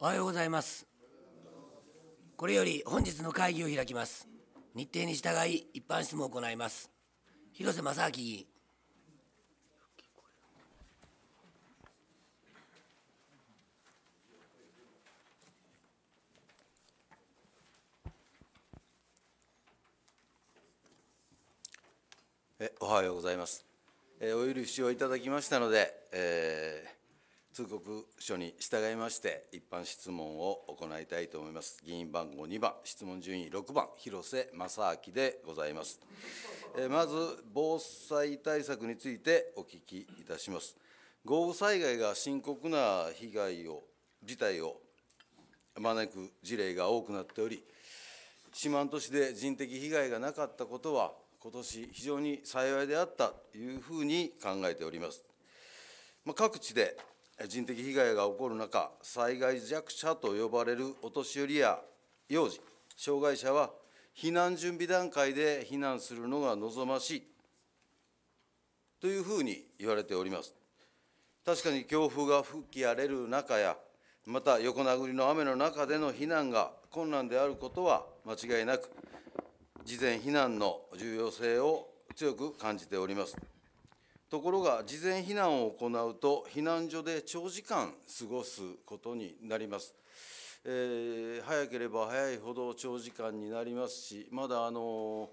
おはようございますこれより本日の会議を開きます日程に従い一般質問を行います広瀬正明議員おはようございます。えお許しをいただきましたので、えー通告書に従いまして、一般質問を行いたいと思います。議員番号2番、質問順位6番、広瀬正明でございます。えまず、防災対策についてお聞きいたします。豪雨災害が深刻な被害を、事態を招く事例が多くなっており、四万十市で人的被害がなかったことは、今年非常に幸いであったというふうに考えております。まあ、各地で人的被害が起こる中、災害弱者と呼ばれるお年寄りや幼児、障害者は避難準備段階で避難するのが望ましいというふうに言われております。確かに強風が吹き荒れる中や、また横殴りの雨の中での避難が困難であることは間違いなく、事前避難の重要性を強く感じております。ところが事前避難を行うと避難所で長時間過ごすことになります。えー、早ければ早いほど長時間になりますしまだあの、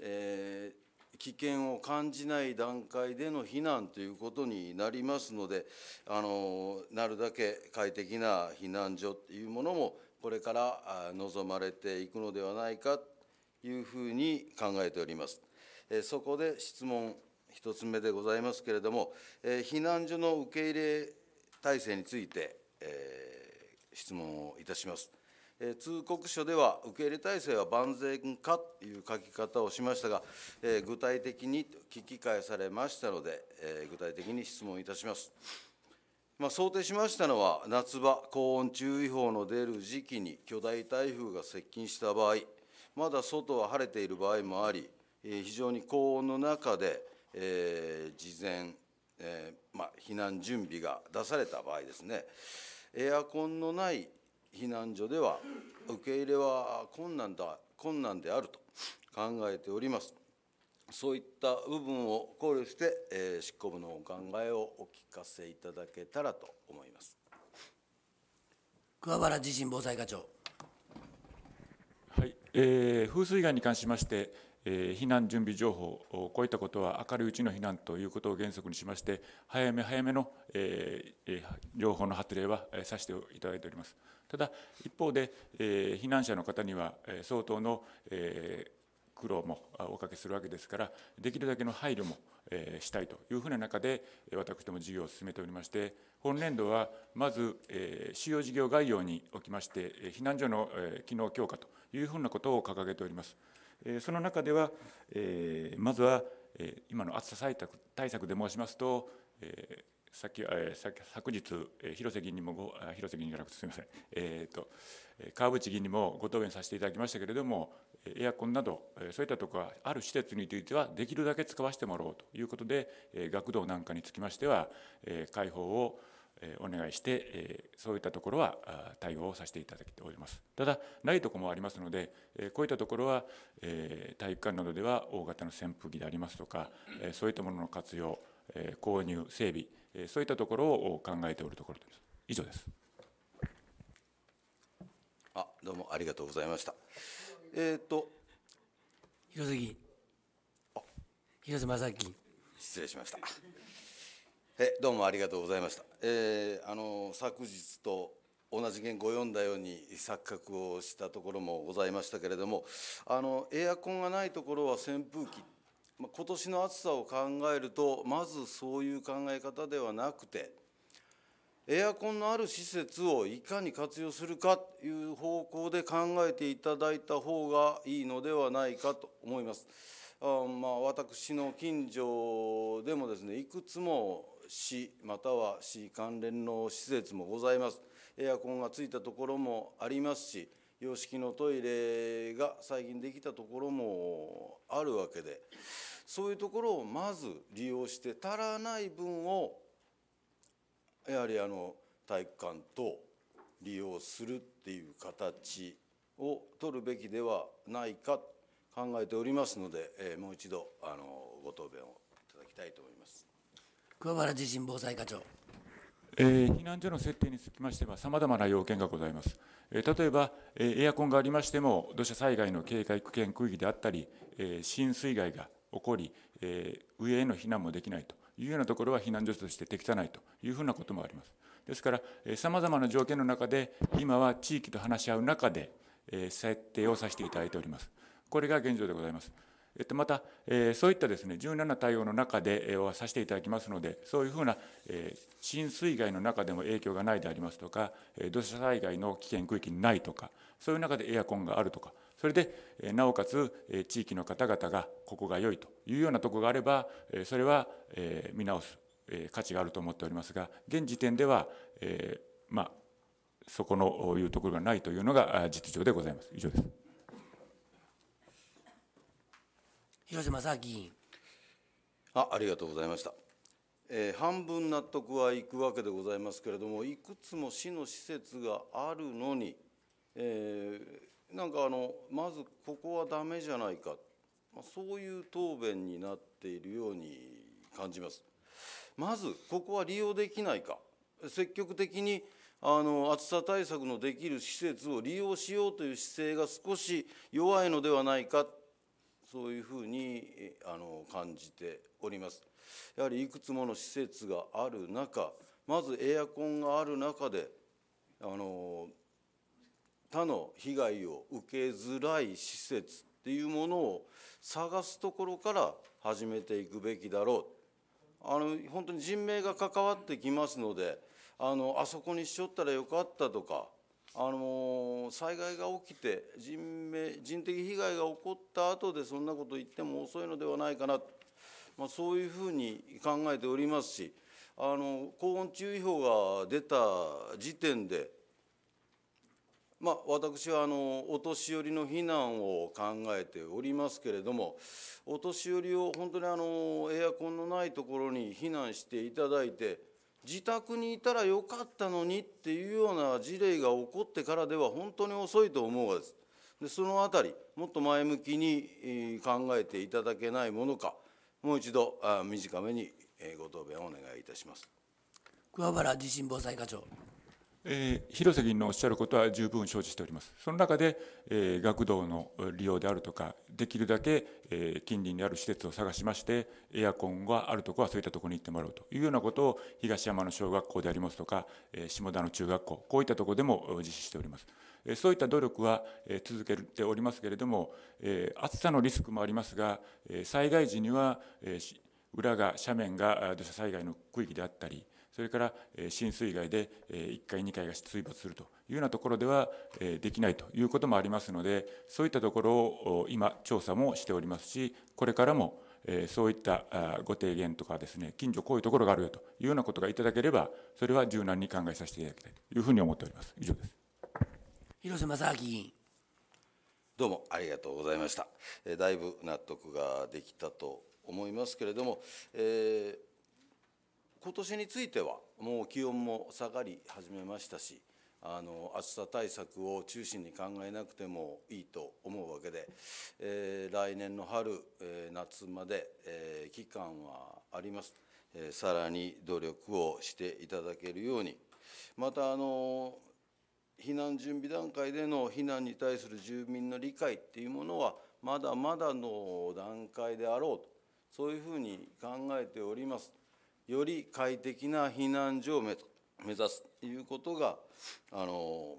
えー、危険を感じない段階での避難ということになりますのであのなるだけ快適な避難所っていうものもこれから望まれていくのではないかというふうに考えております。えそこで質問1つ目でございますけれども、え避難所の受け入れ体制について、え質問をいたします。え通告書では、受け入れ体制は万全かという書き方をしましたが、え具体的に聞き返されましたので、え具体的に質問いたします。まあ、想定しましたのは、夏場、高温注意報の出る時期に巨大台風が接近した場合、まだ外は晴れている場合もあり、非常に高温の中で、えー、事前、えーまあ、避難準備が出された場合ですねエアコンのない避難所では受け入れは困難だ困難であると考えておりますそういった部分を考慮して、えー、執行部のお考えをお聞かせいただけたらと思います桑原地震防災課長はい、えー、風水害に関しまして避難準備情報、こういったことは明るいうちの避難ということを原則にしまして、早め早めの情報の発令はさせていただいております。ただ、一方で、避難者の方には相当の苦労もおかけするわけですから、できるだけの配慮もしたいというふうな中で、私ども事業を進めておりまして、本年度はまず、主要事業概要におきまして、避難所の機能強化というふうなことを掲げております。その中では、まずは今の暑さ対策対策で申しますと、先昨日、広瀬議員にもご、広瀬議員じゃなくてすみません、えーと、川淵議員にもご答弁させていただきましたけれども、エアコンなど、そういったところはある施設については、できるだけ使わせてもらおうということで、学童なんかにつきましては、開放をお願いして、そういったところは対応をさせていただいております。ただ、ないとこもありますので、こういったところは体育館などでは大型の扇風機でありますとか、そういったものの活用、購入、整備、そういったところを考えておるところです。以上です。あどうもありがとうございました。えー、っと、広杉、広瀬正樹。失礼しました。えどうもありがとうございました、えー、あの昨日と同じ原稿を読んだように錯覚をしたところもございましたけれどもあのエアコンがないところは扇風機今年の暑さを考えるとまずそういう考え方ではなくてエアコンのある施設をいかに活用するかという方向で考えていただいた方がいいのではないかと思います。あまあ、私の近所でもですねいくつも市または市関連の施設もございますエアコンがついたところもありますし洋式のトイレが最近できたところもあるわけでそういうところをまず利用して足らない分をやはりあの体育館と利用するっていう形を取るべきではないか考えておりますので、えもう一度あのご答弁をいただきたいと思います。桑原地震防災課長。えー、避難所の設定につきましては、さまざまな要件がございます。えー、例えば、えー、エアコンがありましても、土砂災害の警戒区間区域であったり、えー、浸水害が起こり、えー、上への避難もできないというようなところは避難所として適さないというふうなこともあります。ですから、さまざまな条件の中で、今は地域と話し合う中で、えー、設定をさせていただいております。これが現状でございます。また、そういったですね17対応の中ではさせていただきますので、そういうふうな浸水害の中でも影響がないでありますとか、土砂災害の危険区域にないとか、そういう中でエアコンがあるとか、それでなおかつ地域の方々がここが良いというようなところがあれば、それは見直す価値があると思っておりますが、現時点では、まあ、そこのいうところがないというのが実情でございます。以上です。広瀬正明議員あありがとうございました、えー、半分納得はいくわけでございますけれどもいくつも市の施設があるのに、えー、なんかあのまずここはダメじゃないか、まあ、そういう答弁になっているように感じます。まずここは利用できないか積極的にあの暑さ対策のできる施設を利用しようという姿勢が少し弱いのではないかそういうふうにあの感じております。やはりいくつもの施設がある中まずエアコンがある中であの他の被害を受けづらい施設っていうものを探すところから始めていくべきだろうあの本当に人命が関わってきますのであのあそこにしちょったらよかったとかあの災害が起きて人命人的被害が起こった後でそんなこと言っても遅いのではないかなと、まあ、そういうふうに考えておりますしあの高温注意報が出た時点で、まあ、私はあのお年寄りの避難を考えておりますけれどもお年寄りを本当にあのエアコンのないところに避難していただいて自宅にいたらよかったのにっていうような事例が起こってからでは本当に遅いと思うがですでそのあたりもっと前向きに考えていただけないものかもう一度短めにご答弁をお願いいたします桑原地震防災課長えー、広瀬議員のおっしゃることは十分承知しております。その中で、えー、学童の利用であるとか、できるだけ、えー、近隣にある施設を探しまして、エアコンがあるところはそういったところに行ってもらおうというようなことを、東山の小学校でありますとか、えー、下田の中学校、こういったところでも実施しております。えそういった努力は、え続けておりますけれども、え暑さのリスクもありますが、え災害時には、え裏が斜面が土砂災害の区域であったり、それから浸水害で1階、2階が水没するというようなところではできないということもありますので、そういったところを今、調査もしておりますし、これからもそういったご提言とかですね、近所こういうところがあるよというようなことがいただければ、それは柔軟に考えさせていただきたいというふうに思っております。以上です。広瀬正明議員。どうもありがとうございました。だいぶ納得ができたと思いますけれども、えー今年についてはもう気温も下がり始めましたしあの暑さ対策を中心に考えなくてもいいと思うわけで、えー、来年の春、えー、夏まで、えー、期間はあります、えさらに努力をしていただけるようにまたあの避難準備段階での避難に対する住民の理解っていうものはまだまだの段階であろうとそういうふうに考えております。より快適な避難所を目指すということがあの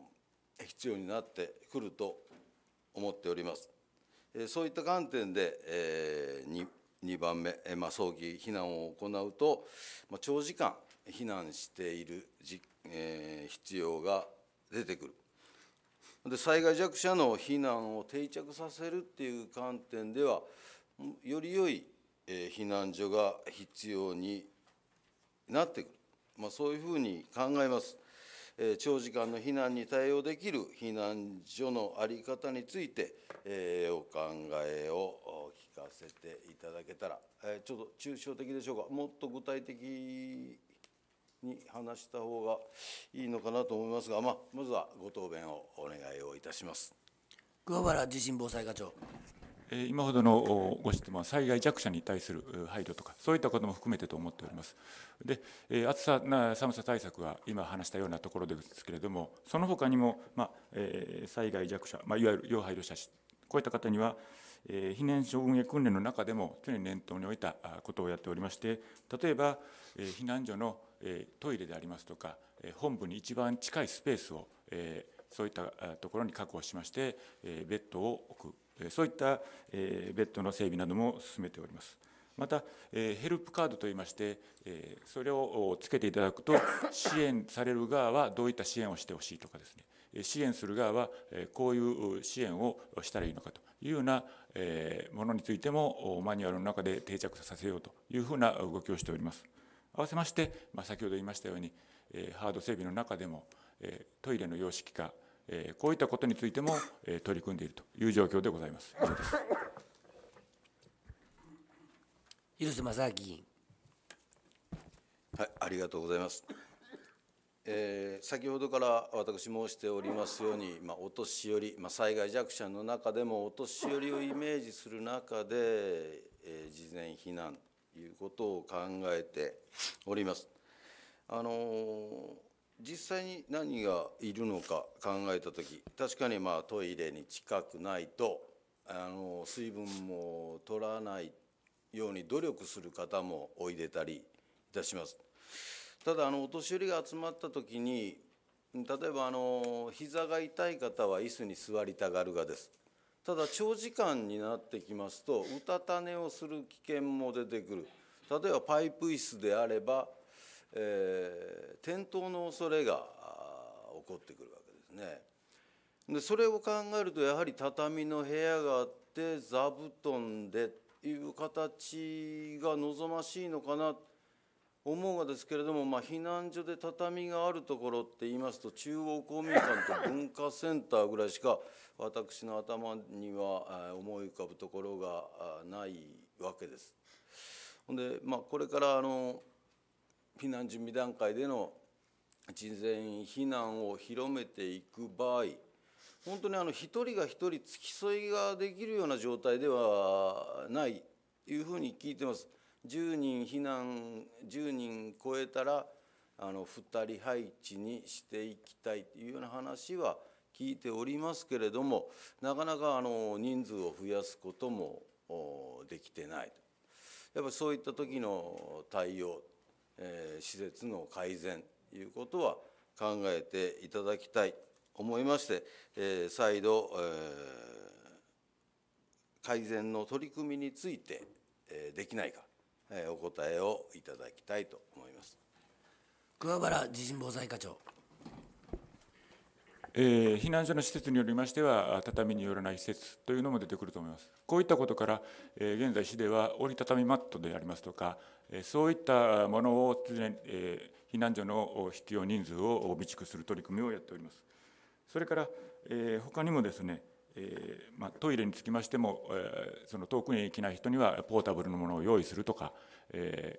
必要になってくると思っております。そういった観点で、えー、2番目、まあ、早期避難を行うと、まあ、長時間避難しているじ、えー、必要が出てくる。で災害弱者の避難を定着させるっていう観点ではより良い避難所が必要になってくる、まあ、そういうふうに考えます。えー、長時間の避難に対応できる避難所の在り方について、えー、お考えを聞かせていただけたら、えー、ちょっと抽象的でしょうかもっと具体的に話した方がいいのかなと思いますが、まあ、まずはご答弁をお願いをいたします。桑原地震防災課長今ほどのご質問、災害弱者に対する配慮とか、そういったことも含めてと思っております。で、暑さ、寒さ対策は今話したようなところですけれども、その他にも、まあえ災害弱者、まあ、いわゆる要配慮者、こういった方には、え避難所運営訓練の中でも常に念頭に置いたことをやっておりまして、例えば、え避難所の、えトイレでありますとか、え本部に一番近いスペースを、えそういったところに確保しまして、ベッドを置く、そういったベッドの整備なども進めております。また、ヘルプカードといいまして、それをつけていただくと、支援される側はどういった支援をしてほしいとかですね、支援する側はこういう支援をしたらいいのかというようなものについても、マニュアルの中で定着させようというふうな動きをしております。合わせまして、ま先ほど言いましたように、ハード整備の中でも、トイレの様式化えこういったことについても、え取り組んでいるという状況でございます。以上です広瀬正明議員。はい、ありがとうございます。えー、先ほどから私申しておりますように、まあ、お年寄り、まあ、災害弱者の中でもお年寄りをイメージする中で、えー、事前避難ということを考えております。あのー実際に何がいるのか考えた時確かにまあトイレに近くないとあの水分も取らないように努力する方もおいでたりいたします。ただあのお年寄りが集まった時に例えばあの膝が痛い方は椅子に座りたがるがですただ長時間になってきますとうたた寝をする危険も出てくる例えばパイプ椅子であればえー、転倒の恐れが起こってくるわけですね。でそれを考えるとやはり畳の部屋があって座布団でいう形が望ましいのかなと。思うがですけれども、まあ、避難所で畳があるところって言いますと中央公民館と文化センターぐらいしか私の頭には思い浮かぶところがないわけです。でまあ、これからあの避難準備段階での事前避難を広めていく場合本当にあの1人が1人付き添いができるような状態ではないというふうに聞いてます。10人避難10人超えたらあの2人配置にしていきたいというような話は聞いておりますけれどもなかなかあの人数を増やすこともできてないとやっぱりそういった時の対応えー、施設の改善ということは考えていただきたい思いまして、えー、再度、えー、改善の取り組みについて、えー、できないか、えー、お答えをいただきたいと思います。桑原地震防災課長えー、避難所の施設によりましては畳によらない施設というのも出てくると思いますこういったことから、えー、現在市では折りたたみマットでありますとか、えー、そういったものを、え避難所の必要人数を備蓄する取り組みをやっておりますそれから、え他にもですねえまあ、トイレにつきましても、えその遠くに行けない人にはポータブルのものを用意するとか、え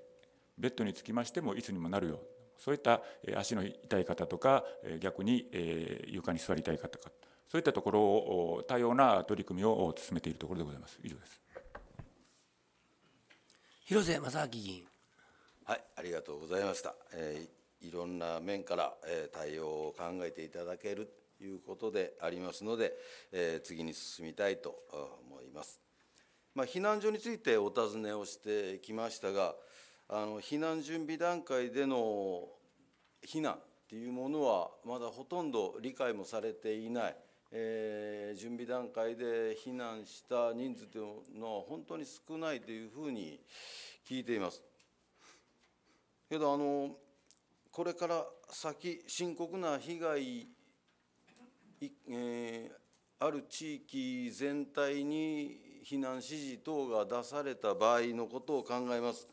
ベッドにつきましてもいつにもなるよそういった足の痛い方とか逆に床に座りたい方とかそういったところを多様な取り組みを進めているところでございます以上です広瀬正明議員はいありがとうございました、えー、いろんな面から、対応を考えていただけるということでありますので、えー、次に進みたいと思いますまあ、避難所についてお尋ねをしてきましたが、あの避難準備段階での避難っていうものはまだほとんど理解もされていない、えー、準備段階で避難した人数というのは本当に少ないというふうに聞いています。けどあのこれから先深刻な被害、えー、ある地域全体に避難指示等が出された場合のことを考えます。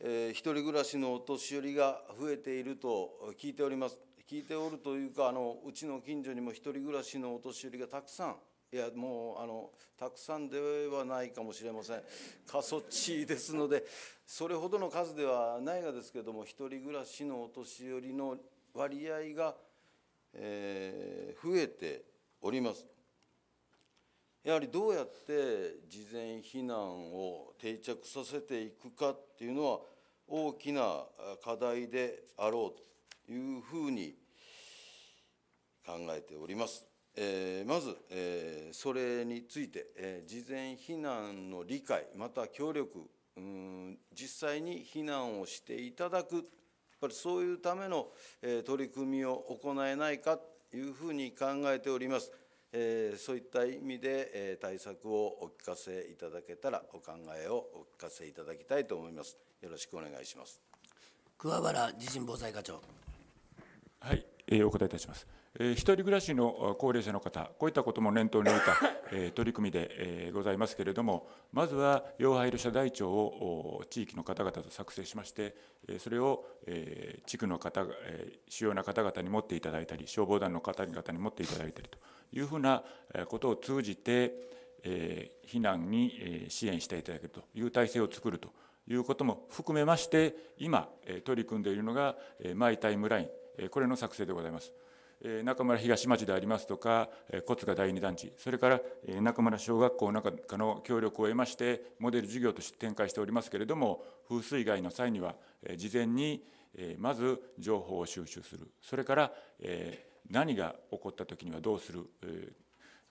えー、一人暮らしのお年寄りが増えていると聞いております聞いておるというかあのうちの近所にも一人暮らしのお年寄りがたくさんいやもうあのたくさんではないかもしれません過疎地ですのでそれほどの数ではないがですけども一人暮らしのお年寄りの割合が、えー、増えております。やはりどうやって事前避難を定着させていくかっていうのは大きな課題であろうというふうに考えております。えー、まず、えー、それについて、えー、事前避難の理解また協力うん実際に避難をしていただくやっぱりそういうための、え取り組みを行えないかというふうに考えております。えそういった意味で、え対策をお聞かせいただけたらお考えをお聞かせいただきたいと思います。よろしくお願いします。桑原地震防災課長。はい、えお答えいたします。えー、一人暮らしの高齢者の方、こういったことも念頭に置いた、えー、取り組みで、えー、ございますけれども、まずは要配慮者台帳を地域の方々と作成しまして、えそれを、え地区の方、え主要な方々に持っていただいたり、消防団の方々に持っていただいたりと。いうふうなことを通じて、え避難に支援していただけるという体制を作るということも含めまして、今、取り組んでいるのが、マイ・タイムライン、これの作成でございます。中村東町でありますとか、骨が第二団地、それから中村小学校の中の協力を得まして、モデル事業として展開しておりますけれども、風水害の際には、事前にまず情報を収集する、それから何が起こった時にはどうする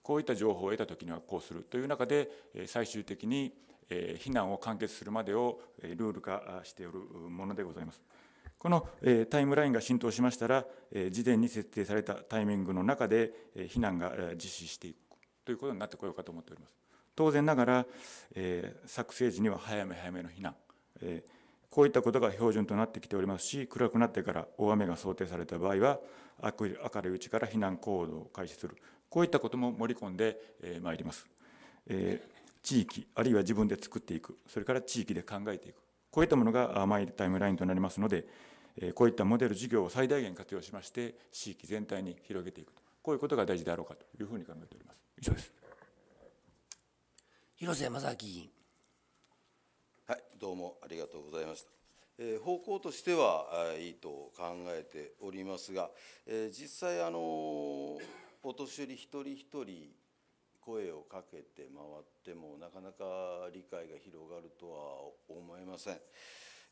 こういった情報を得た時にはこうするという中で最終的に避難を完結するまでをルール化しておるものでございます。このタイムラインが浸透しましたら、事前に設定されたタイミングの中で避難が実施していくということになってこようかと思っております。当然ながら、作成時には早め早めの避難、こういったことが標準となってきておりますし、暗くなってから大雨が想定された場合は、明るいうちから避難行動を開始する、こういったことも盛り込んでまいります。地域、あるいは自分で作っていく、それから地域で考えていく、こういったものがマイタイムラインとなりますので、こういったモデル事業を最大限活用しまして、地域全体に広げていくと、こういうことが大事であろうかというふうに考えております。以上です広瀬正明議員はい、どうもありがとうございました。えー、方向としてはいいと考えておりますが、えー、実際あのお年寄り一人一人声をかけて回ってもなかなか理解が広がるとは思えません。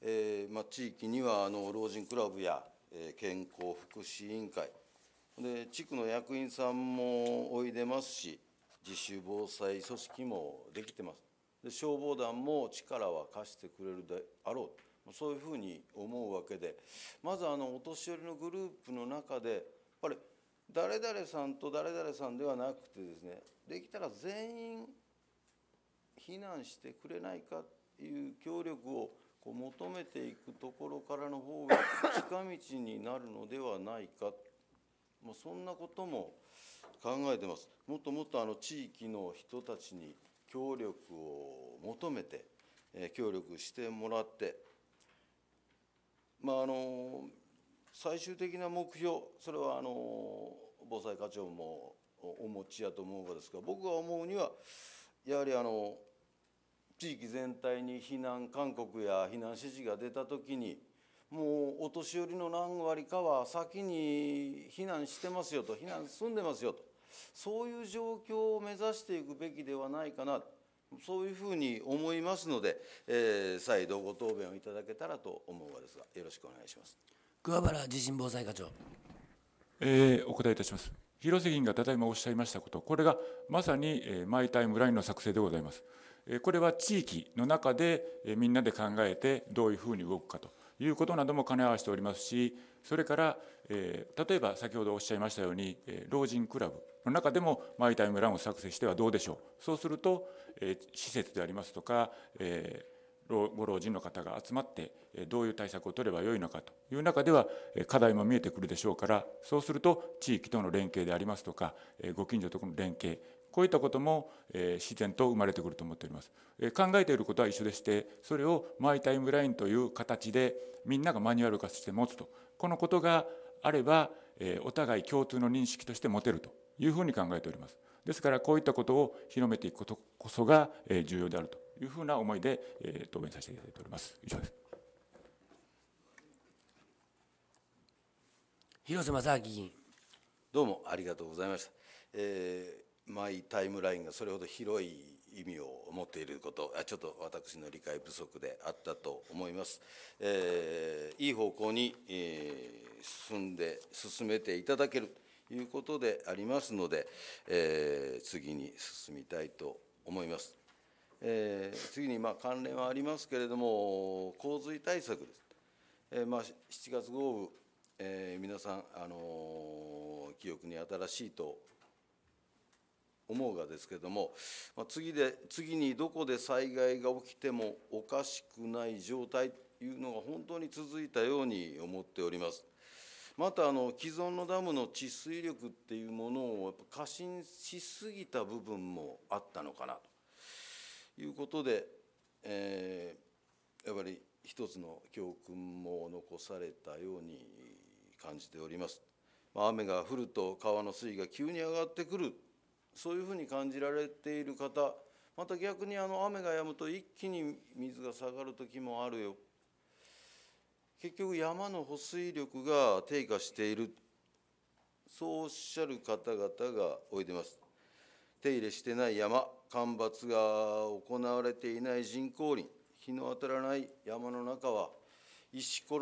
えーまあ、地域にはあの老人クラブや、えー、健康福祉委員会で地区の役員さんもおいでますし自主防災組織もできてます。で消防団も力は貸してくれるであろうそういうふうに思うわけでまずあのお年寄りのグループの中でやっぱり誰々さんと誰々さんではなくてですねできたら全員避難してくれないかという協力をこう求めていくところからの方が近道になるのではないか、まあ、そんなことも考えてます。もっともっとあの地域の人たちに協力を求めて、え協力してもらって、まあ、あの最終的な目標それはあの防災課長もお持ちやと思うがですが僕が思うにはやはりあの地域全体に避難勧告や避難指示が出た時にもうお年寄りの何割かは先に避難してますよと避難済んでますよとそういう状況を目指していくべきではないかなそういうふうに思いますので、えー、再度ご答弁をいただけたらと思うわですがよろしくお願いします。桑原地震防災課長、えー、お答えいたします。広瀬議員がただいまおっしゃいましたこと、これがまさに、えー、マイタイムラインの作成でございます。えー、これは地域の中で、えー、みんなで考えてどういうふうに動くかということなども兼ね合わせておりますし、それから、えー、例えば先ほどおっしゃいましたように、えー、老人クラブの中でもマイタイムランを作成してはどうでしょうそうすると、えー、施設でありますとか、えー、ご老人の方が集まってどういう対策を取ればよいのかという中では課題も見えてくるでしょうからそうすると地域との連携でありますとかご近所との連携こういったことも、え自然と生まれてくると思っております、え考えていることは一緒でしてそれをマイタイムラインという形でみんながマニュアル化して持つとこのことがあれば、えお互い共通の認識として持てるというふうに考えておりますですからこういったことを広めていくことこそが、え重要であるというふうな思いで、え答弁させていただいております以上です広瀬正明議員どうもありがとうございました、えーマイタイムラインがそれほど広い意味を持っていることちょっと私の理解不足であったと思います、えー、いい方向に、えー、進んで進めていただけるということでありますので、えー、次に進みたいと思います、えー、次にまあ関連はありますけれども洪水対策です、えー、まあ7月豪雨、えー、皆さんあのー、記憶に新しいと思うがですけども、まあ、次で次にどこで災害が起きてもおかしくない状態というのが本当に続いたように思っております。またあの既存のダムの治水力っていうものをやっぱ過信しすぎた部分もあったのかなということで、えー、やっぱり一つの教訓も残されたように感じております。雨が降ると川の水位が急に上がってくるそういうふうに感じられている方また逆にあの雨が止むと一気に水が下がる時もあるよ結局山の保水力が低下しているそうおっしゃる方々がおいでます手入れしてない山干ばつが行われていない人工林日の当たらない山の中は石こ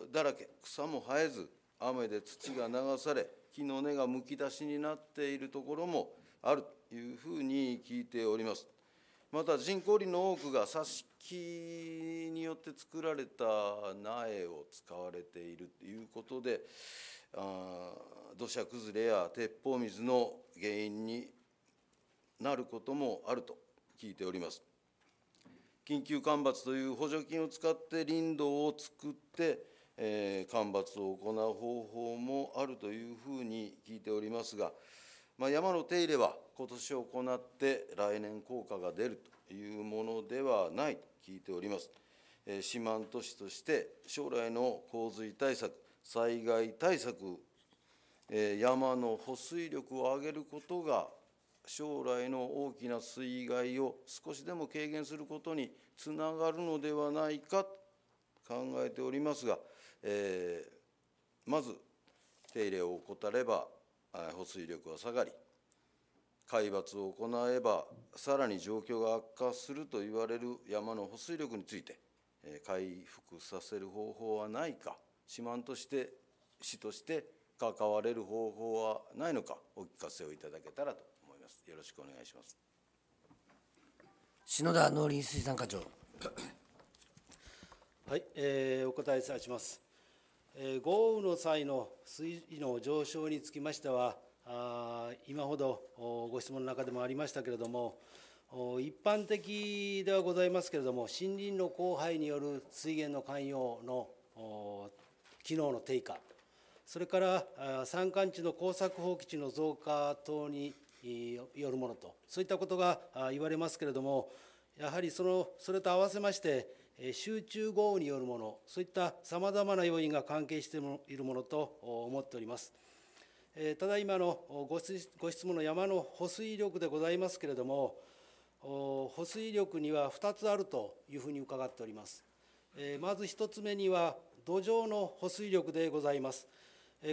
ろだらけ草も生えず雨で土が流され木の根がむき出しになっているところもあるというふうに聞いております。また人工林の多くが挿し木によって作られた苗を使われているということであ土砂崩れや鉄砲水の原因になることもあると聞いております。緊急干ばつという補助金を使って林道を作ってえー、干ばつを行う方法もあるというふうに聞いておりますが、まあ、山の手入れは今年行って来年効果が出るというものではないと聞いております。え四万都市として将来の洪水対策災害対策、え山の保水力を上げることが将来の大きな水害を少しでも軽減することにつながるのではないかと考えておりますが。えー、まず手入れを怠れば保水力は下がり海抜を行えばさらに状況が悪化すると言われる山の保水力について回復させる方法はないか四万として市として関われる方法はないのかお聞かせをいただけたらと思いますよろしくお願いします篠田農林水産課長はい、えー、お答えいたします豪雨の際の水位の上昇につきましては、今ほどご質問の中でもありましたけれども、一般的ではございますけれども、森林の荒廃による水源の寛容の機能の低下、それから山間地の耕作放棄地の増加等によるものと、そういったことが言われますけれども、やはりそのそれと合わせまして、集中豪雨によるものそういったさまざまな要因が関係しているものと思っておりますただいまのご質問の山の保水力でございますけれども保水力には2つあるというふうに伺っておりますまず1つ目には土壌の保水力でございます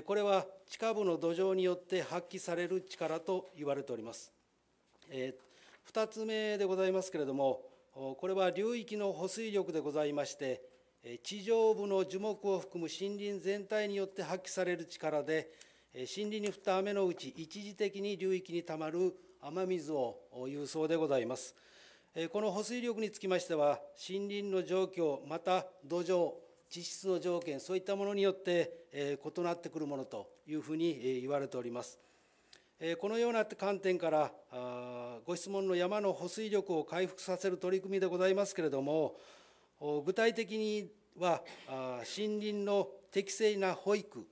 これは地下部の土壌によって発揮される力と言われております2つ目でございますけれどもこれは流域の保水力でございまして、地上部の樹木を含む森林全体によって発揮される力で、森林に降った雨のうち、一時的に流域にたまる雨水を郵送でございます。この保水力につきましては、森林の状況、また土壌、地質の条件、そういったものによって異なってくるものというふうに言われております。このような観点からご質問の山の保水力を回復させる取り組みでございますけれども具体的には森林の適正な保育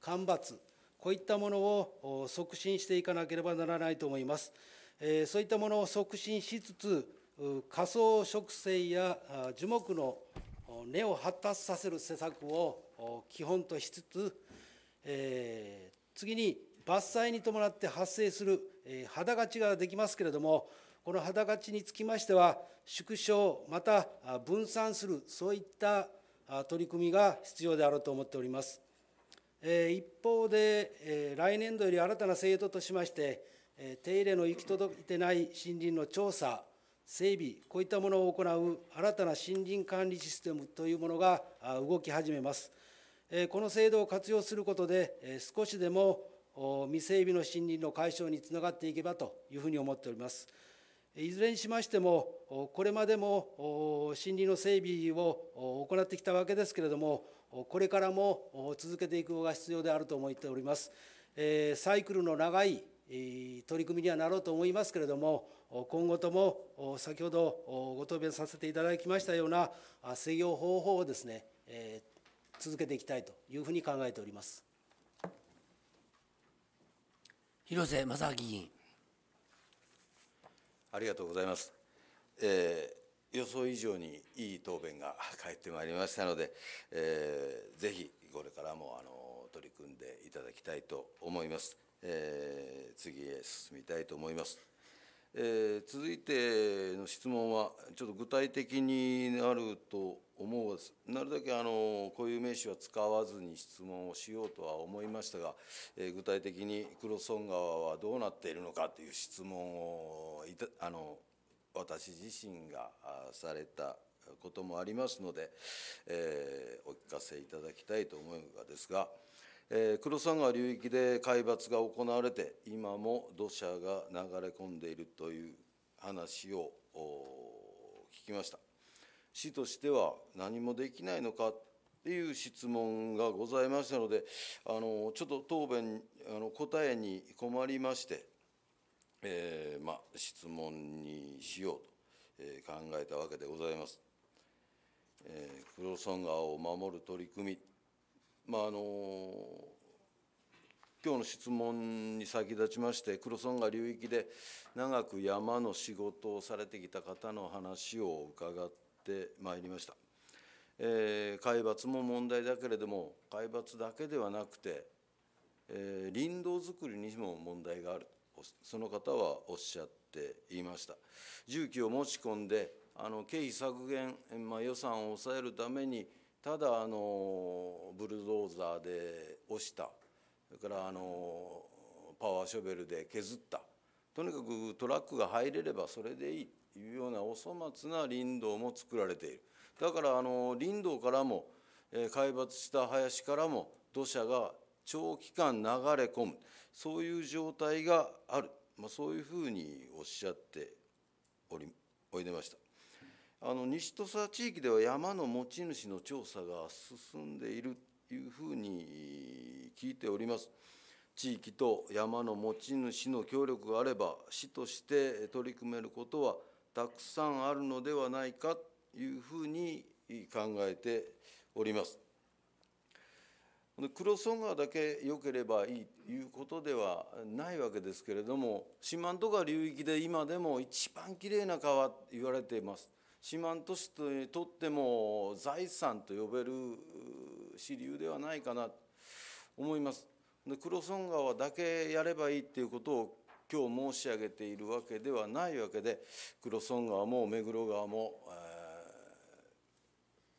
干ばつこういったものを促進していかなければならないと思います。そういったものを促進しつつ仮想植生や樹木の根を発達させる施策を基本としつつ次に伐採に伴って発生する肌勝ちができますけれども、この肌勝ちにつきましては、縮小、また分散する、そういった取り組みが必要であろうと思っております。一方で、来年度より新たな制度としまして、手入れの行き届いてない森林の調査、整備、こういったものを行う新たな森林管理システムというものが動き始めます。この制度を活用することで、少しでも未整備の森林の解消につながっていけばというふうに思っております。いずれにしましても、これまでも森林の整備を行ってきたわけですけれども、これからも続けていくのが必要であると思っております。サイクルの長い取り組みにはなろうと思いますけれども、今後とも先ほどご答弁させていただきましたような制御方法をですね、続けていきたいというふうに考えております。広瀬正明議員ありがとうございます、えー、予想以上にいい答弁が返ってまいりましたので、えー、ぜひこれからもあの取り組んでいただきたいと思います、えー、次へ進みたいと思いますえー、続いての質問はちょっと具体的になると思うなるだけあのこういう名詞は使わずに質問をしようとは思いましたが、えー、具体的に黒村川はどうなっているのかという質問をいたあの私自身がされたこともありますので、えー、お聞かせいただきたいと思うがですが。えー、黒沢流域で海抜が行われて今も土砂が流れ込んでいるという話を聞きました市としては何もできないのかっていう質問がございましたのであのちょっと答弁あの答えに困りまして、えー、ま質問にしようと、え考えたわけでございます。えー、黒村川を守る取り組みまああの今日の質問に先立ちまして黒ソン流域で長く山の仕事をされてきた方の話を伺ってまいりました。えー、海抜も問題だけれども海抜だけではなくて、えー、林道づくりにも問題があるその方はおっしゃっていました重機を持ち込んであの経費削減、まあ、予算を抑えるためにただあのブルドーザーで押したそれからあのパワーショベルで削ったとにかくトラックが入れればそれでいいというようなお粗末な林道も作られているだからあの林道からも、え海抜した林からも土砂が長期間流れ込むそういう状態がある、まあ、そういうふうにおっしゃっておりおいでました。あの西土佐地域では山の持ち主の調査が進んでいるというふうに聞いております。地域と山の持ち主の協力があれば市として取り組めることはたくさんあるのではないかというふうに考えております。黒ソ川だけ良ければいいということではないわけですけれども四万十川流域で今でも一番きれいな川と言われています。四万都市にとっても財産と呼べる支流ではないかなと思います。で黒村川だけやればいいっていうことを今日申し上げているわけではないわけで黒村川も目黒川も、えー、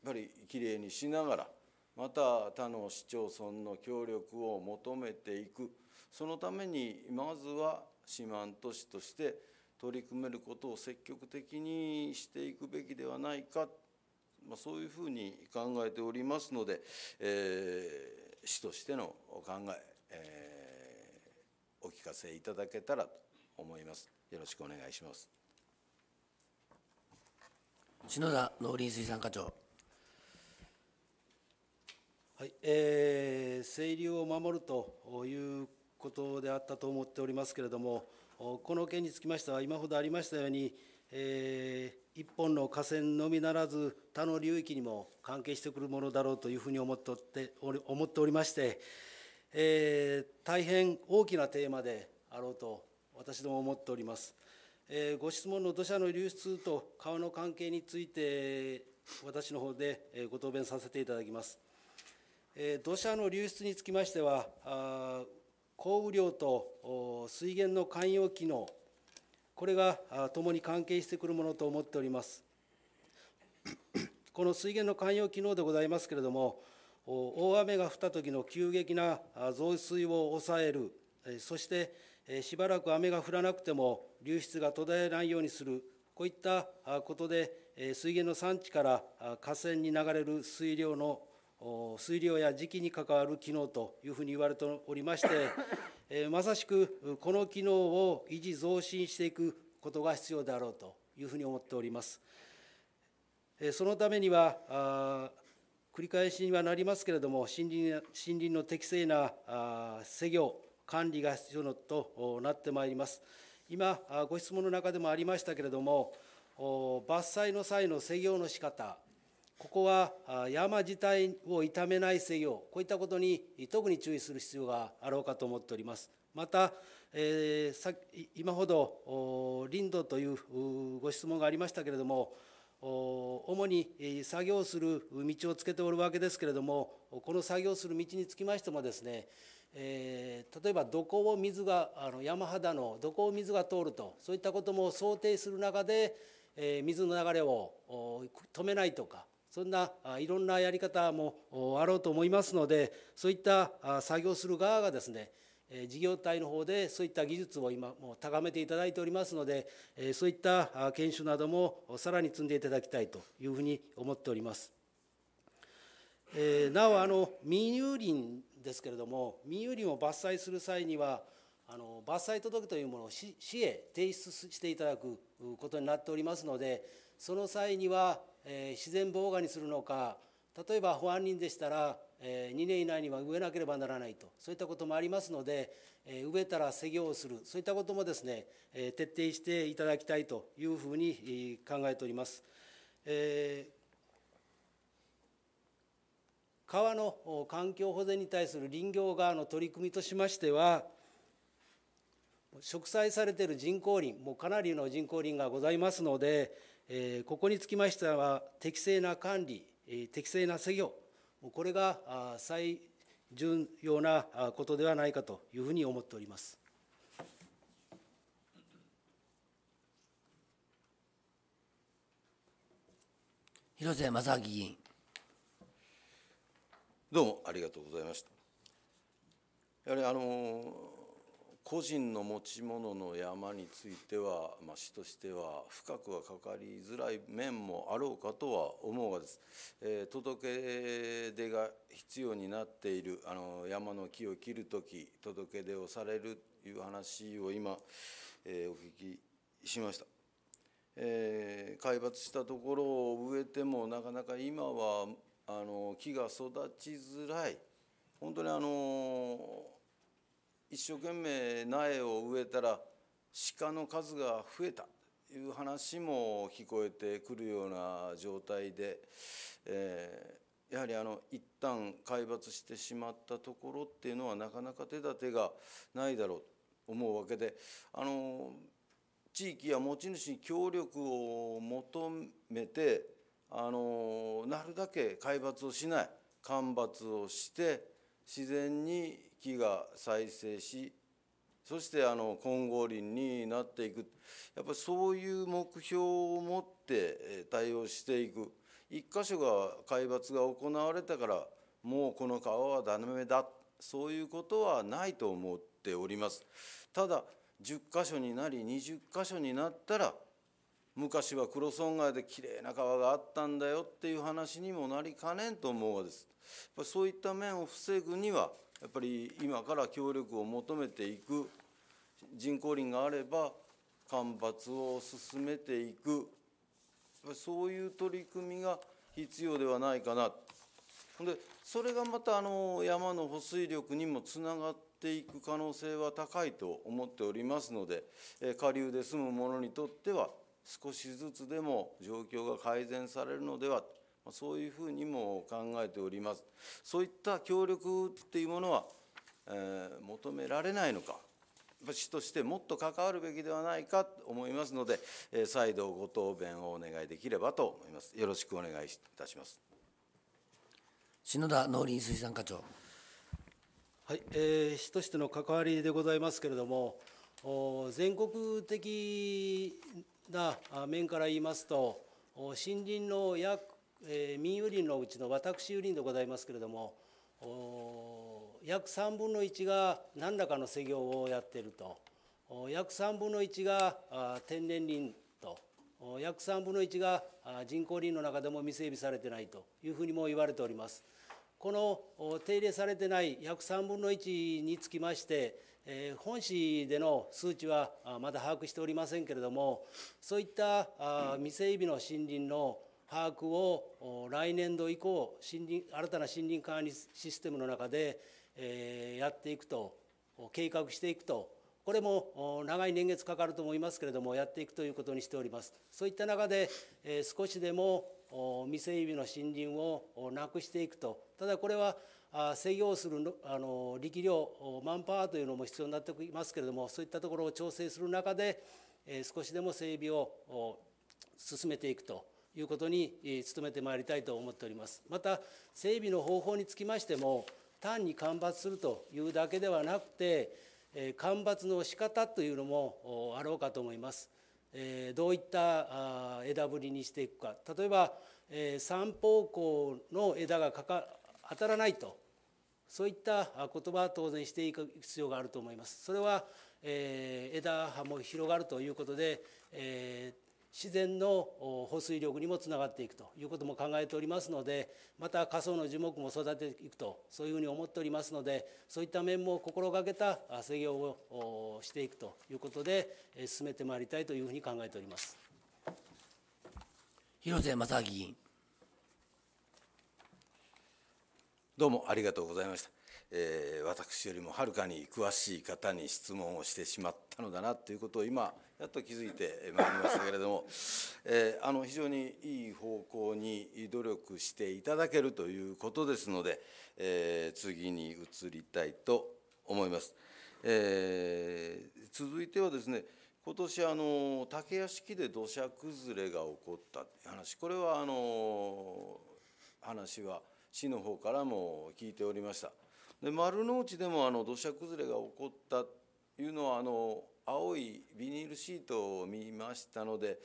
やっぱりきれいにしながらまた他の市町村の協力を求めていくそのためにまずは四万都市として取り組めることを積極的にしていくべきではないか、まあ、そういうふうに考えておりますので、えー、市としてのお考ええー、お聞かせいただけたらと思います。よろしくお願いします。篠田農林水産課長。はい、えー、清流を守るということであったと思っておりますけれども、この件につきましては、今ほどありましたように、えー、一本の河川のみならず、他の流域にも関係してくるものだろうというふうに思っており思っておりまして、えー、大変大きなテーマであろうと、私ども思っております。えー、ご質問の土砂の流出と川の関係について、私の方でご答弁させていただきます。えー、土砂の流出につきましては、降雨量と水源の寛容機能これが共に関係してくるものと思っておりますこの水源の寛容機能でございますけれども大雨が降った時の急激な増水を抑えるそしてしばらく雨が降らなくても流出が途絶えないようにするこういったことで水源の産地から河川に流れる水量の水量や時期に関わる機能というふうに言われておりまして、えまさしくこの機能を維持増進していくことが必要であろうというふうに思っております。えそのためには繰り返しにはなりますけれども森林森林の適正な制御管理が必要となってまいります。今ご質問の中でもありましたけれども伐採の際の制御の仕方ここは山自体を傷めない制御こういったことに特に注意する必要があろうかと思っておりますまた、えー、今ほど林道というご質問がありましたけれども主に作業する道をつけておるわけですけれどもこの作業する道につきましてもですねえー、例えばどこを水があの山肌のどこを水が通るとそういったことも想定する中で、えー、水の流れを止めないとかそんないろんなやり方もあろうと思いますのでそういった作業する側がですね事業体の方でそういった技術を今もう高めていただいておりますのでそういった研修などもさらに積んでいただきたいというふうに思っております。えなおあの民有林ですけれども民有林を伐採する際にはあの伐採届というものを市へ提出していただくことになっておりますのでその際には、えー、自然防護にするのか例えば保安人でしたら、えー、2年以内には植えなければならないとそういったこともありますので、えー、植えたら施業をするそういったこともですね、えー、徹底していただきたいというふうに考えております。えー川の環境保全に対する林業側の取り組みとしましては植栽されている人工林もうかなりの人工林がございますのでここにつきましては、適正な管理、適正な作業、これが最重要なことではないかというふうに思っております。広瀬正明議員。どうもありがとうございました。やはりあの個人の持ち物の山については、まあ、市としては深くはかかりづらい面もあろうかとは思うがです、えー、届け出が必要になっているあの山の木を切るとき届け出をされるという話を今、えー、お聞きしました。えー、海抜したところを植えてもなかなか今はあの木が育ちづらい本当にあの一生懸命苗を植えたら鹿の数が増えたという話も聞こえてくるような状態で、えー、やはりあの一旦海抜してしまったところっていうのはなかなか手立てがないだろうと思うわけであの地域や持ち主に協力を求めてあのなるだけ海抜をしない間伐をして自然に木が再生しそしてあの金剛林になっていくやっぱりそういう目標を持って対応していく一箇所が海抜が行われたからもうこの川はダメだそういうことはないと思っておりますただ10箇所になり20箇所になったら昔は黒損害できれいな川があったんだよっていう話にもなりかねんと思うがですやっぱそういった面を防ぐにはやっぱり今から協力を求めていく人工林があれば干ばつを進めていくそういう取り組みが必要ではないかなでそれがまたあの山の保水力にもつながっていく可能性は高いと思っておりますので下流で住む者にとっては少しずつでも状況が改善されるのではとそういうふうにも考えておりますそういった協力っていうものは、えー、求められないのか市としてもっと関わるべきではないかと思いますので、えー、再度ご答弁をお願いできればと思いますよろしくお願いいたします篠田農林水産課長はい、えー、市としての関わりでございますけれどもお全国的な面から言いますと森林の約えー、民有林のうちの私有林でございますけれども約3分の1が何らかの施業をやっていると約3分の1が天然林と約3分の1が人工林の中でも未整備されてないというふうにも言われております。この手入れされてない約3分の1につきまして、本市での数値はまだ把握しておりませんけれども、そういった未整備の森林の把握を来年度以降森林新たな森林管理システムの中で、えやっていくと計画していくとこれも長い年月かかると思いますけれどもやっていくということにしておりますそういった中で、え少しでも未整備の森林をなくしていくとただこれは制御するあの力量マンパワーというのも必要になってきますけれどもそういったところを調整する中で少しでも整備を進めていくということに努めてまいりたいと思っております。また整備の方法につきましても単に干ばつするというだけではなくて干ばつの仕方というのもあろうかと思います。どういった枝ぶりにしていくか例えば三方向の枝がかか当たらないとそういった言葉は当然していく必要があると思います。それは枝葉も広がるということで、えー自然の保水力にもつながっていくということも考えておりますのでまた仮想の樹木も育てていくとそういうふうに思っておりますのでそういった面も心がけた作業をしていくということで進めてまいりたいというふうに考えております。広瀬正議員どうもありがとうございました。えー、私よりもはるかに詳しい方に質問をしてしまったのだなということを今やっと気づいてまいりましたけれども、えー、あの非常にいい方向に努力していただけるということですので、えー、次に移りたいと思います。えー、続いてはですね今年あの竹屋敷で土砂崩れが起こったっ話これはあの話は市の方からも聞いておりましたで丸の内でもあの土砂崩れが起こったというのはあの青いビニールシートを見ましたので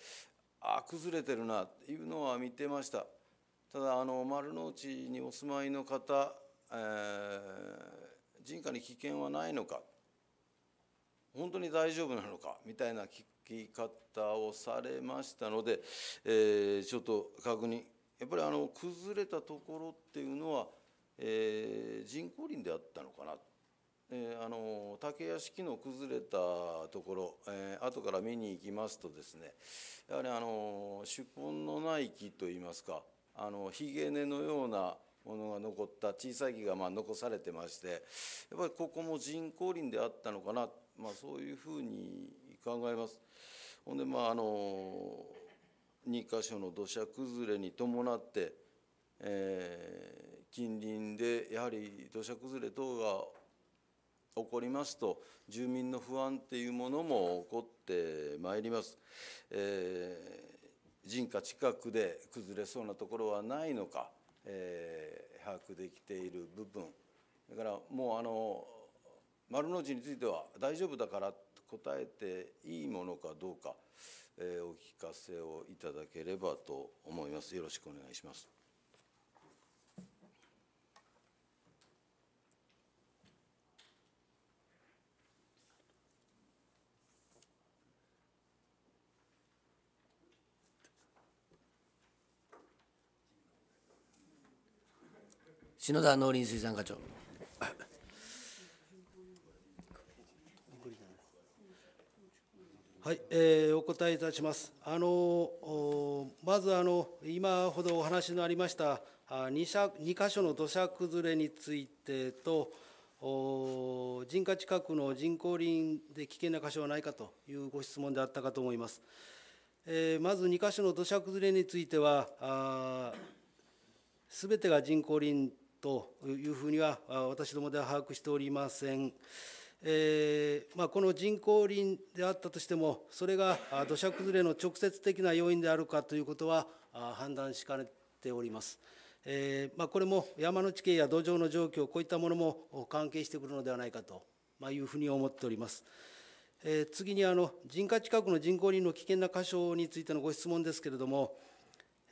ああ崩れてるなというのは見てましたただあの丸の内にお住まいの方、えー、人家に危険はないのか本当に大丈夫なのかみたいな聞き方をされましたので、えー、ちょっと確認やっぱりあの崩れたところっていうのは、えー、人工林であったのかなえー、あの竹屋敷の崩れたところ、えー、後から見に行きますとですねやはりあの手根のない木といいますかあのひげ根のようなものが残った小さい木がまあ残されてましてやっぱりここも人工林であったのかな、まあ、そういうふうに考えます。ほんでまああの2箇所の土砂崩れに伴って、えー、近隣でやはり土砂崩れ等が起こりますと住民の不安っていうものも起こってまいります。えー、人家近くで崩れそうなところはないのか、えー、把握できている部分だからもうあの丸の内については大丈夫だから答えていいものかどうか、えー、お聞かせをいただければと思います。よろしくお願いします。篠田農林水産課長。はい、えー、お答えいたします。あのまずあの今ほどお話のありましたあ2社2箇所の土砂崩れについてとお人家近くの人工林で危険な箇所はないかというご質問であったかと思います。えー、まず2箇所の土砂崩れについてはすべてが人工林というふうには私どもでは把握しておりません。えーまあ、この人工林であったとしても、それが土砂崩れの直接的な要因であるかということは判断しかねております。えーまあ、これも山の地形や土壌の状況、こういったものも関係してくるのではないかというふうに思っております。えー、次にあの人家近くの人工林の危険な箇所についてのご質問ですけれども、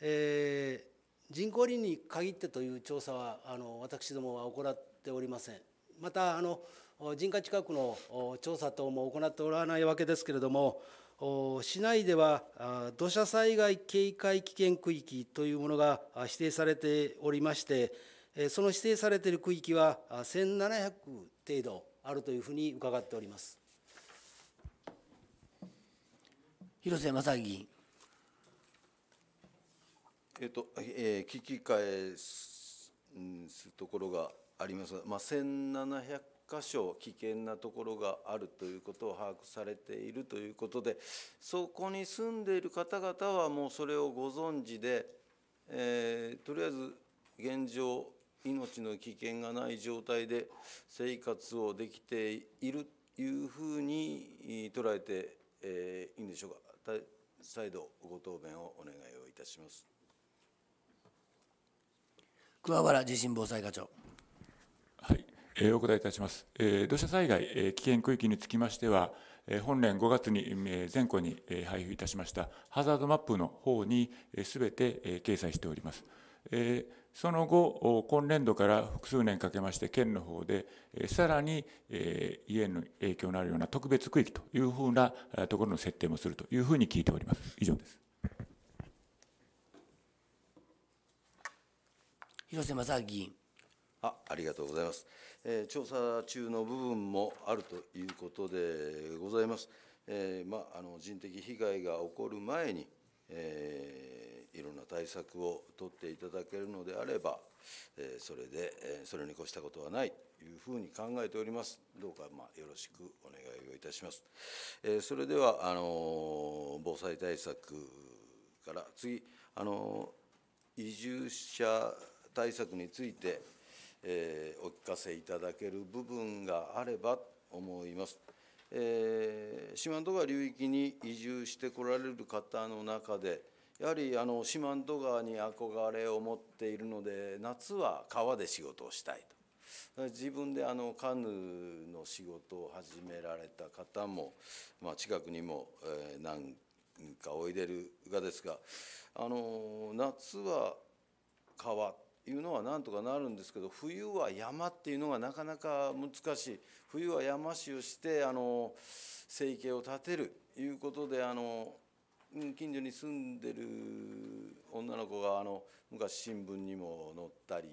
えー、人工林に限ってという調査はあの私どもは行っておりません。またあの人家近くの調査等も行っておらないわけですけれども市内では土砂災害警戒危険区域というものが指定されておりましてその指定されている区域は1700程度あるというふうに伺っております広瀬正議員。えっとえー、聞き返すところがありますが、まあ、1700箇所危険なところがあるということを把握されているということでそこに住んでいる方々はもうそれをご存知で、えー、とりあえず現状命の危険がない状態で生活をできているというふうに捉えて、えー、いいんでしょうか再度ご答弁をお願いをいたします。桑原地震防災課長。はい、えー、お答えいたします。えー、土砂災害、えー、危険区域につきましては、えー、本年5月に、えー、全校に、えー、配布いたしましたハザードマップの方にすべ、えー、て、えー、掲載しております。えー、その後、今年度から複数年かけまして、県の方で、さらに家の影響のあるような特別区域というふうなところの設定もするというふうに聞いております。以上です。広瀬正明議員。あありがとうございます、えー、調査中の部分もあるということでございます。えーまあ、の人的被害が起こる前に、えー、いろんな対策を取っていただけるのであれば、えー、それで、えー、それに越したことはないというふうに考えております。どうか、まよろしくお願いをいたします。えー、それではあのー、防災対策から次あのー、移住者対策について、えー、お聞かせいただける部分があれば思います。えー、四万十川流域に移住してこられる方の中で、やはりあの四万十川に憧れを持っているので、夏は川で仕事をしたいと。自分であのカヌーの仕事を始められた方も、まあ、近くにも、えー、何かおいでるがですがあの夏は川いうのはなんとかなるんですけど冬は山っていうのがなかなか難しい冬は山師をしてあの生計を立てるいうことであの近所に住んでる女の子があの昔新聞にも載ったり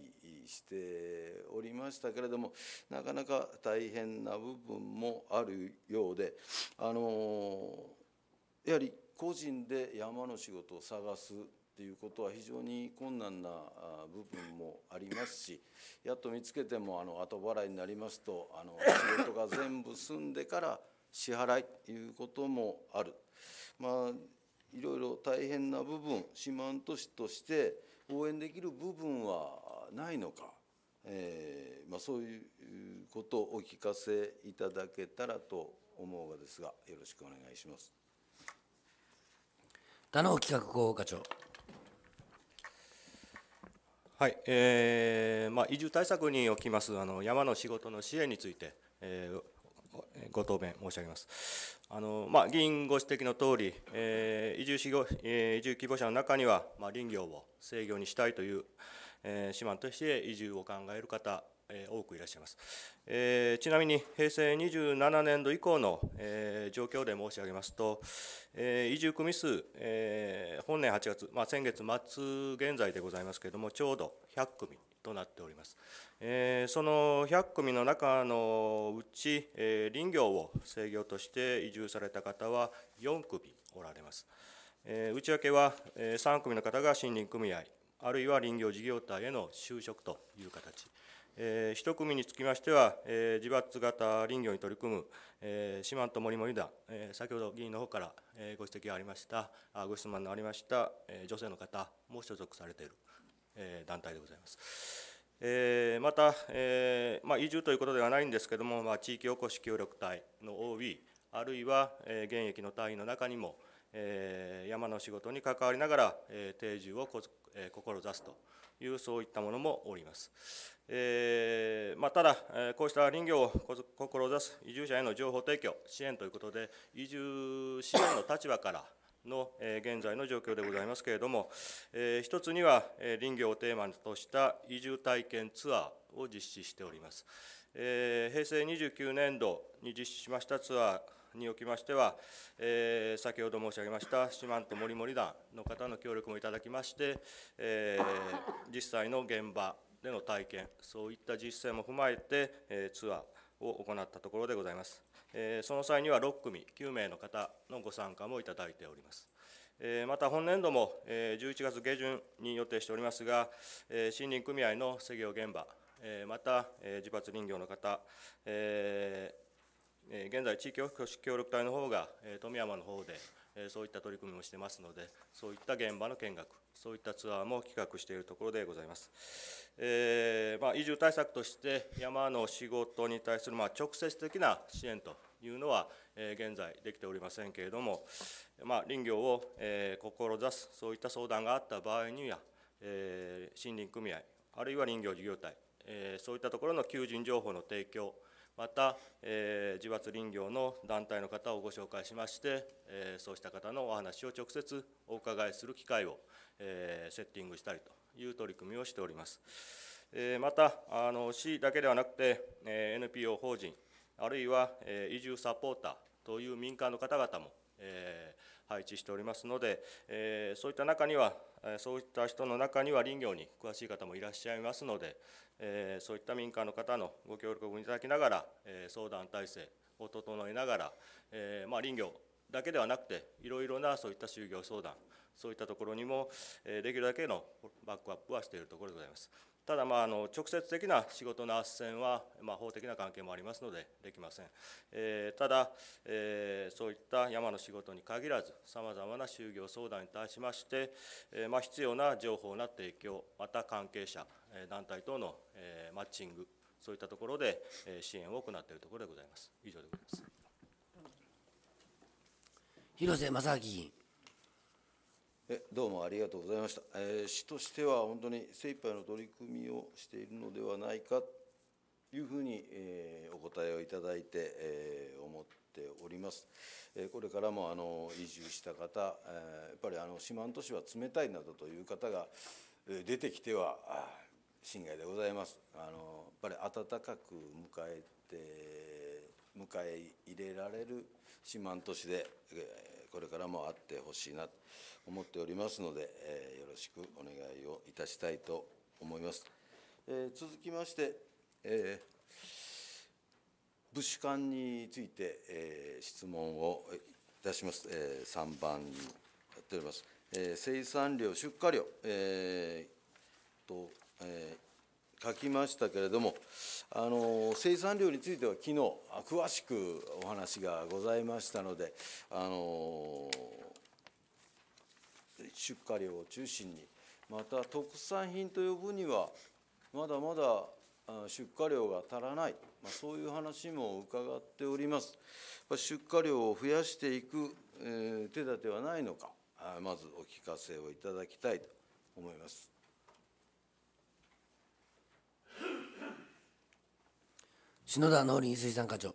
しておりましたけれどもなかなか大変な部分もあるようであのやはり個人で山の仕事を探すっていうことは非常に困難な部分もありますしやっと見つけてもあの後払いになりますとあの仕事が全部済んでから支払いということもある。まあいろいろ大変な部分四万十市として応援できる部分はないのか、えーまあ、そういうことをお聞かせいただけたらと思うがですがよろしくお願いします。田野企画広報課長はい、えーまあ、移住対策におきますあの山の仕事の支援について、えー、ご答弁申し上げます。あのまあ、議員ご指摘のとおり、えー、移住しご、えー、移住希望者の中には、まあ、林業を制御にしたいという、えー、四万として移住を考える方多くいらっしゃいます。えー、ちなみに平成27年度以降の、えー、状況で申し上げますと、えー、移住組数、えー、本年8月、まあ、先月末現在でございますけれども、ちょうど100組となっております。えー、その100組の中のうち、えー、林業を制御として移住された方は4組おられます。えー、内訳は、えー、3組の方が森林組合、あるいは林業事業体への就職という形。えー、1組につきましては、えー、自伐型林業に取り組む、えー、四万十森森団、えー、先ほど議員の方から、えー、ご指摘がありましたあご質問のありました、えー、女性の方も所属されている、えー、団体でございます。えー、また、えーまあ、移住ということではないんですけれども、まあ、地域おこし協力隊の OB あるいは、えー、現役の隊員の中にも、えー、山の仕事に関わりながら、えー、定住をえー、志すと。いうそういったものもおります。えー、まあ、ただ、こうした林業を志す移住者への情報提供、支援ということで、移住支援の立場からの、えー、現在の状況でございますけれども、えー、一つには、え林業をテーマとした移住体験ツアーを実施しております。えー、平成29年度に実施しましたツアにおきましては、えー、先ほど申し上げました四万十森森団の方の協力もいただきまして、えー、実際の現場での体験そういった実践も踏まえて、えー、ツアーを行ったところでございます、えー、その際には6組9名の方のご参加もいただいておりますまた本年度も11月下旬に予定しておりますが森林組合の作業現場また自発林業の方現在、地域福祉協力隊の方が富山の方でそういった取り組みもしてますので、そういった現場の見学、そういったツアーも企画しているところでございます。えー、まあ、移住対策として、山の仕事に対するまあ、直接的な支援というのは、え現在できておりませんけれども、まあ、林業を、え志す、そういった相談があった場合には、え森林組合、あるいは林業事業体、えそういったところの求人情報の提供、また、えー、自伐林業の団体の方をご紹介しまして、えー、そうした方のお話を直接お伺いする機会を、えー、セッティングしたりという取り組みをしております。えー、またあの、市だけではなくて、えー、NPO 法人、あるいは、えー、移住サポーターという民間の方々も、えー配置しておりますので、えそういった中には、そういった人の中には林業に詳しい方もいらっしゃいますので、えそういった民間の方のご協力をいただきながら、え相談体制を整えながら、えまあ、林業だけではなくて、いろいろなそういった就業相談、そういったところにも、えできるだけのバックアップはしているところでございます。ただ、まあ、あの直接的な仕事の斡旋は、まあ、法的な関係もありますのでできません、えー、ただ、えー、そういった山の仕事に限らずさまざまな就業相談に対しまして、えー、まあ、必要な情報な提供また関係者団体等の、えー、マッチングそういったところで支援を行っているところでございます以上でございます広瀬正明議員えどうもありがとうございました、えー、市としては本当に精一杯の取り組みをしているのではないかというふうに、えー、お答えをいただいて、えー、思っております、えこれからもあの移住した方、えやっぱりあの四万十市は冷たいなどという方がえ出てきては侵害でございますあのやっぱり温かく迎えて迎え入れられる四万十市で、えこれからもあってほしいなと思っておりますので、えー、よろしくお願いをいたしたいと思います。えー、続きまして、えー、物資管について、えー、質問をいたします。えー、3番にやっております。えー、生産量、出荷量、えーとえー書きましたけれどもあの生産量については昨日詳しくお話がございましたのであの出荷量を中心にまた特産品と呼ぶにはまだまだ出荷量が足らない、まあ、そういう話も伺っております。出荷量を増やしていく、え手立てはないのか、まずお聞かせをいただきたいと思います。篠田農林水産課長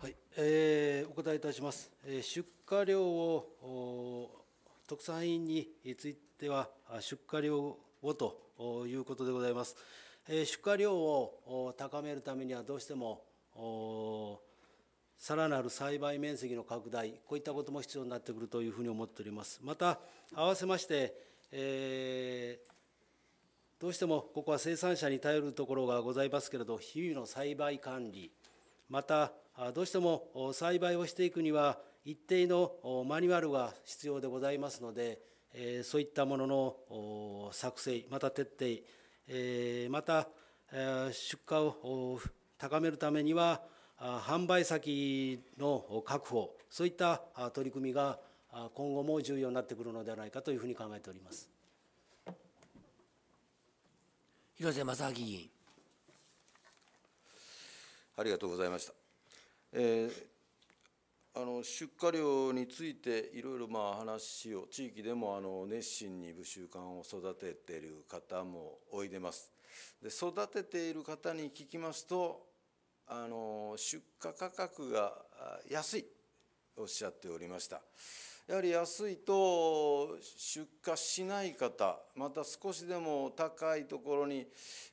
はい、えー、お答えいたします、えー、出荷量を特産品については出荷量をということでございます、えー、出荷量を高めるためにはどうしてもさらなる栽培面積の拡大、こういったことも必要になってくるというふうに思っております。また、合わせまして、えーどうしてもここは生産者に頼るところがございますけれど日々の栽培管理またどうしても栽培をしていくには一定のマニュアルが必要でございますのでそういったものの作成また徹底また出荷を高めるためには販売先の確保そういった取り組みが今後も重要になってくるのではないかというふうに考えております。広瀬正明議員。ありがとうございました。えーあの出荷量についていろいろまあ話を地域でもあの熱心に武習館を育てている方もおいでますで育てている方に聞きますとあの出荷価格が安いおっしゃっておりましたやはり安いと出荷しない方また少しでも高いところに、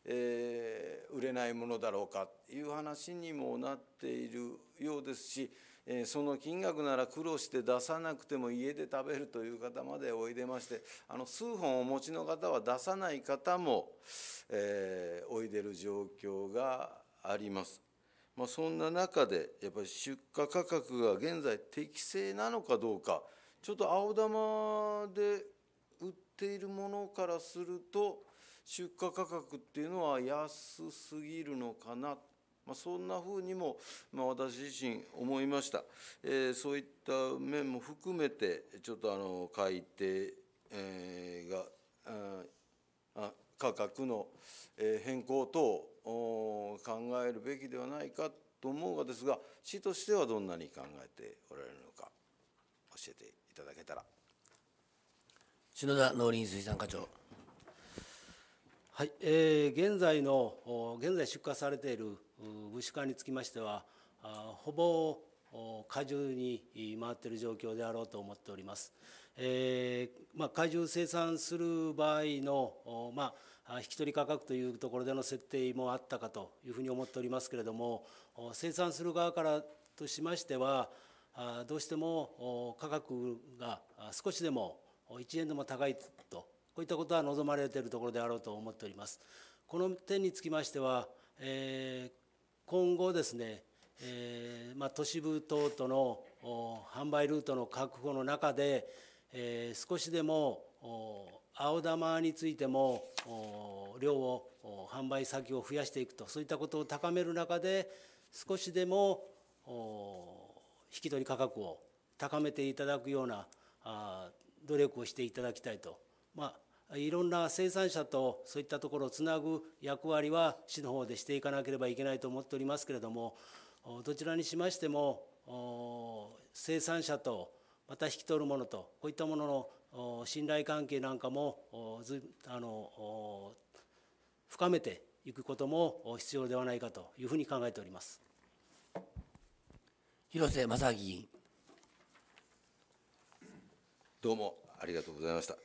えー、売れないものだろうかという話にもなっているようですし、えー、その金額なら苦労して出さなくても家で食べるという方までおいでましてあの数本お持ちの方は出さない方も、えー、おいでる状況があります。まあ、そんな中でやっぱり出荷価格が現在適正なのかどうかちょっと青玉で売っているものからすると出荷価格っていうのは安すぎるのかな、まあ、そんなふうにも、まあ、私自身思いました、えー、そういった面も含めてちょっとあの改定、えー、があ価格の変更等を考えるべきではないかと思うがですが市としてはどんなに考えておられるのか教えていただけたら篠田農林水産課長はい、えー、現在の現在出荷されている物資化につきましてはほぼ果汁に回っている状況であろうと思っております。えーまあ、果汁生産する場合の、まあ、引き取り価格というところでの設定もあったかというふうに思っておりますけれども生産する側からとしましてはどうしても価格が少しでも1円でも高いとこういったことは望まれているところであろうと思っております。この点につきましては、え今後ですね、えま都市部等との販売ルートの確保の中で、え少しでも青玉についても量を販売先を増やしていくとそういったことを高める中で少しでも引き取り価格を高めていただくような努力をしていただきたいと、まあ、いろんな生産者とそういったところをつなぐ役割は市の方でしていかなければいけないと思っておりますけれどもどちらにしましても生産者とまた引き取るものとこういったものの信頼関係なんかもあの深めていくことも必要ではないかというふうに考えております。広瀬正明議員。どうもありがとうございました。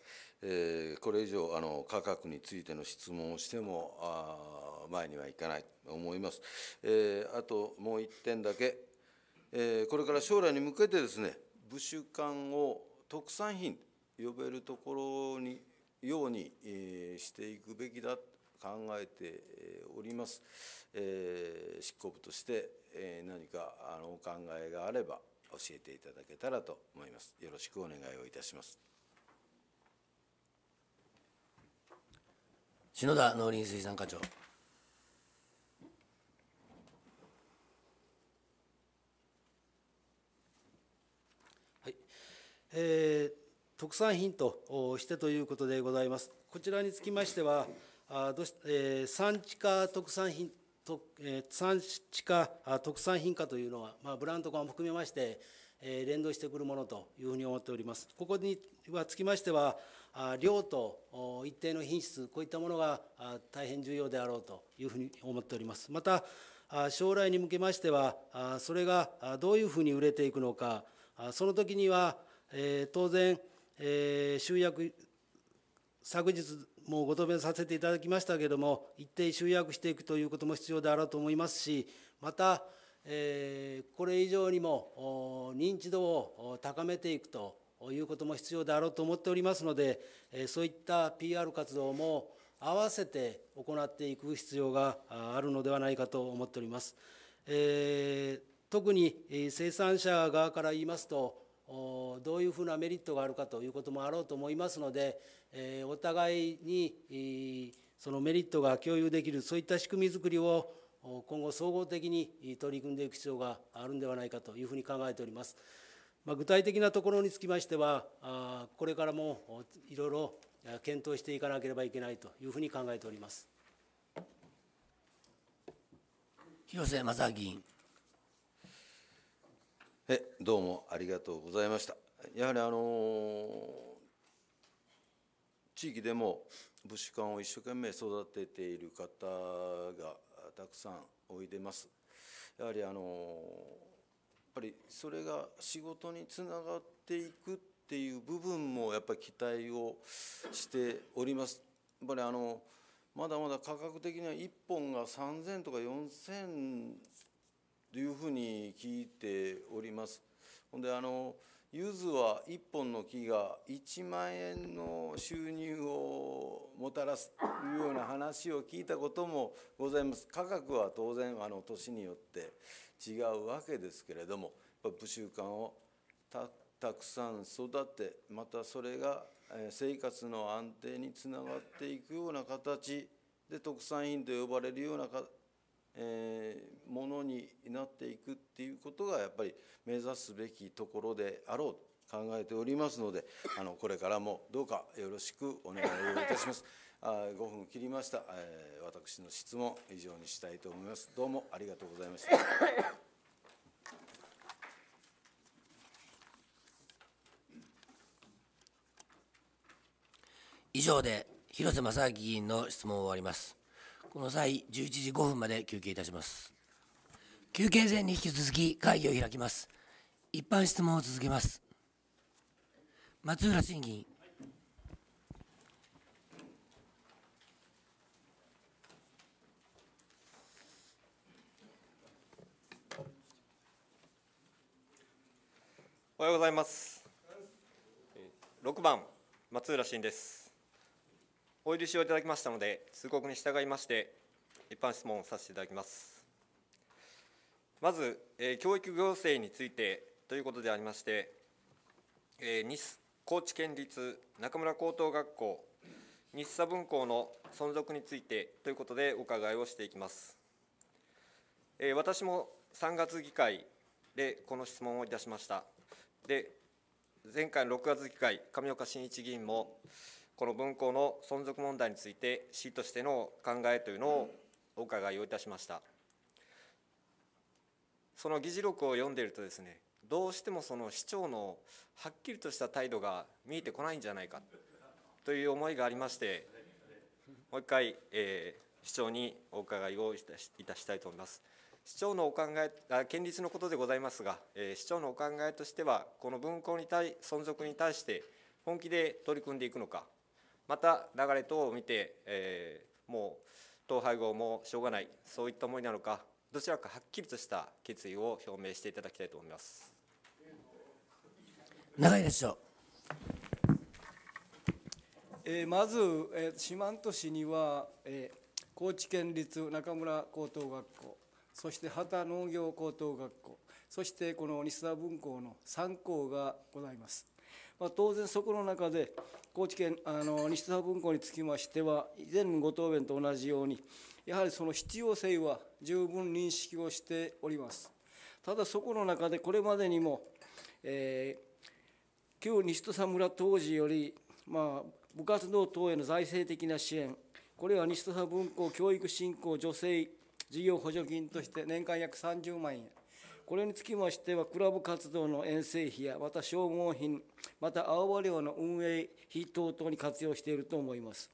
えー、これ以上あの価格についての質問をしてもあ前にはいかないと思います、えー、あともう1点だけ、えー、これから将来に向けてですね部首館を特産品呼べるところにように、えしていくべきだ考えております、えー、執行部として、えー、何かあのお考えがあれば教えていただけたらと思いますよろしくお願いをいたします篠田農林水産課長はい、えー、特産品としてということでございます。こちらにつきましては、あどうし、え産地化特産品と、え産地化特産品化というのは、まあ、ブランド化も含めまして、え連動してくるものというふうに思っております。ここにはつきましては量と一定の品質こういったものが大変重要であろうというふうに思っております。また将来に向けましてはそれがどういうふうに売れていくのかその時には当然集約昨日もうご答弁させていただきましたけれども、一定集約していくということも必要であろうと思いますし、また、えー、これ以上にも認知度を高めていくということも必要であろうと思っておりますので、そういった PR 活動も合わせて行っていく必要があるのではないかと思っております。えー特に生産者側から言いますと、どういうふうなメリットがあるかということもあろうと思いますので、えお互いにそのメリットが共有できるそういった仕組みづくりを今後総合的に取り組んでいく必要があるんではないかというふうに考えております。まあ、具体的なところにつきましてはこれからもいろいろ検討していかなければいけないというふうに考えております。広瀬正議員えどうもありがとうございました。やはりあのー地域でも武士館を一生懸命育てている方がたくさんおいでます。やはりあのやっぱりそれが仕事につながっていくっていう部分もやっぱり期待をしております。やっぱりあのまだまだ価格的には1本が3,000とか4,000というふうに聞いております。ほんであのゆずは1本の木が1万円の収入をもたらすというような話を聞いたこともございます価格は当然あの年によって違うわけですけれどもやっぱ武習館をたたくさん育てまたそれが生活の安定につながっていくような形で特産品と呼ばれるようなえー、ものになっていくっていうことがやっぱり目指すべきところであろうと考えておりますのであのこれからもどうかよろしくお願いいたします。あ5分切りました、えー、私の質問以上にしたいと思います。どうもありがとうございました。以上で広瀬正明議員の質問を終わります。この際11時5分まで休憩いたします休憩前に引き続き会議を開きます一般質問を続けます松浦審議員おはようございます6番松浦真ですお許しをいただきましたので、通告に従いまして、一般質問をさせていただきます。まず、教育行政についてということでありまして、西高知県立中村高等学校、日佐分校の存続についてということでお伺いをしていきます。私も3月議会でこの質問をいたしました。で前回6月議会、上岡真一議員も、この分校の存続問題について市としての考えというのをお伺いをいたしましたその議事録を読んでいるとですねどうしてもその市長のはっきりとした態度が見えてこないんじゃないかという思いがありましてもう一回、えー、市長にお伺いをいたしたいと思います。市長のお考えあ、県立のことでございますが、えー、市長のお考えとしては、この分校に対存続に対して、本気で取り組んでいくのか、また流れ等を見て、えー、もう統廃合もしょうがないそういった思いなのかどちらかはっきりとした決意を表明していただきたいと思います長いでしょう、えー、まず、えー、四万十市には、えー、高知県立中村高等学校そして畑農業高等学校そしてこの西沢分校の3校がございます。まあ、当然そこの中で高知県あの西沢文庫につきましては以前のご答弁と同じようにやはりその必要性は十分認識をしておりますただそこの中でこれまでにも、えー、旧西土佐村当時より、まあ、部活動等への財政的な支援これは西土佐文庫教育振興助成事業補助金として年間約30万円これにつきましてはクラブ活動の遠征費やまた消耗品また青葉寮の運営費等々に活用していると思います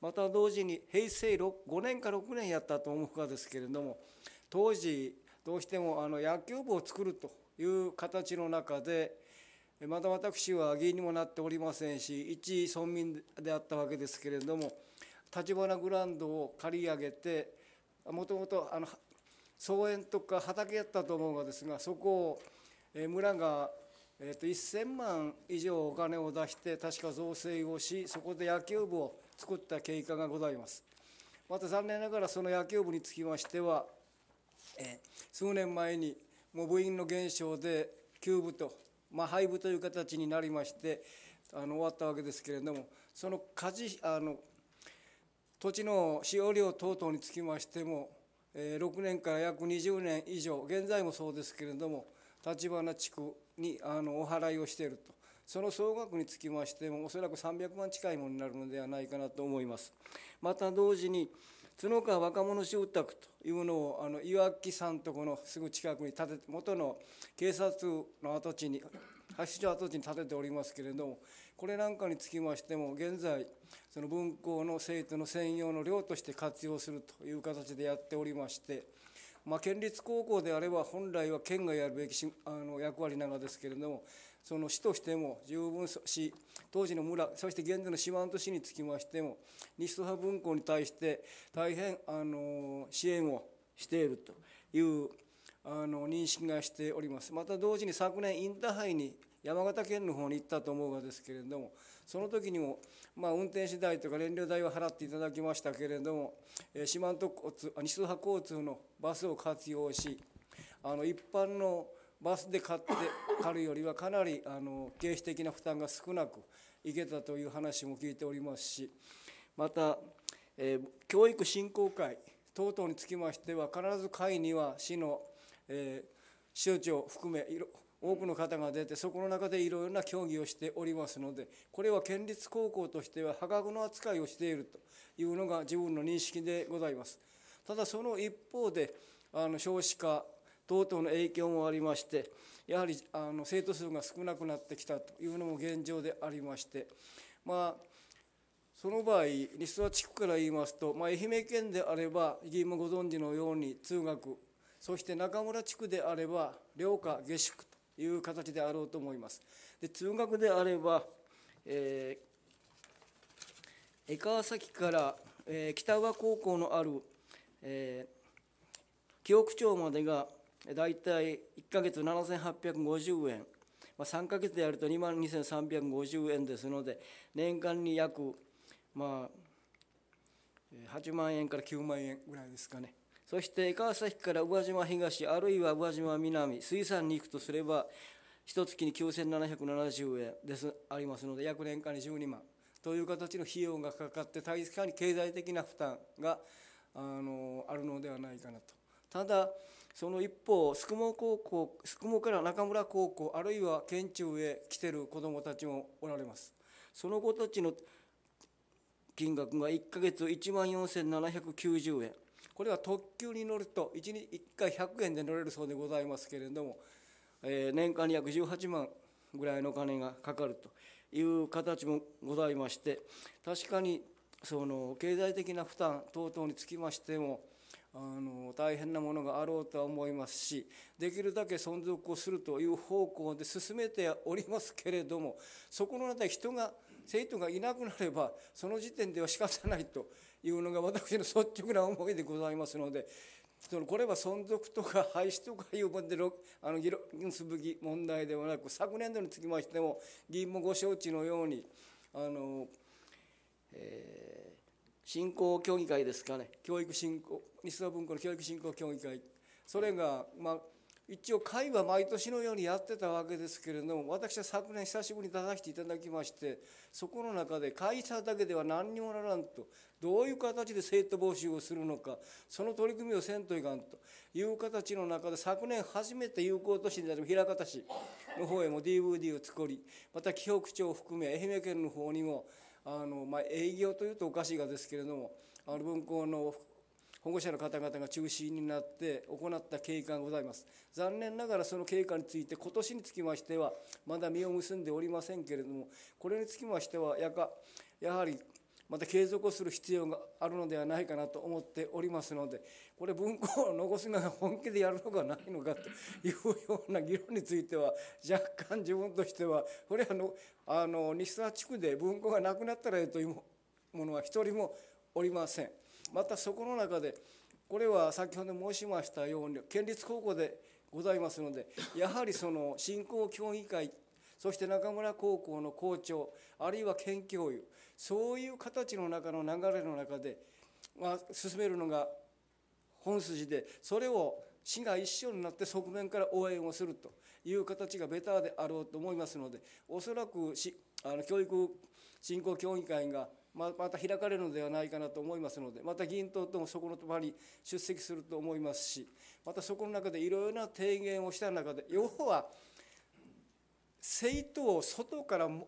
また同時に平成5年か6年やったと思うかですけれども当時どうしてもあの野球部を作るという形の中でまた私は議員にもなっておりませんし一村民であったわけですけれども橘グラウンドを借り上げてもともとあの草園とか畑やったと思うのですがそこを、え村が、えー、と1,000万以上お金を出して確か造成をしそこで野球部を作った経過がございます。また残念ながらその野球部につきましては、え数年前にもう部員の減少で休部と、まあ、廃部という形になりましてあの終わったわけですけれどもその家事あの土地の使用料等々につきましても6年から約20年以上現在もそうですけれども立花地区にあのお払いをしているとその総額につきましてもおそらく300万近いものになるのではないかなと思いますまた同時に角川若者住宅というのをあの岩木さんとこのすぐ近くに建てて元の警察の跡地に発所跡地に建てておりますけれどもこれなんかにつきましても現在その分校の生徒の専用の寮として活用するという形でやっておりまして。まあ、県立高校であれば本来は県がやるべきあの役割なのですけれどもその市としても十分市当時の村そして現在の四万十市につきましても西都派分校に対して大変あの支援をしているというあの認識がしておりますまた同時に昨年インターハイに山形県の方に行ったと思うがですけれどもその時にも、まあ、運転手代とか燃料代を払っていただきましたけれども四万十交通西津波交通のバスを活用しあの一般のバスで買って 買るよりはかなりあの経費的な負担が少なく行けたという話も聞いておりますしまた、えー、教育振興会等々につきましては必ず会には市の、えー、市長含め多くの方が出てそこの中でいろいろな協議をしておりますのでこれは県立高校としては破格の扱いをしているというのが自分の認識でございます。ただその一方であの少子化等々の影響もありましてやはりあの生徒数が少なくなってきたというのも現状でありましてまあその場合西沢地区から言いますと、まあ、愛媛県であれば議員もご存知のように通学そして中村地区であれば寮下下宿いう形であろうと思います。で通学であれば、えー、江川崎から、えー、北川高校のある、えー、記憶町までがだいたい1か月7850円、まあ、3か月でやると2万2350円ですので年間に約まあ8万円から9万円ぐらいですかね。そして川崎から宇和島東あるいは宇和島南水産に行くとすれば一月に9770円ですありますので約年間に12万という形の費用がかかって大変に経済的な負担があのあるのではないかなと。ただその一方宿毛高校宿毛から中村高校あるいは県庁へ来てる子どもたちもおられます。その子たちの金額が1ヶ月1万4790円これは特急に乗ると 1, 1回100円で乗れるそうでございますけれども、えー、年間に約18万ぐらいのお金がかかるという形もございまして確かにその経済的な負担等々につきましてもあの大変なものがあろうとは思いますしできるだけ存続をするという方向で進めておりますけれどもそこの中で人が生徒がいなくなればその時点では仕方ないというのが私の率直な思いでございますのでそのこれは存続とか廃止とかいうもんであの議論すべき問題ではなく昨年度につきましても議員もご承知のようにあの、えー、振興協議会ですかね教育振興西田文庫の教育振興協議会それがまあ一応会は毎年のようにやってたわけですけれども私は昨年久しぶりに出させていただきましてそこの中で会社だけでは何にもならんとどういう形で生徒募集をするのかその取り組みをせんといかんという形の中で昨年初めて友好都市である枚方市の方へも DVD を作りまた紀北町を含め愛媛県の方にもあの、まあ、営業というとおかしいがですけれどもあの文校の保護者の方々が中心になって行った経過がございます残念ながらその経過について今年につきましてはまだ実を結んでおりませんけれどもこれにつきましてはやかやはりまた継続をする必要があるのではないかなと思っておりますのでこれ文庫を残すが本気でやるのかないのかというような議論については若干自分としてはこれはのあの西沢地区で文庫がなくなったらええというものは一人もおりません。またそこの中でこれは先ほど申しましたように県立高校でございますのでやはりその振興協議会そして中村高校の校長あるいは県教諭そういう形の中の流れの中で、まあ、進めるのが本筋でそれを市が一緒になって側面から応援をするという形がベターであろうと思いますのでおそらくしあの教育振興協議会がまた開かれるのではないかなと思いますのでまた議員党ともそこの場に出席すると思いますしまたそこの中でいろいろな提言をした中で要は政党を外から連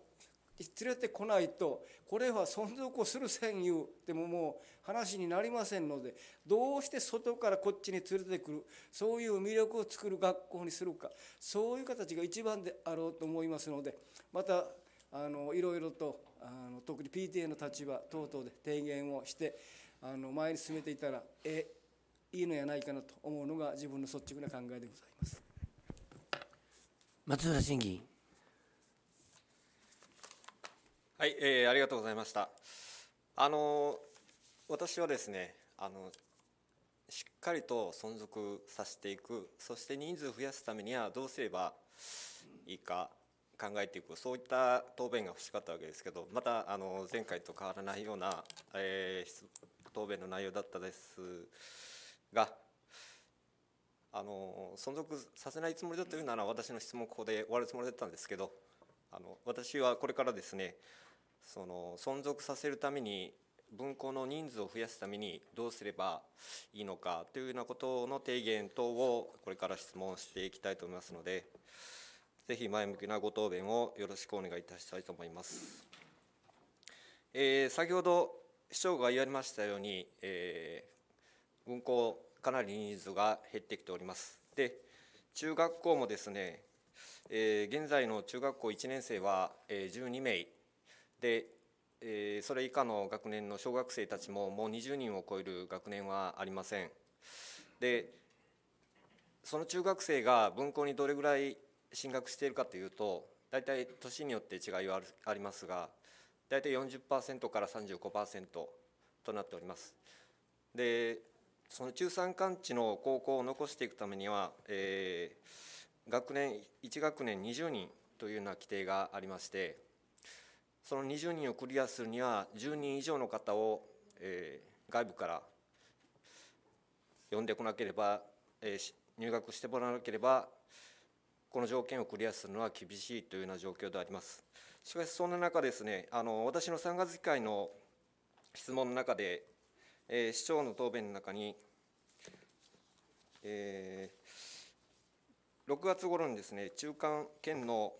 れてこないとこれは存続をする戦友でももう話になりませんのでどうして外からこっちに連れてくるそういう魅力を作る学校にするかそういう形が一番であろうと思いますのでまたあのいろいろとあの特に PTA の立場等々で提言をしてあの前に進めていたらえいいのやないかなと思うのが自分の率直な考えでございます松浦審議はい、えー、ありがとうございましたあの私はですねあのしっかりと存続させていくそして人数を増やすためにはどうすればいいか考えていくそういった答弁が欲しかったわけですけどまたあの前回と変わらないような、えー、答弁の内容だったですがあの存続させないつもりだというなら私の質問ここで終わるつもりだったんですけどあの私はこれからですねその存続させるために分校の人数を増やすためにどうすればいいのかというようなことの提言等をこれから質問していきたいと思いますので。ぜひ前向きなご答弁をよろしくお願いいたしたいと思います。えー、先ほど市長が言われましたように、えー、運行、かなり人数が減ってきております。で中学校もですね、えー、現在の中学校1年生は、えー、12名で、えー、それ以下の学年の小学生たちももう20人を超える学年はありません。でその中学生が分校にどれぐらい進学しているかというと大体年によって違いはありますが大体40%から35%となっております。でその中山間地の高校を残していくためには、えー、学年1学年20人というような規定がありましてその20人をクリアするには10人以上の方を、えー、外部から呼んでこなければ、えー、入学してもらわなければこの条件をクリアするのは厳しいというような状況であります。しかし、そんな中ですね、あの私の三月議会の質問の中で、えー、市長の答弁の中に、えー、6月頃にですね、中間県の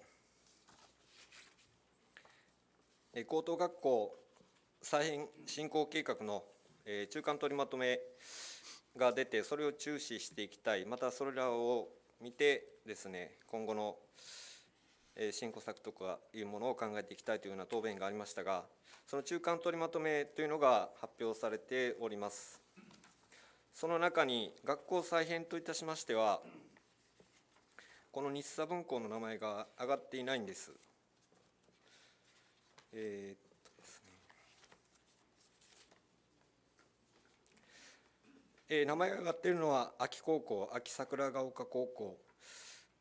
高等学校再編振興計画の中間取りまとめが出て、それを注視していきたい、またそれらを見てですね今後の新古策とかいうものを考えていきたいというような答弁がありましたがその中間取りまとめというのが発表されておりますその中に学校再編といたしましてはこの日佐文校の名前が挙がっていないんですえー、えー、名前が挙がっているのは秋高校秋桜ヶ丘高校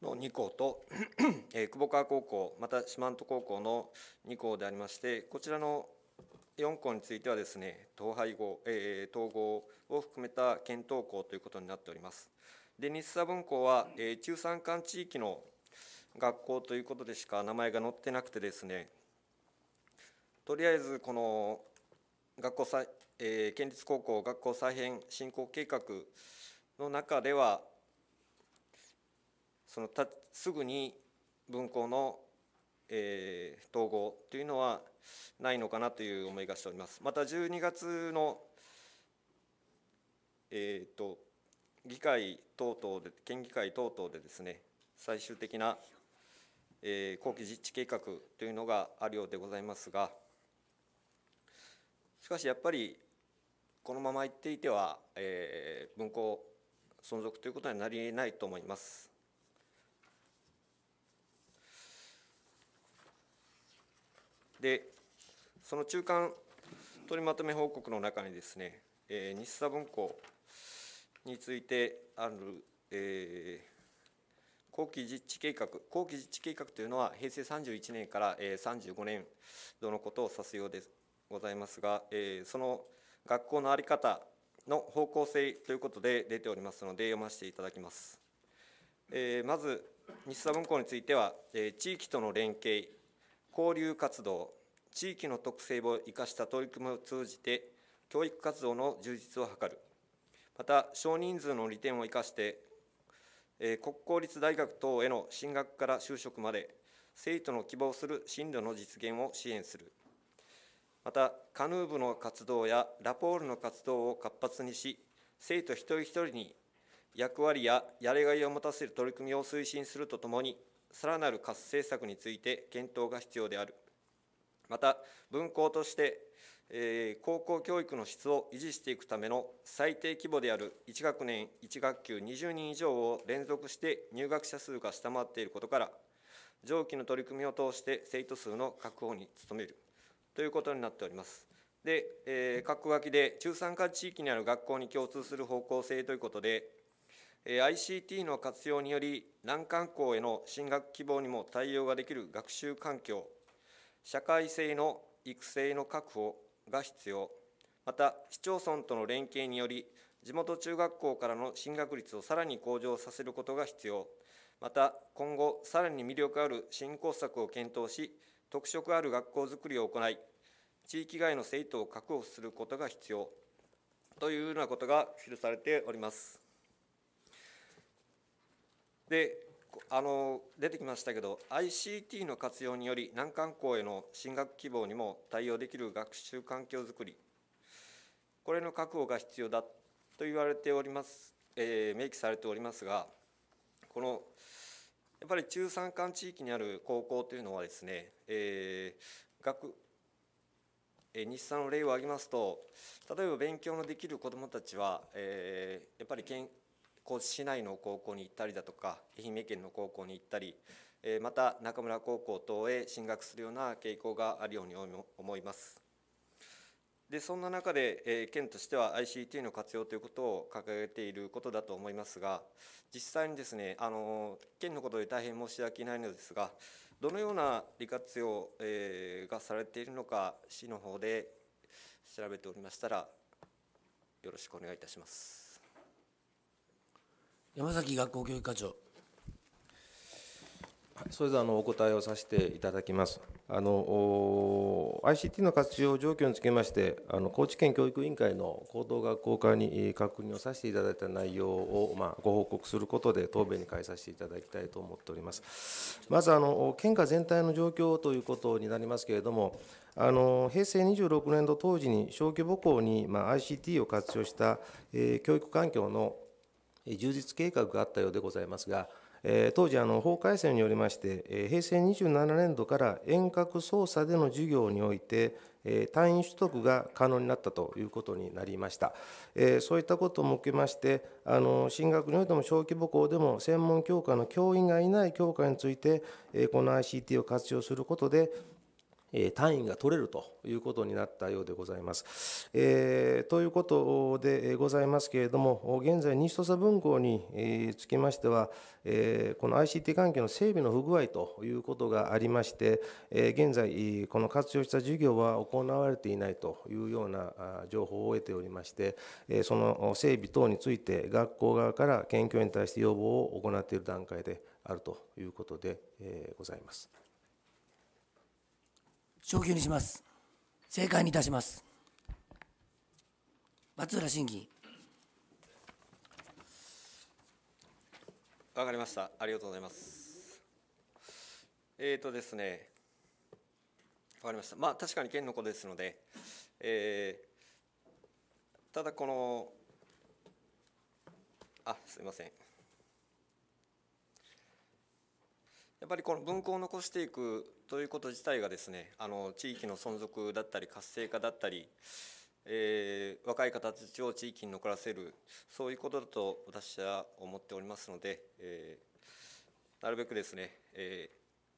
の2校と、えー、久保川高校また四万十高校の2校でありましてこちらの4校についてはですね統廃合、えー、統合を含めた検討校ということになっております。で日佐文校は、えー、中山間地域の学校ということでしか名前が載ってなくてですねとりあえずこの学校えー、県立高校学校再編振興計画の中ではそのたすぐに分校の、えー、統合というのはないのかなという思いがしております。また12月の、えーと、議会等々で県議会等々でですね最終的な、えー、後期実地計画というのがあるようでございますがしかしやっぱりこのままいっていては、えー、分校存続ということになりないと思います。でその中間取りまとめ報告の中にですね、えー、西佐文庫についてある、えー、後期実地計画後期実地計画というのは平成31年から、えー、35年度のことを指すようでございますが、えー、その学校の在り方の方向性ということで出ておりますので、読ませていただきます。えー、まず、西田文庫については、えー、地域との連携、交流活動、地域の特性を生かした取り組みを通じて、教育活動の充実を図る、また少人数の利点を生かして、えー、国公立大学等への進学から就職まで、生徒の希望する進路の実現を支援する、またカヌー部の活動やラポールの活動を活発にし生徒一人一人に役割ややりがいを持たせる取り組みを推進するとともにさらなる活性策について検討が必要であるまた分校として、えー、高校教育の質を維持していくための最低規模である1学年1学級20人以上を連続して入学者数が下回っていることから上記の取り組みを通して生徒数の確保に努めるということになっております。で、えー、書きで、中山間地域にある学校に共通する方向性ということで、えー、ICT の活用により、難関校への進学希望にも対応ができる学習環境、社会性の育成の確保が必要、また、市町村との連携により、地元中学校からの進学率をさらに向上させることが必要、また今後、さらに魅力ある新興策を検討し、特色ある学校づくりを行い地域外の生徒を確保することが必要というようなことが記されております。であの出てきましたけど ICT の活用により難関校への進学希望にも対応できる学習環境づくりこれの確保が必要だと言われております、えー、明記されておりますがこのやっぱり中山間地域にある高校というのはですね、えー、学え日産の例を挙げますと例えば勉強のできる子どもたちは、えー、やっぱり県高知市内の高校に行ったりだとか愛媛県の高校に行ったり、えー、また中村高校等へ進学するような傾向があるように思います。でそんな中で、えー、県としては ICT の活用ということを掲げていることだと思いますが実際にですねあの県のことで大変申し訳ないのですがどのような利活用、えー、がされているのか市の方で調べておりましたらよろしくお願いいたします山崎学校教育課長それぞれのお答えをさせていただきます。あの ICT の活用状況につきまして、あの高知県教育委員会の高等学校課に確認をさせていただいた内容を、まあ、ご報告することで、答弁に変えさせていただきたいと思っております。まずあの、県下全体の状況ということになりますけれども、あの平成26年度当時に小規模校に、まあ、ICT を活用した、えー、教育環境の充実計画があったようでございますが、え当時あの法改正によりまして、え平成27年度から遠隔操作での授業において、え単位取得が可能になったということになりました、えそういったことも受けましてあの進学においても小規模校でも専門教科の教員がいない教科について、えこの ICT を活用することで単位が取れるということになったようでございます。えー、ということでございますけれども現在西土佐分校に、つきましては、えー、この ICT 関係の整備の不具合ということがありまして、え現在この活用した授業は行われていないというような情報を得ておりまして、その整備等について学校側から県究に対して要望を行っている段階であるということで、えございます。昇給にします正解にいたします松浦審議わかりましたありがとうございますえっ、ー、とですねわかりましたまあ確かに県の子ですので、えー、ただこのあすみませんやっぱりこの文庫を残していくということ自体がですねあの地域の存続だったり活性化だったり、えー、若い方たちを地域に残らせるそういうことだと私は思っておりますので、えー、なるべくですね、え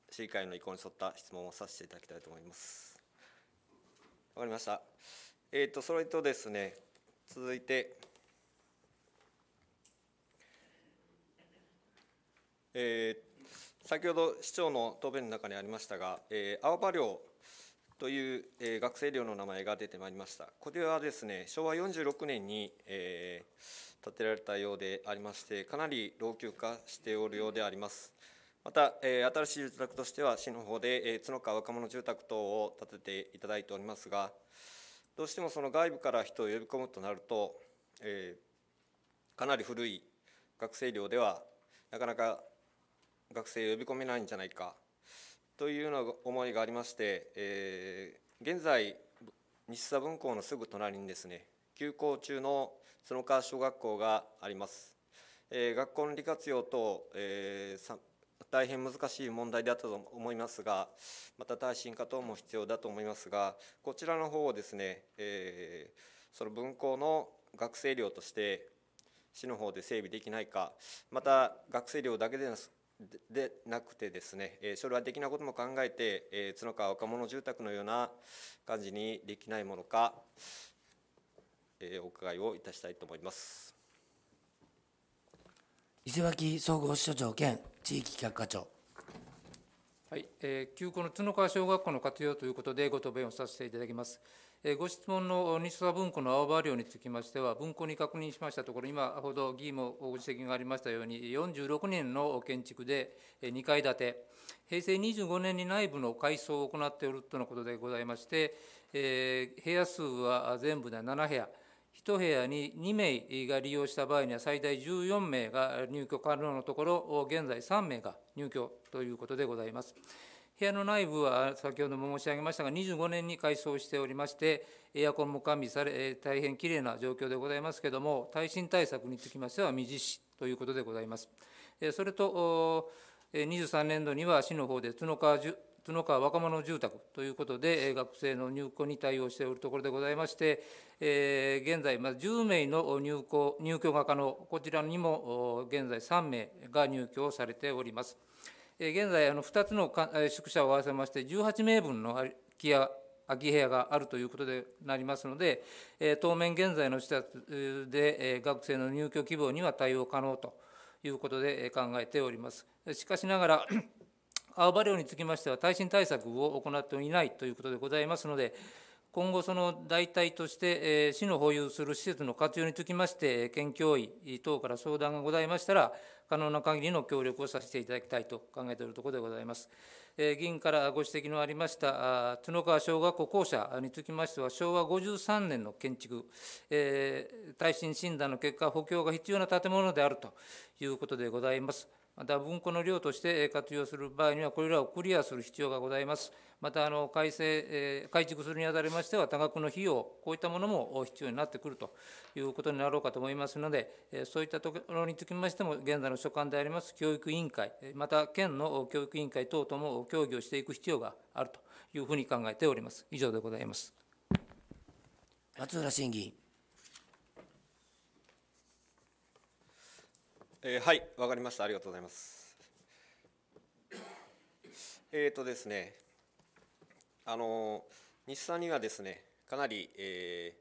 ー、市議会の意向に沿った質問をさせていただきたいと思います。わかりました。えっ、とそれとですね続いて。えー、先ほど市長の答弁の中にありましたが、えー、青葉寮という、えー、学生寮の名前が出てまいりました。これはですね、昭和46年に、えー、建てられたようでありまして、かなり老朽化しておるようであります。また、えー、新しい住宅としては、市の方で、えー、角川若者住宅等を建てていただいておりますが、どうしてもその外部から人を呼び込むとなると、えー、かなり古い学生寮ではなかなか学生を呼び込めないんじゃないかというような思いがありまして、えー、現在西佐分校のすぐ隣にですね休校中の角川小学校があります、えー、学校の利活用と、えー、大変難しい問題であったと思いますがまた耐震化等も必要だと思いますがこちらの方をですね、えー、その分校の学生寮として市の方で整備できないかまた学生寮だけででなくてですね、えー、将来的なことも考えて、えー、角川若者住宅のような感じにできないものか、えー、お伺いをいたしたいと思います伊勢脇総合支所長兼地域企画課長はい、えー、休校の角川小学校の活用ということでご答弁をさせていただきます。ご質問の西沢文庫の青葉寮につきましては、文庫に確認しましたところ、今ほど議員もご指摘がありましたように、46年の建築で2階建て、平成25年に内部の改装を行っておるとのことでございまして、部屋数は全部で7部屋。1部屋に2名が利用した場合には最大14名が入居可能のところ、現在3名が入居ということでございます。部屋の内部は先ほども申し上げましたが、25年に改装しておりまして、エアコンも完備され、大変きれいな状況でございますけれども、耐震対策につきましては未実施ということでございます。それと、23年度には市の方で角川川若者住宅ということで、学生の入居に対応しておるところでございまして、現在、10名の入居入居が可能、こちらにも現在3名が入居をされております。現在、2つの宿舎を合わせまして、18名分の空き家、空き部屋があるということでなりますので、当面、現在の施設で学生の入居希望には対応可能ということで考えております。しかしながら 青葉寮につきましては、耐震対策を行っていないということでございますので、今後、その代替として、市の保有する施設の活用につきまして、県教委等から相談がございましたら、可能な限りの協力をさせていただきたいと考えているところでございます。議員からご指摘のありました角川小学校校舎につきましては、昭和53年の建築、耐震診断の結果、補強が必要な建物であるということでございます。また文庫の量として活用する場合には、これらをクリアする必要がございます。また、あの改正、改築するにあたりましては、多額の費用、こういったものも必要になってくるということになろうかと思いますので、そういったところにつきましても、現在の所管であります教育委員会、また県の教育委員会等とも協議をしていく必要があるというふうに考えております。以上でございます。松浦審議えー、はい、わかりました。ありがとうございます。えっ、ー、とですね、あの日産にはですね、かなり、え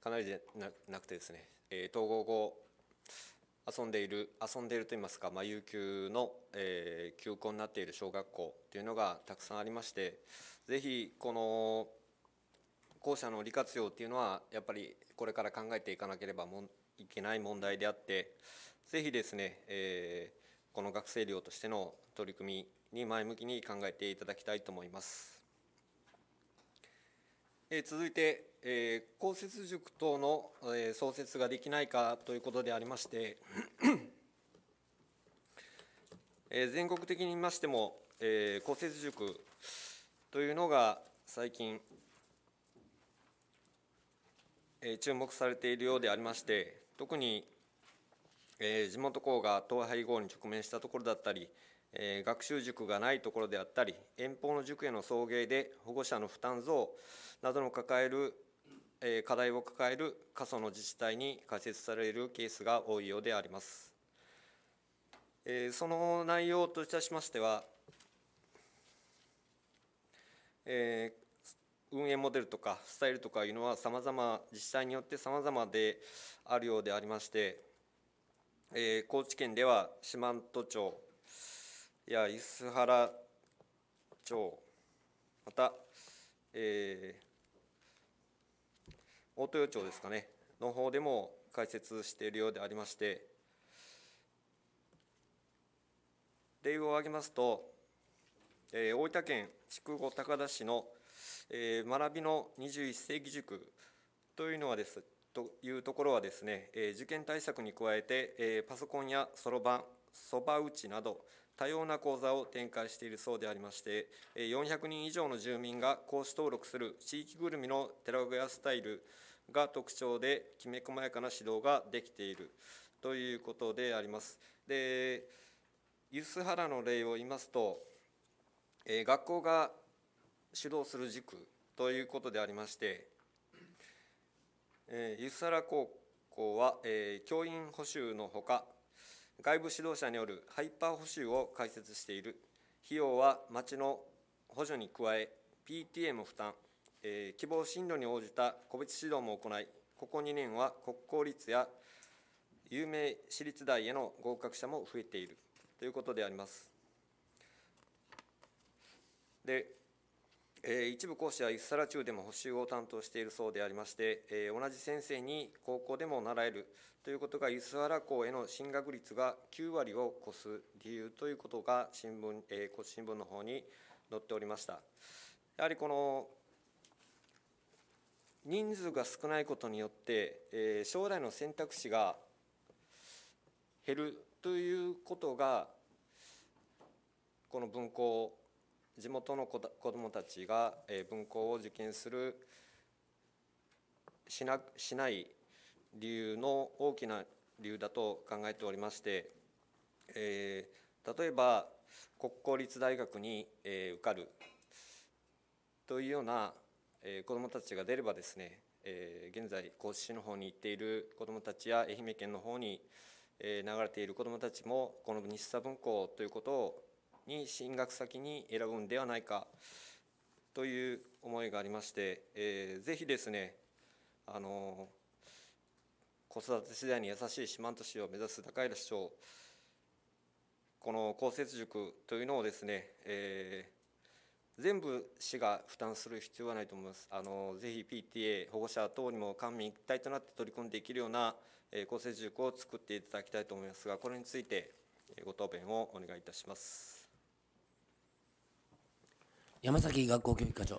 ー、かなりでゃなくてですね、えー、統合後遊んでいる遊んでいるといいますか、まあ有給の、えー、休校になっている小学校というのがたくさんありまして、ぜひこの校舎の利活用っていうのはやっぱりこれから考えていかなければもいけない問題であって。ぜひですね、えー、この学生寮としての取り組みに前向きに考えていただきたいと思います。えー、続いて、えー、公設塾等の、えー、創設ができないかということでありまして、えー、全国的に見ましても、えー、公設塾というのが最近、えー、注目されているようでありまして、特にえー、地元校が統廃合に直面したところだったり、えー、学習塾がないところであったり遠方の塾への送迎で保護者の負担増などの抱える、えー、課題を抱える過疎の自治体に仮設されるケースが多いようであります、えー、その内容といたしましては、えー、運営モデルとかスタイルとかいうのはさまざま自治体によってさまざまであるようでありましてえー、高知県では四万十町や梼原町また、えー、大豊町ですかねの方でも開設しているようでありまして例を挙げますと、えー、大分県筑後高田市の、えー、学びの21世紀塾というのはですというところはですね、え受験対策に加えて、えパソコンやそろばん、そば打ちなど、多様な講座を展開しているそうでありまして、400人以上の住民が講師登録する地域ぐるみの寺小屋スタイルが特徴で、きめ細やかな指導ができているということであります。で梼原の例を言いますと、学校が主導する塾ということでありまして、えー、ユラ高校は、え教員補修のほか外部指導者によるハイパー補修を開設している費用は町の補助に加え PTM 負担、え希望進路に応じた個別指導も行いここ2年は国公立や有名私立大への合格者も増えているということであります。でえー、一部講師はユッサラ中でも補習を担当しているそうでありまして、えー、同じ先生に高校でも習えるということが、ユス原ラ校への進学率が9割を超す理由ということが新聞、えー、新聞の方に載っておりました。やはりこの人数が少ないことによって、えー、将来の選択肢が減るということが、この分校地元の子どもたちが分校を受験するしなしない理由の大きな理由だと考えておりまして、えー、例えば国公立大学に、えー、受かるというような、えー、子どもたちが出ればですね、えー、現在甲子市の方に行っている子どもたちや愛媛県の方に、えー、流れている子どもたちもこの西佐分校ということをに進学先に選ぶんではないかという思いがありまして、えー、ぜひですねあの子育て世代に優しい四万十市を目指す高平市長この公設塾というのをですね、えー、全部市が負担する必要はないと思いますあのぜひ PTA 保護者等にも官民一体となって取り組んでいけるような、えー、公設塾を作っていただきたいと思いますがこれについてご答弁をお願いいたします。山崎学校教育課長。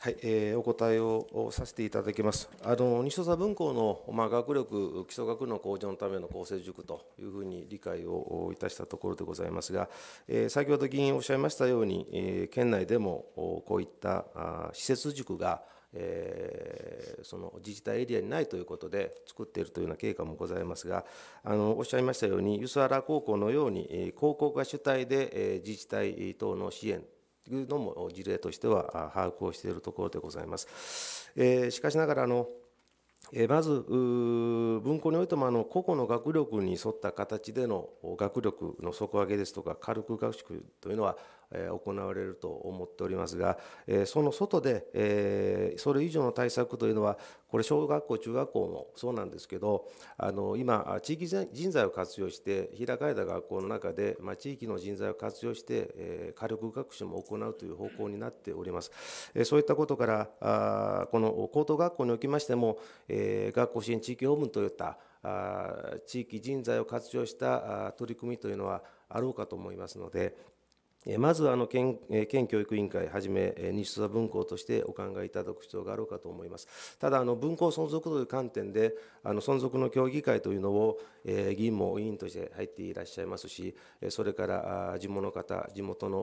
はい、えー、お答えをさせていただきます。あの西土佐文校のまあ学力基礎学の向上のための構成塾というふうに理解をいたしたところでございますが、えー、先ほど議員おっしゃいましたように、えー、県内でもこういったあ施設塾がえー、その自治体エリアにないということで作っているというような経過もございますがあのおっしゃいましたように梼原高校のように高校が主体で、えー、自治体等の支援というのも事例としては把握をしているところでございます。えしかしながらあのまず文庫においてもあの個々の学力に沿った形での学力の底上げですとか軽く学習というのは行われると思っておりますが、その外でそれ以上の対策というのは、これ、小学校、中学校もそうなんですけど、あの今、地域人材を活用して、開かれた学校の中で、ま地域の人材を活用して、火力学習も行うという方向になっております。そういったことから、あこの高等学校におきましても、学校支援地域オープンといった地域人材を活用した取り組みというのはあろうかと思いますので、まずあの県県教育委員会はじめ、西澤佐分校としてお考えいただく必要があろうかと思います。ただ、あの分校存続という観点で、あの存続の協議会というのを、え議員も委員として入っていらっしゃいますし、それから地元の方、地元の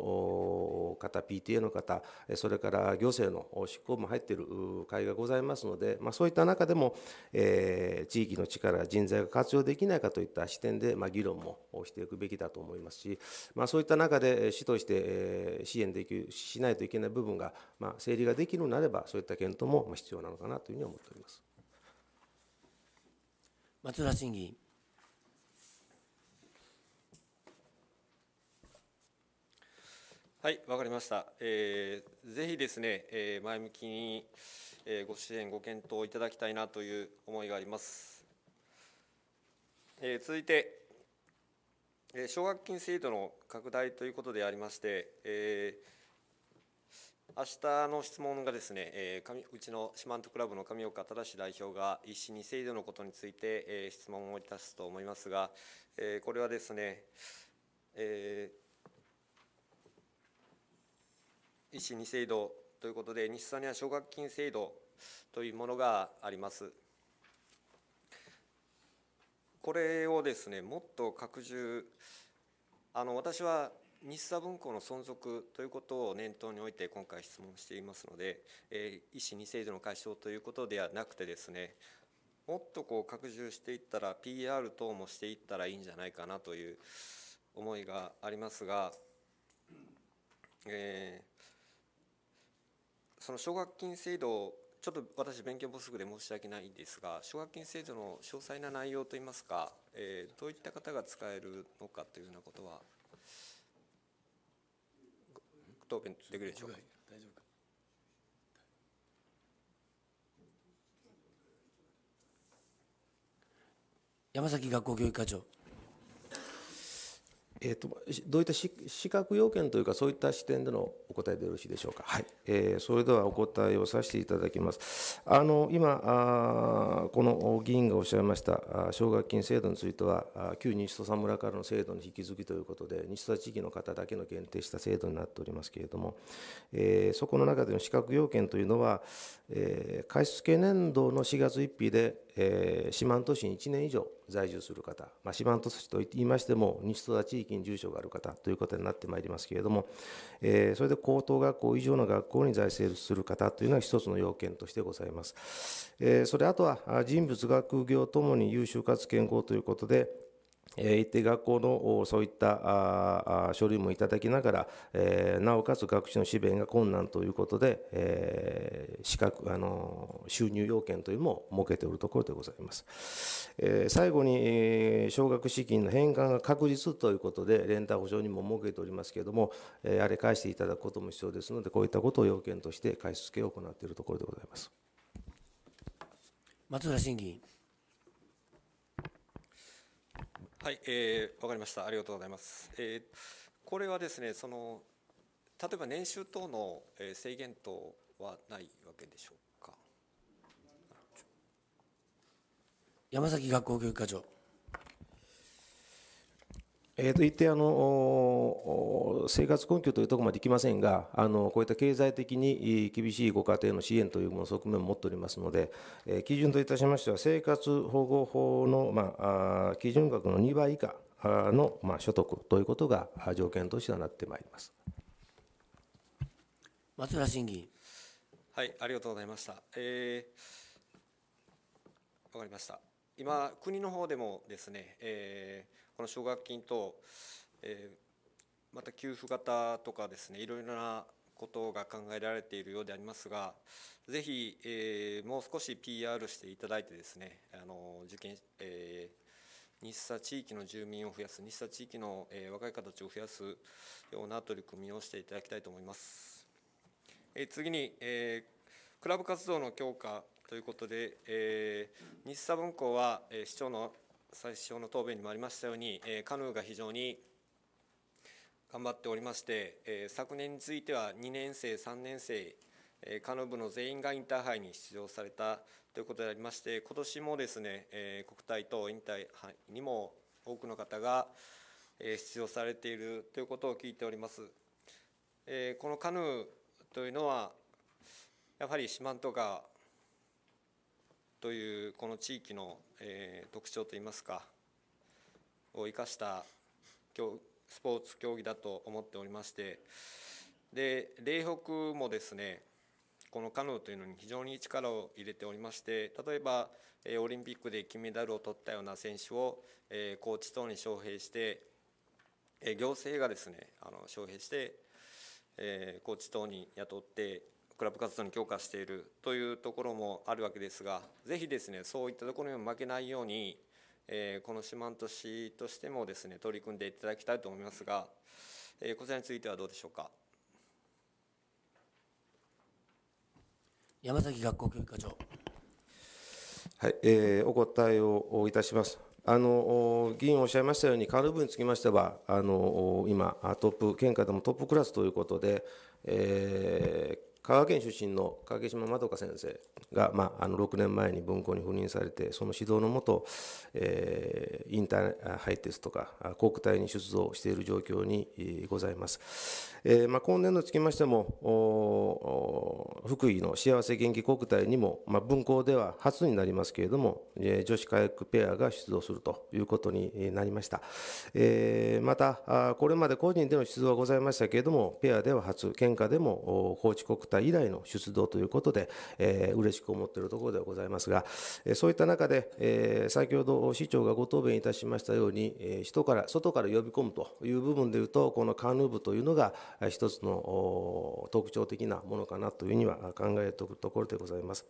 方、PTA の方、それから行政の執行部も入っている会がございますので、まあ、そういった中でも、え地域の力、人材が活用できないかといった視点で、ま議論もしていくべきだと思いますし、まあ、そういった中で、市通して支援できるしないといけない部分が、まあ、整理ができるのなればそういった検討も必要なのかなというふうに思っております松浦審議員。はい、わかりました。えー、ぜひですね、えー、前向きに、えー、ご支援、ご検討いただきたいなという思いがあります。えー、続いて、奨学金制度の拡大ということでありまして、えー、明日の質問がですね、えー、うちの四万十クラブの上岡忠代表が一子二制度のことについて、えー、質問をいたすと思いますが、えー、これはですね、えー、一子二制度ということで、西さんには奨学金制度というものがあります。これをですねもっと拡充あの私は日産文庫の存続ということを念頭において今回質問していますので、えー、一子二制度の解消ということではなくてですねもっとこう拡充していったら PR 等もしていったらいいんじゃないかなという思いがありますが、えー、その奨学金制度ちょっと私、勉強不足で申し訳ないんですが、奨学金制度の詳細な内容といいますか、えー、どういった方が使えるのかというようなことは、答弁できるでしょうか。大丈夫か山崎学校教育課長。えーと、どういった資格要件というかそういった視点でのお答えでよろしいでしょうか、はいえー、それではお答えをさせていただきますあの今あこの議員がおっしゃいました奨学金制度については旧西土佐村からの制度の引き続きということで西土佐地域の方だけの限定した制度になっておりますけれども、えー、そこの中での資格要件というのは、えー、貸付年度の4月1日で、えー、四万十市に1年以上在住する方、まあ、四万十市と言いましても西戸田地域に住所がある方ということになってまいりますけれども、えー、それで高等学校以上の学校に在籍する方というのが一つの要件としてございます、えー、それあとは人物学業ともに優秀かつ健康ということで一定学校のそういった書類もいただきながら、なおかつ学習の支弁が困難ということで、資格あの収入要件というのも設けておるところでございます。最後に、奨学資金の返還が確実ということで、連帯保証にも設けておりますけれども、あれ返していただくことも必要ですので、こういったことを要件として返し付けを行っているところでございます。松浦審議はい、えー、分かりました、ありがとうございます。えー、これはですねその、例えば年収等の制限等はないわけでしょうか。山崎学校教育課長。えー、と言ってあの生活困窮というところまでいきませんがあのこういった経済的に厳しいご家庭の支援というもの側面を持っておりますので、え基準といたしましては生活保護法の、まあ、基準額の2倍以下の、まあ、所得ということが条件としてはなってまいります松浦審議員。はい、ありがとうございました。えー、わかりました。今国の方でもですね、えーこの奨学金と、えー、また給付型とかですねいろいろなことが考えられているようでありますがぜひ、えー、もう少し PR していただいてですねあの受験、えー、日佐地域の住民を増やす日佐地域の、えー、若い方たちを増やすような取り組みをしていただきたいと思います。え次に、えクラブ活動の強化ということで、えー、日佐文庫は、え市長の最初の答弁にもありましたように、えー、カヌーが非常に頑張っておりまして、えー、昨年については2年生、3年生、えー、カヌー部の全員がインターハイに出場されたということでありまして、今年もですね、えー、国体とインターハイにも多くの方が、えー、出場されているということを聞いております。えー、このカヌーというのは、やはり四万十川というこの地域のえー、特徴といいますかを生かしたスポーツ競技だと思っておりましてで霊北もですねこのカヌーというのに非常に力を入れておりまして例えばオリンピックで金メダルを取ったような選手をコーチ等に招聘して行政がですねあの招聘してコーチ等に雇ってクラブ活動に強化しているというところもあるわけですがぜひですねそういったところにも負けないように、えー、この四万十市としてもですね取り組んでいただきたいと思いますが、えー、こちらについてはどうでしょうか山崎学校教育課長はい、えー、お答えをいたしますあの議員おっしゃいましたように、カール部につきましては、あの今、トップ、県下でもトップクラスということで、え香川県出身の影島まどか先生が、まあ、あの6年前に文庫に赴任されてその指導のもと、えー、インターハイテスとか国体に出動している状況にございます。えま今年度につきましても福井の幸せ元気国体にも、ま分校では初になりますけれども、え女子カヤックペアが出動するということになりました、えまたこれまで個人での出動はございましたけれどもペアでは初県下でも高知国体以来の出動ということで、えー、嬉しく思っているところではございますが、えそういった中で、え先ほど市長がご答弁いたしましたように、え人から外から呼び込むという部分でいうとこのカヌー部というのが一つの特徴的なものかなというふうには考えておくところでございます。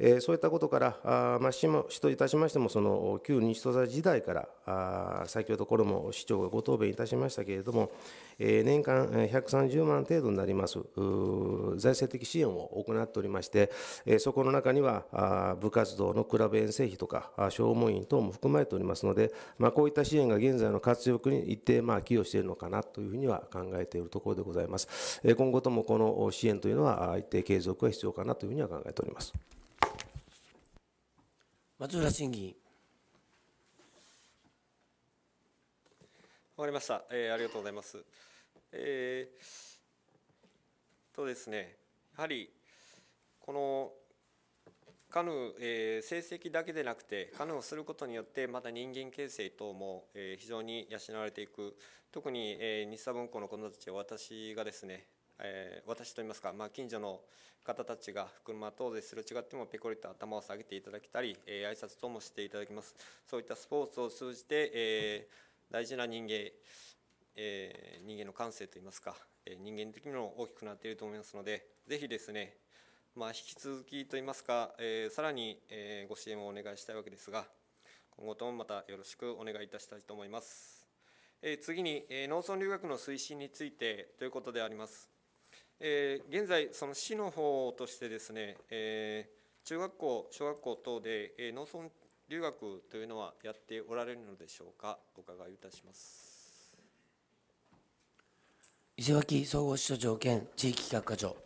えそういったことから、まあ、市といたしましても、その旧西土佐時代から、あ先ほどこれも市長がご答弁いたしましたけれども、え年間130万程度になります財政的支援を行っておりまして、えそこの中にはあ部活動のクラブ遠征費とか、消耗員等も含まれておりますので、まあ、こういった支援が現在の活力に一定、まあ、寄与しているのかなというふうには考えているところでございます。今後ともこの支援というのは、一定継続が必要かなというふうには考えております。松浦審議員。わかりました、えー、ありがとうございます。えー、とですね、やはりこのカヌー、えー、成績だけでなくてカヌーをすることによってまた人間形成等も、えー、非常に養われていく特に、えー、日佐文庫の子どもたちは私がですねえー、私といいますか、まあ、近所の方たちが車等ですれ違ってもペコリと頭を下げていただけたり、えー、挨拶ともしていただきますそういったスポーツを通じて、えー、大事な人間、えー、人間の感性といいますか、えー、人間的にも大きくなっていると思いますのでぜひですねまあ、引き続きといいますか、えー、さらに、えー、ご支援をお願いしたいわけですが、今後ともまたよろしくお願いいたしたいと思います。え次に、え農村留学の推進についてということであります。えー、現在、その市の方としてですね、えー、中学校、小学校等で、えー、農村留学というのはやっておられるのでしょうか、お伺いいたします。伊勢脇総合支所長兼地域企画課長。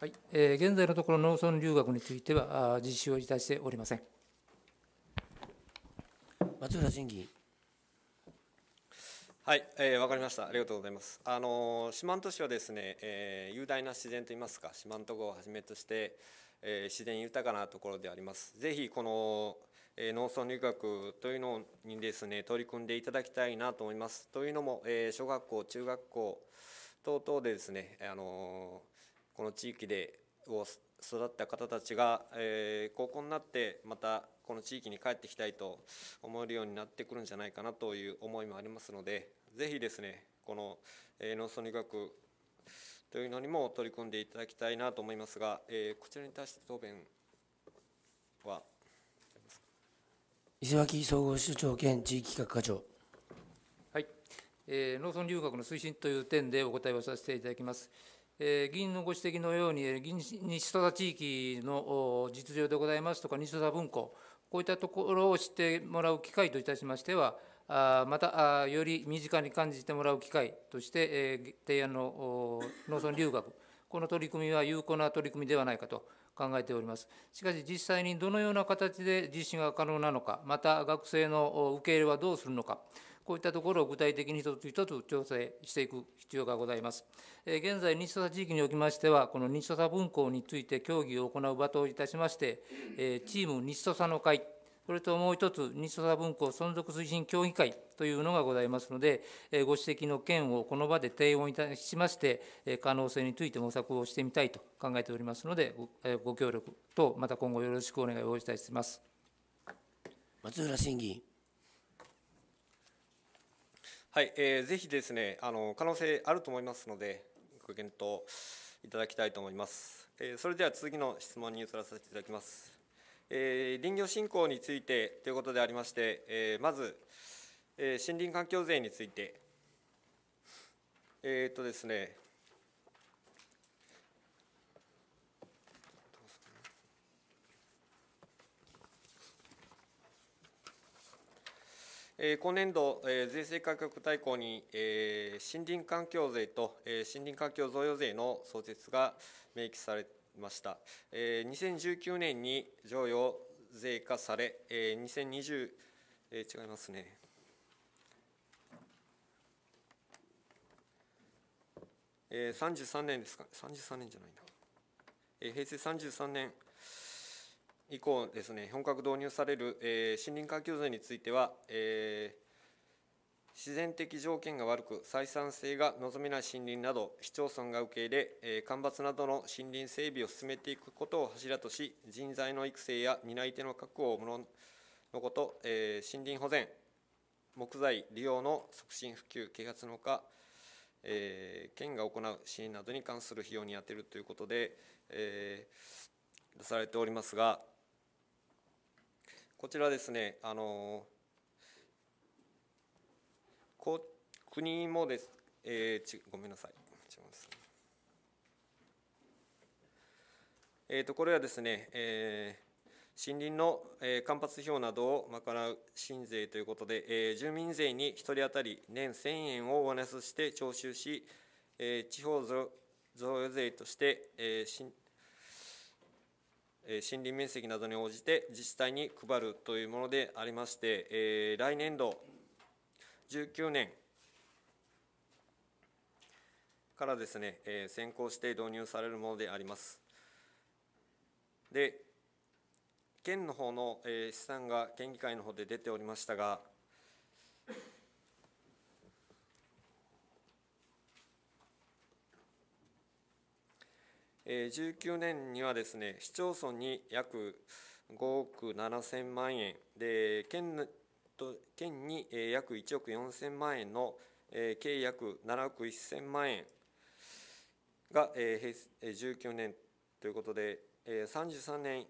はい、えー、現在のところ農村留学については実施をいたしておりません。松浦審議。はい、えー、分かりました、ありがとうございます。あの四万十市はですね、えー、雄大な自然といいますか、四万十号をはじめとして、えー、自然豊かなところであります。ぜひこの、え農村留学というのにですね取り組んでいただきたいなと思います。というのも、え小学校、中学校等々でですね、あのこの地域でを育った方たちが、え高校になってまたこの地域に帰ってきたいと思えるようになってくるんじゃないかなという思いもありますので、ぜひですねこの、えー、農村理学というのにも取り組んでいただきたいなと思いますが、えー、こちらに対して答弁は伊勢脇総合首長兼地域企画課長はい、えー、農村留学の推進という点でお答えをさせていただきます。えー、議員のご指摘のように、え員西戸田地域の実情でございますとか、西戸田文庫、こういったところを知ってもらう機会といたしましては、またより身近に感じてもらう機会として提案の農村留学この取り組みは有効な取り組みではないかと考えておりますしかし実際にどのような形で実施が可能なのかまた学生の受け入れはどうするのかこういったところを具体的に一つ一つ調整していく必要がございます。現在、西土佐地域におきましては、この西土佐分校について協議を行う場といたしまして、チーム西土佐の会それともう一つ、西戸文庫存続推進協議会というのがございますので、えご指摘の件をこの場で提案いたしまして、え可能性について模索をしてみたいと考えておりますので、えご協力と、また今後よろしくお願いをしたいします。松浦審議員。はい、えー、ぜひですねあの、可能性あると思いますので、ご検討いただきたいと思います。えー、それでは次の質問に移らせていただきます。えー、林業振興についてということでありまして、えー、まず、えー、森林環境税について、えー、っとですね、今年度、税制改革大綱に、森林環境税と、森林環境贈与税の創設が明記されて、ました、えー、2019年に贈与税化され、えー、2020、えー、違いますねえー、33年ですか33年じゃないな、えー、平成33年以降ですね本格導入される、えー、森林環境税については、えー、自然的条件が悪く採算性が望めない森林など市町村が受け入れ、え干ばつなどの森林整備を進めていくことを柱とし人材の育成や担い手の確保をもののこと、え森林保全木材利用の促進普及啓発のほか、え県が行う支援などに関する費用に充てるということで、え出されておりますがこちらですねあのーこ国もです、えー、ちごめんなさい。えーと、これはですね、えー、森林の、えー、間伐費用などを賄う新税ということで、えー、住民税に1人当たり年1000円を上乗せして徴収し、えー、地方贈与税として、えー、森森林面積などに応じて自治体に配るというものでありまして、え来年度19年からですね、えー、先行して導入されるものであります。で県の方の、えー、試算が県議会の方で出ておりましたが19年にはですね市町村に約5億7000万円で県県に約1億4000万円の計約7億1000万円が19年ということで、33年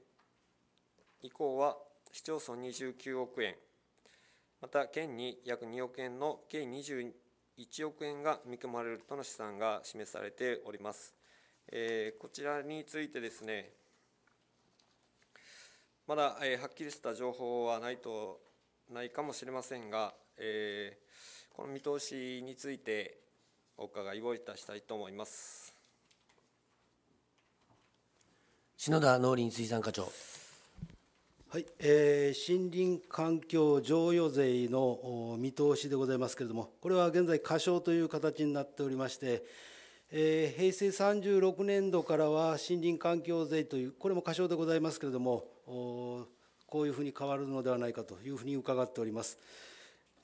以降は市町村29億円、また県に約2億円の計21億円が見込まれるとの試算が示されております。こちらについてですね、まだはっきりした情報はないとないかもしれませんが、えー、この見通しについてお伺いをいたしたいと思います。篠田農林水産課長。はい、えー、森林環境譲与税の見通しでございますけれども、これは現在、過小という形になっておりまして、えー、平成36年度からは森林環境税という、これも過小でございますけれども、おこういうふうに変わるのではないかというふうに伺っております。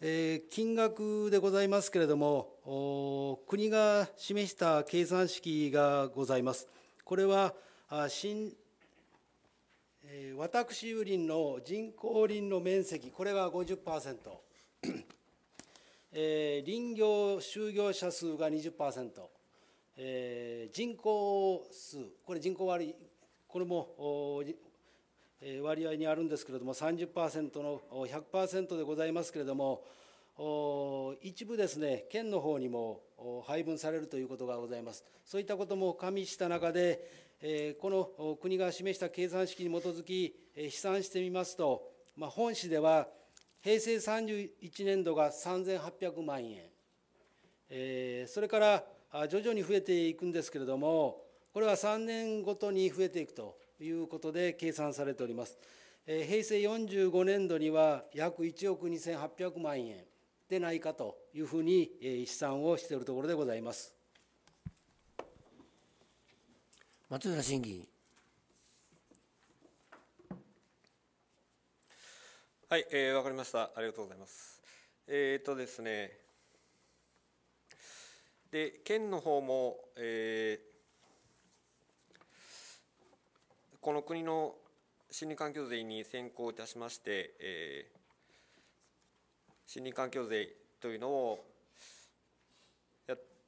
えー、金額でございますけれども、国が示した計算式がございます。これは新私有林の人工林の面積、これが50%、えー、林業就業者数が20%、えー、人口数、これ人口割、これも割合にあるんですけれども、30%の100%でございますけれども、一部ですね、県の方にも配分されるということがございます。そういったことも加味した中で、この国が示した計算式に基づき、試算してみますと、ま本市では平成31年度が3800万円、えそれから徐々に増えていくんですけれども、これは3年ごとに増えていくということで計算されております。えー、平成45年度には約1億2800万円でないかというふうに、えー、試算をしているところでございます。松浦審議はい、えー、分かりました。ありがとうございます。えっ、とですね、で県の方も、えー、この国の心理環境税に先行いたしまして、えー、森環境税というのを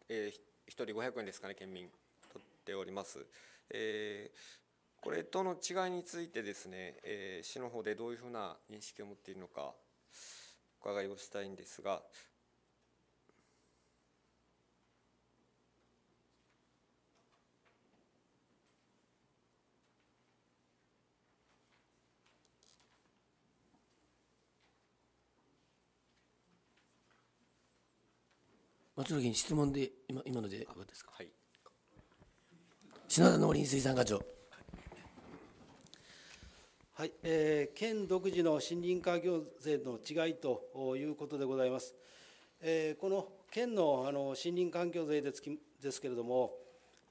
えー、1人500円ですかね県民取っております、えー、これとの違いについてですね、えー、市の方でどういうふうな認識を持っているのかお伺いをしたいんですが松崎に質問で今今のでかですか、はい、篠田農林水産課長はい、えー、県独自の森林化行税の違いということでございます、えー、この県のあの森林環境税でつきですけれども、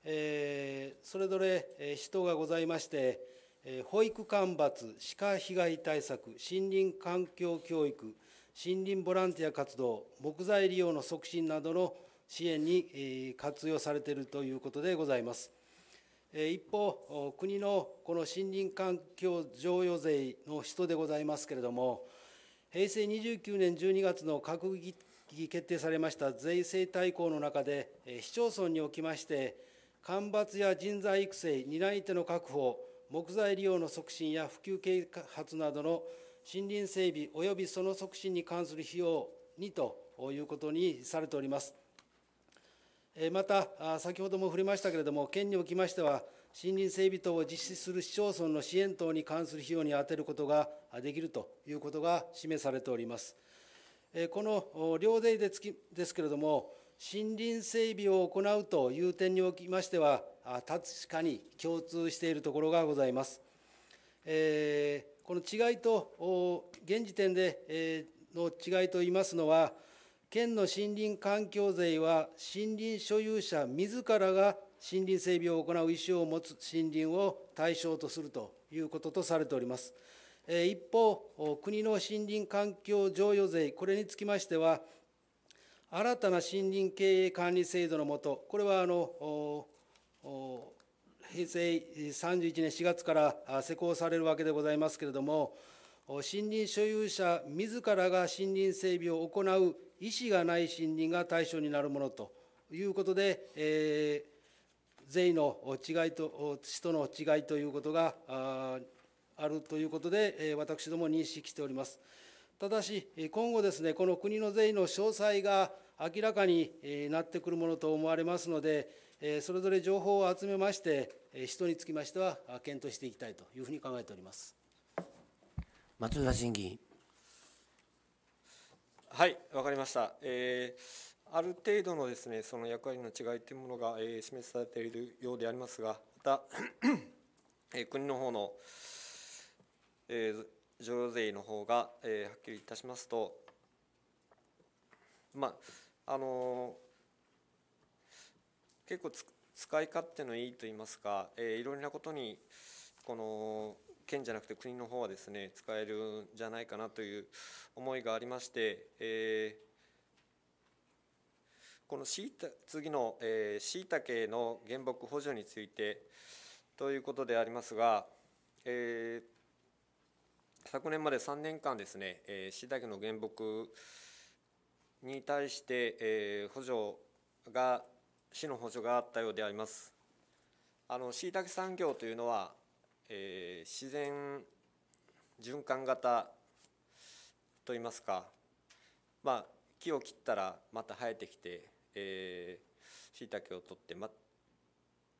えー、それぞれ、えー、人がございまして、えー、保育間伐、歯科被害対策、森林環境教育、森林ボランティア活動、木材利用の促進などの支援に活用されているということでございます。一方、国のこの森林環境譲与税の使途でございますけれども、平成29年12月の閣議決定されました税制大綱の中で、市町村におきまして、干ばつや人材育成、担い手の確保、木材利用の促進や普及啓発などの森林整備及びその促進に関する費用にということにされております。また、先ほども触れましたけれども、県におきましては、森林整備等を実施する市町村の支援等に関する費用に充てることができるということが示されております。この両税でですけれども、森林整備を行うという点におきましては、確かに共通しているところがございます。えーこの違いと、現時点での違いといいますのは、県の森林環境税は森林所有者自らが森林整備を行う意思を持つ森林を対象とするということとされております。一方、国の森林環境譲与税、これにつきましては、新たな森林経営管理制度のもと、これはあの平成31年4月から施行されるわけでございますけれども、森林所有者自らが森林整備を行う意思がない森林が対象になるものということで、えー、税の違いと、市との違いということがあるということで、私ども認識しております。ただし、今後ですね、この国の税の詳細が明らかになってくるものと思われますので、それぞれ情報を集めまして、人につきましては検討していきたいというふうに考えております松浦審議員。はい、わかりました。えーある程度のですねその役割の違いというものが、えー、示されているようでありますが、また、えー、国の方の、えー、贈与税の方が、えー、はっきりいたしますと、まああのー結構使い勝手のいいと言いますか、えー、いろんなことにこの県じゃなくて国の方はですね使えるんじゃないかなという思いがありまして、えー、このしいた次のしいたけの原木補助についてということでありますが、えー、昨年まで3年間ですねしいたけの原木に対して、えー、補助が市の補助があったようであります。あの椎茸産業というのは、えー、自然循環型といいますか、まあ、木を切ったらまた生えてきて、えー、椎茸を取ってま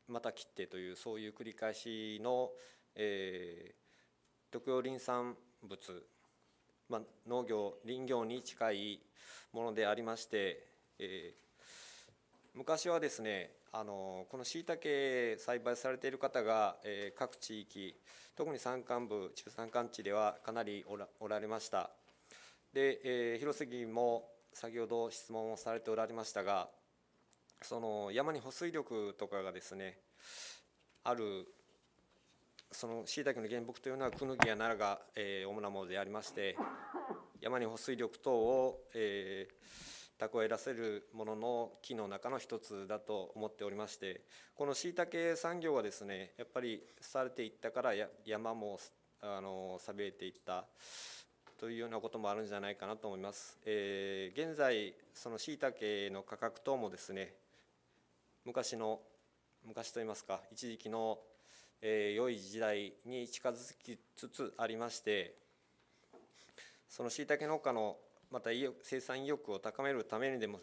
また切ってというそういう繰り返しの、えー、特用林産物、まあ、農業林業に近いものでありまして、えー、昔はですねあのこのしいたけ栽培されている方が、えー、各地域特に山間部中山間地ではかなりおられましたで、えー、広瀬議員も先ほど質問をされておられましたがその山に保水力とかがですねあるそのしいたけの原木というのはクヌギや奈良が、えー、主なものでありまして山に保水力等を、えー、タコを得らせるものの木の中の一つだと思っておりましてこのしいたけ産業はですねやっぱり廃れていったから山もあのさびれていったというようなこともあるんじゃないかなと思います。えー、現在そのしいたけの価格等もですね昔の昔といいますか一時期の、えー、良い時代に近づきつつありましてそのしいたけ農家のまた生産意欲を高めるためにでも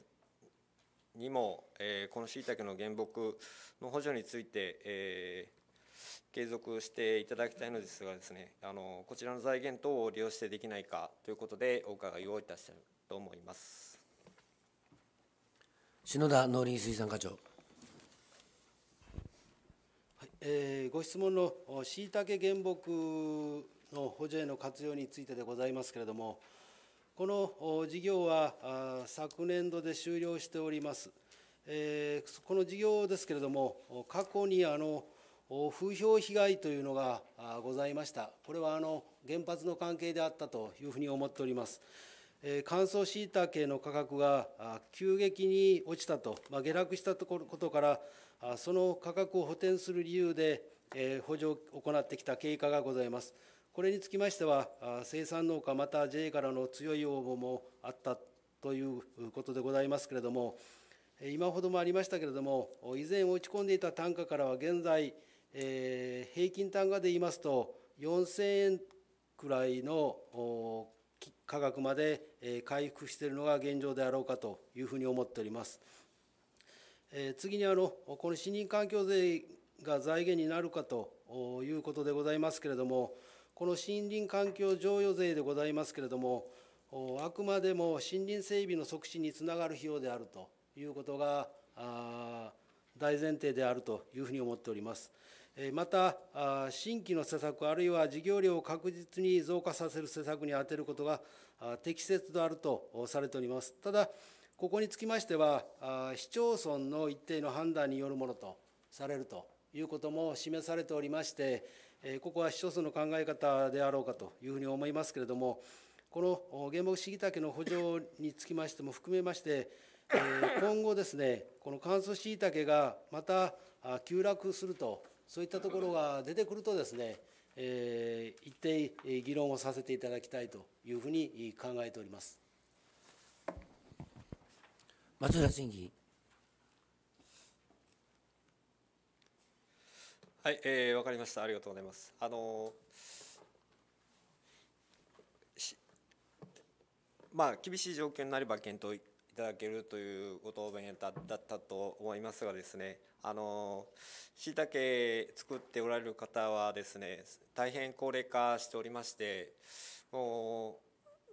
にも、えー、このしいたけの原木の補助について、えー、継続していただきたいのですがですねあのこちらの財源等を利用してできないかということでお伺いをいたしたいと思います篠田農林水産課長、はいえー、ご質問のしいたけ原木の補助への活用についてでございますけれどもこの事業は昨年度で終了しております。えこの事業ですけれども、過去にあの風評被害というのがございました、これはあの原発の関係であったというふうに思っております。え乾燥しいたけの価格が急激に落ちたと、ま下落したことから、その価格を補填する理由で、え補助を行ってきた経過がございます。これにつきましては、生産農家、また JA からの強い要望もあったということでございますけれども、今ほどもありましたけれども、以前落ち込んでいた単価からは現在、え平均単価で言いますと、4000円くらいの価格まで回復しているのが現状であろうかというふうに思っております。え次にあの、この森林環境税が財源になるかということでございますけれども、この森林環境譲与税でございますけれども、あくまでも森林整備の促進につながる費用であるということが、大前提であるというふうに思っております。また、新規の施策、あるいは事業量を確実に増加させる施策に充てることが適切であるとされております。ただ、ここにつきましては、市町村の一定の判断によるものとされるということも示されておりまして、ここは一つの考え方であろうかというふうに思いますけれども、この原木しいたけの補助につきましても 含めまして、今後ですね、この乾燥しいたけがまた急落すると、そういったところが出てくるとですね、え一定議論をさせていただきたいというふうに考えております。松浦審議。はい、えー、わかりました。ありがとうございます。あのまあ厳しい条件になれば検討いただけるというご答弁だったと思いますがですね、あのたけ作っておられる方はですね、大変高齢化しておりまして、もう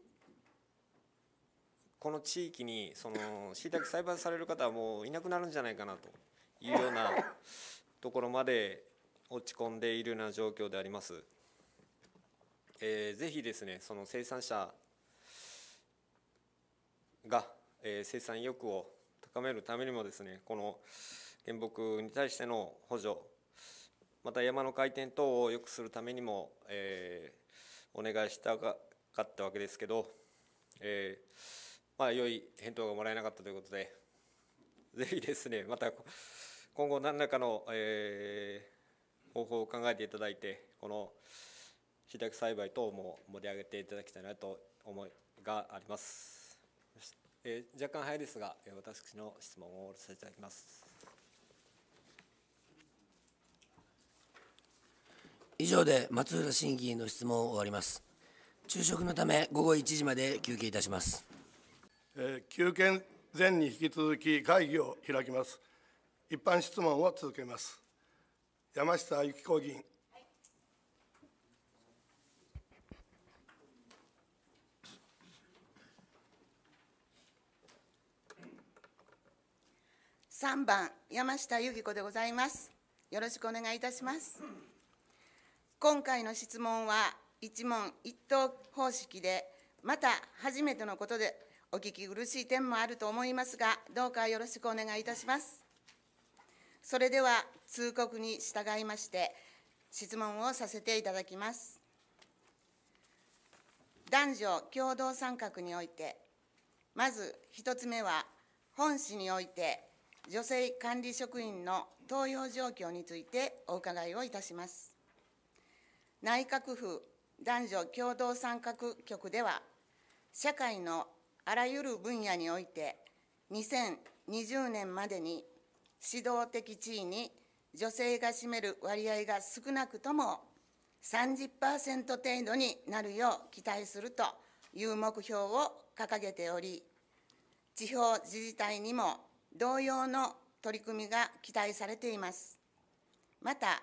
この地域にそのたけ栽培される方はもういなくなるんじゃないかなというようなところまで落ち込んでいるような状況であります。えー、ぜひですねその生産者が、えー、生産意欲を高めるためにもですねこの原木に対しての補助また山の回転等を良くするためにも、えー、お願いしたかったわけですけど、えー、まあ良い返答がもらえなかったということでぜひですねまた今後何らかの、えー、方法を考えていただいてこの飛躍栽培等も盛り上げていただきたいなと思いがあります、えー、若干早いですがえ私の質問をさせていただきます以上で松浦審議員の質問を終わります昼食のため午後1時まで休憩いたします、えー、休憩前に引き続き会議を開きます一般質問を続けます山下幸子議員。3番山下由紀子でございますよろしくお願いいたします今回の質問は一問一答方式でまた初めてのことでお聞き苦しい点もあると思いますがどうかよろしくお願いいたしますそれでは通告に従いまして、質問をさせていただきます。男女共同参画において、まず1つ目は、本市において、女性管理職員の登用状況についてお伺いをいたします。内閣府男女共同参画局では、社会のあらゆる分野において、2020年までに指導的地位に女性が占める割合が少なくとも30%程度になるよう期待するという目標を掲げており、地方自治体にも同様の取り組みが期待されています。また、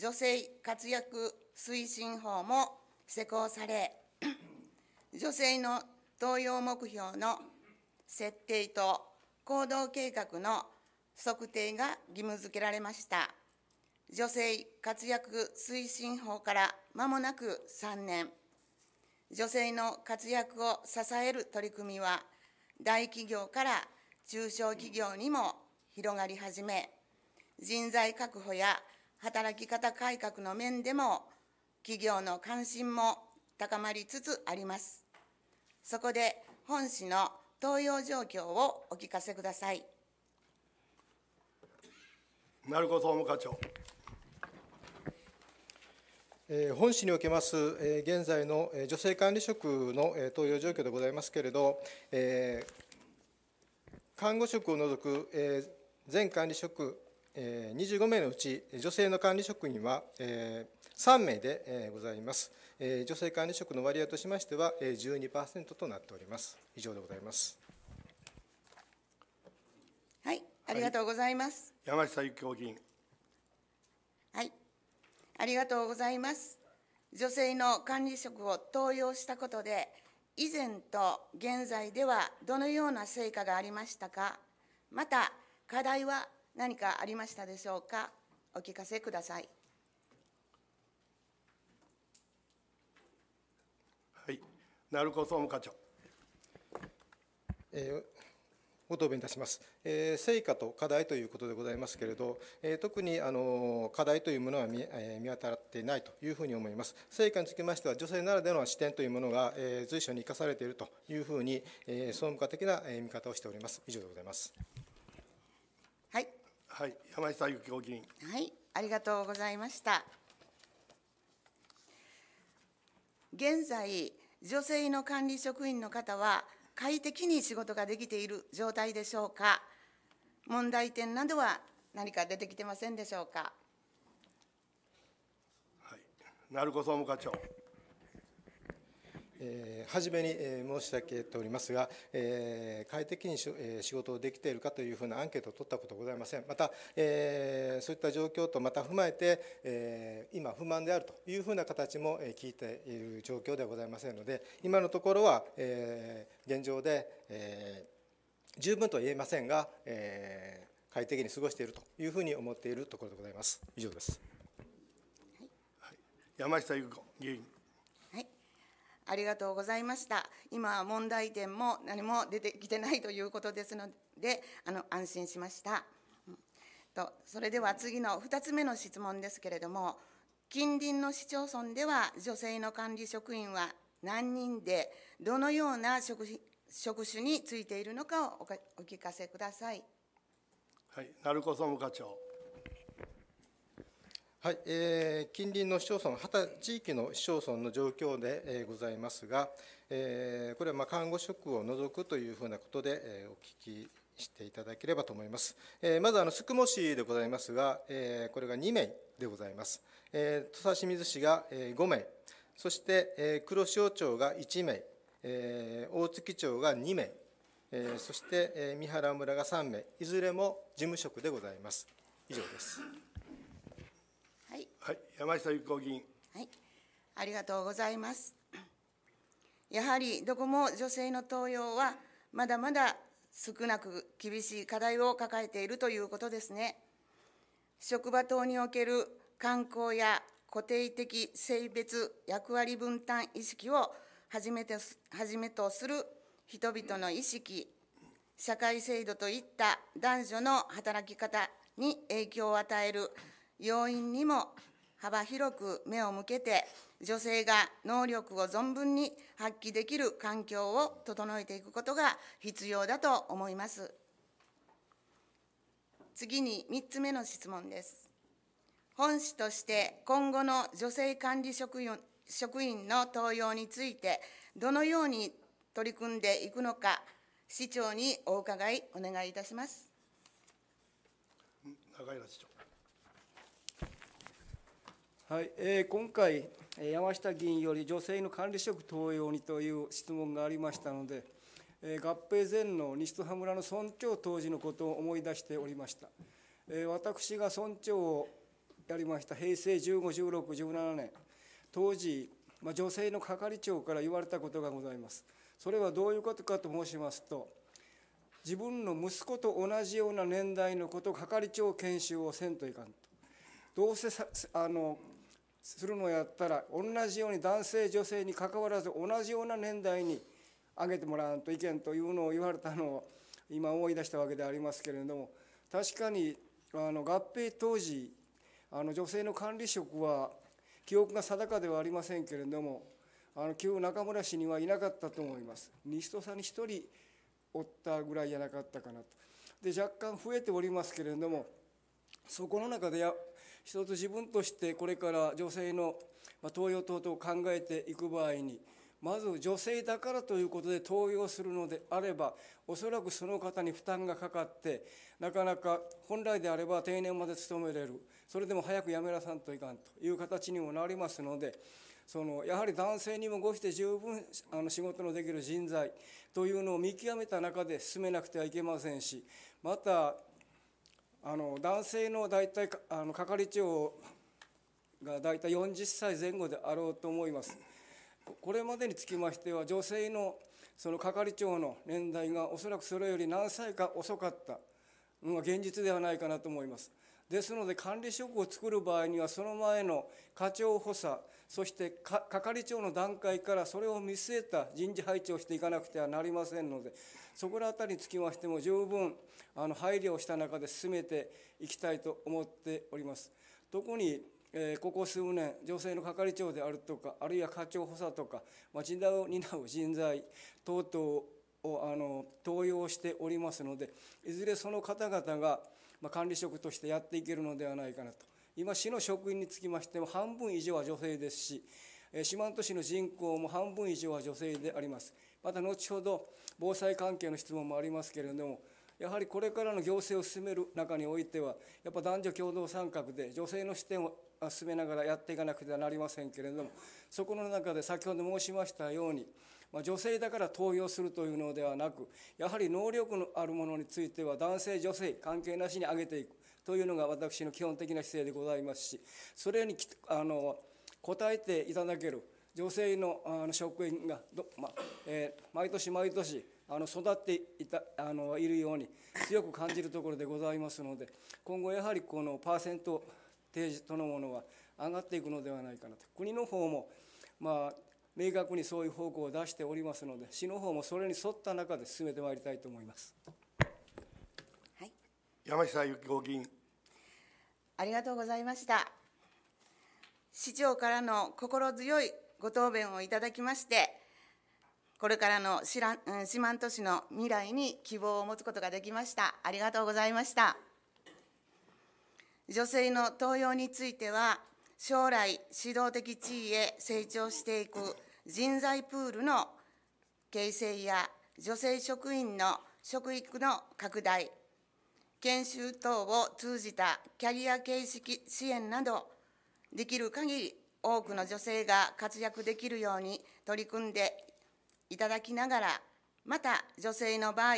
女性活躍推進法も施行され、女性の登用目標の設定と行動計画の測定が義務付けられました。女性活躍推進法から間もなく3年、女性の活躍を支える取り組みは、大企業から中小企業にも広がり始め、人材確保や働き方改革の面でも、企業の関心も高まりつつあります。そこで、本市の登用状況をお聞かせください。鳴子総務課長本市におけます現在の女性管理職の登用状況でございますけれど、看護職を除く全管理職25名のうち、女性の管理職員は3名でございます。女性管理職の割合としましては12%となっております。以上でございます。はい、ありがとうございます。山下幸雄議員。はい、ありがとうございます。女性の管理職を登用したことで、以前と現在ではどのような成果がありましたか、また課題は何かありましたでしょうか、お聞かせください。はい、鳴子総務課長。えご答弁いたします。えー、成果と課題ということでございますけれど、えー、特にあの課題というものは見,、えー、見当たっていないというふうに思います。成果につきましては、女性ならではの視点というものが、えー、随所に生かされているというふうに、えー、総務課的な見方をしております。以上でございます。はい。はい、山下幸子議員。はい、ありがとうございました。現在、女性の管理職員の方は、快適に仕事ができている状態でしょうか問題点などは何か出てきてませんでしょうか。はい、鳴子総務課長えー、初めに、え申し上げておりますが、え快適にし、え仕事をできているかというふうなアンケートを取ったことはございません、また、えそういった状況とまた踏まえて、え今、不満であるというふうな形も、え聞いている状況ではございませんので、今のところは、え現状で、え十分とは言えませんが、え快適に過ごしているというふうに思っているところでございます。以上です、はい、山下由子議員ありがとうございました。今、問題点も何も出てきてないということですので、あの安心しました。とそれでは次の2つ目の質問ですけれども、近隣の市町村では女性の管理職員は何人で、どのような職職種についているのかをお聞かせください。はい、鳴子総務課長。はい、えー、近隣の市町村、地域の市町村の状況で、えー、ございますが、えー、これはまあ看護職を除くというふうなことで、えー、お聞きしていただければと思います。えー、まずあの宿毛市でございますが、えー、これが2名でございます。えー、土佐清水市が、えー、5名、そして、えー、黒潮町が1名、えー、大月町が2名、えー、そして、えー、三原村が3名、いずれも事務職でございます。以上です。はい、はい、山下由紀議員、はい、ありがとうございますやはりどこも女性の登用はまだまだ少なく厳しい課題を抱えているということですね職場等における観光や固定的性別役割分担意識をはじめてはじめとする人々の意識社会制度といった男女の働き方に影響を与える要因にも幅広く目を向けて女性が能力を存分に発揮できる環境を整えていくことが必要だと思います次に3つ目の質問です本市として今後の女性管理職員職員の登用についてどのように取り組んでいくのか市長にお伺いお願いいたします永井市長はいえー、今回、山下議員より女性の管理職登用にという質問がありましたので、えー、合併前の西戸羽村の村長当時のことを思い出しておりました。えー、私が村長をやりました平成15、16、17年、当時、まあ、女性の係長から言われたことがございます。それはどういうことかと申しますと、自分の息子と同じような年代のこと、係長研修をせんといかんと。どうせあのするのをやったら同じように男性女性にかかわらず同じような年代に上げてもらわんと意見というのを言われたのを今思い出したわけでありますけれども確かにあの合併当時あの女性の管理職は記憶が定かではありませんけれどもあの旧中村氏にはいなかったと思います西戸さんに1人おったぐらいじゃなかったかなとで若干増えておりますけれどもそこの中で一つ自分としてこれから女性の登用等々を考えていく場合にまず女性だからということで登用するのであればおそらくその方に負担がかかってなかなか本来であれば定年まで勤めれるそれでも早く辞めなさんといかんという形にもなりますのでそのやはり男性にもごして十分あの仕事のできる人材というのを見極めた中で進めなくてはいけませんしまたあの男性の大体あの係長が大体40歳前後であろうと思います。これまでにつきましては女性のその係長の年代がおそらくそれより何歳か遅かったのが現実ではないかなと思います。ですので管理職を作る場合にはその前の課長補佐そして係長の段階からそれを見据えた人事配置をしていかなくてはなりませんのでそこら辺りにつきましても十分あの配慮をした中で進めていきたいと思っております。特にえここ数年女性の係長であるとかあるいは課長補佐とか町田を担う人材等々をあの登用しておりますのでいずれその方々が、ま管理職としてやっていけるのではないかなと今市の職員につきましても半分以上は女性ですし四万十市の人口も半分以上は女性でありますまた後ほど防災関係の質問もありますけれどもやはりこれからの行政を進める中においてはやっぱ男女共同参画で女性の視点を進めながらやっていかなくてはなりませんけれどもそこの中で先ほど申しましたように、まあ、女性だから登用するというのではなくやはり能力のあるものについては男性女性関係なしに上げていくというのが私の基本的な姿勢でございますしそれにあの応えていただける女性のあの職員がまえー、毎年毎年あの育っていたあのいるように強く感じるところでございますので今後やはりこのパーセント提示とのものは上がっていくのではないかなと国の方も、まあ、明確にそういう方向を出しておりますので市の方もそれに沿った中で進めてまいりたいと思います。はい、山下幸子議員ありがとうございました。市長からの心強いご答弁をいただきまして、これからの四万十市の未来に希望を持つことができました。ありがとうございました。女性の登用については、将来、指導的地位へ成長していく人材プールの形成や女性職員の職域の拡大、研修等を通じたキャリア形式支援など、できる限り多くの女性が活躍できるように取り組んでいただきながら、また女性の場合、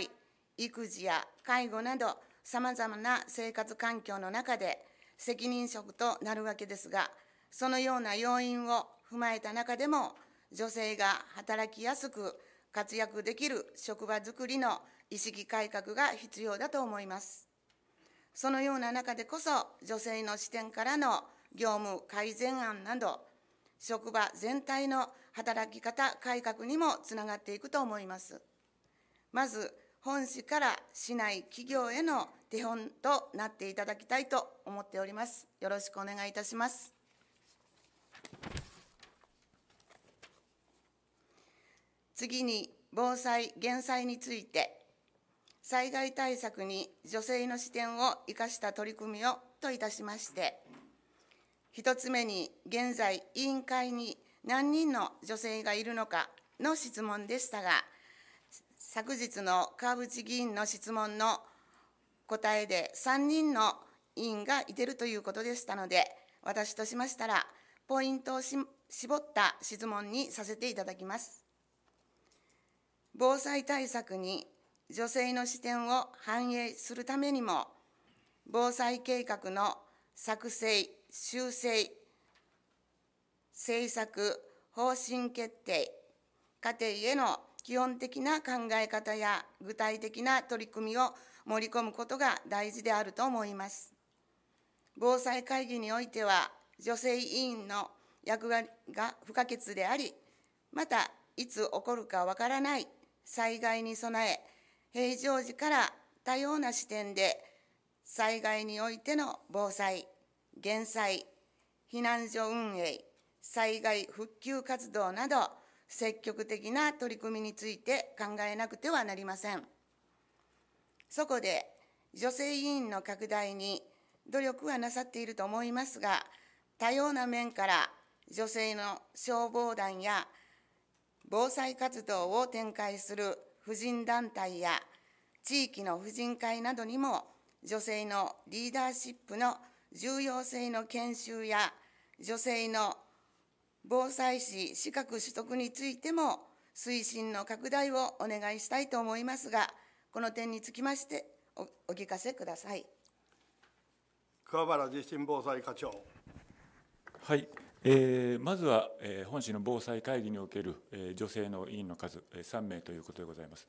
育児や介護など、さまざまな生活環境の中で責任職となるわけですが、そのような要因を踏まえた中でも、女性が働きやすく活躍できる職場づくりの意識改革が必要だと思います。そのような中でこそ女性の視点からの業務改善案など職場全体の働き方改革にもつながっていくと思いますまず本市から市内企業への手本となっていただきたいと思っておりますよろしくお願いいたします次に防災減災について災害対策に女性の視点を生かした取り組みをといたしまして、1つ目に現在、委員会に何人の女性がいるのかの質問でしたが、昨日の川淵議員の質問の答えで3人の委員がいてるということでしたので、私としましたら、ポイントを絞った質問にさせていただきます。防災対策に女性の視点を反映するためにも、防災計画の作成、修正、政策、方針決定、家庭への基本的な考え方や具体的な取り組みを盛り込むことが大事であると思います。防災会議においては、女性委員の役割が不可欠であり、また、いつ起こるかわからない災害に備え、平常時から多様な視点で災害においての防災減災避難所運営災害復旧活動など積極的な取り組みについて考えなくてはなりませんそこで女性委員の拡大に努力はなさっていると思いますが多様な面から女性の消防団や防災活動を展開する婦人団体や地域の婦人会などにも女性のリーダーシップの重要性の研修や女性の防災士資格取得についても推進の拡大をお願いしたいと思いますが、この点につきましてお聞かせください。桑原地震防災課長。はい。えー、まずは、えー、本市の防災会議における、えー、女性の委員の数、えー、3名ということでございます。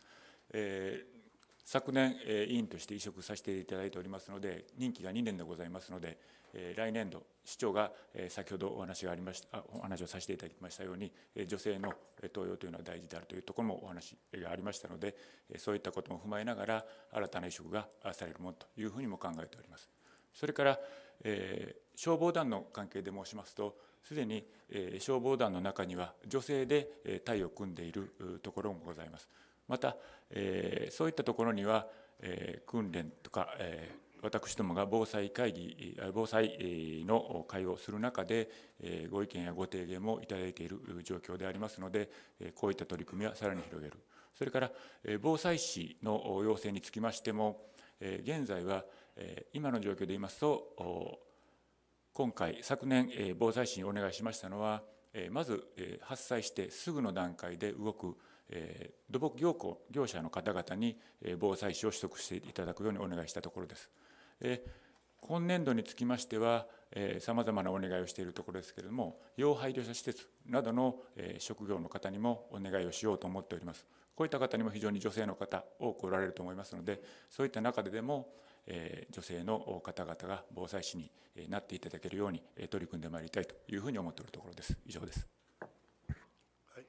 えー、昨年、えー、委員として移植させていただいておりますので、任期が2年でございますので、えー、来年度、市長が、えー、先ほどお話がありましたお話をさせていただきましたように、えー、女性の登用というのは大事であるというところもお話がありましたので、えそういったことも踏まえながら、新たな移植がされるものというふうにも考えております。それから、え消防団の関係で申しますと、すでに消防団の中には女性で隊を組んでいるところもございます。また、そういったところには訓練とか私どもが防災会議、防災の会をする中で、ご意見やご提言もいただいている状況でありますので、こういった取り組みはさらに広げる、それから防災士の要請につきましても、現在は今の状況で言いますと、今回昨年防災士にお願いしましたのはまず発災してすぐの段階で動く土木業工業者の方々に防災士を取得していただくようにお願いしたところです。今年度につきましては、さまざまなお願いをしているところですけれども、要配慮者施設などの職業の方にもお願いをしようと思っております。こういった方にも非常に女性の方、多くおられると思いますので、そういった中ででも、女性の方々が防災士になっていただけるように取り組んでまいりたいというふうに思っているところです。以上です。は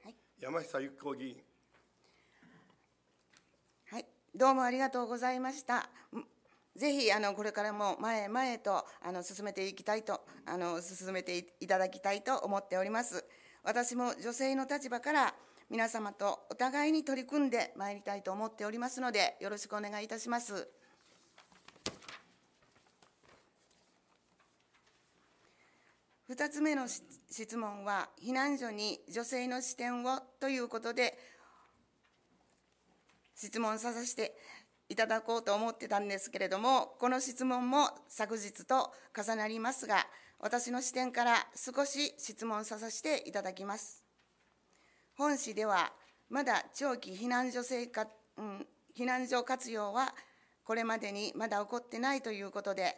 い、山下幸子議員。はい、どうもありがとうございました。ぜひあのこれからも前へ前へとあの進めていきたいとあの進めていただきたいと思っております。私も女性の立場から皆様とお互いに取り組んでまいりたいと思っておりますのでよろしくお願いいたします。2つ目の質問は、避難所に女性の視点をということで、質問させていただこうと思ってたんですけれども、この質問も昨日と重なりますが、私の視点から少し質問させていただきます。本市では、まだ長期避難所生活、うん、避難所活用はこれまでにまだ起こってないということで、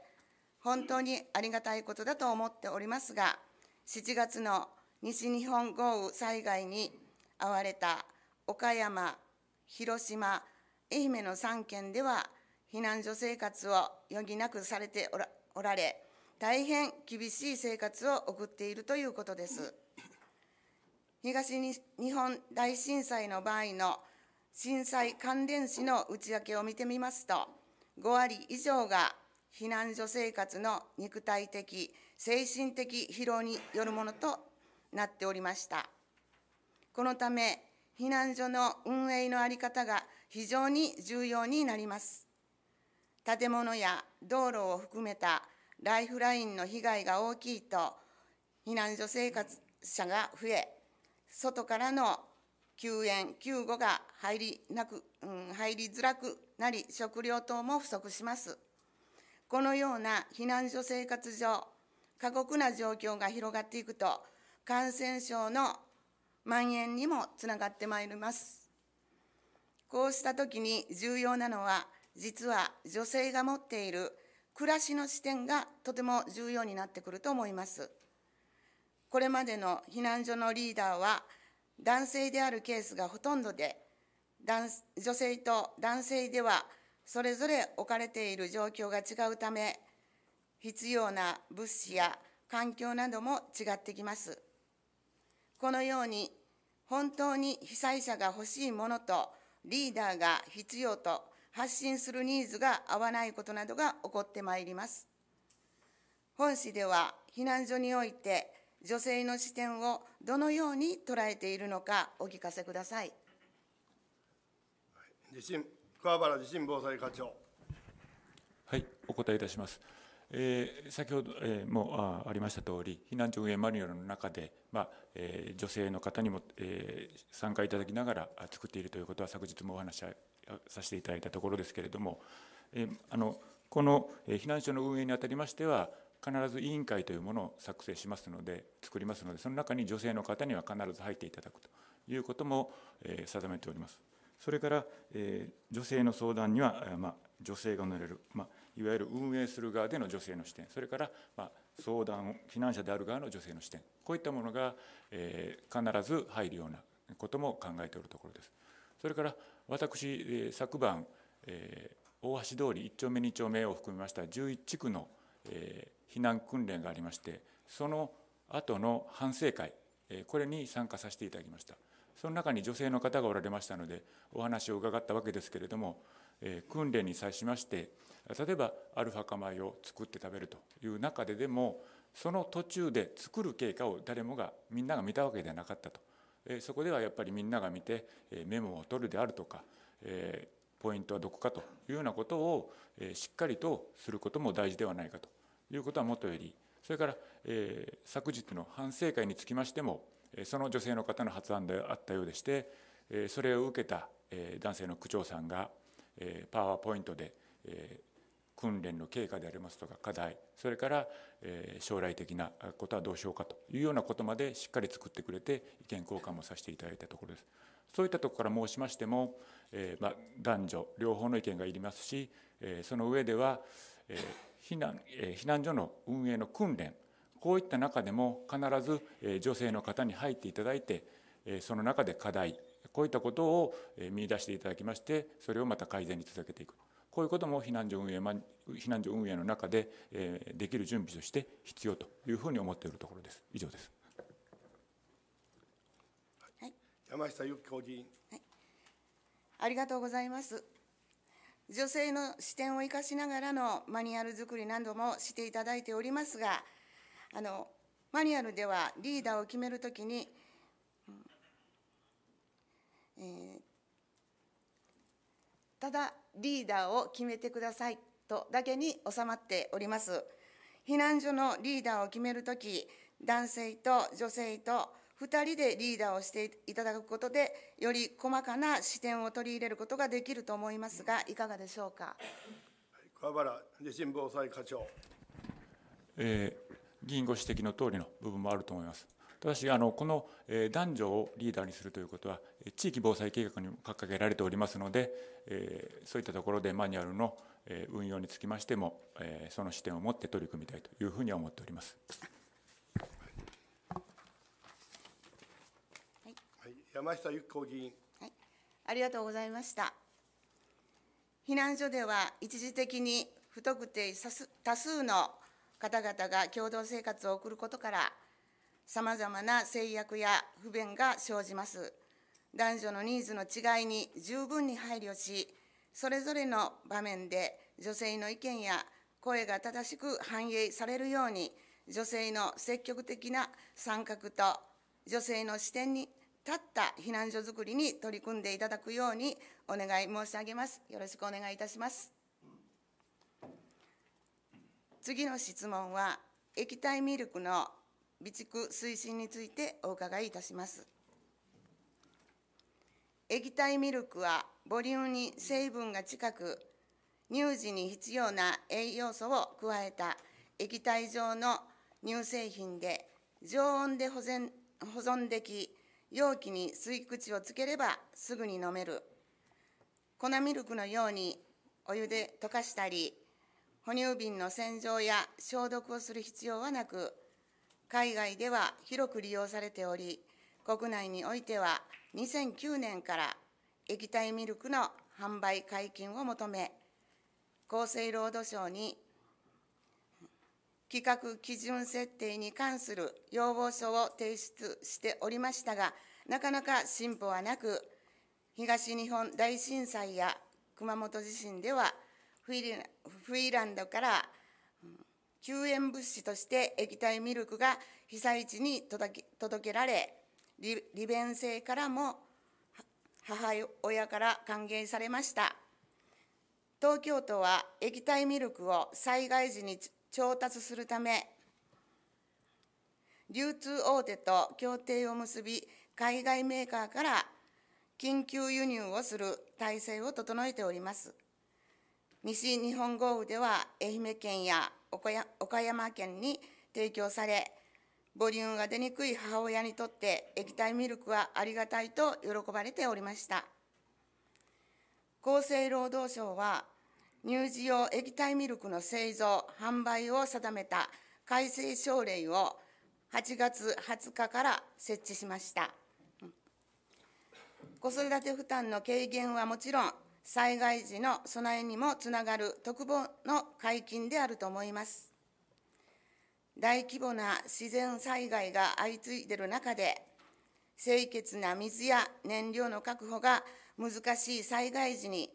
本当にありがたいことだと思っておりますが、7月の西日本豪雨災害に遭われた岡山、広島、愛媛の3県では、避難所生活を余儀なくされておられ、大変厳しい生活を送っているということです。東日本大震災の場合の震災関連死の内訳を見てみますと、5割以上が避難所生活の肉体的、精神的疲労によるものとなっておりました。このため、避難所の運営の在り方が非常に重要になります。建物や道路を含めたライフラインの被害が大きいと、避難所生活者が増え、外からの救援、救護が入りなく、うん、入りづらくなり、食料等も不足します。このような避難所生活上、過酷な状況が広がっていくと、感染症の蔓延にもつながってまいります。こうした時に重要なのは、実は女性が持っている暮らしの視点がとても重要になってくると思います。これまでの避難所のリーダーは、男性であるケースがほとんどで、女性と男性ではそれぞれ置かれている状況が違うため必要な物資や環境なども違ってきますこのように本当に被災者が欲しいものとリーダーが必要と発信するニーズが合わないことなどが起こってまいります本市では避難所において女性の視点をどのように捉えているのかお聞かせください。地震桑原地震防災課長。はい、お答えいたします。えー、先ほど、えー、もあありました通り、避難所運営マニュアルの中で、まあえー、女性の方にも、えー、参加いただきながら作っているということは、昨日もお話しさせていただいたところですけれども、えー、あのこの避難所の運営にあたりましては、必ず委員会というものを作成しますので、作りますので、その中に女性の方には必ず入っていただくということも、えー、定めております。それから、えー、女性の相談には、まあ、女性が乗れる、まあ、いわゆる運営する側での女性の視点それから、まあ、相談避難者である側の女性の視点こういったものが、えー、必ず入るようなことも考えておるところです。それから私、えー、昨晩、えー、大橋通り1丁目2丁目を含めました11地区の、えー、避難訓練がありましてその後の反省会、えー、これに参加させていただきました。その中に女性の方がおられましたのでお話を伺ったわけですけれども、えー、訓練に際しまして例えばアルファ化米を作って食べるという中ででもその途中で作る経過を誰もがみんなが見たわけではなかったと、えー、そこではやっぱりみんなが見て、えー、メモを取るであるとか、えポイントはどこかというようなことを、えしっかりとすることも大事ではないかということはもとよりそれから、え昨日の反省会につきましてもその女性の方の発案であったようでしてそれを受けた男性の区長さんがパワーポイントで訓練の経過でありますとか課題それから将来的なことはどうしようかというようなことまでしっかり作ってくれて意見交換もさせていただいたところですそういったとこから申しましても、えま男女両方の意見がいりますし、えその上では、え避難え避難所の運営の訓練こういった中でも必ず女性の方に入っていただいてその中で課題こういったことを見出していただきましてそれをまた改善に続けていくこういうことも避難所運営避難所運営の中でできる準備として必要というふうに思っているところです以上です、はい、山下由紀子議員、はい、ありがとうございます女性の視点を生かしながらのマニュアル作り何度もしていただいておりますがあのマニュアルではリーダーを決めるときに、えー、ただリーダーを決めてくださいとだけに収まっております。避難所のリーダーを決めるとき、男性と女性と2人でリーダーをしていただくことで、より細かな視点を取り入れることができると思いますが、いかがでしょうか。桑原地震防災課長。え議員ご指摘の通りの部分もあると思います。ただし、あのこの男女をリーダーにするということは、地域防災計画にも掲げられておりますので、えそういったところでマニュアルの運用につきましても、えその視点を持って取り組みたいというふうに思っております。はい、山下由紀子議員、はい、ありがとうございました。避難所では一時的に不特定多数の方々が共同生活を送ることから、さまざまな制約や不便が生じます。男女のニーズの違いに十分に配慮し、それぞれの場面で女性の意見や声が正しく反映されるように、女性の積極的な参画と女性の視点に立った避難所づくりに取り組んでいただくようにお願い申し上げます。よろしくお願いいたします。次の質問は、液体ミルクの備蓄推進についてお伺いいたします。液体ミルクは母乳に成分が近く、乳児に必要な栄養素を加えた液体状の乳製品で、常温で保全保存でき、容器に吸い口をつければすぐに飲める。粉ミルクのようにお湯で溶かしたり、哺乳瓶の洗浄や消毒をする必要はなく、海外では広く利用されており、国内においては2009年から液体ミルクの販売解禁を求め、厚生労働省に規格基準設定に関する要望書を提出しておりましたが、なかなか進歩はなく、東日本大震災や熊本地震ではフィリフィーランドから救援物資として液体ミルクが被災地に届けられ利便性からも母親から歓迎されました東京都は液体ミルクを災害時に調達するため流通大手と協定を結び海外メーカーから緊急輸入をする体制を整えております西日本豪雨では愛媛県や岡山県に提供されボリュームが出にくい母親にとって液体ミルクはありがたいと喜ばれておりました厚生労働省は乳児用液体ミルクの製造販売を定めた改正省令を8月20日から設置しました子育て負担の軽減はもちろん災害時の備えにもつながる特防の解禁であると思います。大規模な自然災害が相次いでいる中で、清潔な水や燃料の確保が難しい災害時に、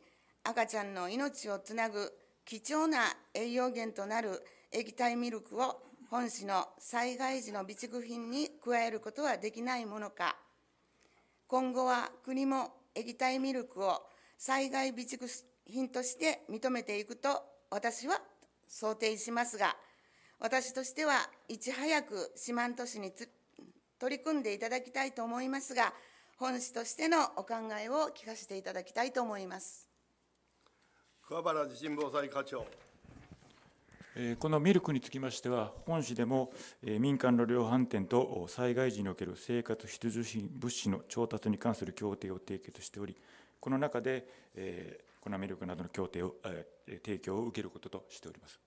赤ちゃんの命をつなぐ貴重な栄養源となる液体ミルクを本市の災害時の備蓄品に加えることはできないものか、今後は国も液体ミルクを災害備蓄品として認めていくと私は想定しますが、私としてはいち早く四万十市に取り組んでいただきたいと思いますが、本市としてのお考えを聞かせていただきたいと思います。桑原地震防災課長。このミルクにつきましては、本市でも民間の量販店と災害時における生活必需品物資の調達に関する協定を締結しており、この中で、えー、コナミ力などの協定を、えー、提供を受けることとしております。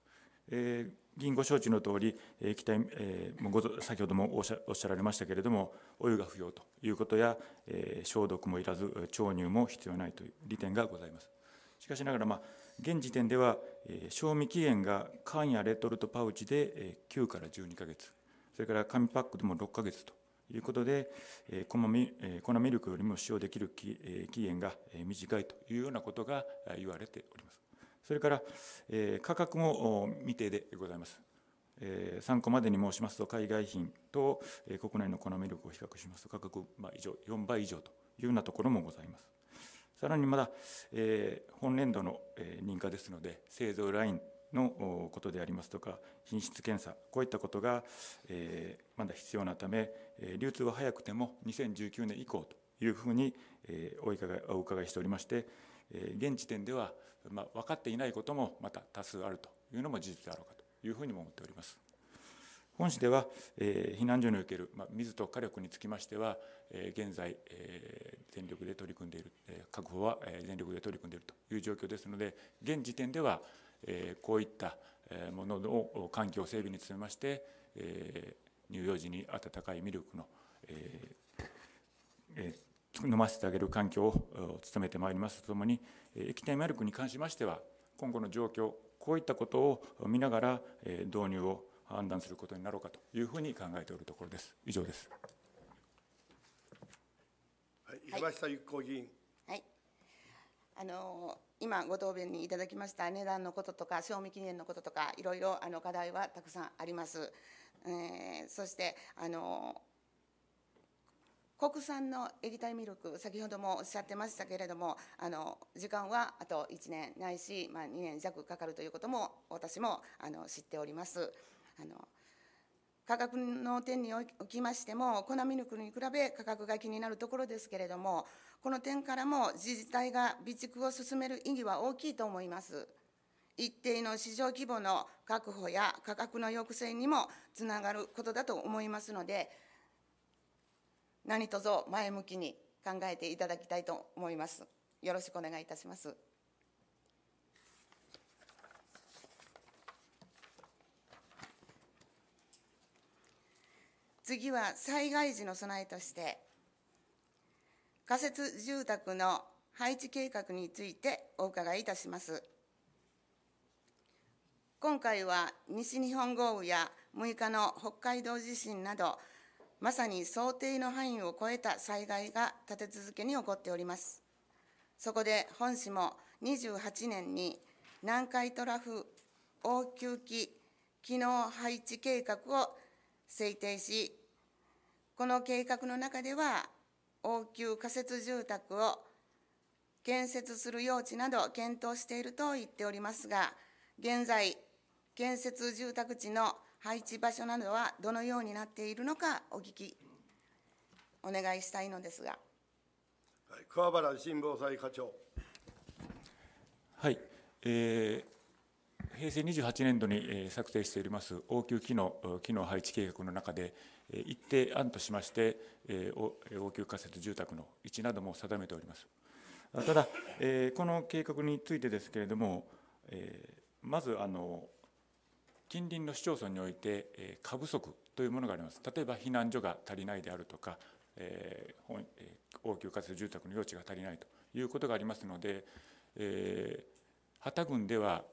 えー、議員ご承知の通り、液体、えー、ご先ほどもおっしゃおっしゃられましたけれども、お湯が不要ということや、えー、消毒もいらず、腸乳も必要ないという利点がございます。しかしながら、まあ、現時点では、えー、賞味期限が缶やレトルトパウチで、えー、9から12か月、それから紙パックでも6か月ということで、えこのミえ粉ミルクよりも使用できる期,、限が短いというようなことが言われております。それから、え価格も未定でございます。え参考までに申しますと、海外品と、え国内の粉ミルクを比較しますと、価格、まあ、以上4倍以上というようなところもございます。さらにまだ、え本年度の認可ですので、製造ラインのことでありますとか品質検査こういったことがまだ必要なため流通は早くても2019年以降というふうにお伺いしておりまして現時点では分かっていないこともまた多数あるというのも事実であろうかというふうにも思っております。本市では、避難所における、水と火力につきましては、現在、全力で取り組んでいる、確保は、全力で取り組んでいるという状況ですので、現時点では、こういったものの環境整備に努めまして乳幼児に温かいミルクの飲ませてあげる環境を努めてまいりますとともに液体ミルクに関しましては今後の状況こういったことを見ながら導入を判断することになろうかというふうに考えておるところです。以上です。はい、山下由子議員。はい。あのー今ご答弁にいただきました値段のこととか賞味期限のこととかいろいろあの課題はたくさんあります。えー、そしてあの国産の液体ミルク、先ほどもおっしゃってましたけれども、あの時間はあと1年ないし、まあ、2年弱かかるということも、私もあの知っております。あの価格の点におきましても、粉ミルクに比べ価格が気になるところですけれども、この点からも自治体が備蓄を進める意義は大きいと思います。一定の市場規模の確保や価格の抑制にもつながることだと思いますので、何卒前向きに考えていただきたいと思います。よろしくお願いいたします。次は災害時の備えとして、仮設住宅の配置計画についてお伺いいたします。今回は西日本豪雨や6日の北海道地震など、まさに想定の範囲を超えた災害が立て続けに起こっております。そこで本市も28年に南海トラフ応急機機能配置計画を制定し、この計画の中では、応急仮設住宅を建設する用地など検討していると言っておりますが、現在、建設住宅地の配置場所などはどのようになっているのかお聞きお願いしたいのですが。はい、桑原新防災課長。はい、えー、平成28年度に、えー、策定しております応急機能機能配置計画の中で、一定案としまして、応急仮設住宅の位置なども定めております。ただ、この計画についてですけれども、まずあの近隣の市町村において、過不足というものがあります。例えば避難所が足りないであるとか、応急仮設住宅の用地が足りないということがありますので、幡郡では、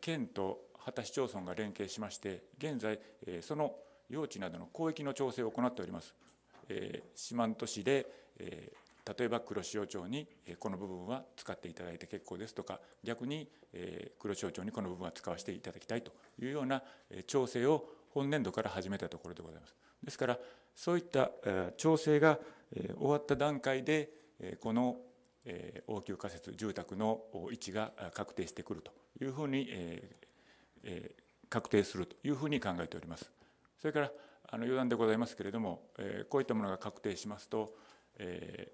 県と幡市町村が連携しまして、現在、その用地などの広域の調整を行っております。え四万十市で、えー、例えば黒潮町に、えー、この部分は使っていただいて結構ですとか逆に、えー、黒潮町にこの部分は使わせていただきたいというような、えー、調整を本年度から始めたところでございます。ですからそういった、えー、調整が、えー、終わった段階で、えー、この、えー、応急仮設住宅の位置が確定してくるというふうに、えーえー、確定するというふうに考えております。それからあの余談でございますけれども、えこういったものが確定しますと、え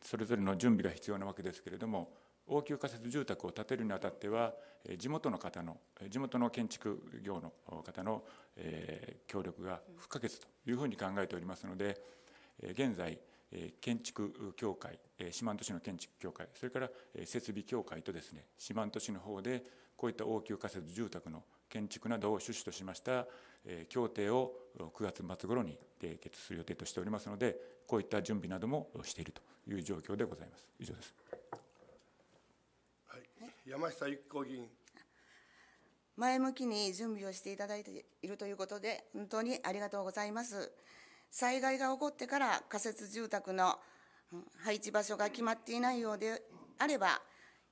それぞれの準備が必要なわけですけれども応急仮設住宅を建てるにあたっては地元の方の地元の建築業の方の協力が不可欠というふうに考えておりますので現在建築協会四万十市の建築協会それから設備協会とですね四万十市の方でこういった応急仮設住宅の建築などを趣旨としました協定を9月末頃に締結する予定としておりますので、こういった準備などもしているという状況でございます。以上です。はい、山下一子議員。前向きに準備をしていただいているということで、本当にありがとうございます。災害が起こってから仮設住宅の配置場所が決まっていないようであれば、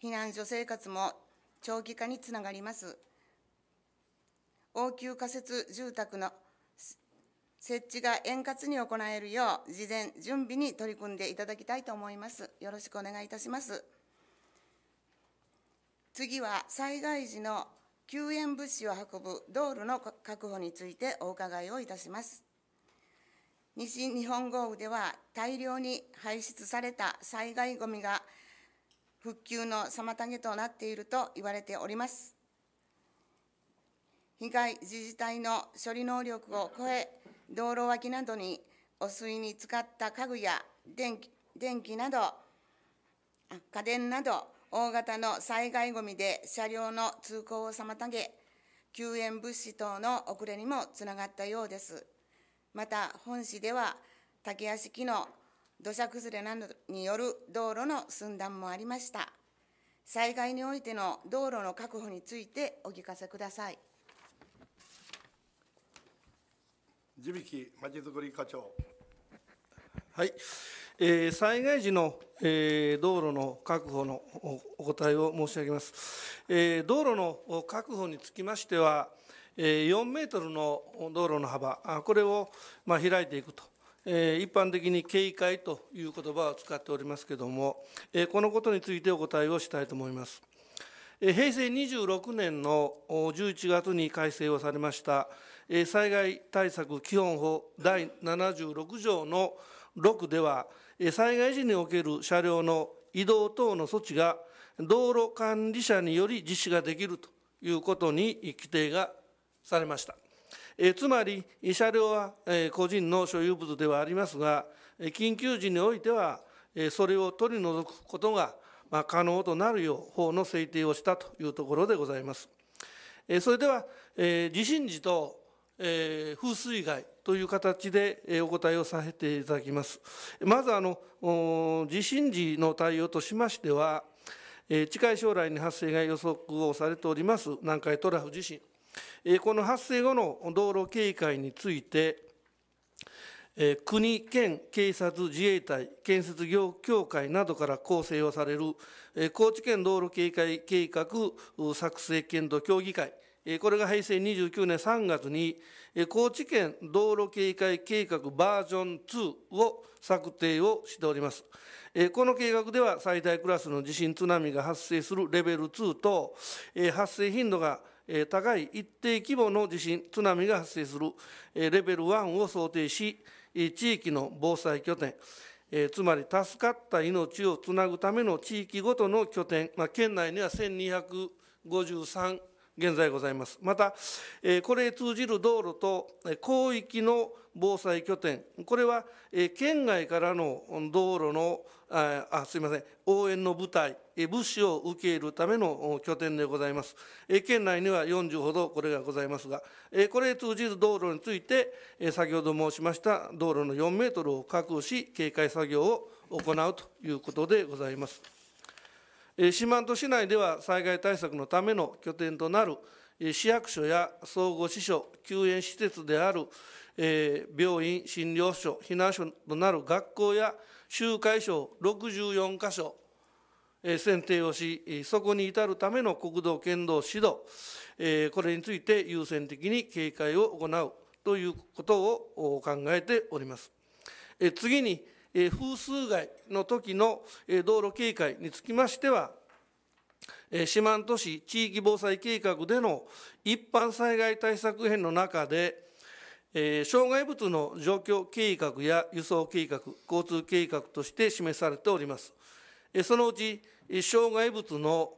避難所生活も長期化につながります。応急仮設住宅の設置が円滑に行えるよう、事前準備に取り組んでいただきたいと思います。よろしくお願いいたします。次は災害時の救援物資を運ぶ道路の確保についてお伺いをいたします。西日本豪雨では大量に排出された災害ごみが復旧の妨げとなっていると言われております。被害自治体の処理能力を超え、道路脇などに汚水に使った家具や電気電気など、家電など、大型の災害ごみで車両の通行を妨げ、救援物資等の遅れにもつながったようです。また、本市では、竹屋敷の土砂崩れなどによる道路の寸断もありました。災害においての道路の確保についてお聞かせください。地引きまちづくり課長はい、えー、災害時の、えー、道路の確保のお答えを申し上げます、えー、道路の確保につきましては、えー、4メートルの道路の幅これを、まあ、開いていくと、えー、一般的に警戒という言葉を使っておりますけれども、えー、このことについてお答えをしたいと思います、えー、平成26年の11月に改正をされました災害対策基本法第76条の6では、災害時における車両の移動等の措置が道路管理者により実施ができるということに規定がされました。えつまり、車両は、個人の所有物ではありますが、緊急時においては、それを取り除くことが、可能となるよう法の制定をしたというところでございます。それでは、地震時とえー、風水害という形でお答えをさせていただきます。まずあの地震時の対応としましては、えー、近い将来に発生が予測をされております南海トラフ地震、えー、この発生後の道路警戒について、えー、国、県、警察、自衛隊、建設業協会などから構成をされる、えー、高知県道路警戒計画作成検討協議会、これが平成29年3月に高知県道路警戒計画バージョン2を策定をしておりますこの計画では最大クラスの地震津波が発生するレベル2と発生頻度が高い一定規模の地震津波が発生するレベル1を想定し地域の防災拠点つまり助かった命をつなぐための地域ごとの拠点、県内には1253現在ございますまたこれへ通じる道路と広域の防災拠点これは県外からの道路のあすいません応援の部隊物資を受け入れるための拠点でございます県内には40ほどこれがございますがこれへ通じる道路について先ほど申しました道路の4メートルを確保し警戒作業を行うということでございます。四万十市内では災害対策のための拠点となる市役所や総合支所、救援施設である病院、診療所、避難所となる学校や集会所64か所選定をし、そこに至るための国道、県道、指導、これについて優先的に警戒を行うということを考えております。次に、え風数街の時の、え道路警戒につきましては、え四万十市地域防災計画での一般災害対策編の中で、え障害物の除去計画や輸送計画、交通計画として示されております。えそのうち、障害物の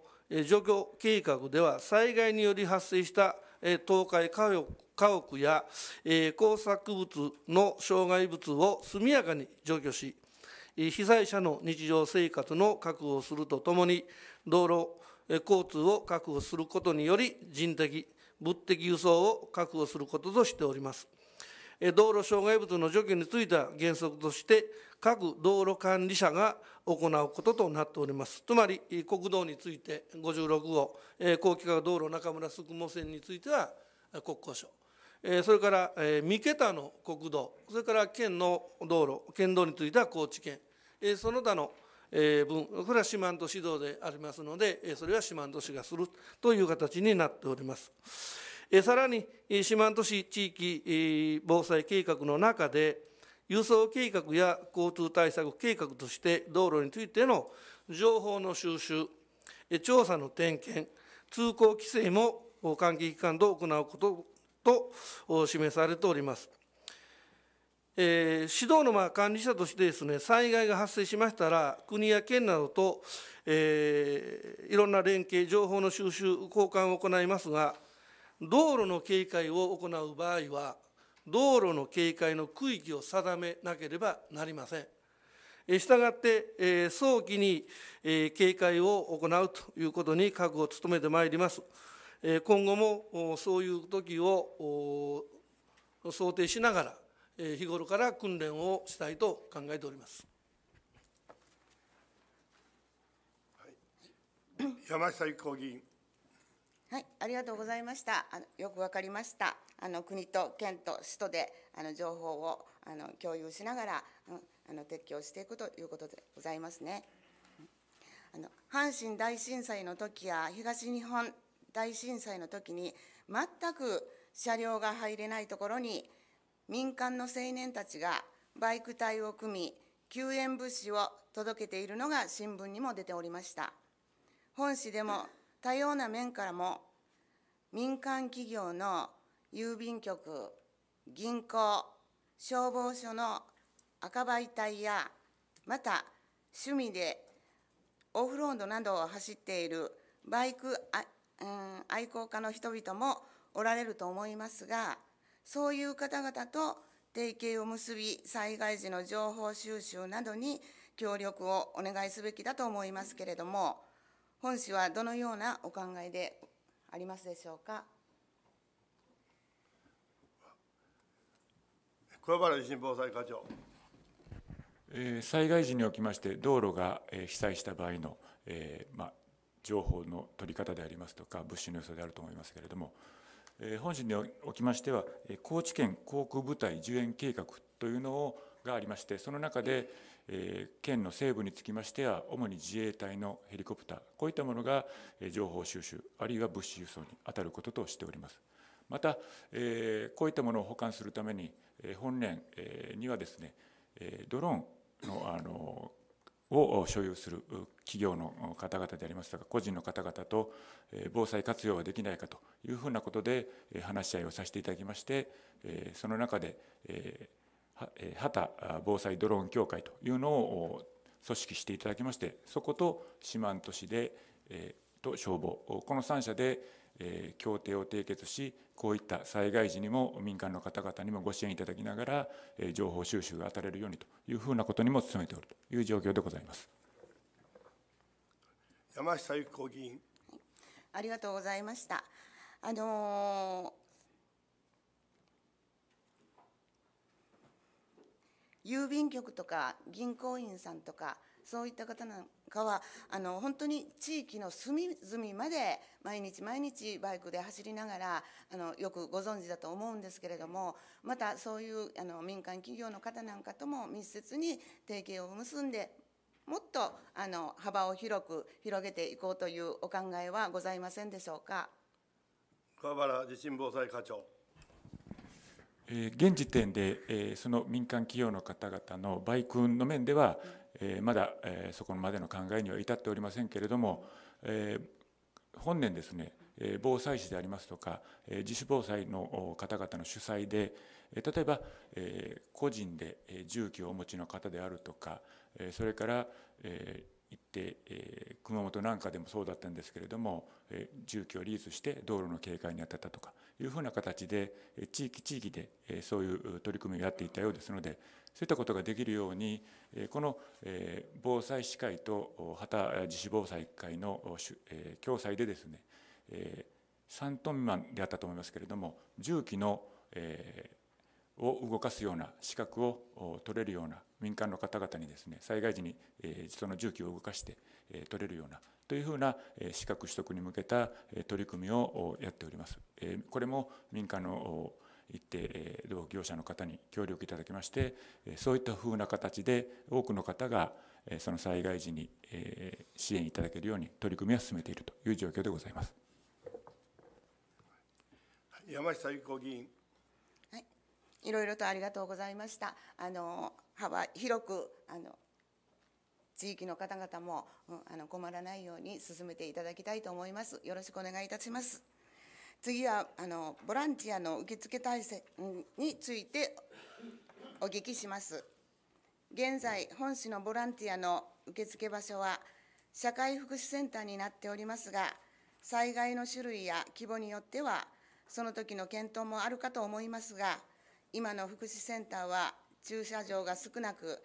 除去計画では、災害により発生した倒壊火力家屋や、えー、工作物の障害物を速やかに除去し被災者の日常生活の確保をするとともに道路交通を確保することにより人的物的輸送を確保することとしております道路障害物の除去については原則として各道路管理者が行うこととなっておりますつまり国道について56号高規格道路中村宿毛線については国交省それから三桁の国道それから県の道路県道については高知県その他の分これは四万十市道でありますのでそれは四万十市がするという形になっております。さらに四万十市地域防災計画の中で輸送計画や交通対策計画として道路についての情報の収集調査の点検通行規制も関係機関と行うことと示されております。えー、指導のまあ管理者としてですね災害が発生しましたら国や県などと、えー、いろんな連携情報の収集交換を行いますが道路の警戒を行う場合は道路の警戒の区域を定めなければなりません。したがって、えー、早期に、えー、警戒を行うということに覚悟を努めてまいります。今後もそういう時を想定しながら日頃から訓練をしたいと考えております。山下幸子議員。はい、ありがとうございました。あのよくわかりました。あの国と県と首都であの情報をあの共有しながらあの撤去していくということでございますね。あの阪神大震災の時や東日本大震災の時に全く車両が入れないところに民間の青年たちがバイク隊を組み救援物資を届けているのが新聞にも出ておりました本市でも多様な面からも民間企業の郵便局銀行消防署の赤媒体やまた趣味でオフロードなどを走っているバイクうん愛好家の人々もおられると思いますがそういう方々と提携を結び災害時の情報収集などに協力をお願いすべきだと思いますけれども本市はどのようなお考えでありますでしょうか桑原地震防災課長災害時におきまして道路が被災した場合の、えーまあ、情報の取り方でありますとか物資の予想であると思いますけれども本陣におきましては高知県航空部隊受援計画というのをがありましてその中で県の西部につきましては主に自衛隊のヘリコプターこういったものが情報収集あるいは物資輸送に当たることとしております。また、えー、こういったものを保管するために、え本年、えにはですね、えドローンのあのを所有する企業の方々でありますとか個人の方々と防災活用はできないかというふうなことで話し合いをさせていただきましてその中で畑防災ドローン協会というのを組織していただきましてそこと四万十市でと消防この3社でえー、協定を締結しこういった災害時にも民間の方々にもご支援いただきながら、えー、情報収集が当たれるようにというふうなことにも努めておるという状況でございます山下由紀子議員ありがとうございました。あのー、郵便局とか銀行員さんとかそういった方なんかはあの本当に地域の隅々まで毎日毎日バイクで走りながらあのよくご存知だと思うんですけれどもまたそういうあの民間企業の方なんかとも密接に提携を結んでもっとあの幅を広く広げていこうというお考えはございませんでしょうか。桑原地震防災課長現時点で、その民間企業の方々のバイクの面では、えまだ、えそこまでの考えには至っておりませんけれども、え本年ですね防災士でありますとか自主防災の方々の主催で例えば個人で重機をお持ちの方であるとかそれから行って熊本なんかでもそうだったんですけれども重機をリースして道路の警戒に当たったとかいうふうな形で地域地域でそういう取り組みをやっていたようですのでそういったことができるようにこの防災士会と畑自主防災会の共催でですね3トン未満であったと思いますけれども重機のを動かすような資格を取れるような民間の方々にですね災害時にその重機を動かして取れるようなというふうな資格取得に向けた取り組みをやっております。これも民間の行って同業者の方に協力いただきましてえそういったふうな形で多くの方がえその災害時にえ支援いただけるように取り組みを進めているという状況でございます山下由紀子議員。はい、いろいろとありがとうございました。あの幅広くあの地域の方々も、うん、あの困らないように進めていただきたいと思います。よろしくお願いいたします。次はあのボランティアの受付体制についてお聞きします。現在、本市のボランティアの受付場所は、社会福祉センターになっておりますが、災害の種類や規模によっては、その時の検討もあるかと思いますが、今の福祉センターは駐車場が少なく、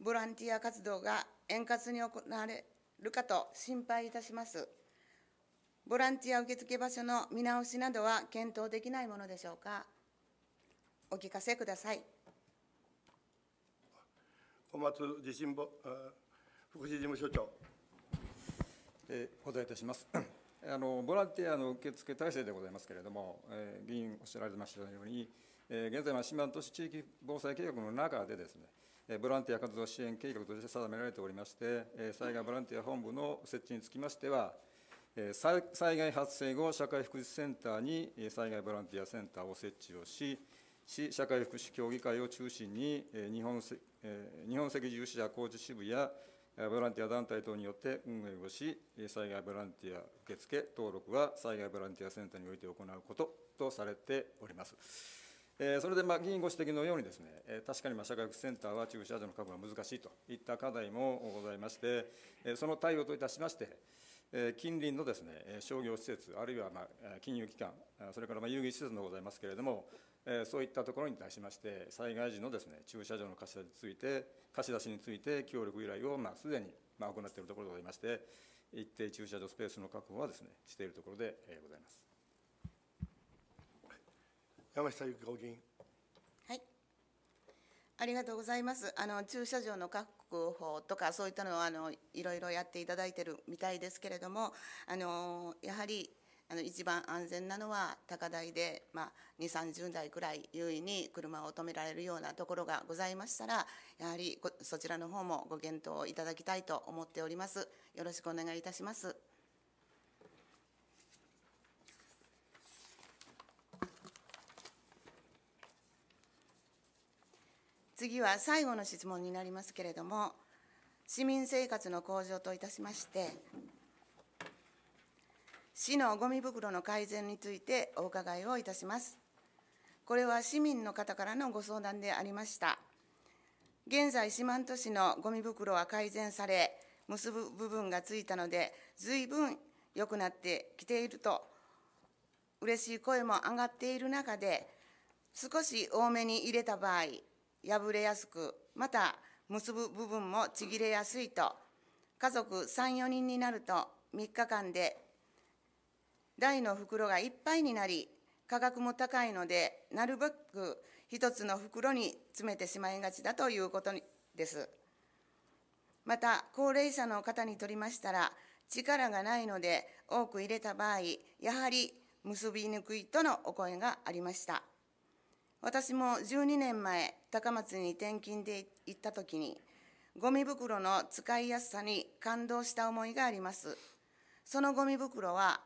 ボランティア活動が円滑に行われるかと心配いたします。ボランティア受付場所の見直しなどは検討できないものでしょうか。お聞かせください。小松地震ぼ福祉事務所長。えー、お答えいたします。あのボランティアの受付体制でございますけれども、えー、議員おっしゃられましたように、えー、現在は四万十市地域防災計画の中でですね、ボランティア活動支援計画として定められておりまして、災害ボランティア本部の設置につきましては、災害発生後、社会福祉センターに災害ボランティアセンターを設置をし、市社会福祉協議会を中心に、日本日本赤十字社工事支部やボランティア団体等によって運営をし、災害ボランティア受付登録は災害ボランティアセンターにおいて行うこととされております。それでまあ議員ご指摘のようにですね、確かにまあ社会福祉センターは駐車場の確保が難しいといった課題もございまして、その対応といたしまして、近隣のですね商業施設あるいはまあ金融機関それからまあ遊戯施設もございますけれどもそういったところに対しまして災害時のですね駐車場の貸し出しについて貸し出しについて協力依頼をまあすでにまあ行っているところでございまして一定駐車場スペースの確保はですねしているところでございます。山下幸子議員。はい。ありがとうございます。あの駐車場の確復法とかそういったのをあのいろいろやっていただいてるみたいですけれどもあのやはりあの一番安全なのは高台で、まあ、2 3 0台くらい優位に車を止められるようなところがございましたらやはりそちらの方もご検討いただきたいと思っております。よろしくお願いいたします。次は最後の質問になりますけれども、市民生活の向上といたしまして、市のごみ袋の改善についてお伺いをいたします。これは市民の方からのご相談でありました。現在、四万十市のごみ袋は改善され、結ぶ部分がついたので、ずいぶん良くなってきていると、嬉しい声も上がっている中で、少し多めに入れた場合、破れやすく、また結ぶ部分もちぎれやすいと、家族3、4人になると3日間で台の袋がいっぱいになり、価格も高いので、なるべく1つの袋に詰めてしまいがちだということです。また、高齢者の方にとりましたら、力がないので多く入れた場合、やはり結びにくいとのお声がありました。私も12年前、高松に転勤で行ったときに、ゴミ袋の使いやすさに感動した思いがあります。そのゴミ袋は、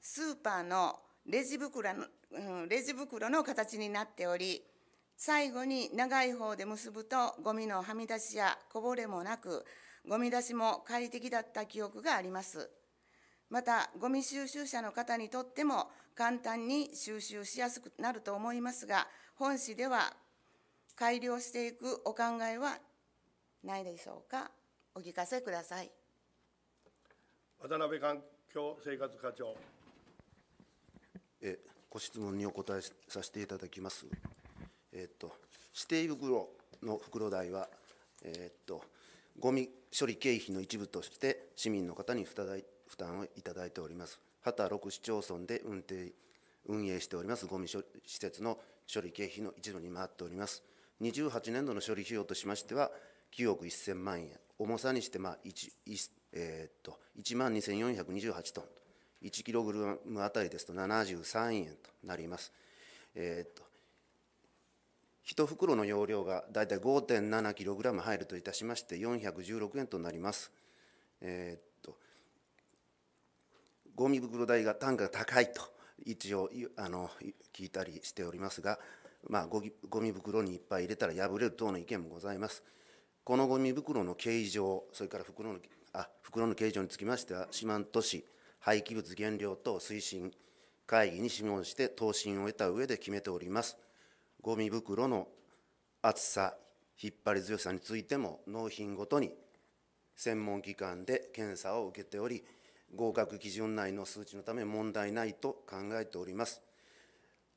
スーパーのレジ袋の,、うん、レジ袋の形になっており、最後に長い方で結ぶと、ゴミのはみ出しやこぼれもなく、ゴミ出しも快適だった記憶があります。また、ごみ収集者の方にとっても簡単に収集しやすくなると思いますが、本市では改良していくお考えはないでしょうか。お聞かせください。渡辺環境生活課長。え、ご質問にお答えさせていただきます。えっと、指定袋の袋代は、えっと、ゴミ処理経費の一部として市民の方に負担負担をいただいております。た6市町村で運転運営しておりますごみ処施設の処理経費の一部に回っております。28年度の処理費用としましては、9億1000万円、重さにしてまあ 1, 1,、えー、っと1万2428トン、1キログラムあたりですと73円となります。えー、っと1袋の容量がだいたい5 7ラム入るといたしまして416円となります。えー、っゴミ袋代が単価が高いと一応あの聞いたりしておりますが、まあ、ゴミ袋にいっぱい入れたら破れる等の意見もございます。このゴミ袋の形状、それから袋のあ袋の形状につきましては、四万十市廃棄物減量等推進会議に諮問して答申を得た上で決めております。ゴミ袋の厚さ、引っ張り強さについても納品ごとに専門機関で検査を受けており、合格基準内の数値のため問題ないと考えております。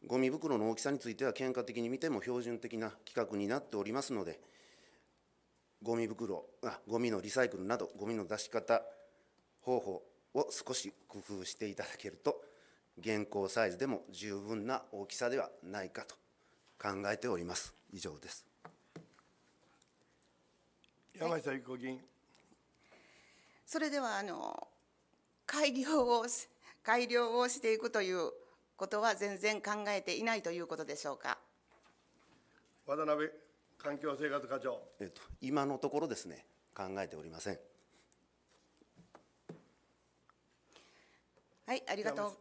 ゴミ袋の大きさについては、県下的に見ても標準的な規格になっておりますので、ゴミ袋あ、ゴミのリサイクルなど、ゴミの出し方、方法を少し工夫していただけると、現行サイズでも十分な大きさではないかと考えております。以上です。山下由子議員。それではあの改良を改良をしていくということは全然考えていないということでしょうか渡辺環境生活課長、えっと、今のところですね考えておりませんはいありがとう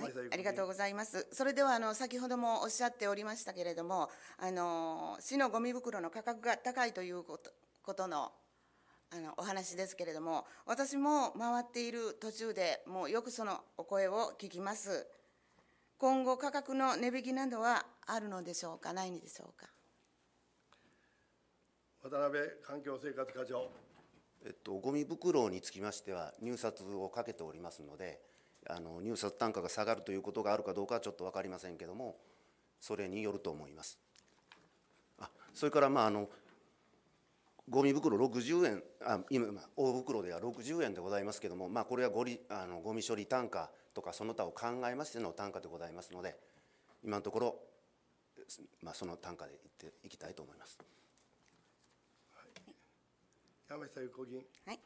はい、ありがとうございます。それではあの先ほどもおっしゃっておりましたけれども、あの市のゴミ袋の価格が高いということのあのお話ですけれども私も回っている途中でもうよくそのお声を聞きます今後価格の値引きなどはあるのでしょうかないのでしょうか渡辺環境生活課長えっと、ゴミ袋につきましては入札をかけておりますのであの入札単価が下がるということがあるかどうかはちょっと分かりませんけどもそれによると思います。あそれからまああのゴミ袋60円あ今大袋では60円でございますけれども、まあ、これはゴリあのゴミ処理単価とかその他を考えましての単価でございますので今のところ、まあ、その単価でいっていきたいと思います。山下由子議員。はい。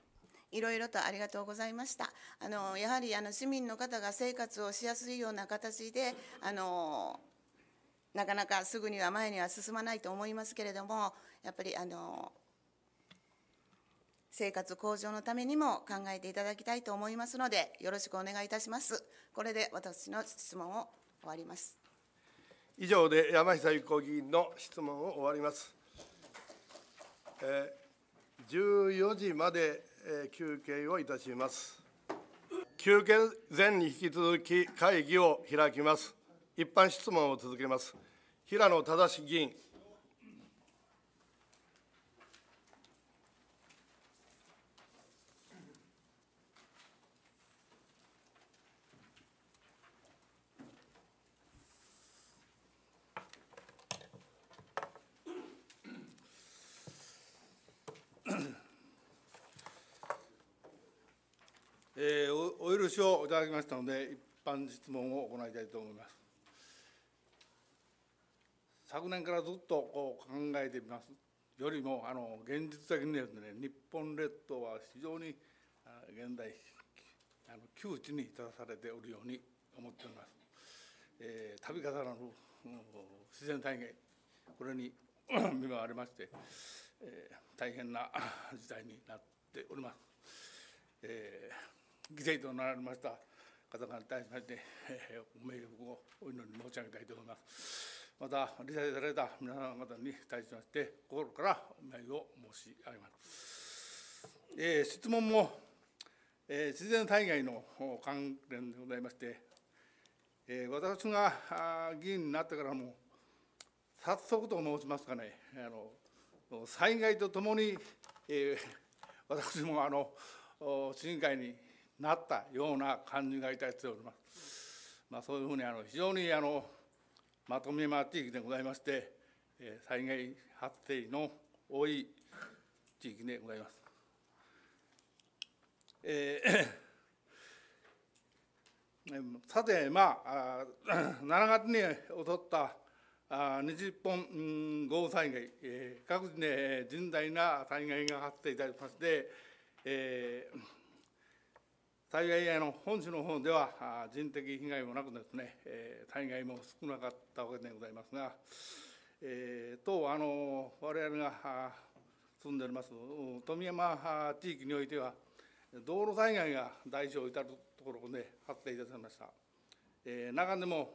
いろいろとありがとうございました。あのやはりあの市民の方が生活をしやすいような形で、あのなかなかすぐには前には進まないと思いますけれども、やっぱりあの生活向上のためにも考えていただきたいと思いますので、よろしくお願いいたします。これで私の質問を終わります。以上で山下由子議員の質問を終わります。えー、14時まで、えー、休憩をいたします。休憩前に引き続き会議を開きます。一般質問を続けます。平野正議員。示をいただきましたので、一般質問を行いたいと思います。昨年からずっとこう考えてみますよりもあの現実的にですね日本列島は非常に現代あの窮地に立たされておるように思っております、えー、度重なる自然災害これに 見舞われまして、えー、大変な事態になっております、えー議題となられました方々に対しまして、えー、ご冥福をお祈り申し上げたいと思います。また、理解された皆様方に対しまして、心からお願いを申し上げます。えー、質問も、えー、自然災害の関連でございまして、えー、私が議員になってからも、早速と申しますかね、あの災害とともに、えー、私もあの審議会になったような感じがいたしております。まあ、そういうふうにあの非常にあのまとめま地域でございまして、えー、災害発生の多い地域でございます。えー、さて、まあ、あ7月に襲ったあ西日本豪雨災害、えー、各地で甚大な災害が発生いたしまして、えー災害への本州の方では人的被害もなくですね、え害も少なかったわけでございますが、え当あの我々が住んでおります富山地域においては道路災害が大小至るところで発生いたしました、え中でも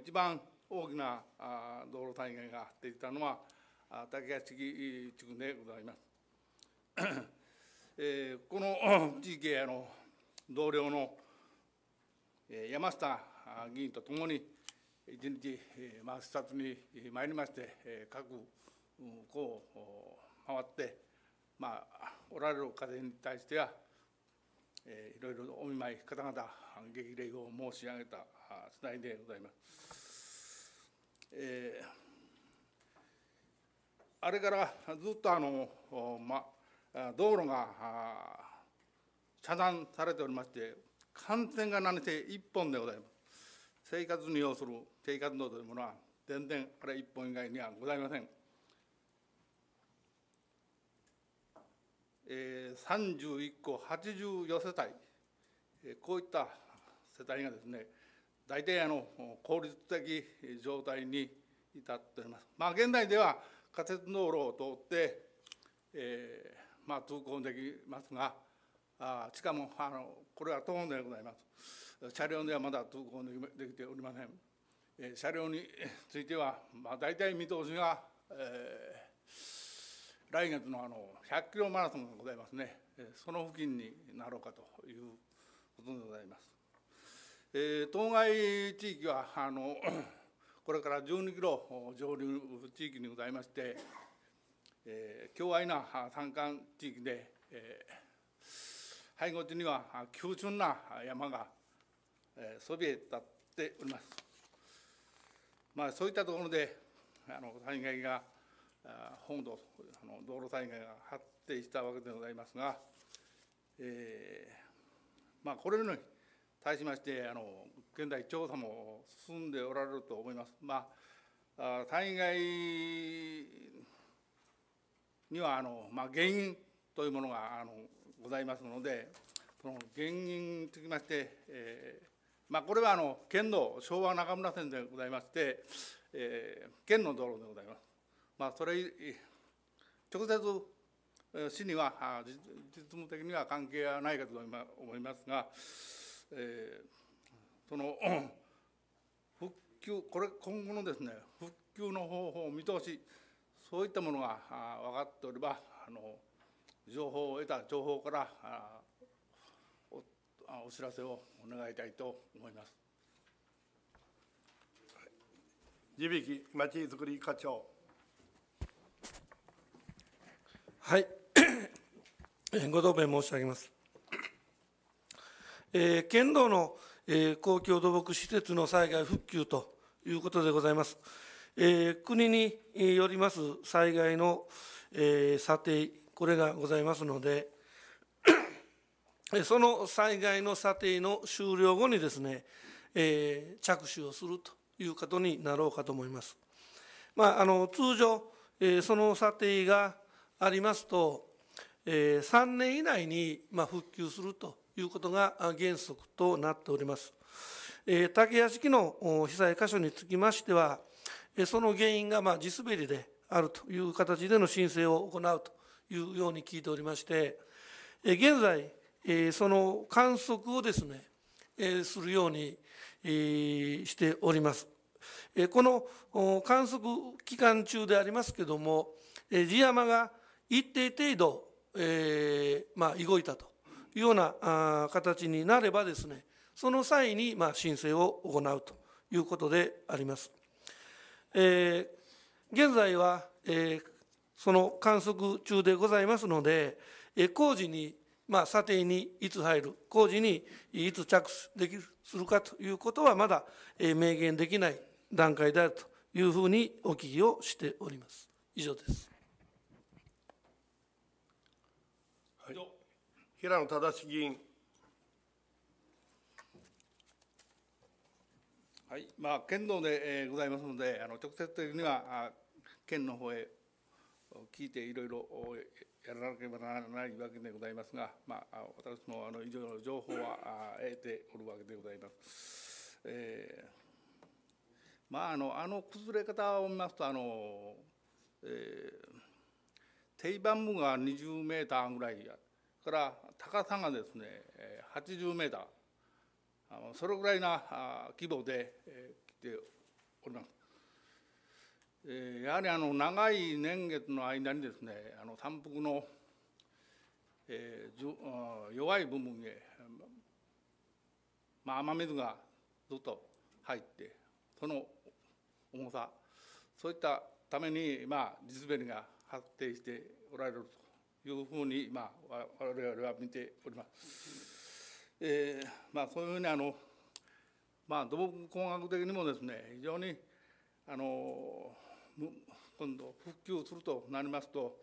一番大きな道路災害が発生したのは竹谷地区でございます えこの地域への同僚の山下議員とともに、一日、まあ、視察に参りまして、各校を回って、まあ、おられる方に対しては、えいろいろお見舞い方々激励を申し上げた次第でございます。えー、あれからずっとあの、ま、道路が遮断されておりまして、感染が何せ一本でございます。生活に要する生活道というものは、全然あれ一本以外にはございません。えー、31個84世帯、えー、こういった世帯がですね、大体あの効率的状態に至っております。まあ、現代では仮設道路を通って、えーまあ、通行できますが、あしかもあのこれはーンでございます車両ではまだ通行できておりません、え車両については、まあ、大体見通しが、えー、来月のあの100キロマラソンがございますね、えその付近になろうかということでございます、えー、当該地域はあの これから12キロ上流地域にございまして、えー、強愛な山間地域で、えー背後には急峻な山がそびえ立っております。まあ、そういったところであの災害が本土あの道路災害が発展したわけでございますが、えーまあ、これに対しましてあの現在調査も進んでおられると思います。まあ、災害にはあの、まあ、原因というものがあのございますので、その原因につきまして、えーまあ、これはあの県の昭和中村線でございまして、えー、県の道路でございます。まあ、それ直接市には実務的には関係はないかと思いますが、えー、その 復旧これ今後のですね復旧の方法見通しそういったものが分かっておればあの情報を得た情報からおお知らせをお願いたいと思います。地引き町づくり課長。はい、ご答弁申し上げます。えー、県道の、えー、公共土木施設の災害復旧ということでございます。えー、国によります災害の、えー、査定これがございますのでその災害の査定の終了後にですね、えー、着手をするということになろうかと思います。まあ、あの通常、えー、その査定がありますと、えー、3年以内に、まあ、復旧するということが原則となっております。えー、竹屋敷の被災箇所につきましては、その原因がまあ地滑りであるという形での申請を行うというように聞いておりまして現在その観測をですねするようにしております。この観測期間中でありますけども地山が一定程度、えまあ、動いたというような形になればですねその際に、ま申請を行うということであります。え現在は、えー、その観測中でございますので、え工事に、まあ、査定にいつ入る、工事にいつ着手できるするかということは、まだ、え明言できない段階であるというふうにお聞きをしております。以上です。はい、平野忠議員。はいまあ、県道で、えございますので、あの直接的には県の方へ聞いていろいろやらなければならないわけでございますが、まあ、私もあの以上の情報は得ておるわけでございます。えー、まああのあの崩れ方を見ますとあの、えー、定番部が20メーターぐらいや、から高さがですね80メーターあのそれぐらいな規模でえ来ております。やはりあの長い年月の間にですねあの山腹の、えー、弱い部分へ、まあ、雨水がずっと入ってその重さそういったために、まあ、地滑りが発生しておられるというふうに、まあ、我々は見ております。えーまあ、そういうふうにあの、まあ、土木工学的にもですね非常にあのー今度、復旧するとなりますと、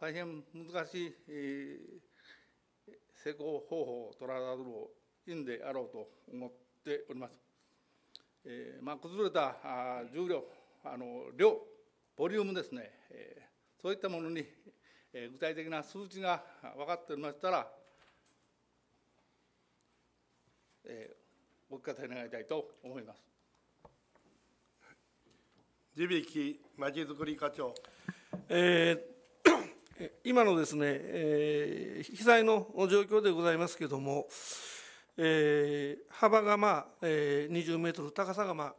大変難しい、施工成功方法を取らざるをいんであろうと思っております。えーまあ、崩れた重量あの、量、ボリュームですね、えー、そういったものに、えー、具体的な数値が分かっておりましたら、えー、お聞かせ願いたいと思います。地引きまちづくり課長。えー、今のですね、えー、被災の状況でございますけれども、えー、幅がまあ、えー、20メートル、高さがまあ、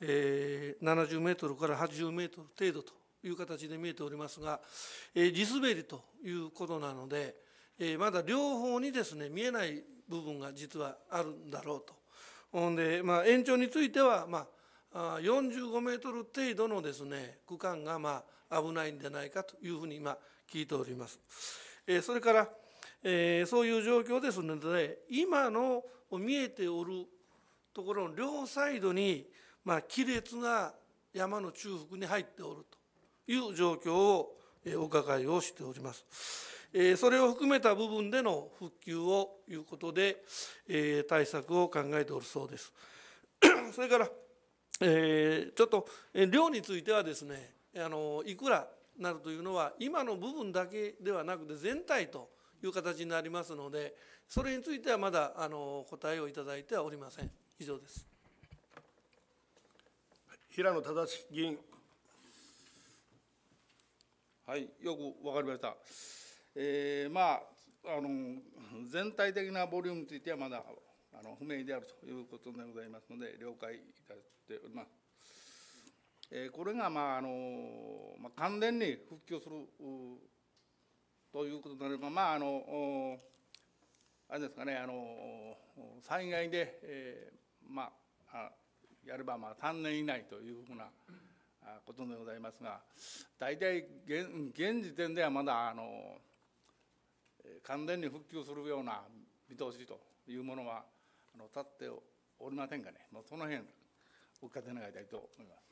えー、70メートルから80メートル程度という形で見えておりますが、えー、地滑りということなので、えー、まだ両方にですね見えない部分が実はあるんだろうと。ほんで、まあ、延長については、まあ45メートル程度のですね区間がまあ危ないんじゃないかというふうに今聞いております。それから、えー、そういう状況ですので今の見えておるところの両サイドに、まあ、亀裂が山の中腹に入っておるという状況をお伺いをしております。それを含めた部分での復旧をいうことで対策を考えておるそうです。それからえー、ちょっと量についてはですねあのいくらなるというのは今の部分だけではなくて全体という形になりますのでそれについてはまだあの答えをいただいてはおりません以上です平野忠議員はいよく分かりました、えー、まああの全体的なボリュームについてはまだあの不明であるということでございますので、了解いたしております。えー、これが、まああのまあ、完全に復旧するということになれば、まああのあれですかね、あの災害で、えー、まあ、やればまあ3年以内というふうなことでございますが、大体現現時点ではまだあの完全に復旧するような見通しというものはあの立っておりませんかね、まあ、その辺お聞かせ願いたいと思います。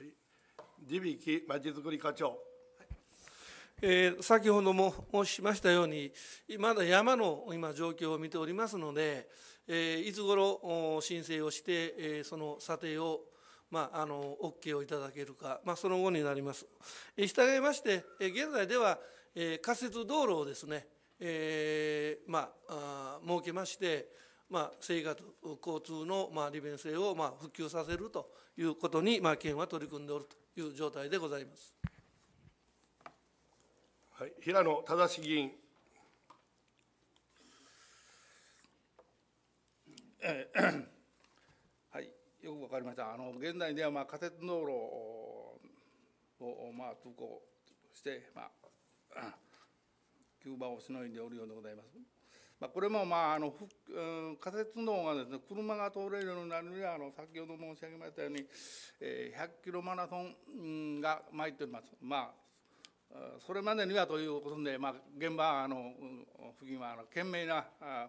はい、地引きまちづくり課長。えー、先ほども申しましたように、まだ山の今、状況を見ておりますので、えー、いつ頃申請をして、えー、その査定を、まあ、あの OK をいただけるか、まあ、その後になります。えー、従いまして、えー、現在では、えー、仮設道路をですね、えーまあ、あ設けまして、まあ、生活交通のまあ利便性をまあ普及させるということにまあ県は取り組んでおるという状態でございます。はい、平野正議員。はい、よくわかりました。あの現在ではまあ仮設道路をまあ通行してまあ急場をしのいでおるようでございます。まあ、これも、まあ、あの、うん、仮設道がですね、車が通れるようになるには、あの、先ほど申し上げましたように、えー、100キロマラソンが参っております。まあそれまでにはということで、まあ、現場あの付近はあの懸命な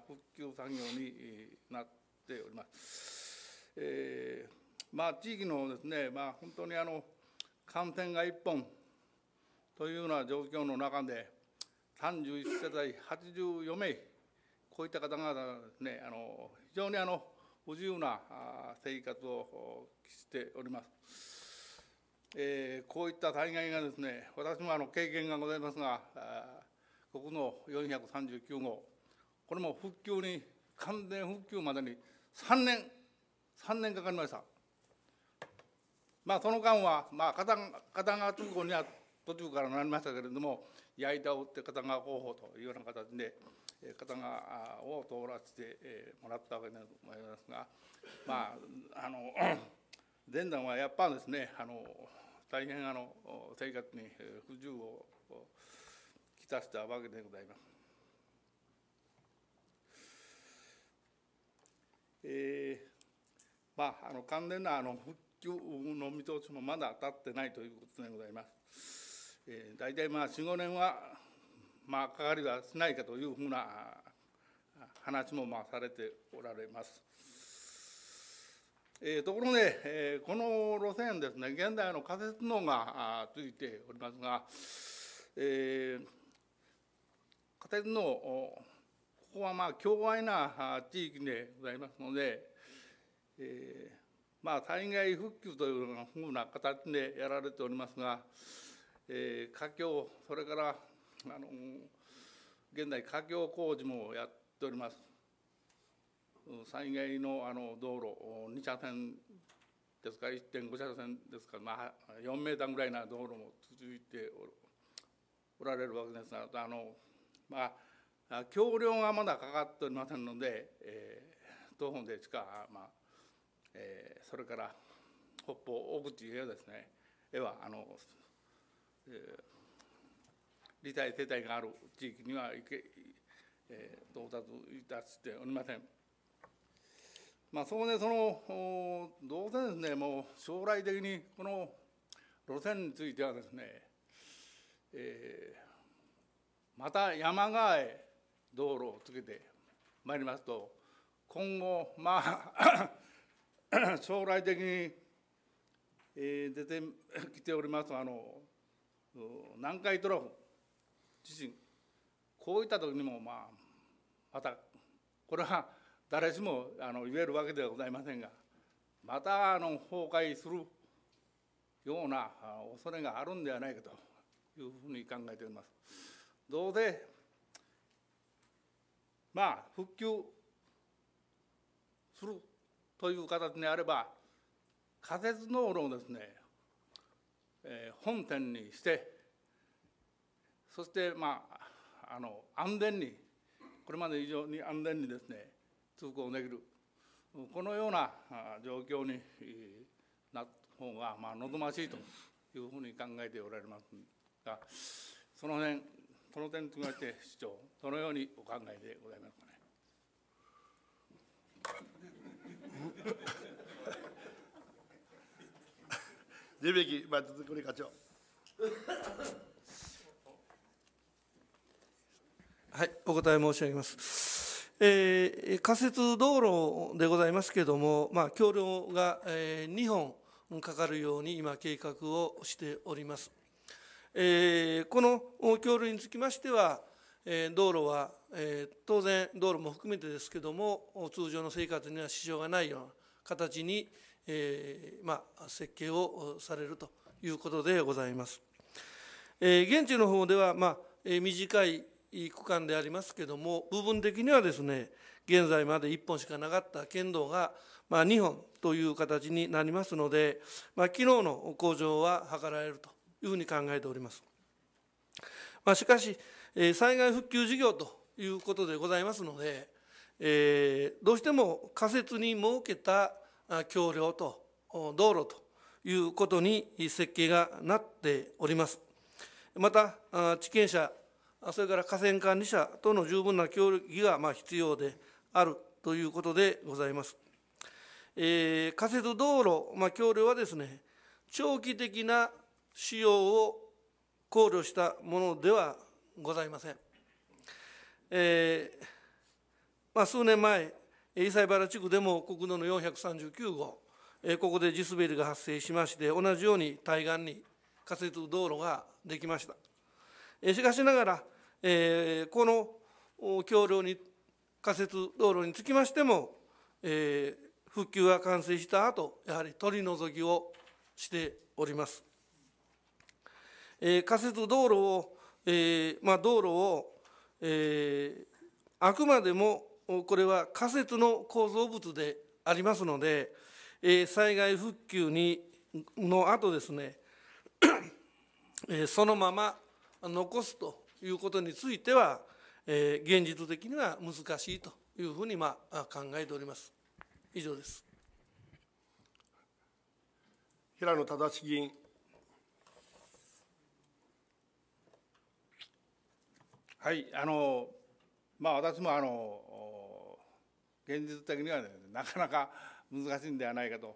復旧作業になっております。えーまあ、地域のですね、まあ、本当にあの感染が1本というような状況の中で、31世帯84名こういった方々ね、あの非常にあの不自由な生活をしております。えー、こういった災害がですね、私もあの経験がございますが、国の439号、これも復旧に、完全復旧までに3年、3年かかりました。まあ、その間は、まあ片、片側通行には途中からなりましたけれども、いたを打って片側候補というような形で、方がを通らせてもらったわけでございますがまああの 前段はやっぱですねあの大変あの生活に不自由をきたしたわけでございます。えーまあ、あの完全なあの復旧の見通しもまだ立ってないということでございます。えー、大体まあ45年はまあ、かかりはしないかというふうな話もまあされておられます。えー、ところで、えー、この路線ですね、現代の仮設のがついておりますが、えー、仮設のここはまあ、狭隘な地域でございますので、えー、まあ、災害復旧というふうな形でやられておりますが、えー、家境、それからあの現在架橋工事もやっております災害のあの道路2車線ですから1.5車線ですから、まあ、4メーターぐらいな道路も続いておられるわけですがあのまあ橋梁がまだかかっておりませんので、えー、東本で地下、まあえー、それから北方大口へですね絵はあの、えー理解世帯がある地域にはえー、到達いたしておりません。まあ、そこでそのどうせですねもう将来的にこの路線についてはですね、えー、また山側へ道路をつけてまいりますと今後まあ 将来的に、えー、出てきておりますあの南海トラフ自身こういった時にもまあまたこれは誰しもあの言えるわけではございませんがまたあの崩壊するような恐れがあるんではないかというふうに考えております。どうせまあ復旧するという形であれば仮設道路をですね、えー、本店にしてそしてまああの安全にこれまで以上に安全にですね通行できるこのような状況になった方がまあ望ましいというふうに考えておられますがその辺その点につきまして市長どのようにお考えでございますかね。地 引きづくり課長はい、お答え申し上げます。えー、仮設道路でございますけれども、まあ、橋梁が、えー、2本かかるように今、計画をしております。えー、この橋梁につきましては、えー、道路は、えー、当然、道路も含めてですけども、通常の生活には支障がないような形に、えーまあ、設計をされるということでございます。えー、現地の方では、まあ、短いい区間でありますけども部分的にはですね現在まで1本しかなかった剣道が、まあ、2本という形になりますので、まあ、昨日の向上は図られるというふうに考えております。まあ、しかし、えー、災害復旧事業ということでございますので、えー、どうしても仮設に設けた橋梁と道路ということに設計がなっております。また地権者それから河川管理者との十分な協議がまあ必要であるということでございます。えー、仮設道路、まあ、橋梁はですね、長期的な使用を考慮したものではございません。えーまあ、数年前、伊佐原地区でも国道の439号、えー、ここで地滑りが発生しまして、同じように対岸に仮設道路ができました。しかしながら、えー、この橋梁に仮設道路につきましても、えー、復旧が完成した後やはり取り除きをしております、えー、仮設道路を、えーまあ、道路を、えー、あくまでもこれは仮設の構造物でありますので、えー、災害復旧にの後ですね、えー、そのまま残すということについては、えー、現実的には難しいというふうにまあ考えております。以上です。平野忠議員。はい、あの、まあ、私もあの現実的には、ね、なかなか難しいんではないかと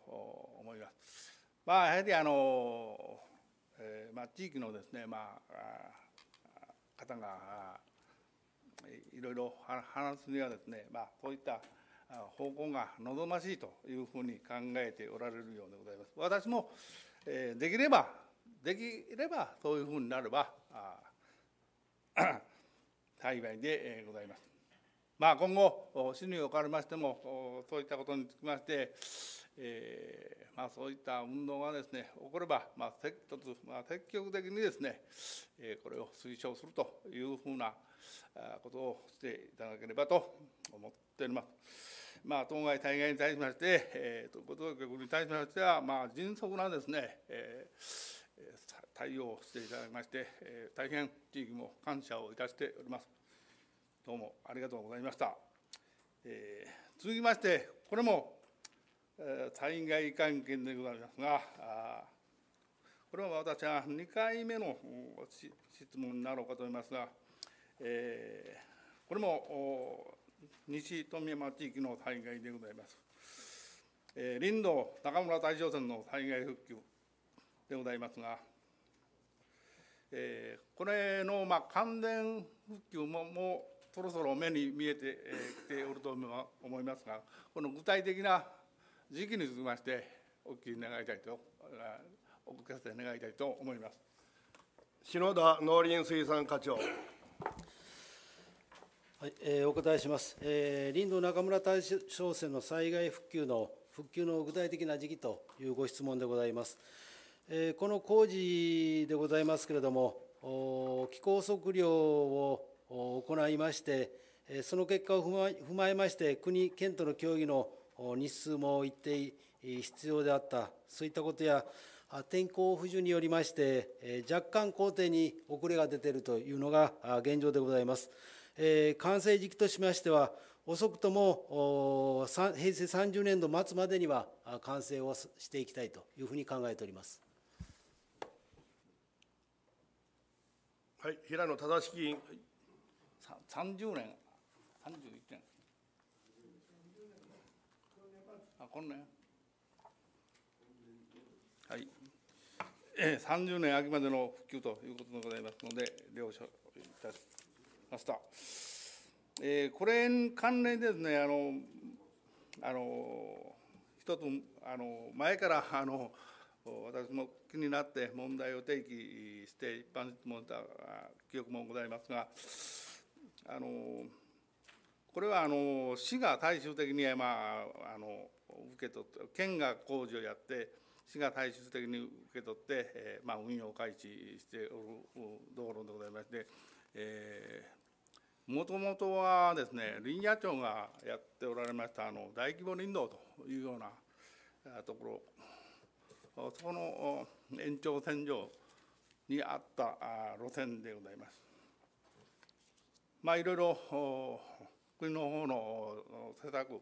思います。まあ、やはりあのえーまあ、地域のですね、まあ、方がいろいろ話すにはですね、まあ、そういった方向が望ましいというふうに考えておられるようでございます。私も、えー、できればできればそういうふうになれば 幸いでございます。まあ、今後、死におかれましても、そういったことにつきまして、えーまあ、そういった運動がですね起これば、まあ、一つ、まあ、積極的にですね、えー、これを推奨するというふうなことをしていただければと思っております。まあ、当該対外に対しまして、えー、とご当局に対しましては、まあ、迅速なですね、えー対応していただきまして、えー、大変地域も感謝をいたしております。どうもありがとうございました。えー、続きまして、これも対外関係でございますが、これは私は2回目の質問になろうかと思いますが、えこれも西富山地域の災害でございます。え林道中村大乗船の災害復旧でございますが、えこれのまあ関連復旧ももうそろそろ目に見えてきておると思いますが、この具体的な時期につきましてお聞き願いたいとお聞かせ願いたいと思います篠田農林水産課長はい、えー、お答えします、えー、林道中村大将戦の災害復旧の復旧の具体的な時期というご質問でございます、えー、この工事でございますけれども気候測量を行いましてその結果を踏まえまして国県との協議の日数も一定必要であったそういったことや天候不順によりまして若干工程に遅れが出ているというのが現状でございます。完成時期としましては遅くとも平成30年度末までには完成をしていきたいというふうに考えております。はい、平野忠議員。30年、31こんなはい、30年秋までの復旧ということでございますので了承いたしました、えー、これに関連ですねあのあの一つあの前からあの私も気になって問題を提起して一般質問した記憶もございますがあのこれはあの市が最終的にまああの受け取って県が工事をやって市が体質的に受け取って、えーまあ、運用開始しておる道路でございまして、えもともとはですね林野庁がやっておられましたあの大規模林道というようなところそこの延長線上にあった路線でございます。まあ、いろいろ国の方の施策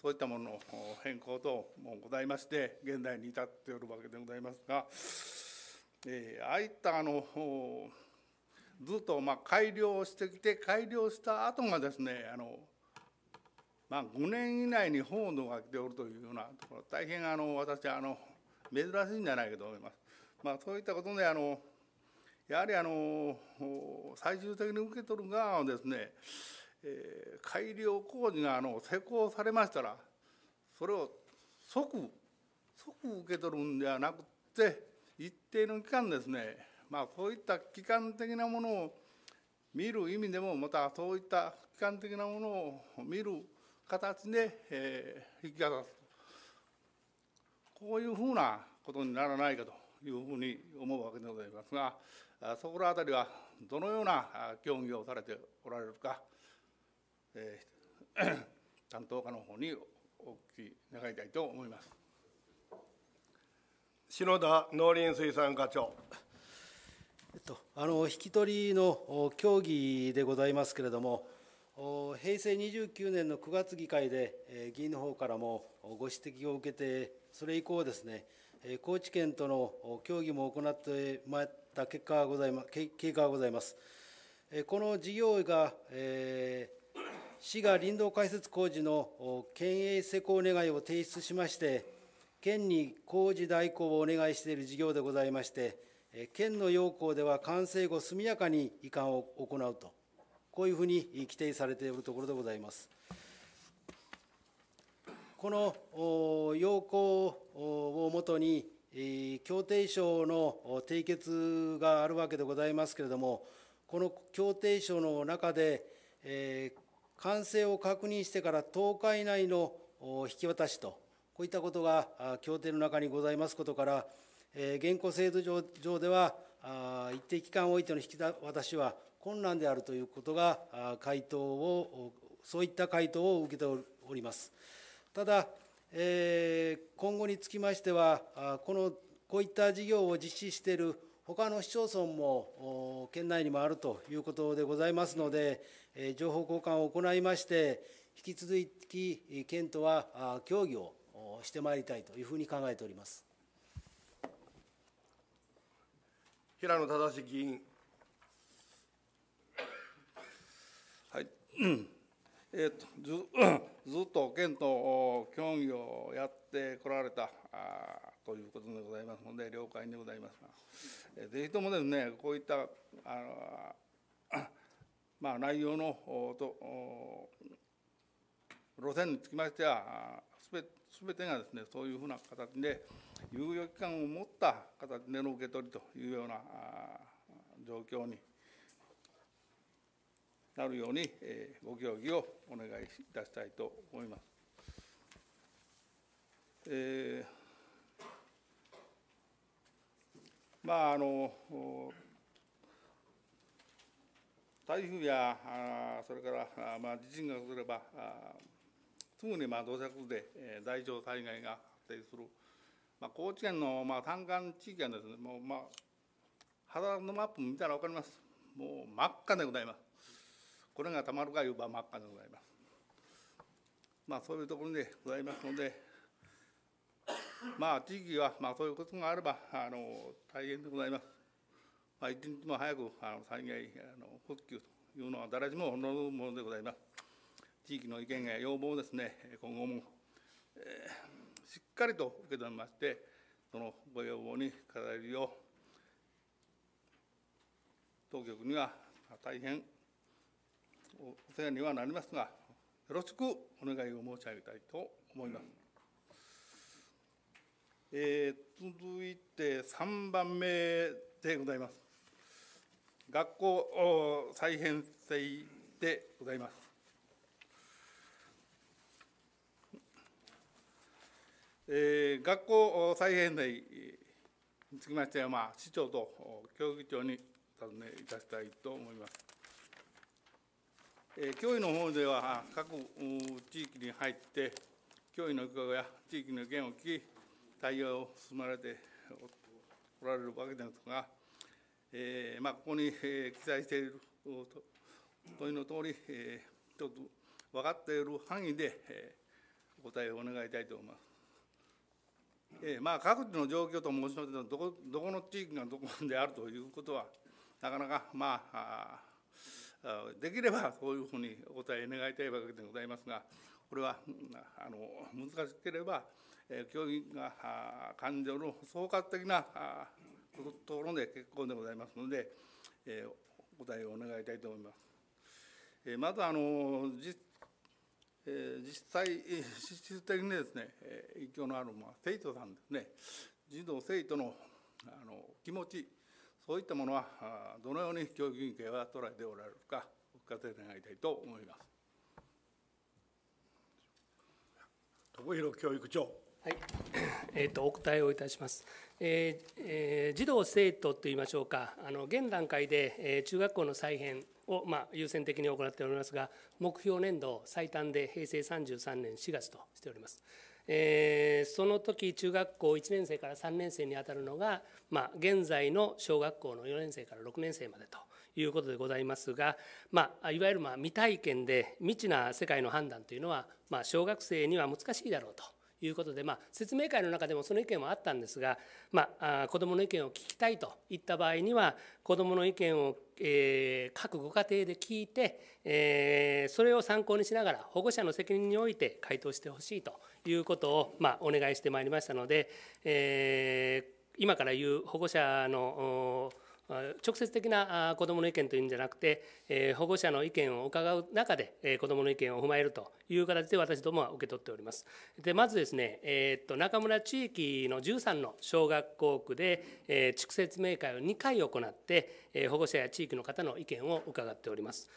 そういったものの変更等もございまして現代に至っておるわけでございますが、えー、ああいったあのずっとまあ改良してきて改良した後がですねあのまあ、5年以内に本土が来ておるというようなところ大変あの私あの珍しいんじゃないかと思います。まあ、そういったことであのやはりあの最終的に受け取る側はですねえー、改良工事があの施工されましたらそれを即即受け取るんではなくて一定の期間ですねまあそういった期間的なものを見る意味でもまたそういった期間的なものを見る形で、えー、引き渡すこういうふうなことにならないかというふうに思うわけでございますがそこら辺りはどのような協議をされておられるか。え担当課の方にお聞き願いたいと思います篠田農林水産課長。えっと、あの引き取りの協議でございますけれども、平成29年の9月議会で、え議員の方からもご指摘を受けて、それ以降ですね、え高知県との協議も行ってまいった結果がございま経過がございます。えこの事業が、え市が林道開設工事の県営施工願を提出しまして、県に工事代行をお願いしている事業でございまして、県の要項では完成後、速やかに移管を行うと、こういうふうに規定されているところでございます。この要項をもとに、協定書の締結があるわけでございますけれども、この協定書の中で、えー、完成を確認してから10日以内の引き渡しと、こういったことが協定の中にございますことから、現行制度上では、一定期間おいての引き渡しは困難であるということが、回答を、そういった回答を受けております。ただ、今後につきましては、このこういった事業を実施している他の市町村も県内にもあるということでございますので、情報交換を行いまして、引き続き県とは協議をしてまいりたいというふうに考えております平野忠議員。はい、えーと、ず ずっと県と協議をやってこられたあということでございますので、了解でございますが、ぜひともですね、こういったあのまあ、内容のと路線につきましてはすべてがですねそういうふうな形で猶予期間を持った形での受け取りというような状況になるように、えー、ご協議をお願いいたしたいと思います。えー、まああの台風やあそれからあ、まあ地震が来ればあすぐにまあ土砂崩れえ大腸災害が発生する、まあ、高知県のまあ山間地域はですねもうまあハザードマップ見たら分かりますもう真っ赤でございますこれがたまるかいうば真っ赤でございますまあそういうところでございますのでまあ地域はまあそういうことがあればあの大変でございますまあ、一日も早くあの災害あの復旧というのは誰しも望のものでございます。地域の意見や要望をですね、今後も、えー、しっかりと受け止めまして、そのご要望に応えるよう、当局には大変お世話にはなりますが、よろしくお願いを申し上げたいと思います。えー、続いて3番目でございます。学校再編成でございます。えー、学校再編成につきましては、まあ、市長と教育長に尋ねいたしたいと思います。えー、教員の方では、各地域に入って、教員の意向や地域の意見を聞き、対応を進まれておられるわけですが、えーまあ、ここに、えー、記載していると問いの通り、えー、ちょっと分かっている範囲で、えー、お答えをお願いしたいと思います。えーまあ、各地の状況と申し上げとどこどこの地域がどこであるということはなかなかまああできればそういうふうにお答え願いたいわけでございますがこれはあの難しければ、えー、教員が感情の総括的なあところで結構でございますので、えー、お答えをお願いしたいと思います。えー、まずあの実えー、実際、実質的にですね、影響のある、まあ、生徒さんですね、児童・生徒のあの気持ち、そういったものは、どのように教育委員会は捉えておられるか、お聞かせ願いたいと思います。友弘教育長。はい、えっ、ー、とお答えをいたします。えーえー、児童生徒といいましょうかあの現段階で、えー、中学校の再編を、まあ、優先的に行っておりますが目標年度最短で平成33年4月としております。えー、その時中学校1年生から3年生にあたるのが、まあ、現在の小学校の4年生から6年生までということでございますが、まあ、いわゆるまあ未体験で未知な世界の判断というのは、まあ、小学生には難しいだろうと。いうことで、まあ、説明会の中でもその意見はあったんですが、まあ、子どもの意見を聞きたいといった場合には子どもの意見を、えー、各ご家庭で聞いて、えー、それを参考にしながら保護者の責任において回答してほしいということを、まあ、お願いしてまいりましたので、えー、今から言う保護者の直接的な子どもの意見というんじゃなくて保護者の意見を伺う中で子どもの意見を踏まえるという形で私どもは受け取っております。でまずですね、えー、っと中村地域の13の小学校区で地区説明会を2回行って保護者や地域の方の意見を伺っております。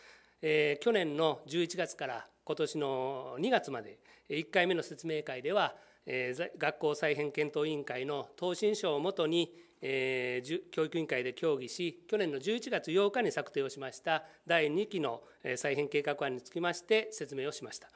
えー、去年の11月から今年の2月まで1回目の説明会では、えー、学校再編検討委員会の答申書をもとにえー、教育委員会で協議し去年の11月8日に策定をしました第2期の再編計画案につきまして説明をしました、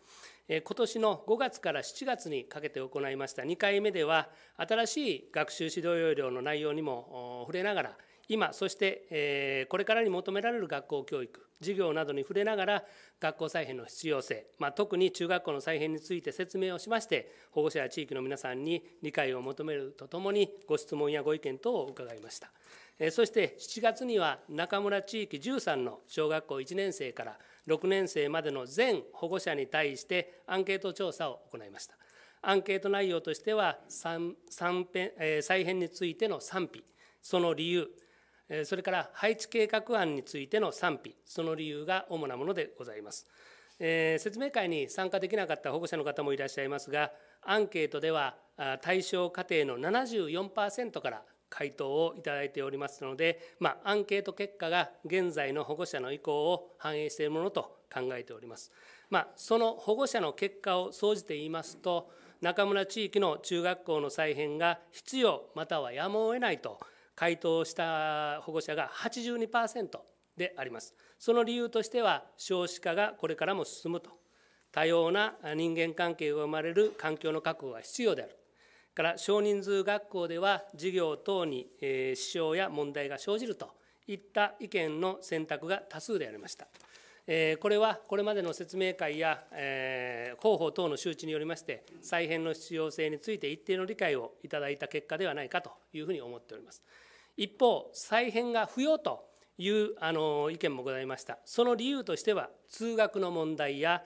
えー、今年の5月から7月にかけて行いました2回目では新しい学習指導要領の内容にも触れながら今そしてこれからに求められる学校教育授業などに触れながら学校再編の必要性、まあ、特に中学校の再編について説明をしまして保護者や地域の皆さんに理解を求めるとともにご質問やご意見等を伺いましたそして7月には中村地域13の小学校1年生から6年生までの全保護者に対してアンケート調査を行いましたアンケート内容としては再編についての賛否その理由それから配置計画案についての賛否その理由が主なものでございます、えー、説明会に参加できなかった保護者の方もいらっしゃいますがアンケートでは対象家庭の74%から回答をいただいておりますので、まあ、アンケート結果が現在の保護者の意向を反映しているものと考えております、まあ、その保護者の結果を総じて言いますと中村地域の中学校の再編が必要またはやむを得ないと回答した保護者が82%でありますその理由としては少子化がこれからも進むと多様な人間関係が生まれる環境の確保が必要であるから少人数学校では授業等に支障や問題が生じるといった意見の選択が多数でありましたこれはこれまでの説明会や広報等の周知によりまして再編の必要性について一定の理解をいただいた結果ではないかというふうに思っております。一方再編が不要というあの意見もございましたその理由としては通学の問題や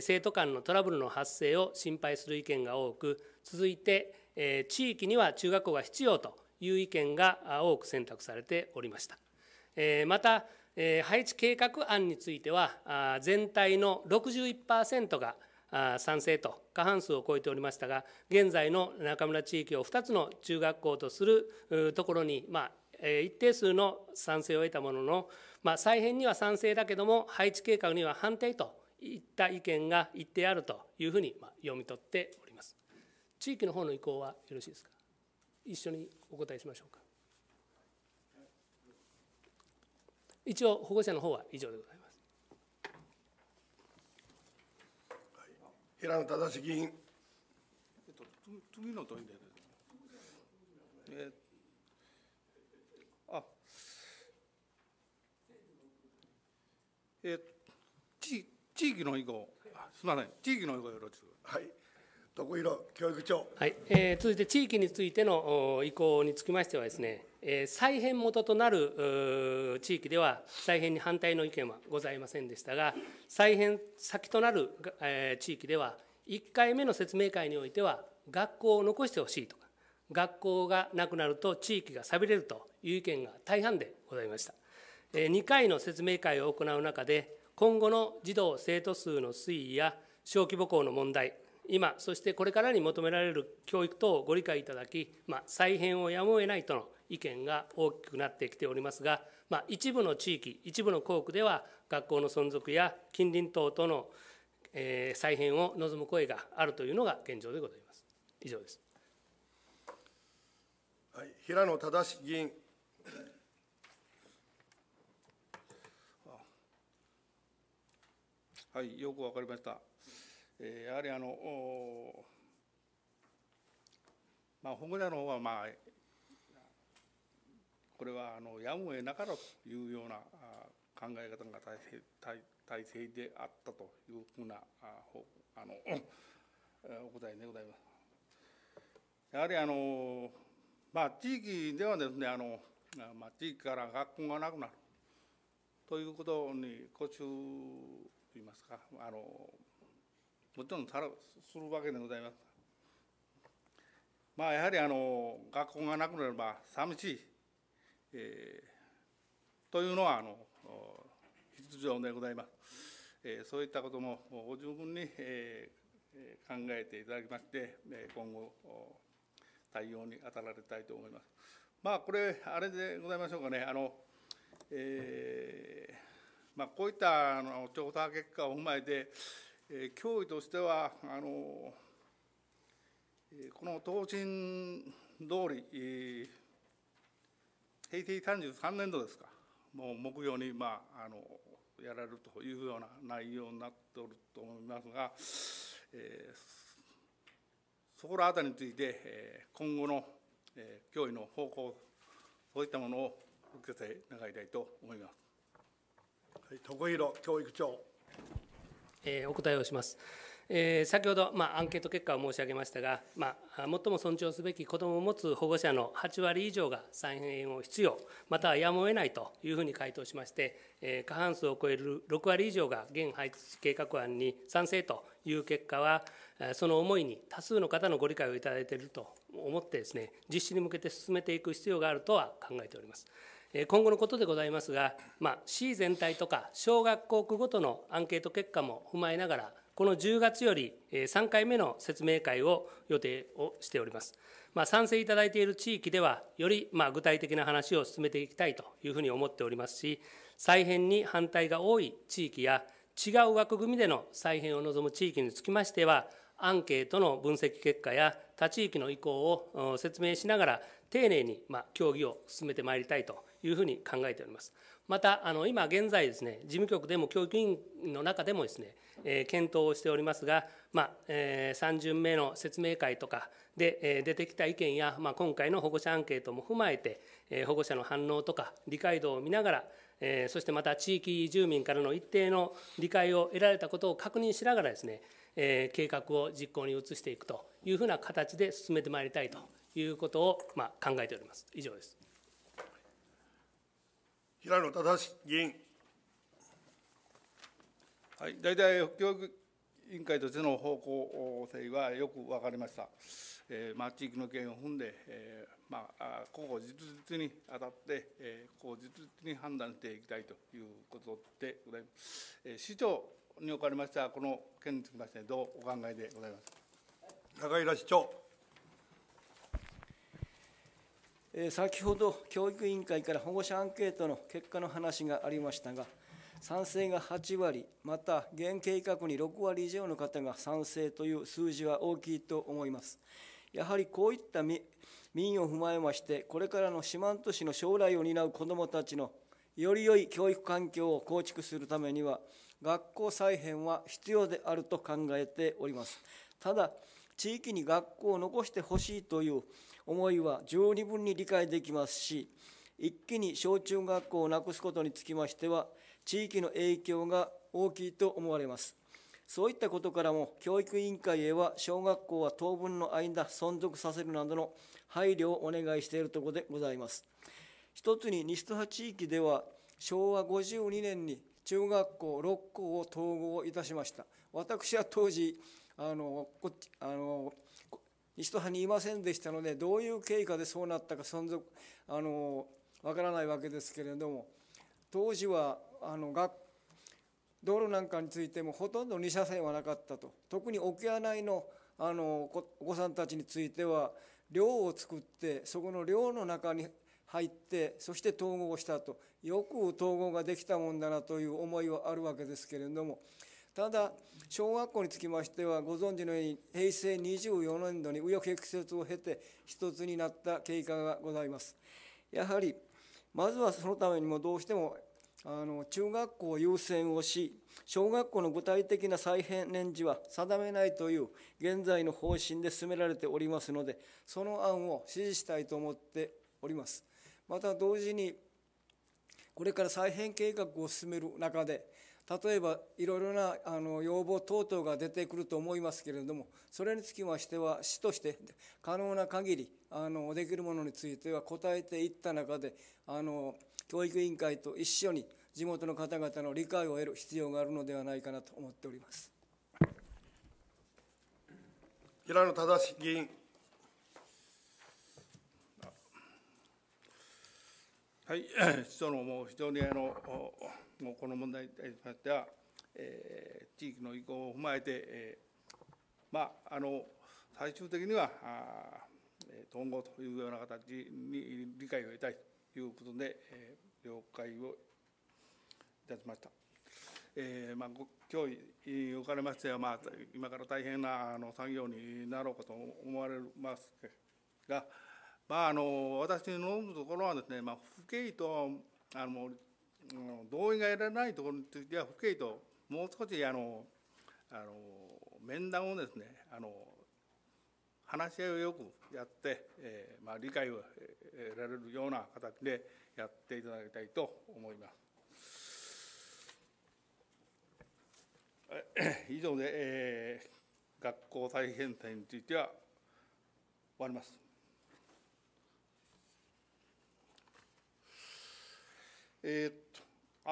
生徒間のトラブルの発生を心配する意見が多く続いて地域には中学校が必要という意見が多く選択されておりましたまた配置計画案については全体の61%が賛成と過半数を超えておりましたが現在の中村地域を2つの中学校とするところに、まあ、一定数の賛成を得たものの、まあ、再編には賛成だけども配置計画には反対といった意見が一定あるというふうに読み取っております。地域の方の意向はよろしいですか一緒にお答えしましょうか一応保護者の方は以上でございます。平野忠議員。えっと、次の問いで、ね、えー、あ、えー、地地域の以後、すみません、地域の以後よろしく。はい。徳弘教育長。はい、えー、続いて地域についての意向につきましてはですね。再編元となる地域では再編に反対の意見はございませんでしたが再編先となる地域では1回目の説明会においては学校を残してほしいとか学校がなくなると地域が寂れるという意見が大半でございました2回の説明会を行う中で今後の児童生徒数の推移や小規模校の問題今そしてこれからに求められる教育等をご理解いただき、まあ、再編をやむを得ないとの意見が大きくなってきておりますが、まあ、一部の地域一部の校区では学校の存続や近隣等との、えー、再編を望む声があるというのが現状でございます以上です、はい、平野忠議員はい、よくわかりました。えー、やはりあの、まあ、本部屋の方は、まあ、これはあのやむを得なかろうというような考え方が体制体体制であったというふうなああの お答えでございます。やはりあの、まあ、地域ではですねあの、まあ、地域から学校がなくなるということに固執といいますかあのもちろんさらするわけでございます。まあ、やはりあの学校がなくなれば寂しいえー、というのはあの必要でございます、えー、そういったこともご十分に、えー、考えていただきまして、今後、対応に当たられたいと思います。まあ、これ、あれでございましょうかね、あのえーまあ、こういったあの調査結果を踏まえて、えー、脅威としては、あのこの答申通り、平成33年度ですか、もう目標に、まあ、あのやられるというような内容になっておると思いますが、えー、そこら辺りについて、えー、今後の、えー、脅威の方向、そういったものを受けて願いたいと思います。はい、徳弘教育長、えー、お答えをします。えー、先ほど、まあ、アンケート結果を申し上げましたが、まあ、最も尊重すべき子どもを持つ保護者の8割以上が再編を必要またはやむを得ないというふうに回答しまして、えー、過半数を超える6割以上が現配置計画案に賛成という結果はその思いに多数の方のご理解をいただいていると思ってですね実施に向けて進めていく必要があるとは考えております。今後のことでございますが、まあ、市全体とか小学校区ごとのアンケート結果も踏まえながらこの10月より3回目の説明会を予定をしております。まあ、賛成いただいている地域では、よりま具体的な話を進めていきたいというふうに思っておりますし、再編に反対が多い地域や、違う枠組みでの再編を望む地域につきましては、アンケートの分析結果や他地域の意向を説明しながら、丁寧にま協議を進めてまいりたいというふうに考えております。またあの今現在ですね事務局でも教育委員の中でもですね、えー、検討をしておりますが、まあえー、3巡目の説明会とかで、えー、出てきた意見や、まあ、今回の保護者アンケートも踏まえて、えー、保護者の反応とか理解度を見ながら、えー、そしてまた地域住民からの一定の理解を得られたことを確認しながらですね、えー、計画を実行に移していくというふうな形で進めてまいりたいということを、まあ、考えております。以上です。平野忠議員。はい、大体教育委員会としての方向性はよく分かりました。えーまあ、地域の権を踏んで、えーまあ、個々実実に当たって、えー、個々実実に判断していきたいということでございます。えー、市長におかれましては、この件につきまして、どうお考えでございます中平市長。先ほど教育委員会から保護者アンケートの結果の話がありましたが、賛成が8割、また現計画に6割以上の方が賛成という数字は大きいと思います。やはりこういった民意を踏まえまして、これからの四万十市の将来を担う子どもたちのより良い教育環境を構築するためには、学校再編は必要であると考えております。ただ、地域に学校を残してほしいという思いは十二分に理解できますし一気に小中学校をなくすことにつきましては地域の影響が大きいと思われますそういったことからも教育委員会へは小学校は当分の間存続させるなどの配慮をお願いしているところでございます一つに西戸派地域では昭和52年に中学校6校を統合いたしました私は当時あのこあの人派にいませんでしたのでどういう経過でそうなったか存続あのわからないわけですけれども当時はあの学道路なんかについてもほとんど2車線はなかったと特に沖屋内のあのお子さんたちについては寮を作ってそこの寮の中に入ってそして統合したとよく統合ができたもんだなという思いはあるわけですけれどもただ小学校につきましてはご存知のように平成24年度に右翼曲折を経て一つになった経過がございますやはりまずはそのためにもどうしてもあの中学校を優先をし小学校の具体的な再編年次は定めないという現在の方針で進められておりますのでその案を支持したいと思っておりますまた同時にこれから再編計画を進める中で例えばいろいろなあの要望等々が出てくると思いますけれどもそれにつきましては市として可能な限りあのできるものについては答えていった中であの教育委員会と一緒に地元の方々の理解を得る必要があるのではないかなと思っております平野忠議員。はい、そのもう非常にあの。もうこの問題に対しましては、えー、地域の意向を踏まえて、えー、まあ、あの最終的にはあ統合というような形に理解を得たいということで、えー、了解をいたしました。えーまあ、今日おかれましては、まあ、今から大変なあの作業になろうかと思われますが、まあ、あの私のところはですね、まあ、不景とあの同意が得られないところについては、府警ともう少しあのあの面談をですねあの、話し合いをよくやって、えーまあ、理解を得られるような形でやっていただきたいと思います。以上で、えー、学校再編成については終わります。えー、っと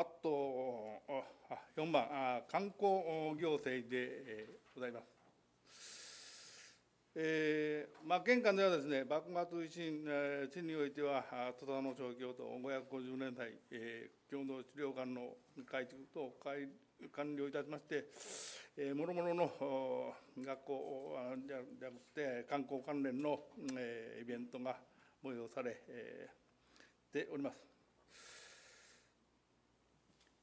あとあ4番あ、観光行政でえございます。えーまあ、玄関ではですね、幕末維新、えー、地においては、戸田の状況と550年代、えー、共同資料館の改築等完了いたしまして、えー、もろもろの学校あじゃなくて、観光関連の、えー、イベントが催され、えー、ております。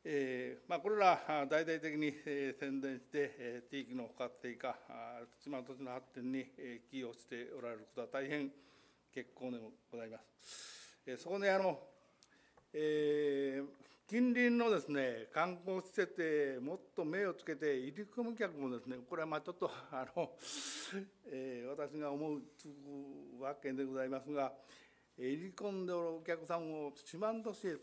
えーまあ、これら大々的に宣伝して、地域の活性化、対馬土地の発展に寄与しておられることは大変結構でもございます。そこであの、えー、近隣のですね観光施設へもっと目をつけて入り込む客もですねこれはまあちょっとあの、えー、私が思うわけでございますが入り込んでおるお客さんを四万十市へ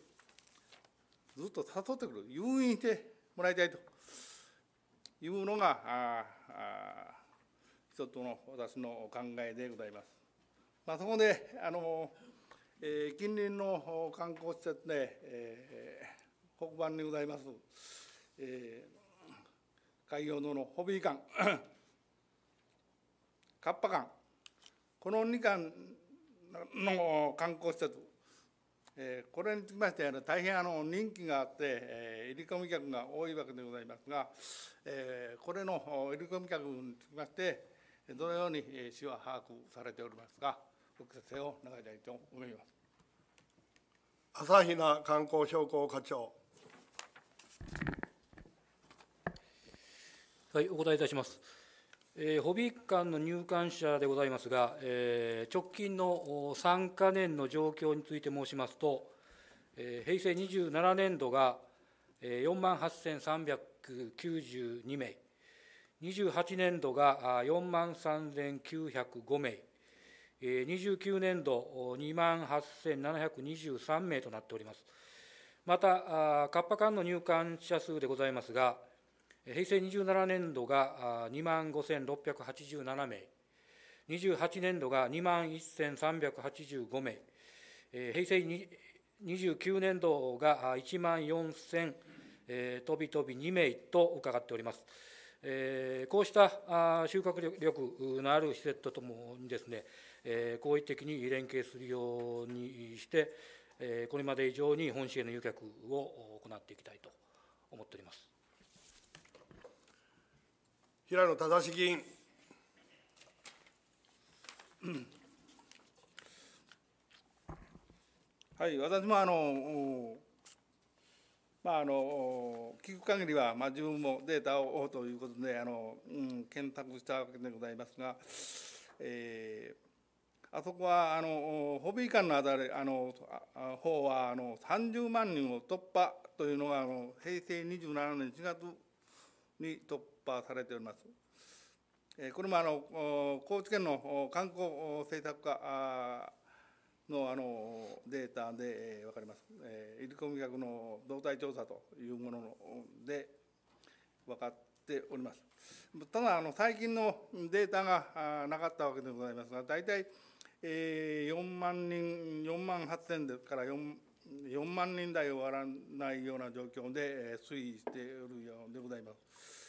ずっと誘ってくる、誘引してもらいたいというのが、ああ一つの私のお考えでございます。まあ、そこであの、えー、近隣の観光施設で、えー、北番にございます、えー、海洋堂のホビー館、カッパ館、この2館の観光施設、えこれにつきまして大変あの人気があって、え入り込み客が多いわけでございますが、えこれの入り込み客につきましてどのように市は把握されておりますかご説明を願いたいと思います朝比奈観光商工課長はいお答えいたします。えー、保備館の入管者でございますが、えー、直近の3か年の状況について申しますと、えー、平成27年度が4万8392名、28年度が4万3905名、29年度2万8723名となっております。また、カッパ間の入管者数でございますが、平成27年度が2万5687名、28年度が2万1385名、平成29年度が1万4000、と飛び飛び2名と伺っております。こうした収穫力のある施設とともにですね、好意的に連携するようにして、これまで以上に本市への誘客を行っていきたいと思っております。平野忠議員。はい、私もあの、まあ、あの聞く限りは、まあ、自分もデータをということであの、うん、検索したわけでございますが、えー、あそこはあのホビー官のあたりあのあ方はあの30万人を突破というのがあの平成27年4月に突破。破されております。これもあの高知県の観光政策課のあのデータで分かります、入り込み額の動態調査というもので分かっております。ただ、あの最近のデータがなかったわけでございますが、大体4万人、4万8千ですから4、4万人台を割らないような状況で推移しておるようでございます。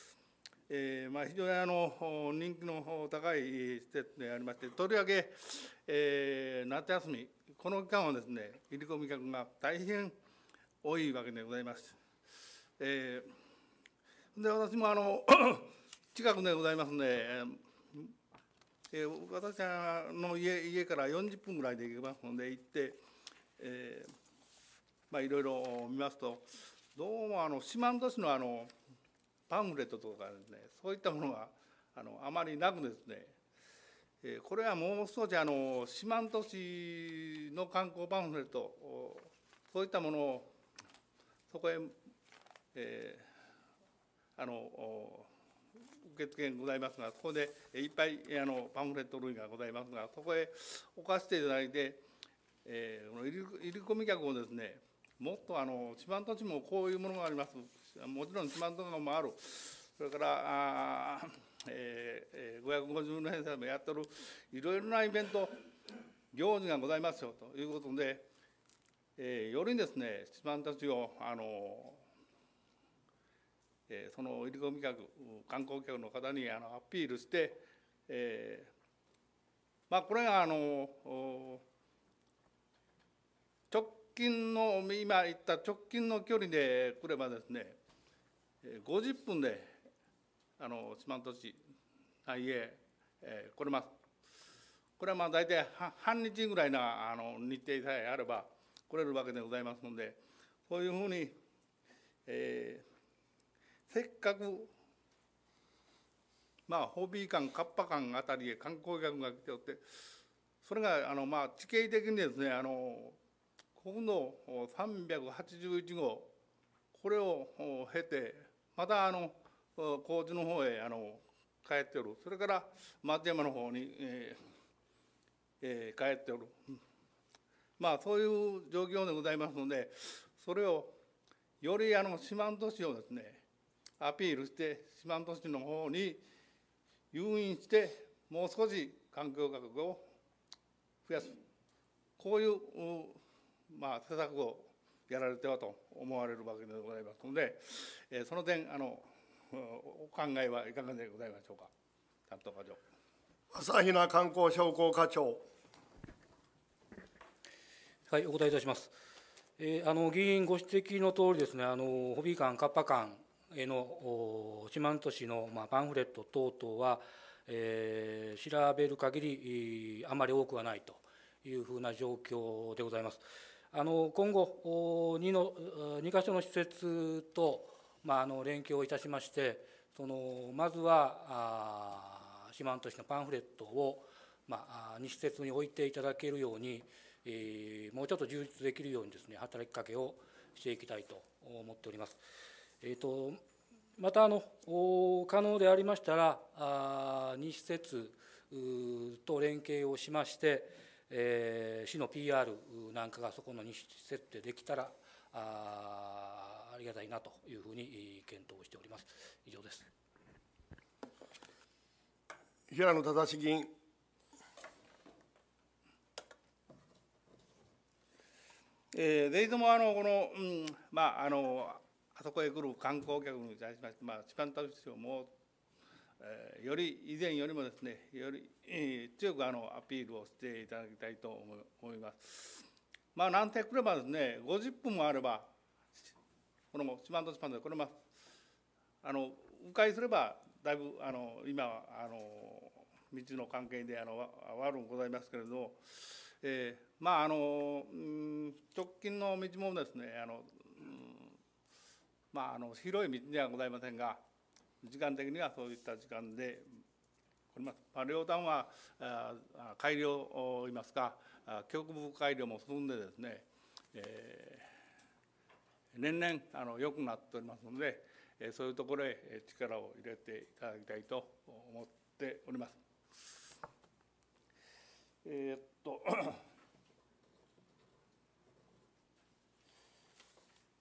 えーまあ、非常にあの人気の高い施設でありまして、とりわけ、えー、夏休み、この期間はですね、入り込み客が大変多いわけでございます。えー、で私もあの 近くでございますので、えー、私の家家から40分ぐらいで行けますので、行って、えーまあ、いろいろ見ますと、どうもあの四万十市のあの、パンフレットとかですねそういったものがあのあまりなくですね、えこれはもう少しあの四万十市の観光パンフレットそういったものをそこへ、えー、あの受付ございますがそこでいっぱいあのパンフレット類がございますがそこへ置かせていただいて、えー、この入り込み客をですねもっとあの四万十市もこういうものがありますもちろんつまんどるのもあるそれからあ、えー、550年生もやってるいろいろなイベント行事がございますよということで、えー、よりですね七番たちをあの、えー、その入り込み客観光客の方にあのアピールして、えー、まあこれがあの直近の今言った直近の距離で来ればですね50分であの四万十市内へ、えー、来れます。これはまあ大体半日ぐらいなあの日程さえあれば来れるわけでございますのでそういうふうに、えー、せっかくまあホビー館カッパ館あたりへ観光客が来ておってそれがあのまあ地形的にですねあの国の381号これを経てまたあの高知の方へあの帰っておるそれから松山の方に、えーえー、帰っておる、まあそういう状況でございますのでそれをよりあの四万十市をですねアピールして四万十市の方に誘引してもう少し環境価格を増やすこういう、まあ、施策をやられてはと思われるわけでございますので、えー、その点あのお考えはいかがでございましょうか担当課長朝比奈観光商工課長はいお答えいたします、えー、あの議員ご指摘の通りですねあのホビー館カッパ館への四万十市の、まあ、パンフレット等々は、えー、調べる限りあまり多くはないというふうな状況でございます。あの今後2の2か所の施設と、まあ、あの連携をいたしましてそのまずは四万十市のパンフレットを、まあ、2施設に置いていただけるように、えー、もうちょっと充実できるようにですね働きかけをしていきたいと思っております。えーと、またあの可能でありましたらあ2施設と連携をしましてえー、市の PR なんかがそこのに設定できたらあありがたいなというふうに検討しております。以上です平野正議員。えー、レイドもあのこの、うん、まああのあそこへ来る観光客に対しまして、まあ、一番旅市場も、えー、より以前よりもですねより強くあのアピールをしていただきたいと思います。まあ、なんてくればですね、50分もあれば、この四万十島で来れます。あの迂回すれば、だいぶあの今あの道の関係であの悪くございますけれど、えー、まああの、うん、直近の道もですね、あの、まああの広い道ではございませんが、時間的にはそういった時間でおります。まあ、両端は改良をいますか、局部改良も進んでですね、えー、年々あの良くなっておりますので、そういうところへ力を入れていただきたいと思っております。えー、っと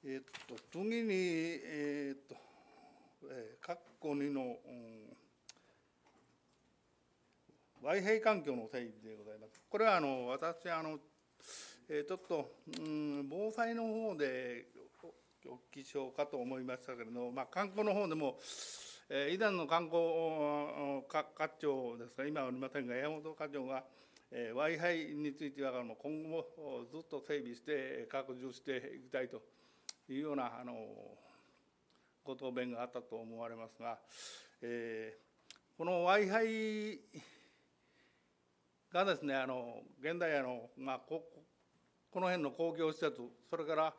えっと、次に、えー、っと、えー、括弧2の、うん和平環境の定義でございます。これはあの私あの、えー、ちょっと、うん、防災の方でお聞きしようかと思いましたけれどまあ、観光の方でも、えー、以前の観光課長ですか今はおりませんが山本課長が、えー、Wi−Fi についてはあの今後もずっと整備して拡充していきたいというようなあのご答弁があったと思われますが、えー、この Wi−Fi がですねあの現代の、まあ、ここの辺の公共施設それから、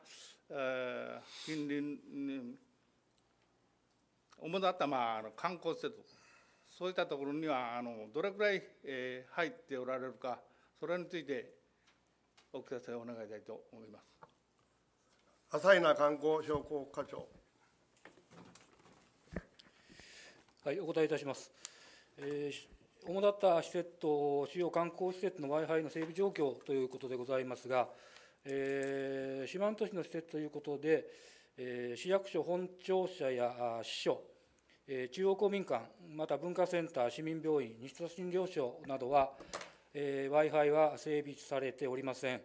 えー、近隣に主だった、まあ、観光施設そういったところにはあのどれくらい、えー、入っておられるかそれについてお聞かせをお願いしたいと思います。浅井な観光商工課長はい、お答えいたします。えー主だった施設と主要観光施設の Wi-Fi の整備状況ということでございますが、えー、四万十市の施設ということで、えー、市役所本庁舎や支所、えー、中央公民館、また文化センター、市民病院、西都診療所などは、えー、Wi-Fi は整備されておりません。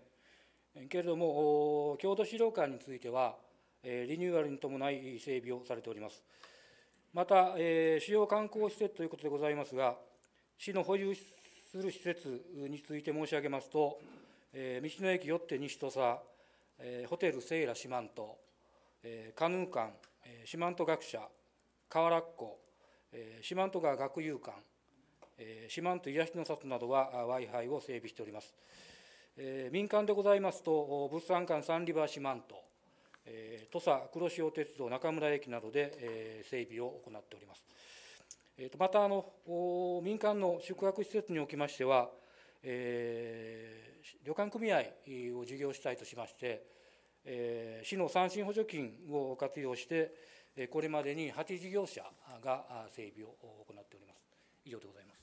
けれども、郷土資料館については、えー、リニューアルに伴い整備をされております。また、えー、主要観光施設ということでございますが、市の保有する施設について申し上げますと、えー、道の駅よって西土佐、えー、ホテルセイラ四万十、えー、カヌー館、え四万十学舎、河原っ子、え四万十川学友館、え四万十癒しの里などは Wi-Fi を整備しております。えー、民間でございますと、物産館サンリバー四万十、え土佐黒潮鉄道中村駅などで、えー、整備を行っております。えー、とまたあの民間の宿泊施設におきましては、えー、旅館組合を事業主体としまして、えー、市の三振補助金を活用して、これまでに8事業者が整備を行っております。以上でございます。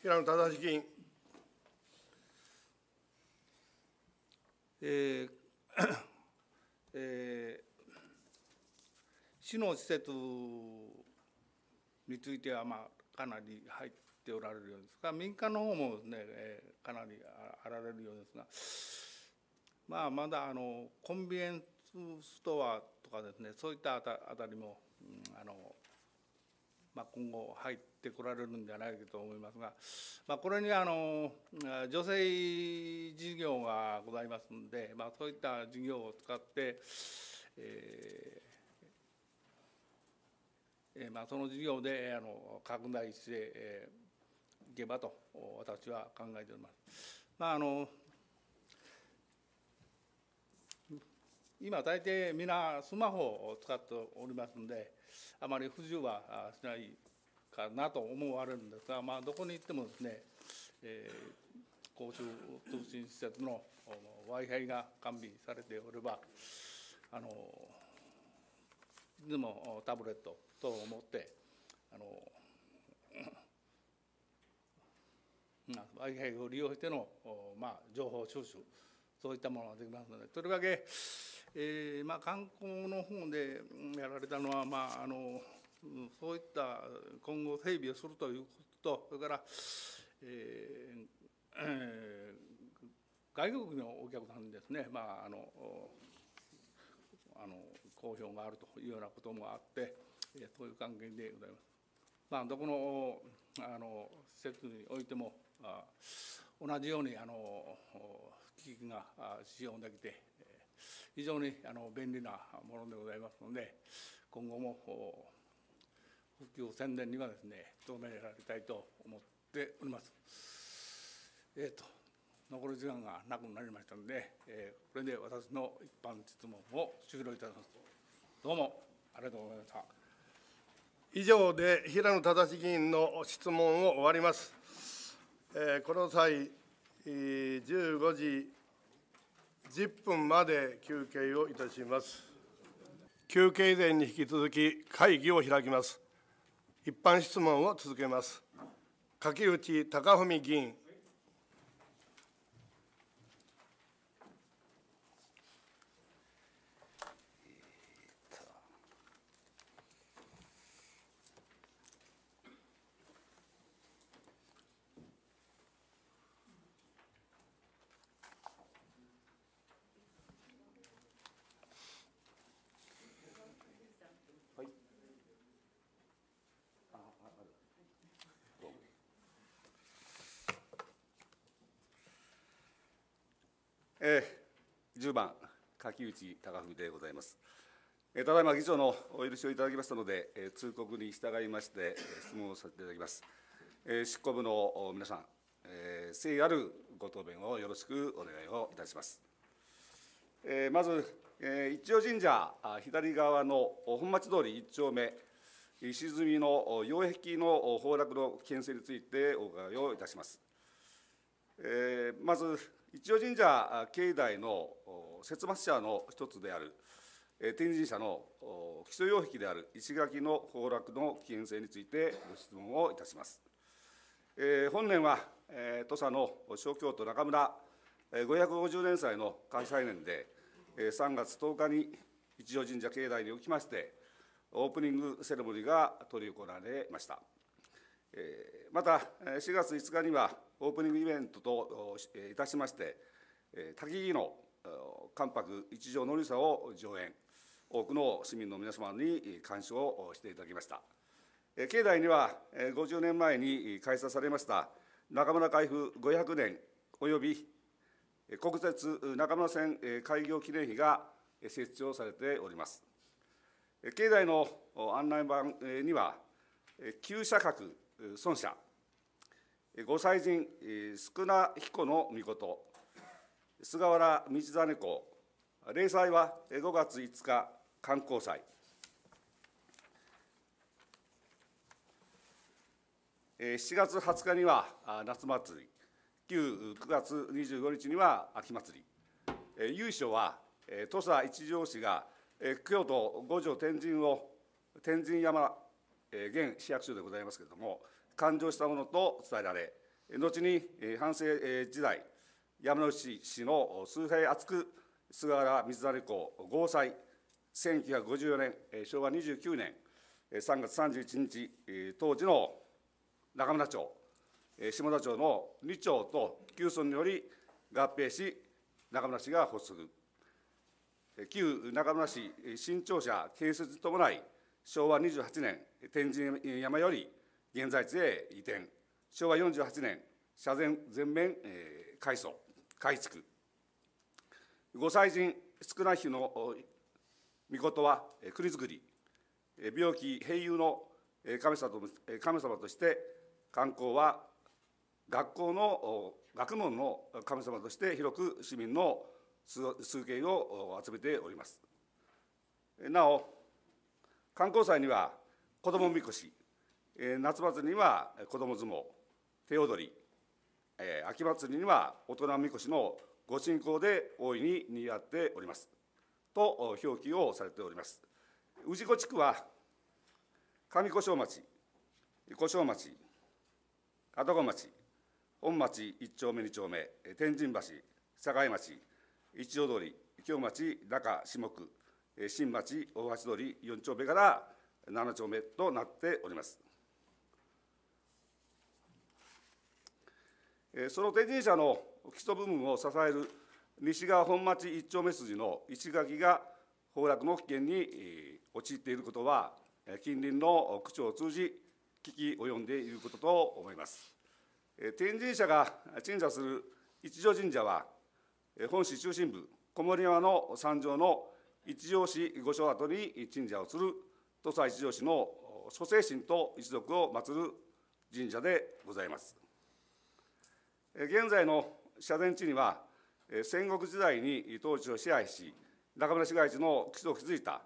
平野忠議員。えー えー市の施設についてはまあかなり入っておられるようですが民間の方もね、えかなりあられるようですがまあまだあのコンビニエンスストアとかですねそういったあたりも、うん、あのまあ、今後入ってこられるんじゃないかと思いますが、まあ、これにあの女性事業がございますので、まあ、そういった事業を使って、ええまあ、その事業であの拡大して、えいけばと私は考えております。まあ、あの今大抵皆スマホを使っておりますのであまり不自由はしないかなと思われるんですが、まあ、どこに行ってもですね、えー、公衆通信施設の w i f i が完備されておればあのいつもタブレットと思ってあのを利用しての、まあ、情報収集そういったものができますのでとりわけ、えーまあ、観光の方でやられたのは、まあ、あのそういった今後整備をするということとそれから、えーえー、外国のお客さんですね、まあ、あのあの好評があるというようなこともあって。ういう関係でございます。まあ、どこのあの施設においてもあ同じようにあの機器が使用できて非常にあの便利なものでございますので今後も復旧宣伝にはですね努められたいと思っております。えーと、と残り時間がなくなりましたので、えー、これで私の一般質問を終了いたします。どうもありがとうございました。以上で平野忠議員の質問を終わります。えこの際、15時10分まで休憩をいたします。休憩以前に引き続き会議を開きます。一般質問を続けます。柿内隆文議員。木内隆文でございます。えただいま議長のお許しをいただきましたので、え通告に従いまして、え質問をさせていただきます。え執行部の皆さん、え誠意あるご答弁をよろしくお願いをいたします。えまず、え一応神社あ左側の本町通り1丁目、石積みの擁壁の崩落の危険性についてお伺いをいたします。えまず一応神社境内の節末社の一つである天神社の基礎擁壁である石垣の崩落の危険性についてご質問をいたします。え本年は、え土佐の小京都中村550年祭の開催年で、え3月10日に一条神社境内におきましてオープニングセレモニーが執り行われました。えまた4月5日にはオープニングイベントといたしまして、滝木の関白一条のりさを上演、多くの市民の皆様に鑑賞をしていただきました。境内には50年前に開催されました中村開封500年及び国鉄中村線開業記念碑が設置をされております。境内の案内板には、旧社格、孫社、御祭神、宿名彦の御事、菅原道真公、例祭は5月5日、観光祭。7月20日には夏祭り、旧9月25日には秋祭り、由緒は土佐一条氏が京都五条天神を天神山現市役所でございますけれども、誕生したものと伝えられ、後に反政時代、山内氏の崇拝厚く菅原水谷公豪裁、1954年、昭和29年3月31日、当時の中村町、下田町の2町と旧村により合併し、中村氏が発足。旧中村市新庁舎建設に伴い、昭和28年、天神山より現在地へ移転昭和48年社前全面、えー、改装改築御祭神少ない日の御事は国づくり病気併癒の神様と神様として観光は学校の学問の神様として広く市民の数件を集めておりますなお観光祭には子どもみこし夏祭りには子ども相撲、手踊り、秋祭りには大人みこしのご進行で大いににぎわっております。と表記をされております。氏子地区は上古小町、古庄町、片子町、本町1丁目2丁目、天神橋、境町、一条通り、京町、中、下区、新町、大橋通り、4丁目から7丁目となっております。その天神社の基礎部分を支える西側本町一丁目筋の石垣が崩落の危険に陥っていることは、近隣の区長を通じ、危機及んでいることと思います。天神社が鎮座する一条神社は、本市中心部、小森山の山上の一条市御所跡に鎮社をする土佐一条市の諸精神と一族を祀る神社でございます。現在の社殿地には、戦国時代に当地を支配し、中村市街地の基礎を築いた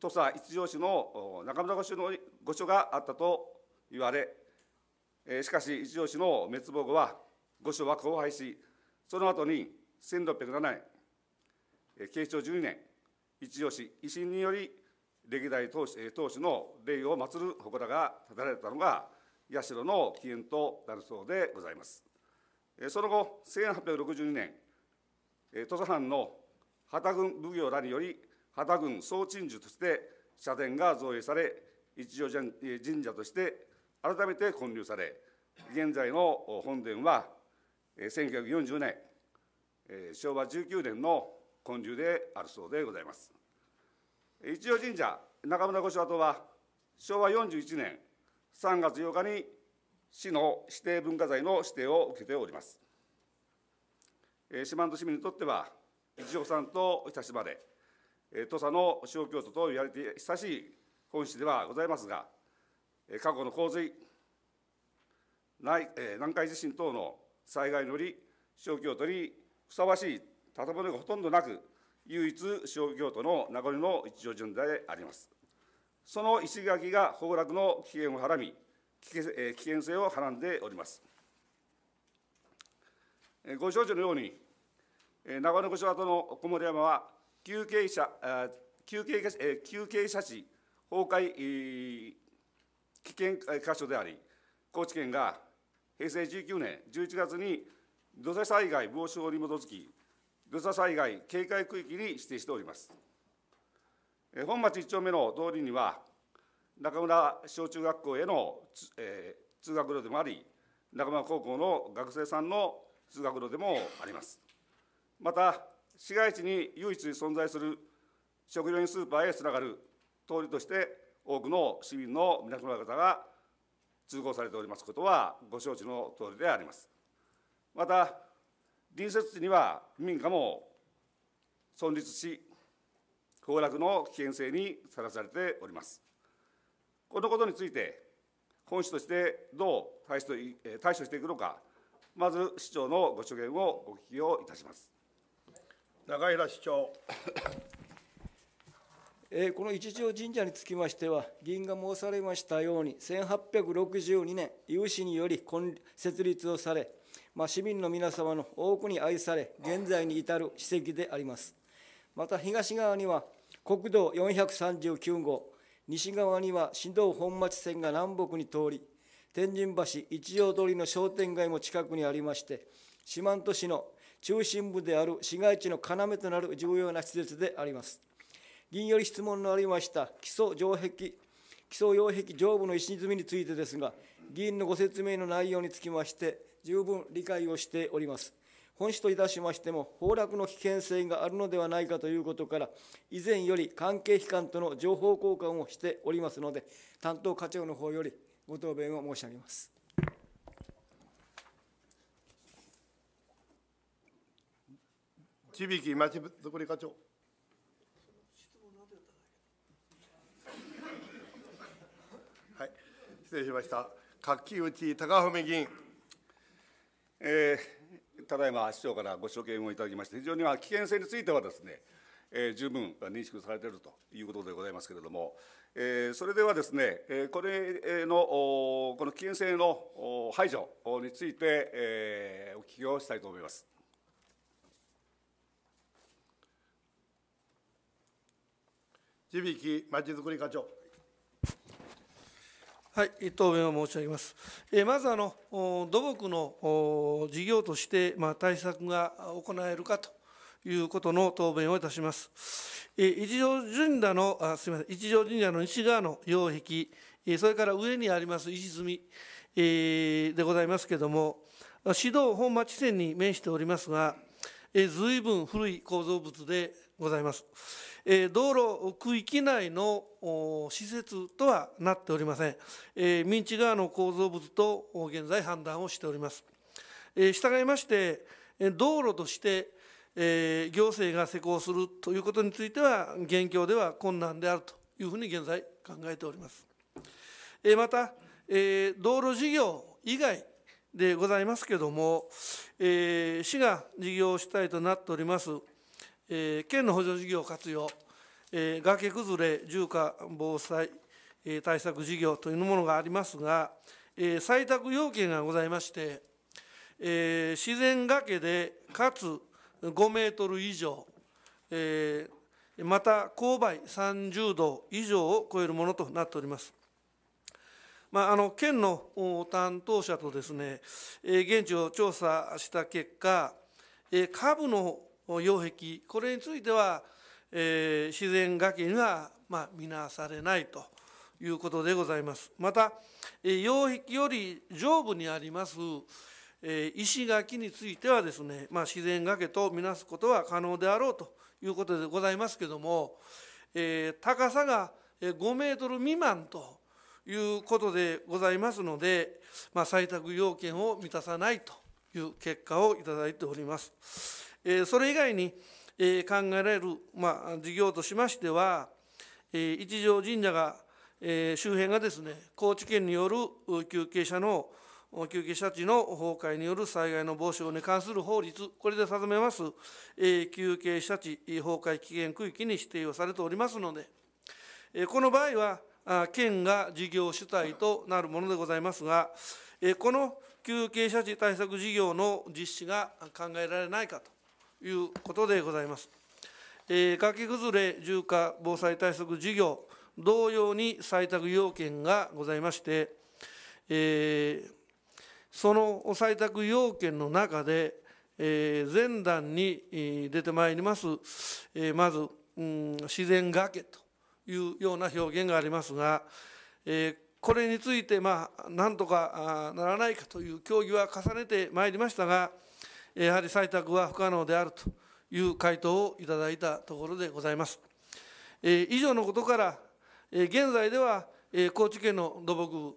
土佐一条市の中村御所の御所があったと言われ、しかし一条市の滅亡後は御所は荒廃し、その後に1607年、慶長12年、一条市維新により歴代当主当主の霊を祀る祠が建てられたのが社の起源となるそうでございます。その後、1862年、土佐藩の旗軍奉行らにより、旗軍総鎮守として社殿が造営され、一条神社として改めて建立され、現在の本殿は1940年、昭和19年の建立であるそうでございます。一条神社中村御所跡は昭和41年3月8日に市の指定文化財の指定を受けております。四万十市民にとっては、一条さんと親しまれ、土佐の小京都と言われて久しい本市ではございますが、過去の洪水、南海地震等の災害により、小京都にふさわしい建物がほとんどなく、唯一小京都の名残の一条巡であります。その石垣が崩落の危険をはらみ、危険性をはらんでおります。ご承知のように、長野御所跡の小森山は急傾斜急憩、斜急傾地崩壊危険箇所であり、高知県が平成19年11月に土砂災害防止法に基づき、土砂災害警戒区域に指定しております。本町1丁目の通りには、中村小中学校への、えー、通学路でもあり中村高校の学生さんの通学路でもありますまた市街地に唯一存在する食料品スーパーへつながる通りとして多くの市民の皆様方が通行されておりますことはご承知のとおりでありますまた隣接地には民家も存立し崩落の危険性にさらされておりますこのことについて、本市としてどう対処対処していくのか、まず市長のご所見をお聞きをいたします。永平市長 えー、この一条神社につきましては、議員が申されましたように、1862年、有志により設立をされ、まあ、市民の皆様の多くに愛され、現在に至る史跡であります。また東側には、国道439号、西側には新道本町線が南北に通り天神橋一条通りの商店街も近くにありまして四万十市の中心部である市街地の要となる重要な施設であります議員より質問のありました基礎城壁基礎擁壁上部の石積みについてですが議員のご説明の内容につきまして十分理解をしております本市といたしましても崩落の危険性があるのではないかということから以前より関係機関との情報交換をしておりますので担当課長の方よりご答弁を申し上げます。地引き町づくり課長。はい、失礼しました。柿内隆文議員。えーただいま市長からご所見をいただきまして、非常に危険性についてはですね、えー、十分認識されているということでございますけれども、えー、それではですね、えこれの、この危険性の排除について、えー、お聞きをしたいと思います。地引町づくり課長。はい、答弁を申し上げます。えまずあの、土木の事業として、まあ、対策が行えるかということの答弁をいたします。え一条神社のあ、すみません、一条神社の西側の擁壁、えそれから上にあります石積み、えでございますけれども、指導本町線に面しておりますが、えー、ぶん古い構造物でございます、えー、道路区域内の施設とはなっておりません、えー、民地側の構造物と現在判断をしております、えー、従いまして道路としてえー、行政が施行するということについては現況では困難であるというふうに現在考えております。えー、また、えー、道路事業以外でございますけども、え市が事業主体となっておりますえー、県の補助事業活用、えー、崖崩れ住家防災、えー、対策事業というものがありますが、えー、採択要件がございまして、えー、自然崖でかつ5メートル以上、えー、また勾配30度以上を超えるものとなっております。まあ、あの県の担当者とですね、えー、現地を調査した結果、えー、下部の擁壁これについては、えー、自然崖には、まあ、見なされないということでございますまた、えー、擁壁より上部にあります、えー、石垣についてはですね、まあ、自然崖と見なすことは可能であろうということでございますけれども、えー、高さが5メートル未満ということでございますので、まあ、採択要件を満たさないという結果をいただいております。それ以外に考えられる、まあ、事業としましては一条神社が周辺がですね高知県による休憩者の休憩者地の崩壊による災害の防止に関する法律、これで定めます、休憩者地崩壊危険区域に指定をされておりますので、この場合は、県が事業主体となるものでございますが、この休憩者地対策事業の実施が考えられないかと。いうことでございます。えー、崖崩れ重化防災対策事業同様に採択要件がございまして、えー、その採択要件の中で、えー、前段に出てまいります、えー、まず、うん、自然崖というような表現がありますが、えー、これについて、まあ、なんとかならないかという協議は重ねてまいりましたが、やはり採択は不可能であるという回答をいただいたところでございます。え以上のことから、え現在ではえ高知県の土木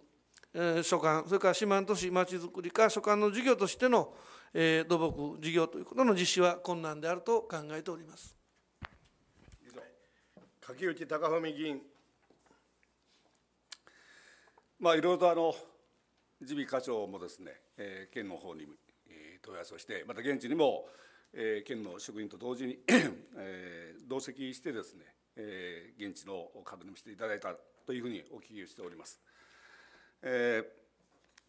え所管、それから四万十市まちづくり課所管の事業としてのえ土木事業ということの実施は困難であると考えております。柿内貴文議員、まあ、いろいろとあの自備課長もですね、えー、県の方に問い合わせをしてまた現地にも、えー、県の職員と同時に えー、同席してですね、えー、現地の確認をしていただいたというふうにお聞きをしております。え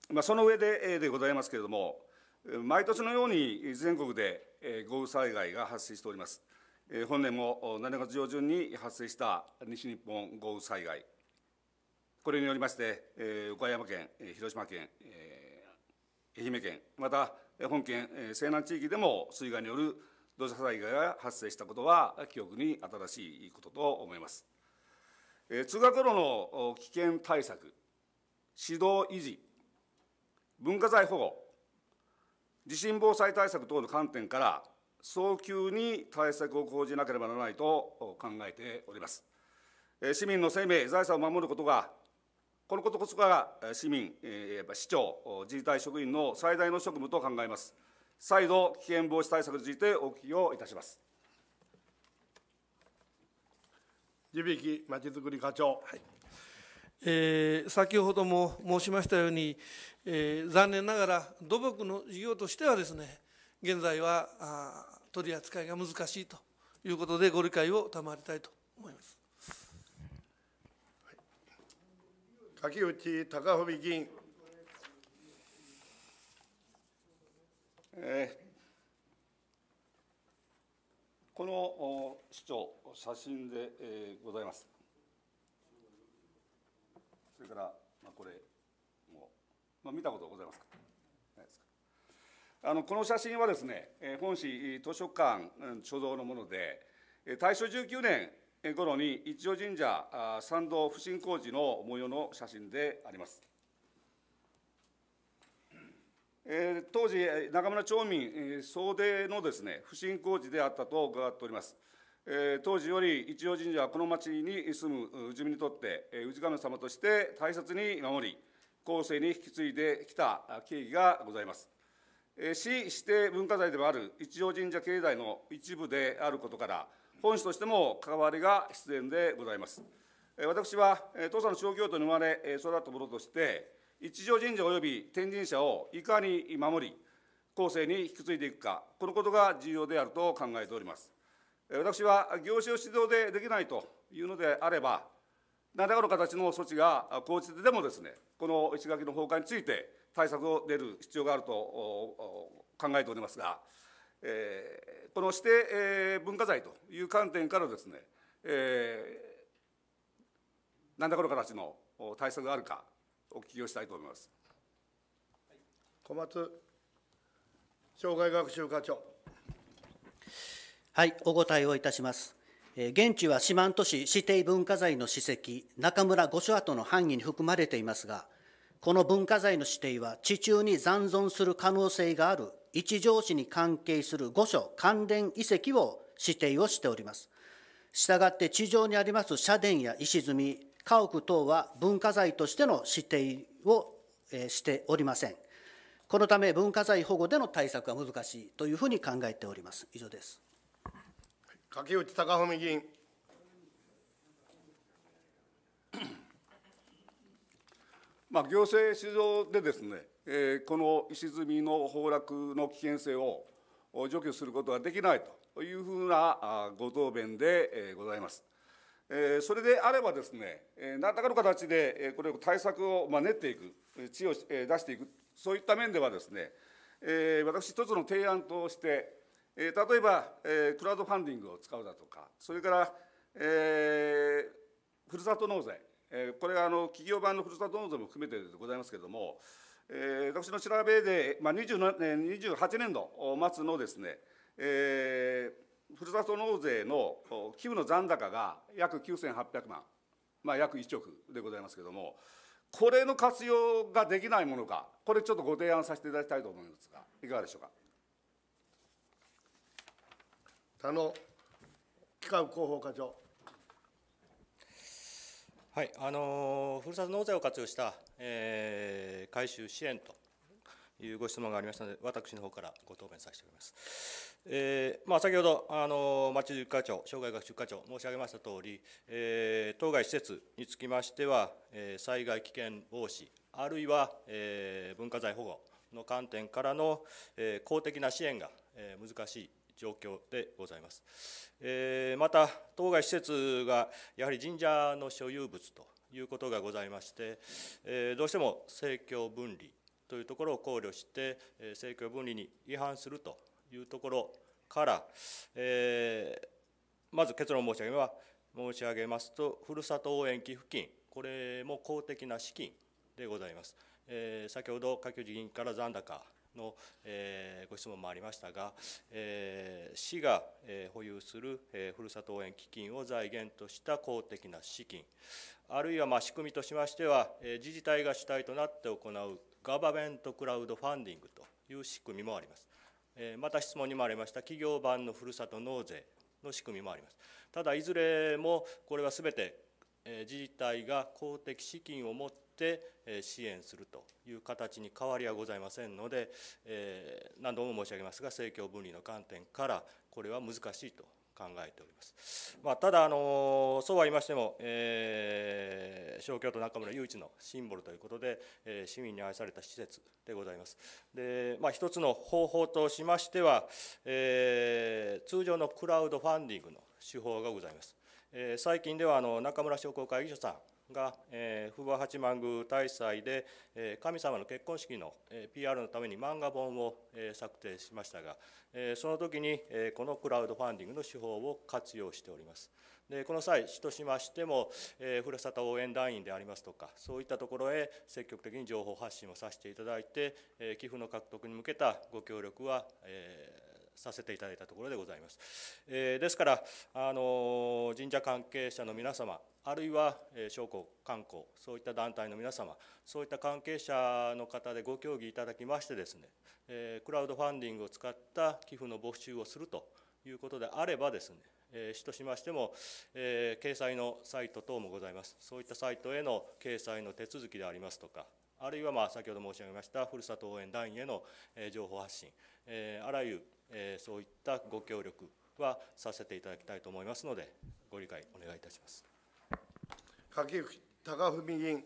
ーまあ、その上ででございますけれども毎年のように全国で豪雨災害が発生しております。本年も7月上旬に発生した西日本豪雨災害、これによりまして、岡山県、広島県、愛媛県、また本県西南地域でも水害による土砂災害が発生したことは記憶に新しいことと思います。通学路の危険対策、指導維持、文化財保護、地震防災対策等の観点から、早急に対策を講じなければならないと考えております。市民の生命、財産を守ることがこのことこそが市民、市長、自治体職員の最大の職務と考えます。再度、危険防止対策についてお聞きをいたします。地引きまちづくり課長、はいえー、先ほども申しましたように、えー、残念ながら土木の事業としてはですね現在は取り扱いが難しいということでご理解を賜りたいと思います。竹内貴文議員、えー、この市長、写真で、えー、ございます。それから、まあ、これも、まあ、見たことございますかあのこの写真はですね、本市図書館所蔵のもので、大正19年、頃に一条神社参道普請工事の模様の写真であります。え当時、中村町民、え総出のです、ね、不請工事であったと伺っております。え当時より一条神社はこの町に住む住民にとって、え氏神様として大切に守り、後世に引き継いできた経緯がございます。え市指定文化財でもある一条神社経済の一部であることから、本市としても関わりが必然でございます。私は当社の小京都に生まれ育った者として一条神社及び天神社をいかに守り後世に引き継いでいくかこのことが重要であると考えております私は業種指導でできないというのであれば何らかの形の措置が講じてでもですねこの石垣の崩壊について対策を出る必要があると考えておりますがえー、この指定、えー、文化財という観点からですね、えー、何らかの形の対策があるかお聞きをしたいと思います。小松障害学習課長。はい、お答えをいたします。え現地は四万都市指定文化財の史跡、中村御所跡の範囲に含まれていますが、この文化財の指定は地中に残存する可能性がある一条市に関係する御所関連遺跡を指定をしております。したがって地上にあります社殿や石積み、家屋等は文化財としての指定をしておりません。このため文化財保護での対策は難しいというふうに考えております。以上です。柿内隆文議員。まあ、行政指導でですね、この石積みの崩落の危険性を除去することはできないというふうなご答弁でございます。それであればですね、何らかの形でこれを対策を練っていく、知を出していく、そういった面ではですね、私一つの提案として、例えばクラウドファンディングを使うだとか、それから、えー、ふるさと納税、これはあの企業版のふるさと納税も含めてでございますけれども、えー、私の調べで、まあ、28年度末のですね、えー、ふるさと納税の寄付の残高が約9800万、まあ、約1億でございますけれども、これの活用ができないものか、これちょっとご提案させていただきたいと思いますが、いかがでしょうか。田野機関広報課長。はい、あのふるさと納税を活用したえー、回収支援というご質問がありましたので、私の方からご答弁させております。えーまあ、先ほど、あの町塾課長、障害学習課長、申し上げましたとおり、えー、当該施設につきましては、えー、災害危険防止、あるいは、えー、文化財保護の観点からの、えー、公的な支援が、えー、難しい状況でございます。えー、また、当該施設がやはり神社の所有物ということがございまして、えどうしても政教分離というところを考慮して、え政教分離に違反するというところから、えまず結論を申し上げは申し上げますと、ふるさと応援寄付金、これも公的な資金でございます。え先ほど、下級議員から残高の、えー、ご質問もありましたが、えー、市が、えー、保有する、えー、ふるさと応援基金を財源とした公的な資金あるいはまあ仕組みとしましては、えー、自治体が主体となって行うガバメントクラウドファンディングという仕組みもあります、えー、また質問にもありました企業版のふるさと納税の仕組みもありますただいずれもこれはすべて自治体が公的資金を持っって支援するという形に変わりはございませんので、え何度も申し上げますが、政教分離の観点から、これは難しいと考えております。まあ、ただあの、そうは言いましても、えー、小京都中村唯一のシンボルということで、えー、市民に愛された施設でございます。でまあ、一つの方法としましては、えー、通常のクラウドファンディングの手法がございます。え最近ではあの中村商工会議所さんが、えー、風和八幡宮大祭で、えー、神様の結婚式の、えー、PR のために漫画本を、えー、策定しましたが、えー、その時に、えー、このクラウドファンディングの手法を活用しております。でこの際、市としましても、えー、ふるさと応援団員でありますとか、そういったところへ積極的に情報発信をさせていただいて、えー、寄付の獲得に向けたご協力は、えさせていただいたところでございます。えー、ですからあの神社関係者の皆様あるいは商工観光そういった団体の皆様そういった関係者の方でご協議いただきましてですね、えー、クラウドファンディングを使った寄付の募集をするということであればですねえー、としましても、えー、掲載のサイト等もございます、そういったサイトへの掲載の手続きでありますとか、あるいはまあ先ほど申し上げましたふるさと応援団員への情報発信、えー、あらゆるえそういったご協力はさせていただきたいと思いますので、ご理解お願いいたします。柿生貴文議員。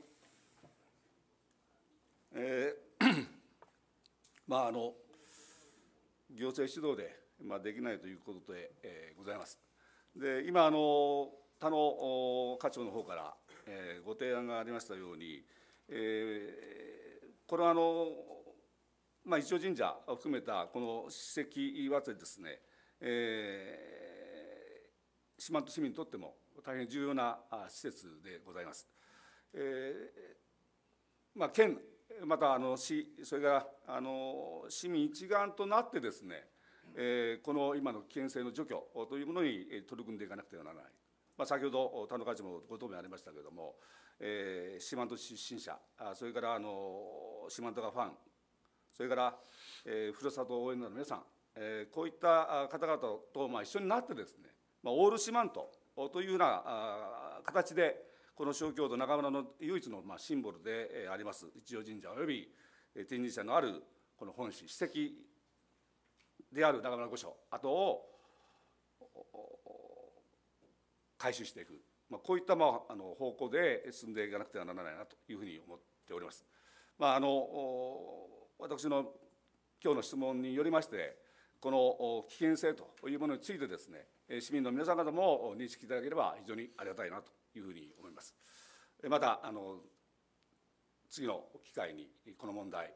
えーまあ、あの行政指導で、まあ、できないということで、えー、ございます。で今あの他の課長の方から、えー、ご提案がありましたように、えー、これはあのまあ、一条神社を含めたこの史跡はですね、えー、四万十市民にとっても大変重要な施設でございます。えーまあ、県またあの市それからあの市民一丸となってですね、えー、この今の危険性の除去というものに取り組んでいかなくてはならない、まあ、先ほど田中会長もご答弁ありましたけれども四万十出身者それから四万十がファンそれから、えー、ふるさと応援団の皆さん、えー、こういった方々と、まあ、一緒になってですね、まあ、オール四万十というようなあ形で、この小京都中村の唯一の、まあ、シンボルで、えあります、一条神社および、え天神社のあるこの本市、史跡である中村御所跡を回収していく、まあ、こういった、まあ、あの方向で進んでいかなくてはならないなというふうに思っております。まああの私の今日の質問によりまして、この危険性というものについてですね、市民の皆さん方も認識いただければ非常にありがたいなというふうに思います。またあの次の機会にこの問題、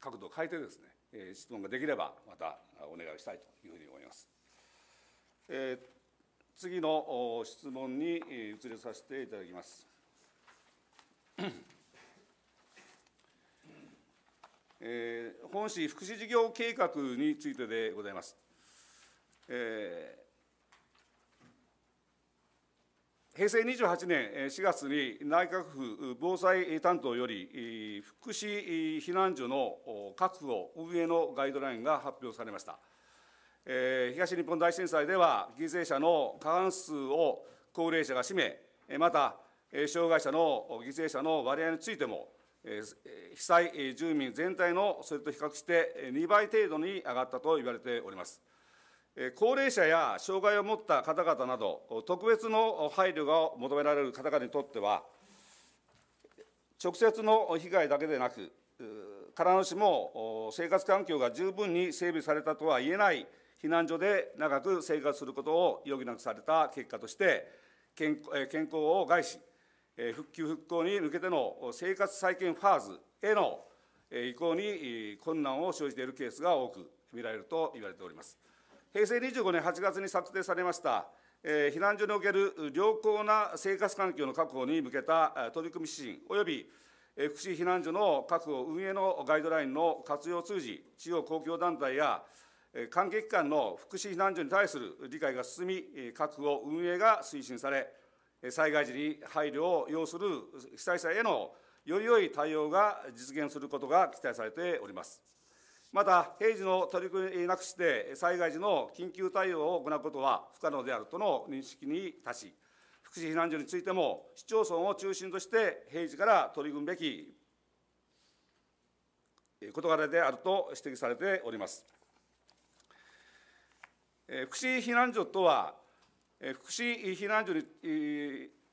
角度を変えてですね、質問ができればまたお願いしたいというふうに思います。え次の質問に移りさせていただきます。えー、本市福祉事業計画についてでございます。えー、平成28年4月に内閣府防災担当より福祉避難所の確保運営のガイドラインが発表されました。えー、東日本大震災では犠牲者の過半数を高齢者が占めまた障害者の犠牲者の割合についても被災住民全体のそれと比較して2倍程度に上がったと言われております。高齢者や障害を持った方々など、特別の配慮が求められる方々にとっては、直接の被害だけでなく、必ずしも生活環境が十分に整備されたとは言えない避難所で長く生活することを余儀なくされた結果として健、健康を害し、復旧・復興に向けての生活再建ファーズへの移行に困難を生じているケースが多く見られると言われております。平成25年8月に策定されました、え避難所における良好な生活環境の確保に向けた取り組み指針および福祉避難所の確保運営のガイドラインの活用を通じ、地方公共団体や関係機関の福祉避難所に対する理解が進み、確保運営が推進され、災害時に配慮を要する被災者へのより良い対応が実現することが期待されております。また、平時の取り組みなくして、災害時の緊急対応を行うことは不可能であるとの認識に達し、福祉避難所についても、市町村を中心として平時から取り組むべき事柄であると指摘されております。福祉避難所とは、福祉避難所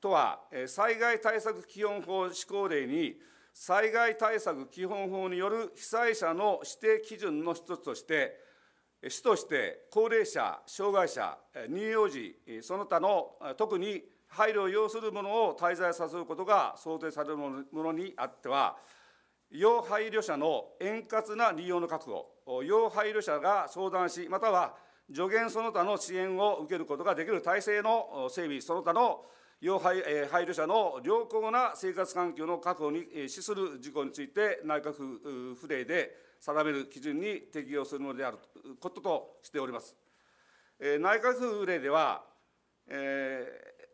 とは災害対策基本法施行令に災害対策基本法による被災者の指定基準の一つとして市として高齢者障害者乳幼児その他の特に配慮を要するものを滞在させることが想定されるものにあっては要配慮者の円滑な利用の確保要配慮者が相談しまたは助言その他の支援を受けることができる体制の整備、その他の要配慮者の良好な生活環境の確保に資する事項について、内閣府令で定める基準に適用するものであることとしております。内閣府令では、えー、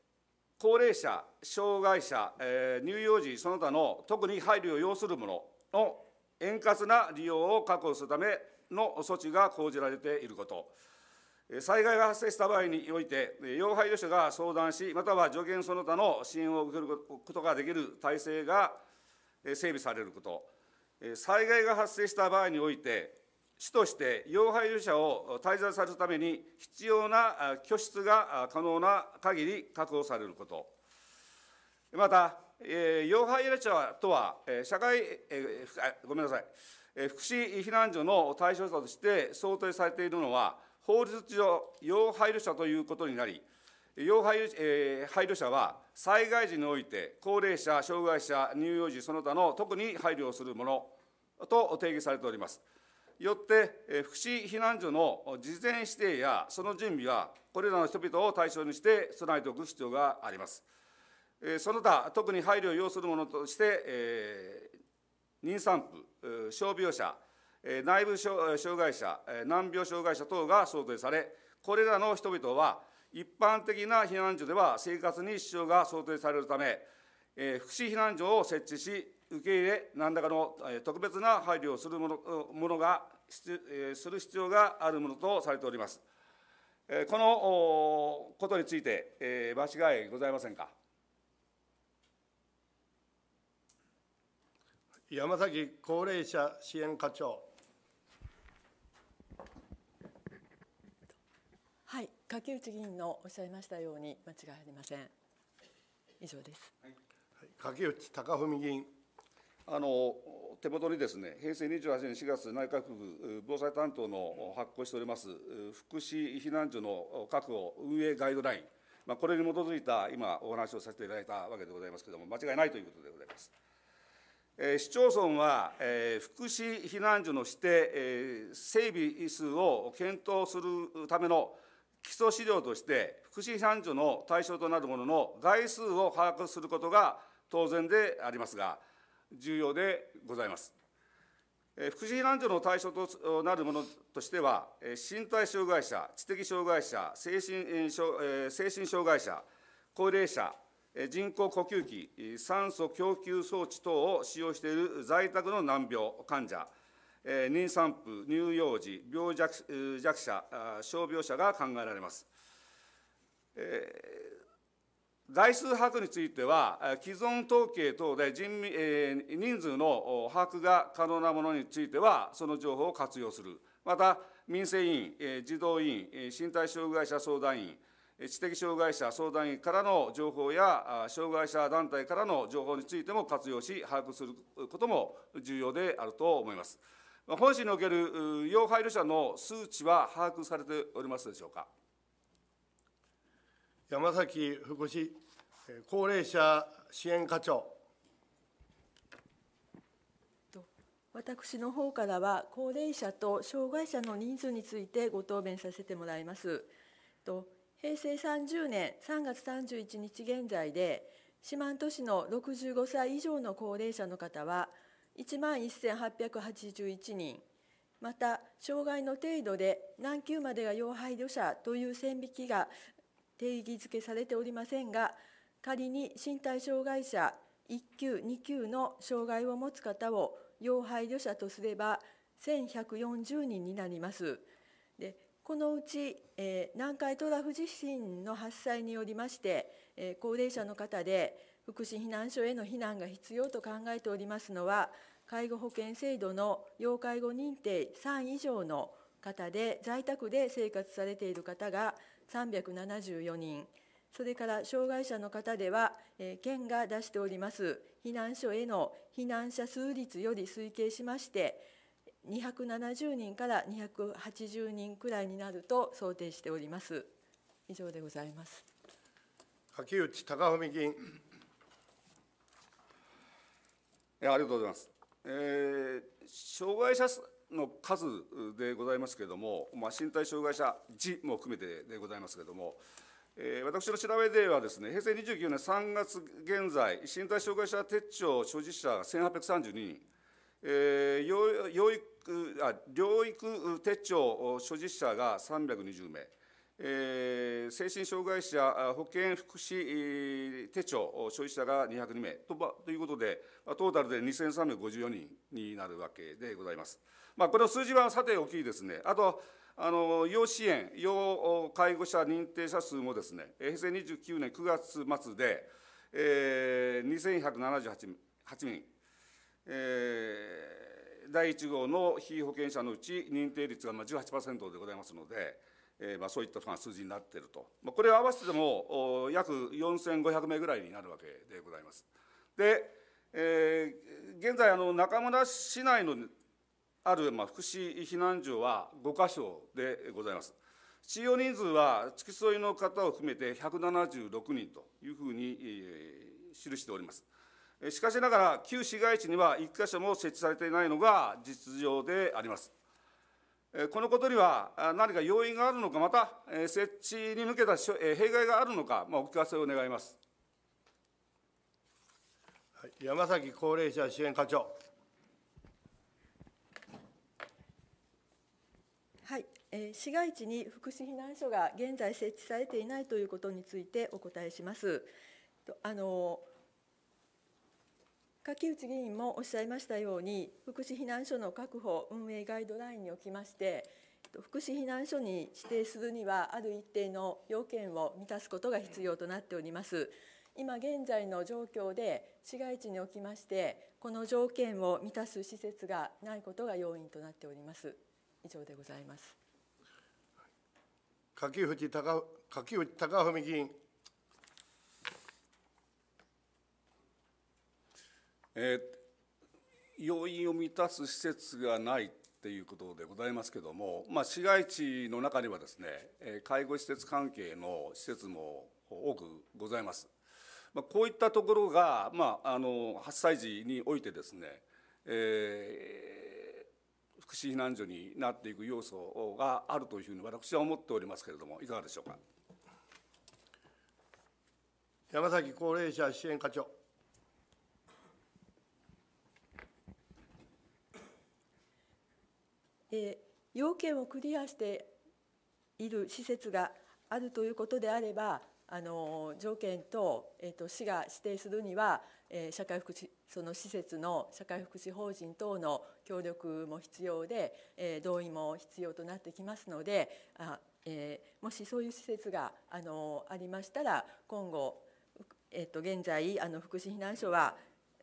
高齢者、障害者、えー、乳幼児、その他の特に配慮を要するものの円滑な利用を確保するための措置が講じられていること。災害が発生した場合において、要配慮者が相談し、または助言その他の支援を受けることができる体制が整備されること、災害が発生した場合において、市として要配慮者を滞在させるために必要な拠出が可能な限り確保されること、また、要配慮者とは、社会、ごめんなさい、福祉避難所の対象者として想定されているのは、法律上、要配慮者ということになり、要配慮,、えー、配慮者は、災害時において、高齢者、障害者、乳幼児、その他の特に配慮をするものと定義されております。よって、えー、福祉避難所の事前指定やその準備は、これらの人々を対象にして備えておく必要があります。えー、その他、特に配慮を要するものとして、えー、妊産婦、傷病者、内部障害者、難病障害者等が想定され、これらの人々は、一般的な避難所では生活に支障が想定されるため、福祉避難所を設置し、受け入れ、何らかの特別な配慮をするものものがする必要があるものとされております。このことについて、間違いございませんか。山崎高齢者支援課長。はい柿内議員のおっしゃいましたように間違いありません以上です、はい、柿内貴文議員あの手元にですね平成28年4月内閣府防災担当の発行しております福祉避難所の確保運営ガイドラインまあ、これに基づいた今、お話をさせていただいたわけでございますけれども、間違いないということでございます。えー、市町村は、えー、福祉避難所の指定、えー、整備数を検討するための基礎資料として福祉三助の対象となるものの概数を把握することが当然でありますが、重要でございます。福祉避難所の対象となるものとしては、身体障害者、知的障害者、精神精神障害者、高齢者、人工呼吸器、酸素供給装置等を使用している在宅の難病患者、え妊産婦、乳幼児、病弱弱者、傷病者が考えられます。えー、台数把握については、既存統計等で人,、えー、人数の把握が可能なものについては、その情報を活用する。また、民生委員、えー、児童委員、身体障害者相談員、知的障害者相談員からの情報や、障害者団体からの情報についても活用し、把握することも重要であると思います。本市における要配慮者の数値は把握されておりますでしょうか。山崎福祉高齢者支援課長。私の方からは、高齢者と障害者の人数についてご答弁させてもらいます。と平成30年3月31日現在で、四万十市の65歳以上の高齢者の方は、1万1881人また障害の程度で何級までが要配慮者という線引きが定義づけされておりませんが仮に身体障害者1級2級の障害を持つ方を要配慮者とすれば1140人になります。でこのうち、えー、南海トラフ地震の発災によりまして、えー、高齢者の方で福祉避難所への避難が必要と考えておりますのは介護保険制度の要介護認定3以上の方で在宅で生活されている方が374人それから障害者の方では、県が出しております避難所への避難者数率より推計しまして270人から280人くらいになると想定しております。以上でございます。内文議員ありがとうございます。えー、障害者の数でございますけれども、まあ、身体障害者1も含めてでございますけれども、えー、私の調べではですね、平成29年3月現在、身体障害者手帳所持者が1832人、えー、養育あ療育手帳所持者が320名。え精神障害者保健福祉手帳、消費者が202名ということで、トータルで2354人になるわけでございます。まあ、これを数字はさておきですね、あと、あの要支援、要介護者認定者数もですね、平成29年9月末で、えー、2178人、えー、第1号の被保険者のうち認定率が18%でございますので、えー、まあ、そういったまあ数字になっていると、まあ、これを合わせても約4500名ぐらいになるわけでございます。で、えー、現在あの中村市内のある、まあ、福祉避難所は5箇所でございます。使用人数は付き添いの方を含めて176人というふうに、え記しております。しかしながら、旧市街地には1箇所も設置されていないのが実情であります。このことには何か要因があるのか、また設置に向けた弊害があるのか、お聞かせを願います。山崎高齢者支援課長。はい、え市街地に福祉避難所が現在設置されていないということについてお答えします。あの柿内議員もおっしゃいましたように福祉避難所の確保運営ガイドラインにおきまして福祉避難所に指定するにはある一定の要件を満たすことが必要となっております今現在の状況で市街地におきましてこの条件を満たす施設がないことが要因となっております以上でございます柿内貴文議員えー、要因を満たす施設がないっていうことでございますけれども、まあ、市街地の中にはですね、え介護施設関係の施設も多くございます。まあ、こういったところが、まあ、あの発歳児においてですね、えー、福祉避難所になっていく要素があるというふうに私は思っておりますけれどもいかがでしょうか山崎高齢者支援課長えー、要件をクリアしている施設があるということであればあの条件と,、えーと、市が指定するには、えー、社会福祉その施設の社会福祉法人等の協力も必要で、えー、同意も必要となってきますのであ、えー、もしそういう施設があのありましたら今後、えーと、現在あの福祉避難所は、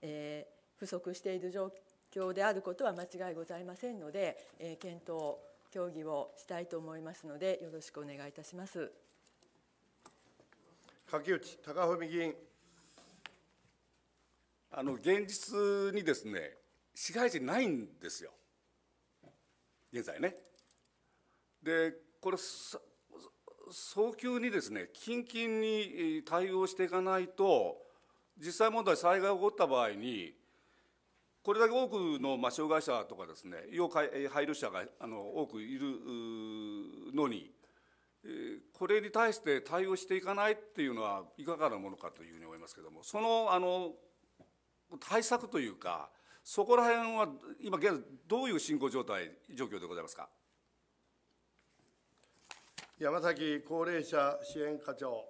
え不足している状況況であることは間違いございませんので、えー、検討協議をしたいと思いますのでよろしくお願いいたします柿内貴文議員あの現実にですね市街地ないんですよ現在ねでこれ早急にですね近々に対応していかないと実際問題災害が起こった場合にこれだけ多くの、まあ、障害者とかですね要配慮者があの多くいるのに、これに対して対応していかないっていうのはいかがなものかというふうに思いますけれどもそのあの対策というかそこら辺は今現在どういう進行状態状況でございますか山崎高齢者支援課長。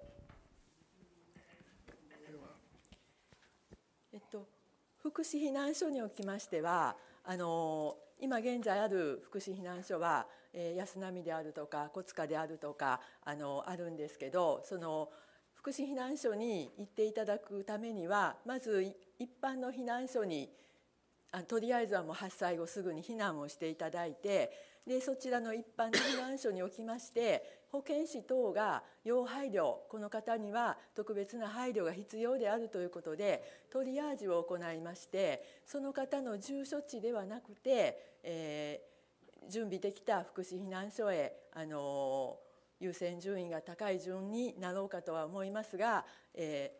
えっと福祉避難所におきましてはあの今現在ある福祉避難所は、えー、安波であるとか小塚であるとかあのあるんですけどその福祉避難所に行っていただくためにはまず一般の避難所にあとりあえずはもう発災後すぐに避難をしていただいてでそちらの一般の避難所におきまして保健師等が要配慮この方には特別な配慮が必要であるということでトリアージを行いましてその方の住所地ではなくて、えー、準備できた福祉避難所へあの優先順位が高い順になろうかとは思いますが、え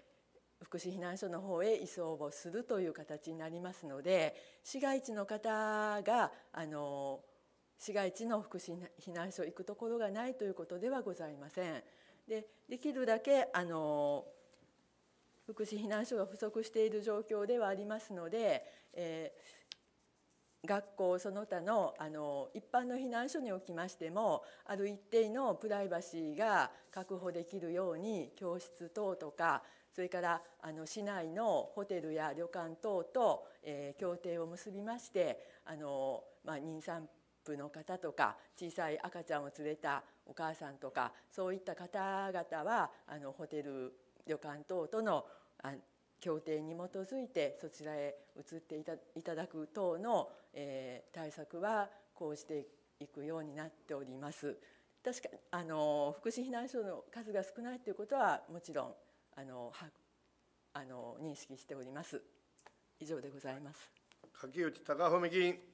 ー、福祉避難所の方へ移送をするという形になりますので市街地の方があの市街地の福祉避難所行くところがないということではございません。でできるだけあの福祉避難所が不足している状況ではありますので、えー、学校その他のあの一般の避難所におきましてもある一定のプライバシーが確保できるように教室等とかそれからあの市内のホテルや旅館等と、えー、協定を結びましてあの、まあ、妊産婦婦の方とか小さい赤ちゃんを連れたお母さんとかそういった方々はあのホテル旅館等との協定に基づいてそちらへ移っていただく等の、えー、対策は講じていくようになっております。確かあの福祉避難所の数が少ないということはもちろんあのはあの認識しております。以上でございます。柿内貴文議員。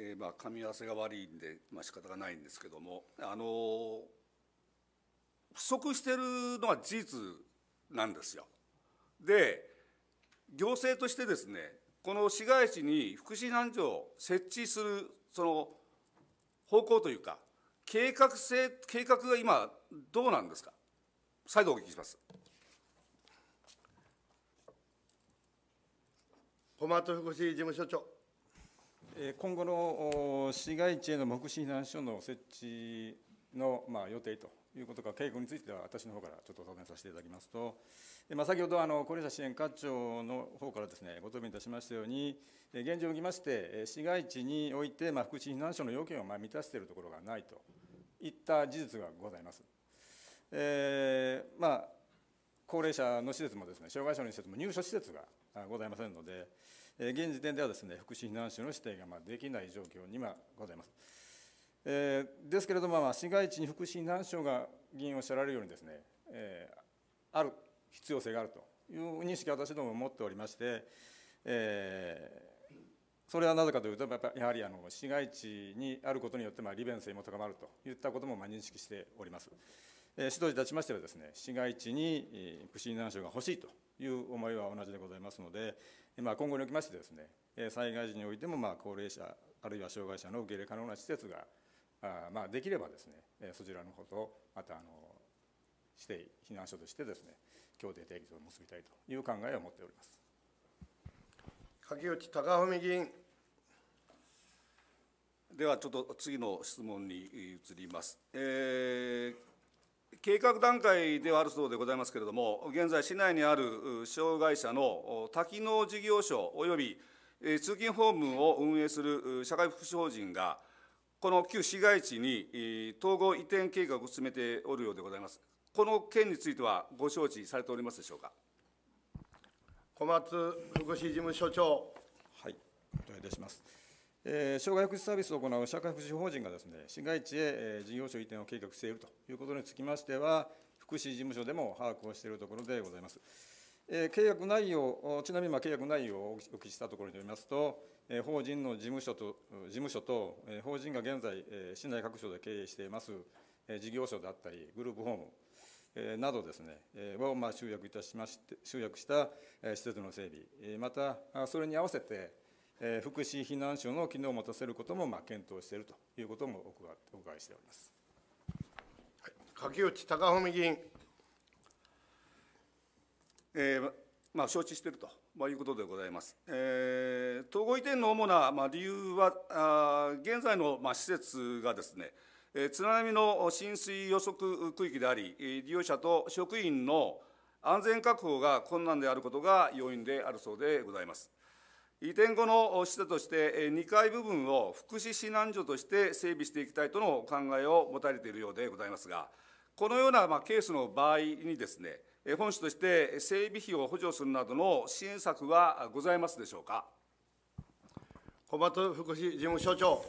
えー、まあ噛み合わせが悪いんで、まあ仕方がないんですけどもあのー、不足してるのは事実なんですよ。で行政としてですねこの市街地に福祉避難所を設置するその方向というか計画性計画が今どうなんですか再度お聞きします。小松福祉事務所長今後の市街地への目視避難所の設置のま予定ということか、傾向については私の方からちょっと答弁させていただきますと、ま先ほどあの高齢者支援課長の方からですねご答弁いたしましたように、現状におきまして、市街地においてま福祉避難所の要件をま満たしているところがないといった事実がございます。えー、まあ高齢者の施設もですね障害者の施設も入所施設がございませんので、現時点ではですね福祉避難所の指定がまできない状況に今ございます。えー、ですけれども、まあ、市街地に福祉避難所が議員おっしゃられるようにですね、えー、ある必要性があるという認識を私ども持っておりまして、えー、それはなぜかというとやはりあの市街地にあることによってま利便性も高まるといったこともま認識しております。え導い立ちましてはですね市街地に福祉避難所が欲しいという思いは同じでございますので、今後におきましてですね災害時においてもまあ高齢者あるいは障害者の受け入れ可能な施設があまあできればですねそちらのことをまたあの指定避難所としてですね協定定義を結びたいという考えを持っております。柿内隆文議員ではちょっと次の質問に移ります。えー計画段階ではあるそうでございますけれども、現在、市内にある障害者の多機能事業所および通勤ホームを運営する社会福祉法人が、この旧市街地に統合移転計画を進めておるようでございます。この件については、ご承知されておりますでしょうか。小松福祉事務所長。はい、お答えいたします。え障害福祉サービスを行う社会福祉法人がですね市街地へ、え事業所移転を計画しているということにつきましては福祉事務所でも把握をしているところでございます。え契約内容ちなみにまあ契約内容をお聞きしたところによりますと、え法人の事務所と事務所と、え法人が現在、え市内各所で経営しています、え事業所であったりグループホーム、えなどですね、えをまあ集約いたしまして集約した、え施設の整備、えまたそれに合わせて福祉避難所の機能を持たせることもまあ検討しているということもお伺いしております。柿内貴文議員、えーまあ、承知していると、まあ、いうことでございます。えー、統合移転の主な、まあ、理由は、あ現在の、まあ、施設がですね、えー、津波の浸水予測区域であり、利用者と職員の安全確保が困難であることが要因であるそうでございます。移転後の施設として2階部分を福祉避難所として整備していきたいとの考えを持たれているようでございますが、このようなケースの場合にですね、本市として整備費を補助するなどの支援策はございますでしょうか。小松福祉事務所長。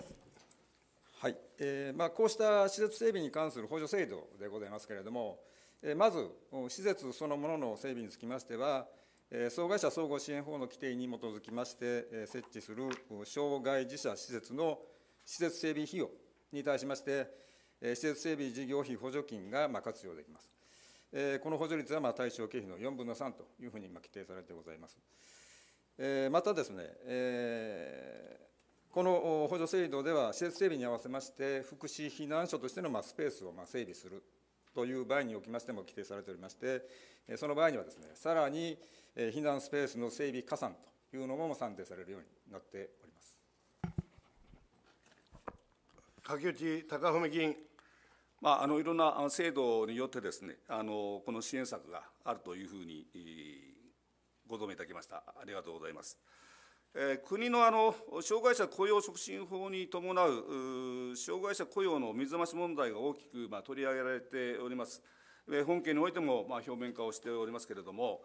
はいえーまあ、こうした施設整備に関する補助制度でございますけれども、えー、まず施設そのものの整備につきましては、障害者総合支援法の規定に基づきまして、設置する障害児者施設の施設整備費用に対しまして、施設整備事業費補助金が活用できます。この補助率は対象経費の4分の3というふうに規定されてございます。またですね、この補助制度では、施設整備に合わせまして、福祉避難所としてのスペースを整備するという場合におきましても規定されておりまして、その場合にはですね、さらに、避難スペースの整備加算というのも算定されるようになっております。柿内隆文議員まあ、あのいろんな制度によってです、ね、あのこの支援策があるというふうにご答弁いただきました、ありがとうございます。えー、国のあの障害者雇用促進法に伴う障害者雇用の水増し問題が大きく、まあ、取り上げられております。本件においても、まあ、表面化をしておりますけれども、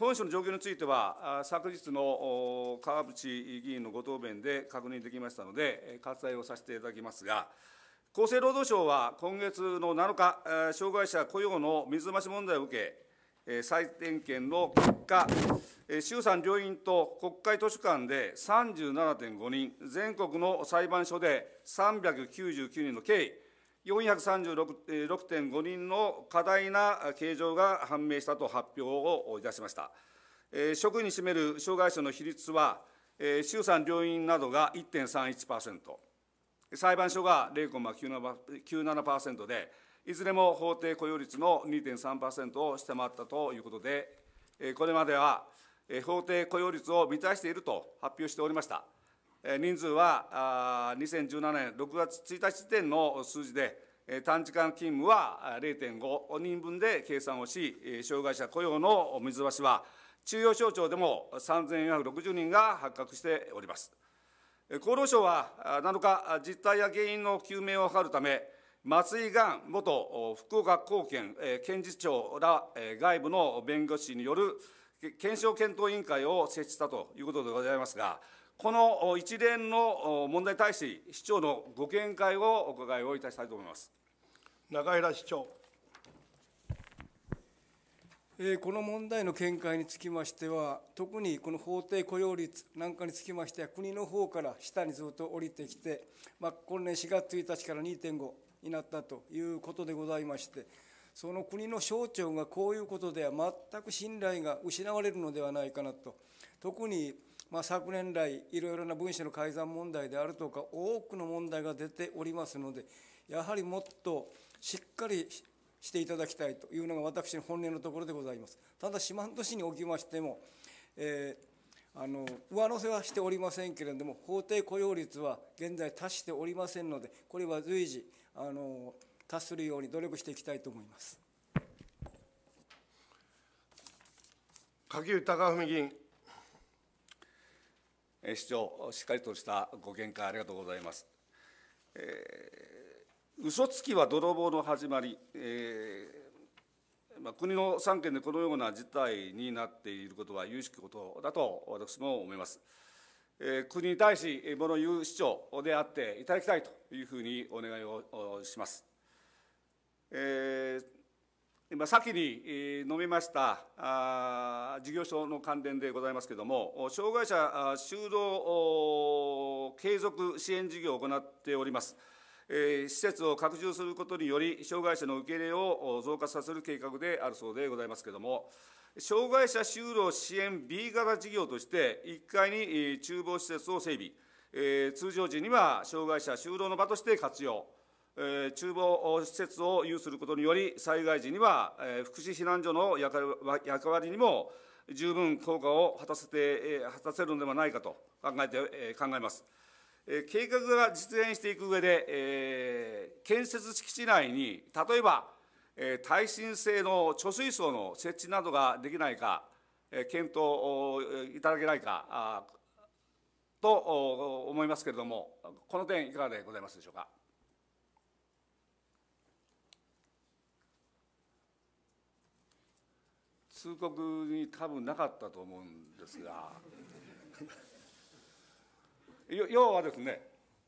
本書の状況については、昨日の川淵議員のご答弁で確認できましたので、割愛をさせていただきますが、厚生労働省は今月の7日、障害者雇用の水増し問題を受け、再点検の結果、衆参両院と国会図書館で37.5人、全国の裁判所で399人の経緯、436.5人の過大な計上が判明したと発表をいたしました。職員に占める障害者の比率は、衆参両院などが1.31%、裁判所が0.97%で、いずれも法定雇用率の2.3%を下回ったということで、これまでは法定雇用率を満たしていると発表しておりました。人数は2017年6月1日時点の数字で、短時間勤務は0.5人分で計算をし、障害者雇用の水増しは、中央省庁でも3460人が発覚しております。厚労省は7日、実態や原因の究明を図るため、松井がん元福岡高検検事長ら外部の弁護士による検証検討委員会を設置したということでございますが、この一連の問題に対し、市長のご見解をお伺いをいたしたいと思います中平市長。この問題の見解につきましては、特にこの法定雇用率なんかにつきましては、国の方から下にずっと降りてきて、まあ、今年4月1日から2.5になったということでございまして、その国の省庁がこういうことでは全く信頼が失われるのではないかなと。特にまあ、昨年来いろいろな文書の改ざん問題であるとか多くの問題が出ておりますのでやはりもっとしっかりしていただきたいというのが私の本音のところでございます。ただ四万十市におきましても、えー、あの上乗せはしておりませんけれども法定雇用率は現在達しておりませんのでこれは随時あの達するように努力していきたいと思います。柿生隆文議員市長、しっかりとしたご見解ありがとうございます。えー、嘘つきは泥棒の始まり、えー、まあ、国の3県でこのような事態になっていることは有識ことだと私も思います。えー、国に対し、の言う市長であっていただきたいというふうにお願いをします。えー今先に述べました事業所の関連でございますけれども、障害者就労継続支援事業を行っております。施設を拡充することにより、障害者の受け入れを増加させる計画であるそうでございますけれども、障害者就労支援 B 型事業として、1階に厨房施設を整備、通常時には障害者就労の場として活用。え厨房施設を有することにより、災害時には、え福祉避難所の役割にも十分効果を果たせて、果たせるのではないかと考えて、え考えます。え計画が実現していく上で、え建設敷地内に、例えば、え耐震性の貯水槽の設置などができないか、え検討いただけないか、と思いますけれども、この点、いかがでございますでしょうか。通告に多分なかったと思うんですが 要はですね、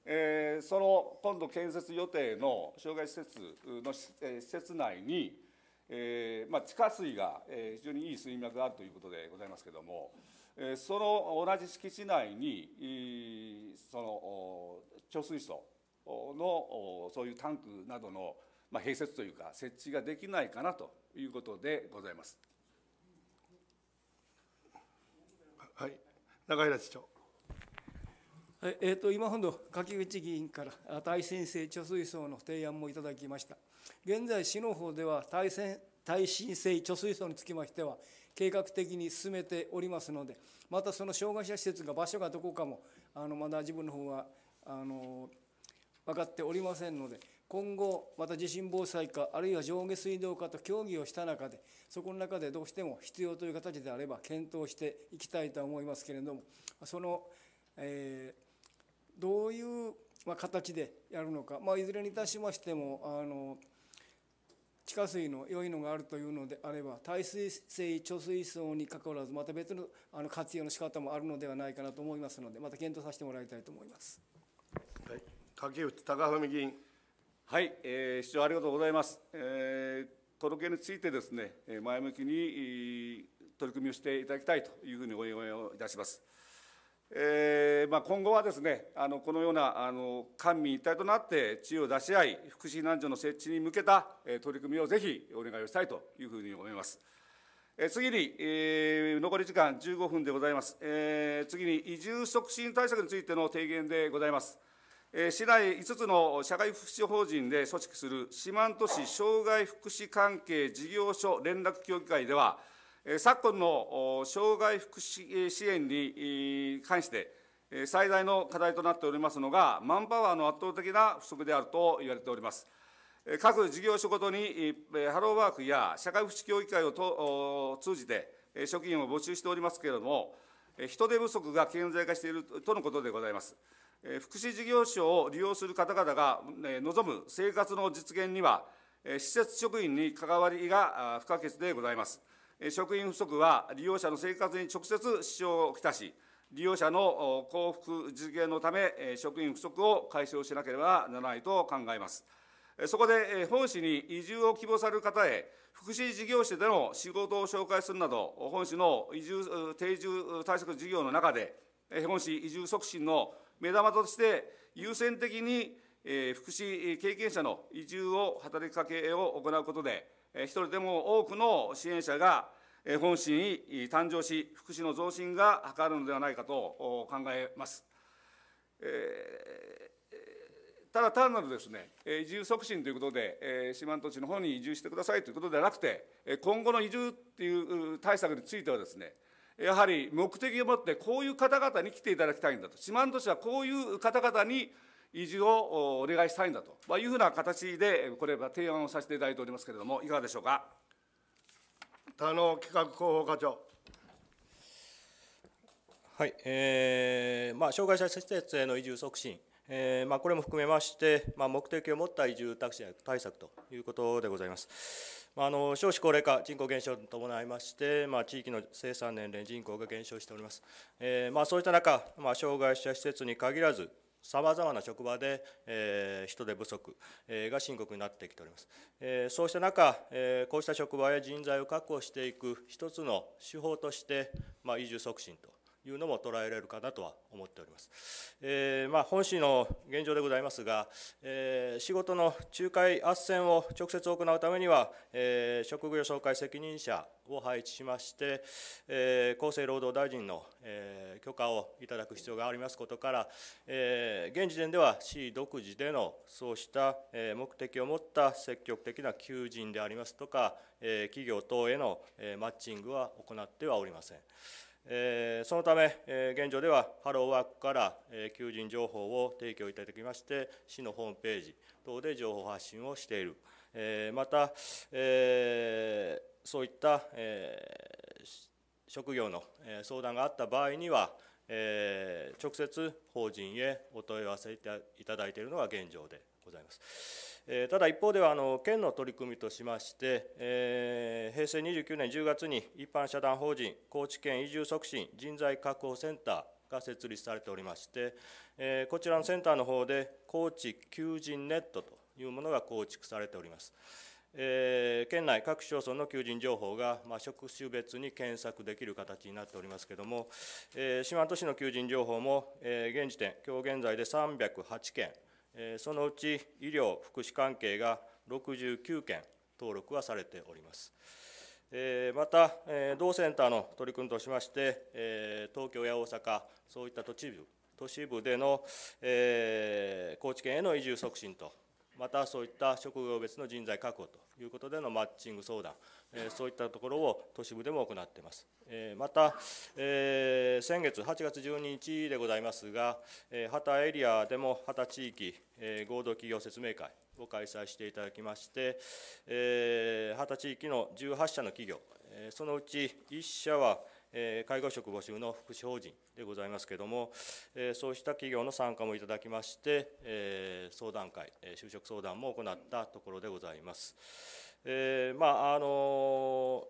えー、その今度建設予定の障害施設の施設内に、えーまあ、地下水が、え非常にいい水脈があるということでございますけれども、えー、その同じ敷地内に、その貯水槽のそういうタンクなどの、まあ、併設というか設置ができないかなということでございます。中平市長。ええーと、今ほど、垣口議員から対先性貯水槽の提案もいただきました。現在、市の方では対先耐震性貯水槽につきましては計画的に進めておりますのでまたその障害者施設が場所がどこかもあのまだ自分の方はあの分かっておりませんので今後また地震防災課あるいは上下水道課と協議をした中でそこの中でどうしても必要という形であれば検討していきたいとは思いますけれどもその、えー、どういう形でやるのか、まあ、いずれにいたしましてもあの地下水の良いのがあるというのであれば耐水性貯水槽にかかわらずまた別のあの活用の仕方もあるのではないかなと思いますのでまた検討させてもらいたいと思います。はい、竹内隆文議員はい、えー、市長ありがとうございます。えー、この件についてですね、前向きに取り組みをしていただきたいというふうにお願いをいたします。えーまあ、今後はですねあのこのようなあの官民一体となって知恵を出し合い福祉避難所の設置に向けた、え取り組みをぜひお願いをしたいというふうに思います。え次に、えー、残り時間15分でございます、えー、次に移住促進対策についての提言でございます。市内5つの社会福祉法人で組織する四万十市障害福祉関係事業所連絡協議会では、昨今の障害福祉支援に関して、最大の課題となっておりますのが、マンパワーの圧倒的な不足であると言われております。各事業所ごとに、ハローワークや社会福祉協議会を通じて、職員を募集しておりますけれども、人手不足が顕在化しているとのことでございます。福祉事業所を利用する方々が望む生活の実現には、施設職員に関わりが不可欠でございます。職員不足は利用者の生活に直接支障をきたし、利用者の幸福実現のため、職員不足を解消しなければならないと考えます。そこで、本市に移住を希望される方へ、福祉事業者での仕事を紹介するなど、本市の移住定住対策事業の中で、本市移住促進の目玉として優先的に福祉経験者の移住を働きかけを行うことで、一人でも多くの支援者が本市に誕生し、福祉の増進が図るのではないかと考えます。えー、ただ単なるですね、移住促進ということで、四万十地の方に移住してくださいということではなくて、今後の移住っていう対策についてはですね、やはり目的を持ってこういう方々に来ていただきたいんだと四万十市はこういう方々に移住をお願いしたいんだというふうな形でこれは提案をさせていただいておりますけれどもいかがでしょうか田野企画広報課長はいえーまあ、障害者施設への移住促進、えーまあ、これも含めまして、まあ、目的を持った移住対策ということでございます。まあ、あの少子高齢化、人口減少に伴いまして、まあ、地域の生産年齢人口が減少しております。えーまあ、そういった中、まあ、障害者施設に限らず、さまざまな職場で、えー、人手不足、えー、が深刻になってきております。えー、そうした中、えー、こうした職場や人材を確保していく一つの手法として、まあ、移住促進というのも捉えられるかなとは思っております。えー、まあ、本市の現状でございますが、えー、仕事の仲介斡旋を直接行うためには、えー、職業紹介責任者を配置しまして、えー、厚生労働大臣の、えー、許可をいただく必要がありますことから、えー、現時点では市独自でのそうした、え目的を持った積極的な求人でありますとか、えー、企業等への、えマッチングは行ってはおりません。そのため、現状ではハローワークから求人情報を提供いただきまして、市のホームページ等で情報発信をしている、また、そういった職業の相談があった場合には、直接法人へお問い合わせいただいているのが現状でございます。ただ一方ではあの県の取り組みとしまして、え平成29年10月に一般社団法人高知県移住促進人材確保センターが設立されておりまして、えこちらのセンターの方で高知求人ネットというものが構築されております。え県内各市町村の求人情報が、ま職種別に検索できる形になっておりますけれども、え四万十市の求人情報も、え現時点、今日現在で308件、そのうち医療・福祉関係が69件登録はされております。また、同センターの取り組みとしまして、東京や大阪、そういった都市部都市部での、えー、高知県への移住促進とまたそういった職業別の人材確保ということでのマッチング相談、えそういったところを都市部でも行っています。えまた、え先月8月12日でございますが、えー、エリアでも旗地域、え合同企業説明会を開催していただきまして、えー、畑地域の18社の企業、そのうち1社はえ介護職募集の福祉法人でございますけれども、えそうした企業の参加もいただきまして、え相談会、就職相談も行ったところでございます。えまああの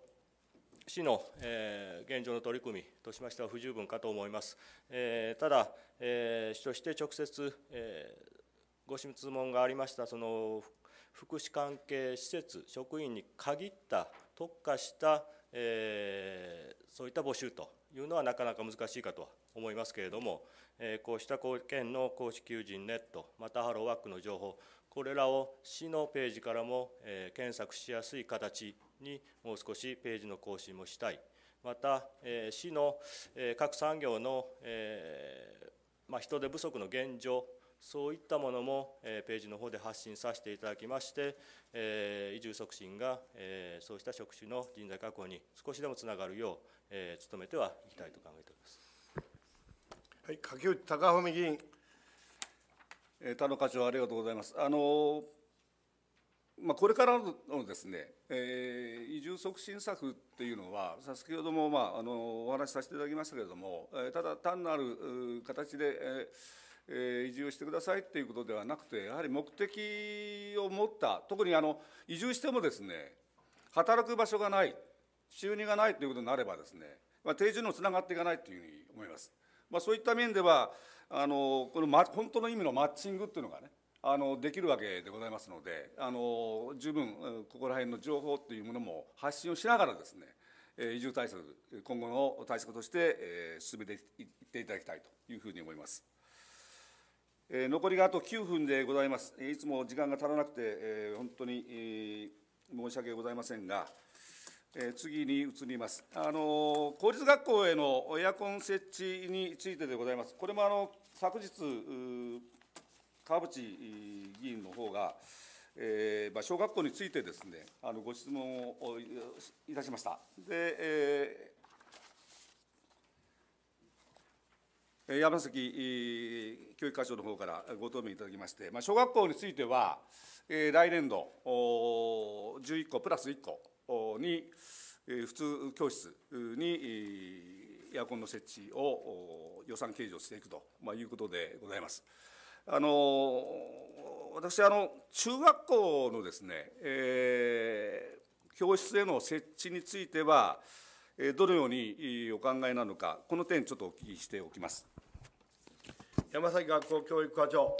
市の、え現状の取り組みとしましては不十分かと思います。えただ、え市として直接、えご質問がありましたその福祉関係施設職員に限った特化したえー、そういった募集というのはなかなか難しいかとは思いますけれども、えー、こうした県の公式求人ネットまたハローワークの情報これらを市のページからも、えー、検索しやすい形にもう少しページの更新もしたいまた、えー、市の、えー、各産業の、えーまあ、人手不足の現状そういったものもえページの方で発信させていただきまして、え移住促進がえそうした職種の人材確保に少しでもつながるようえ努めてはいきたいと考えております。はい、柿内隆文議員、え田野課長ありがとうございます。あのまあ、これからのですね、えー、移住促進策っていうのは、先ほども、まあ、あのお話しさせていただきましたけれども、えただ単なる形で、えーえ移住してくださいっていうことではなくてやはり目的を持った特にあの移住してもですね働く場所がない収入がないということになればですね、まあ、定住にもつながっていかないというふうに思います。まあ、そういった面ではあのこの、ま、本当の意味のマッチングっていうのがねあのできるわけでございますのであの十分ここら辺の情報というものも発信をしながらですね移住対策今後の対策として、えー、進めていっていただきたいというふうに思います。え残りがあと9分でございます。いつも時間が足らなくて、え本当に、申し訳ございませんが、え次に移ります。あの公立学校へのエアコン設置についてでございます。これもあの昨日、川淵議員の方が、えーまあ、小学校についてですね、あのご質問をいたしました。で、え山崎教育課長の方からご答弁いただきまして、まあ、小学校については、え来年度11個プラス1個に、え普通教室にエアコンの設置を予算計上していくと、まいうことでございます。あの私あの中学校のですね、えー、教室への設置についてはどのようにお考えなのかこの点ちょっとお聞きしておきます。山崎学校教育課長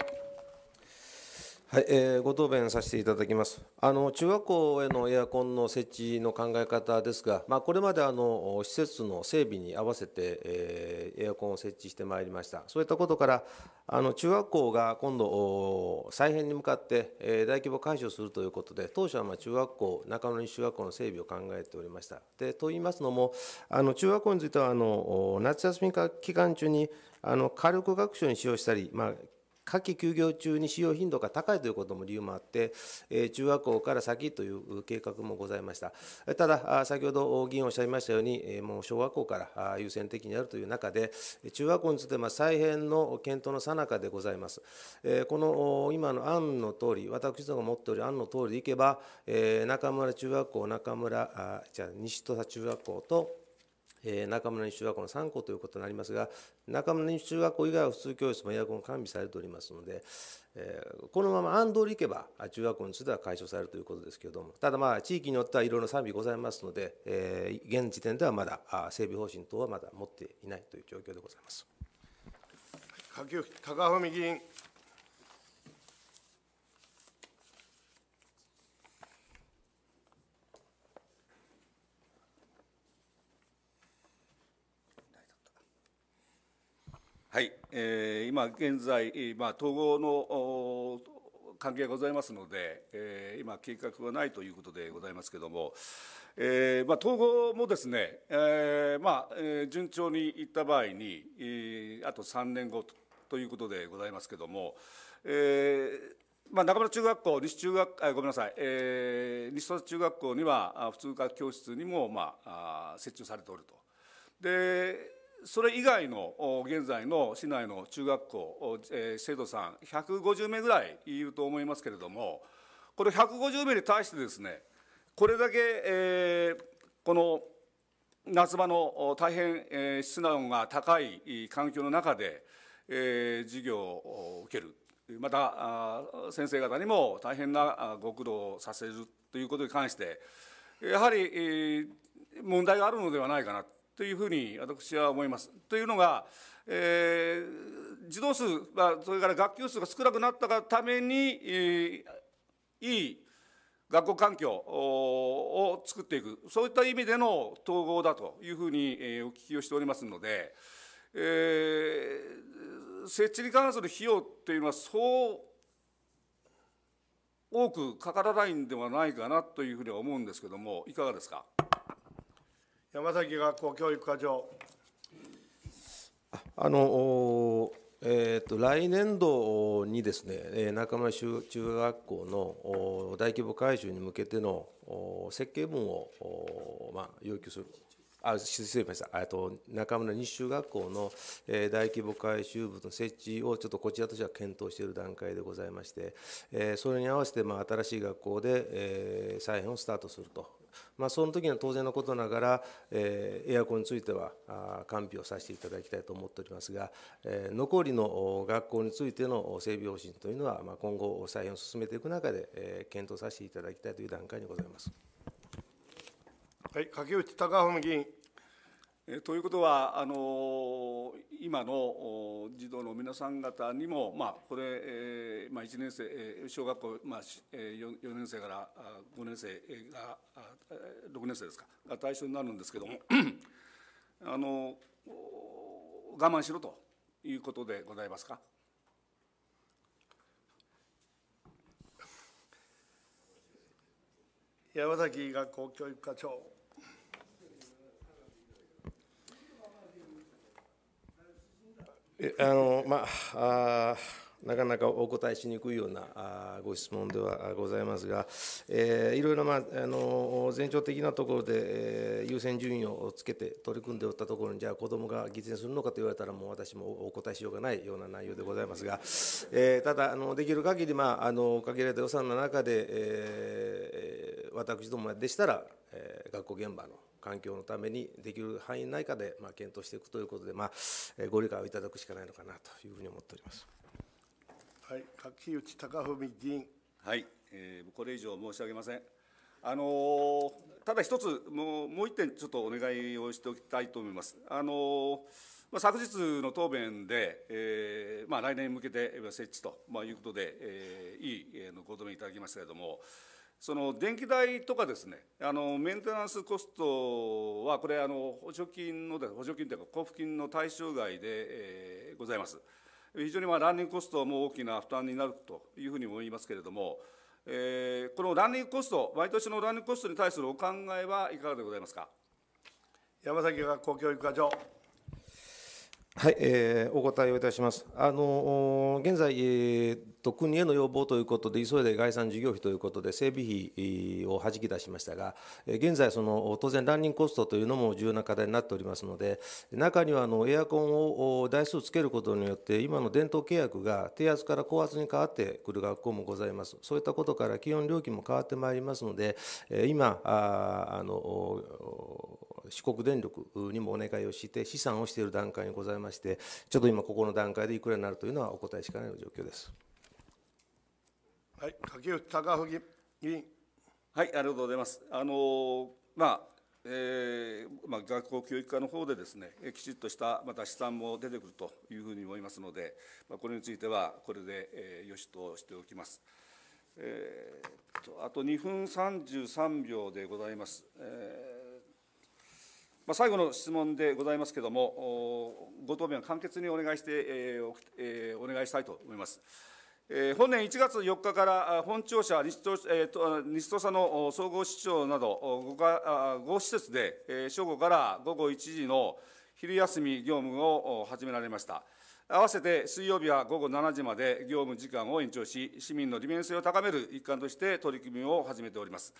はい、えー、ご答弁させていただきます。あの中学校へのエアコンの設置の考え方ですが、まあ、これまであの施設の整備に合わせて、えー、エアコンを設置してまいりました。そういったことからあの中学校が今度再編に向かって、えー、大規模改修するということで、当初はまあ中学校中野西中学校の整備を考えておりました。でと言いますのもあの中学校についてはあの夏休み期間中にあの火力学習に使用したり、まあ夏季休業中に使用頻度が高いということも理由もあって、え中学校から先という計画もございました。ただ、先ほど議員おっしゃいましたように、えもう小学校から優先的にやるという中で、中学校については再編の検討の最中でございます。えこの今の案の通り、私どもが持っている案の通りでいけば、え中村中学校、中村、あじゃ西戸田中学校と、えー、中村西中学校の3校ということになりますが中村西中学校以外は普通教室もエアコン完備されておりますので、えー、このまま安通り行けば中学校については解消されるということですけれどもただまあ地域によってはいろいろ賛否ございますので、えー、現時点ではまだ整備方針等はまだ持っていないという状況でございます。高文議員はい、えー、今現在、まあ、統合の関係がございますので、えー、今、計画はないということでございますけれども、えーまあ、統合もですね、えーまあえー、順調にいった場合に、えー、あと3年後とということでございますけれども、えーまあ、中村中学校、西中学あごめんなさい、えー、西戸中学校には普通科教室にも、まあ、設置されておると。でそれ以外の現在の市内の中学校、えー、生徒さん150名ぐらいいると思いますけれどもこれ150名に対してですねこれだけ、えー、この夏場の大変、えー、室内温が高い環境の中で、えー、授業を受けるまた先生方にも大変なご苦労させるということに関してやはり問題があるのではないかなというふうに私は思います。というのが、えー、児童数、まあ、それから学級数が少なくなったがために、えー、いい学校環境を作っていく、そういった意味での統合だというふうに、えー、お聞きをしておりますので、えー、設置に関する費用というのは、そう多くかからないんではないかなというふうには思うんですけども、いかがですか。山崎学校教育課長。あのえーと、来年度にですね中村中中学校の大規模改修に向けての設計文を、まあ、要求するあ失礼しましたと中村西中学校の、えー、大規模改修部の設置をちょっとこちらとしては検討している段階でございまして、えー、それに合わせて、まあ、新しい学校で、えー、再編をスタートするとまあ、その時には当然のことながら、えー、エアコンについては完備をさせていただきたいと思っておりますが、えー、残りの学校についての整備方針というのは、まあ、今後、再編を進めていく中で、えー、検討させていただきたいという段階にございます。はい、竹内隆文議員ということはあの今の児童の皆さん方にも、まあ、これ、えまあ、1年生小学校、まあ、4, 4年生から5年生が6年生ですかが対象になるんですけども あの我慢しろということでございますか。山崎学校教育課長あのまあなかなかお答えしにくいようなご質問ではございますが、えー、いろいろ、まあ、あの前兆的なところで、えー、優先順位をつけて取り組んでおったところに、じゃあ、子どもが偽善するのかと言われたら、もう私もお答えしようがないような内容でございますが、えー、ただあの、できる限りまああの限られた予算の中で、えー、私どもでしたら、えー、学校現場の。環境のためにできる範囲内下で、まあ、検討していくということで、まあ、ご理解をいただくしかないのかなというふうに思っております。はい、柿内貴文議員。はい、えー、これ以上申し上げません。あのー、ただ一つもう、もう一点ちょっとお願いをしておきたいと思います。あのーまあ、昨日の答弁で、えーまあ、来年に向けて設置と、まあ、いうことで、えー、いいご答弁いただきましたけれども、その電気代とかですねあのメンテナンスコストはこれあの補助金の補助金というか交付金の対象外で、えー、ございます非常にまあランニングコストも大きな負担になるというふうに思いますけれども、えー、このランニングコスト毎年のランニングコストに対するお考えはいかがでございますか山崎学校教育課長はい、えー、お答えをいたします。あの現在、えーと、国への要望ということで、急いで概算事業費ということで、整備費をはじき出しましたが、現在その、当然、ランニングコストというのも重要な課題になっておりますので、中にはあのエアコンを台数つけることによって、今の電灯契約が低圧から高圧に変わってくる学校もございます、そういったことから、基本料金も変わってまいりますので、今、ああの四国電力にもお願いをして試算をしている段階にございましてちょっと今ここの段階でいくらになるというのはお答えしかない状況です。はい、柿内隆文議員。はい、ありがとうございます。あのまあえーまあ、学校教育課の方でですねきちっとしたまた試算も出てくるというふうに思いますので、まあ、これについてはこれで、えー、よしとしておきます。えー、とあと2分33秒でございます。えーまあ、最後の質問でございますけれども、ご答弁を簡潔にお願いして、えーえー、お願いしたいと思います。えー、本年1月4日から本庁舎西土佐の総合市長など5か5施設で、正午から午後1時の昼休み業務を始められました。合わせて水曜日は午後7時まで業務時間を延長し、市民の利便性を高める一環として取り組みを始めております。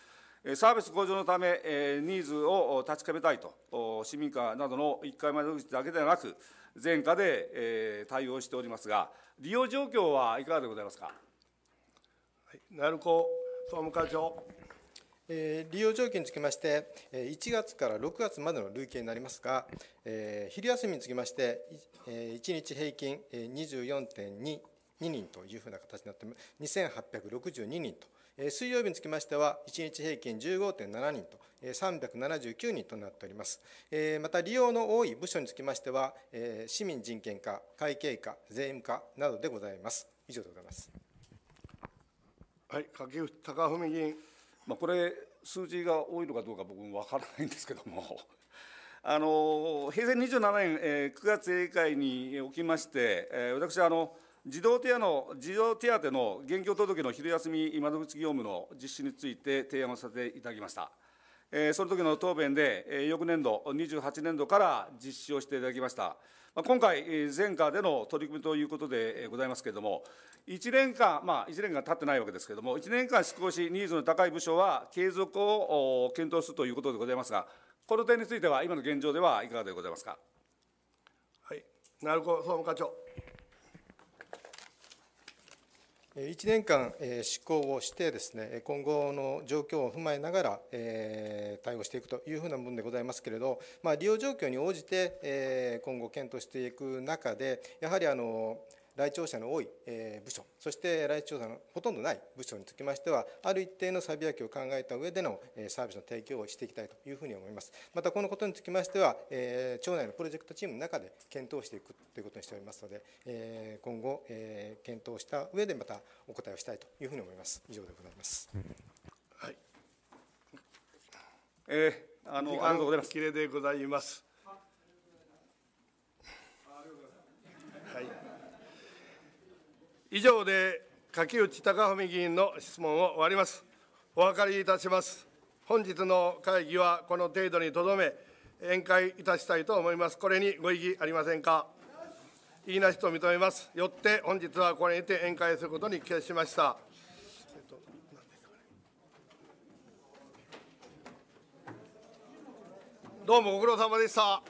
サービス向上のため、ニーズを確かめたいと、市民課などの1回窓口だけではなく、全課で対応しておりますが、利用状況はいかがでございますか。鳴子総務課長利用状況につきまして、1月から6月までの累計になりますが、昼休みにつきまして、1日平均24.2人というふうな形になって、2862人と。水曜日につきましては、1日平均15.7人と、379人となっております。また、利用の多い部署につきましては、市民人権課、会計課、税務課などでございます。以上でございます。はい、柿内隆文議員。まあ、これ、数字が多いのかどうか、僕も分からないんですけども。あの平成27年、えー、9月英会におきまして、えー、私はあの児童手当の児童手当の現況届の昼休み窓口業務の実施について提案をさせていただきました。その時の答弁で、翌年度、28年度から実施をしていただきました。今回、前科での取り組みということでございますけれども、1年間、まあ、1年間経ってないわけですけれども、1年間執行し、ニーズの高い部署は継続を検討するということでございますが、この点については、今の現状ではいかがでございますか。はい、鳴子総務課長。1年間施行をしてですね、今後の状況を踏まえながら対応していくというふうな部分でございますけれど、まあ、利用状況に応じて今後検討していく中で、やはりあの来庁者の多い部署そして来庁者のほとんどない部署につきましてはある一定のサビ分けを考えた上でのサービスの提供をしていきたいというふうに思いますまたこのことにつきましては庁内のプロジェクトチームの中で検討していくということにしておりますので今後検討した上でまたお答えをしたいというふうに思います以上でございます、はいえー、あのありがとうございます。綺麗でございます。以上で柿内隆文議員の質問を終わります。お分かりいたします。本日の会議はこの程度にとどめ、宴会いたしたいと思います。これにご異議ありませんか。異議なしと認めます。よって本日はこれにて宴会することに決しました。どうもご苦労様でした。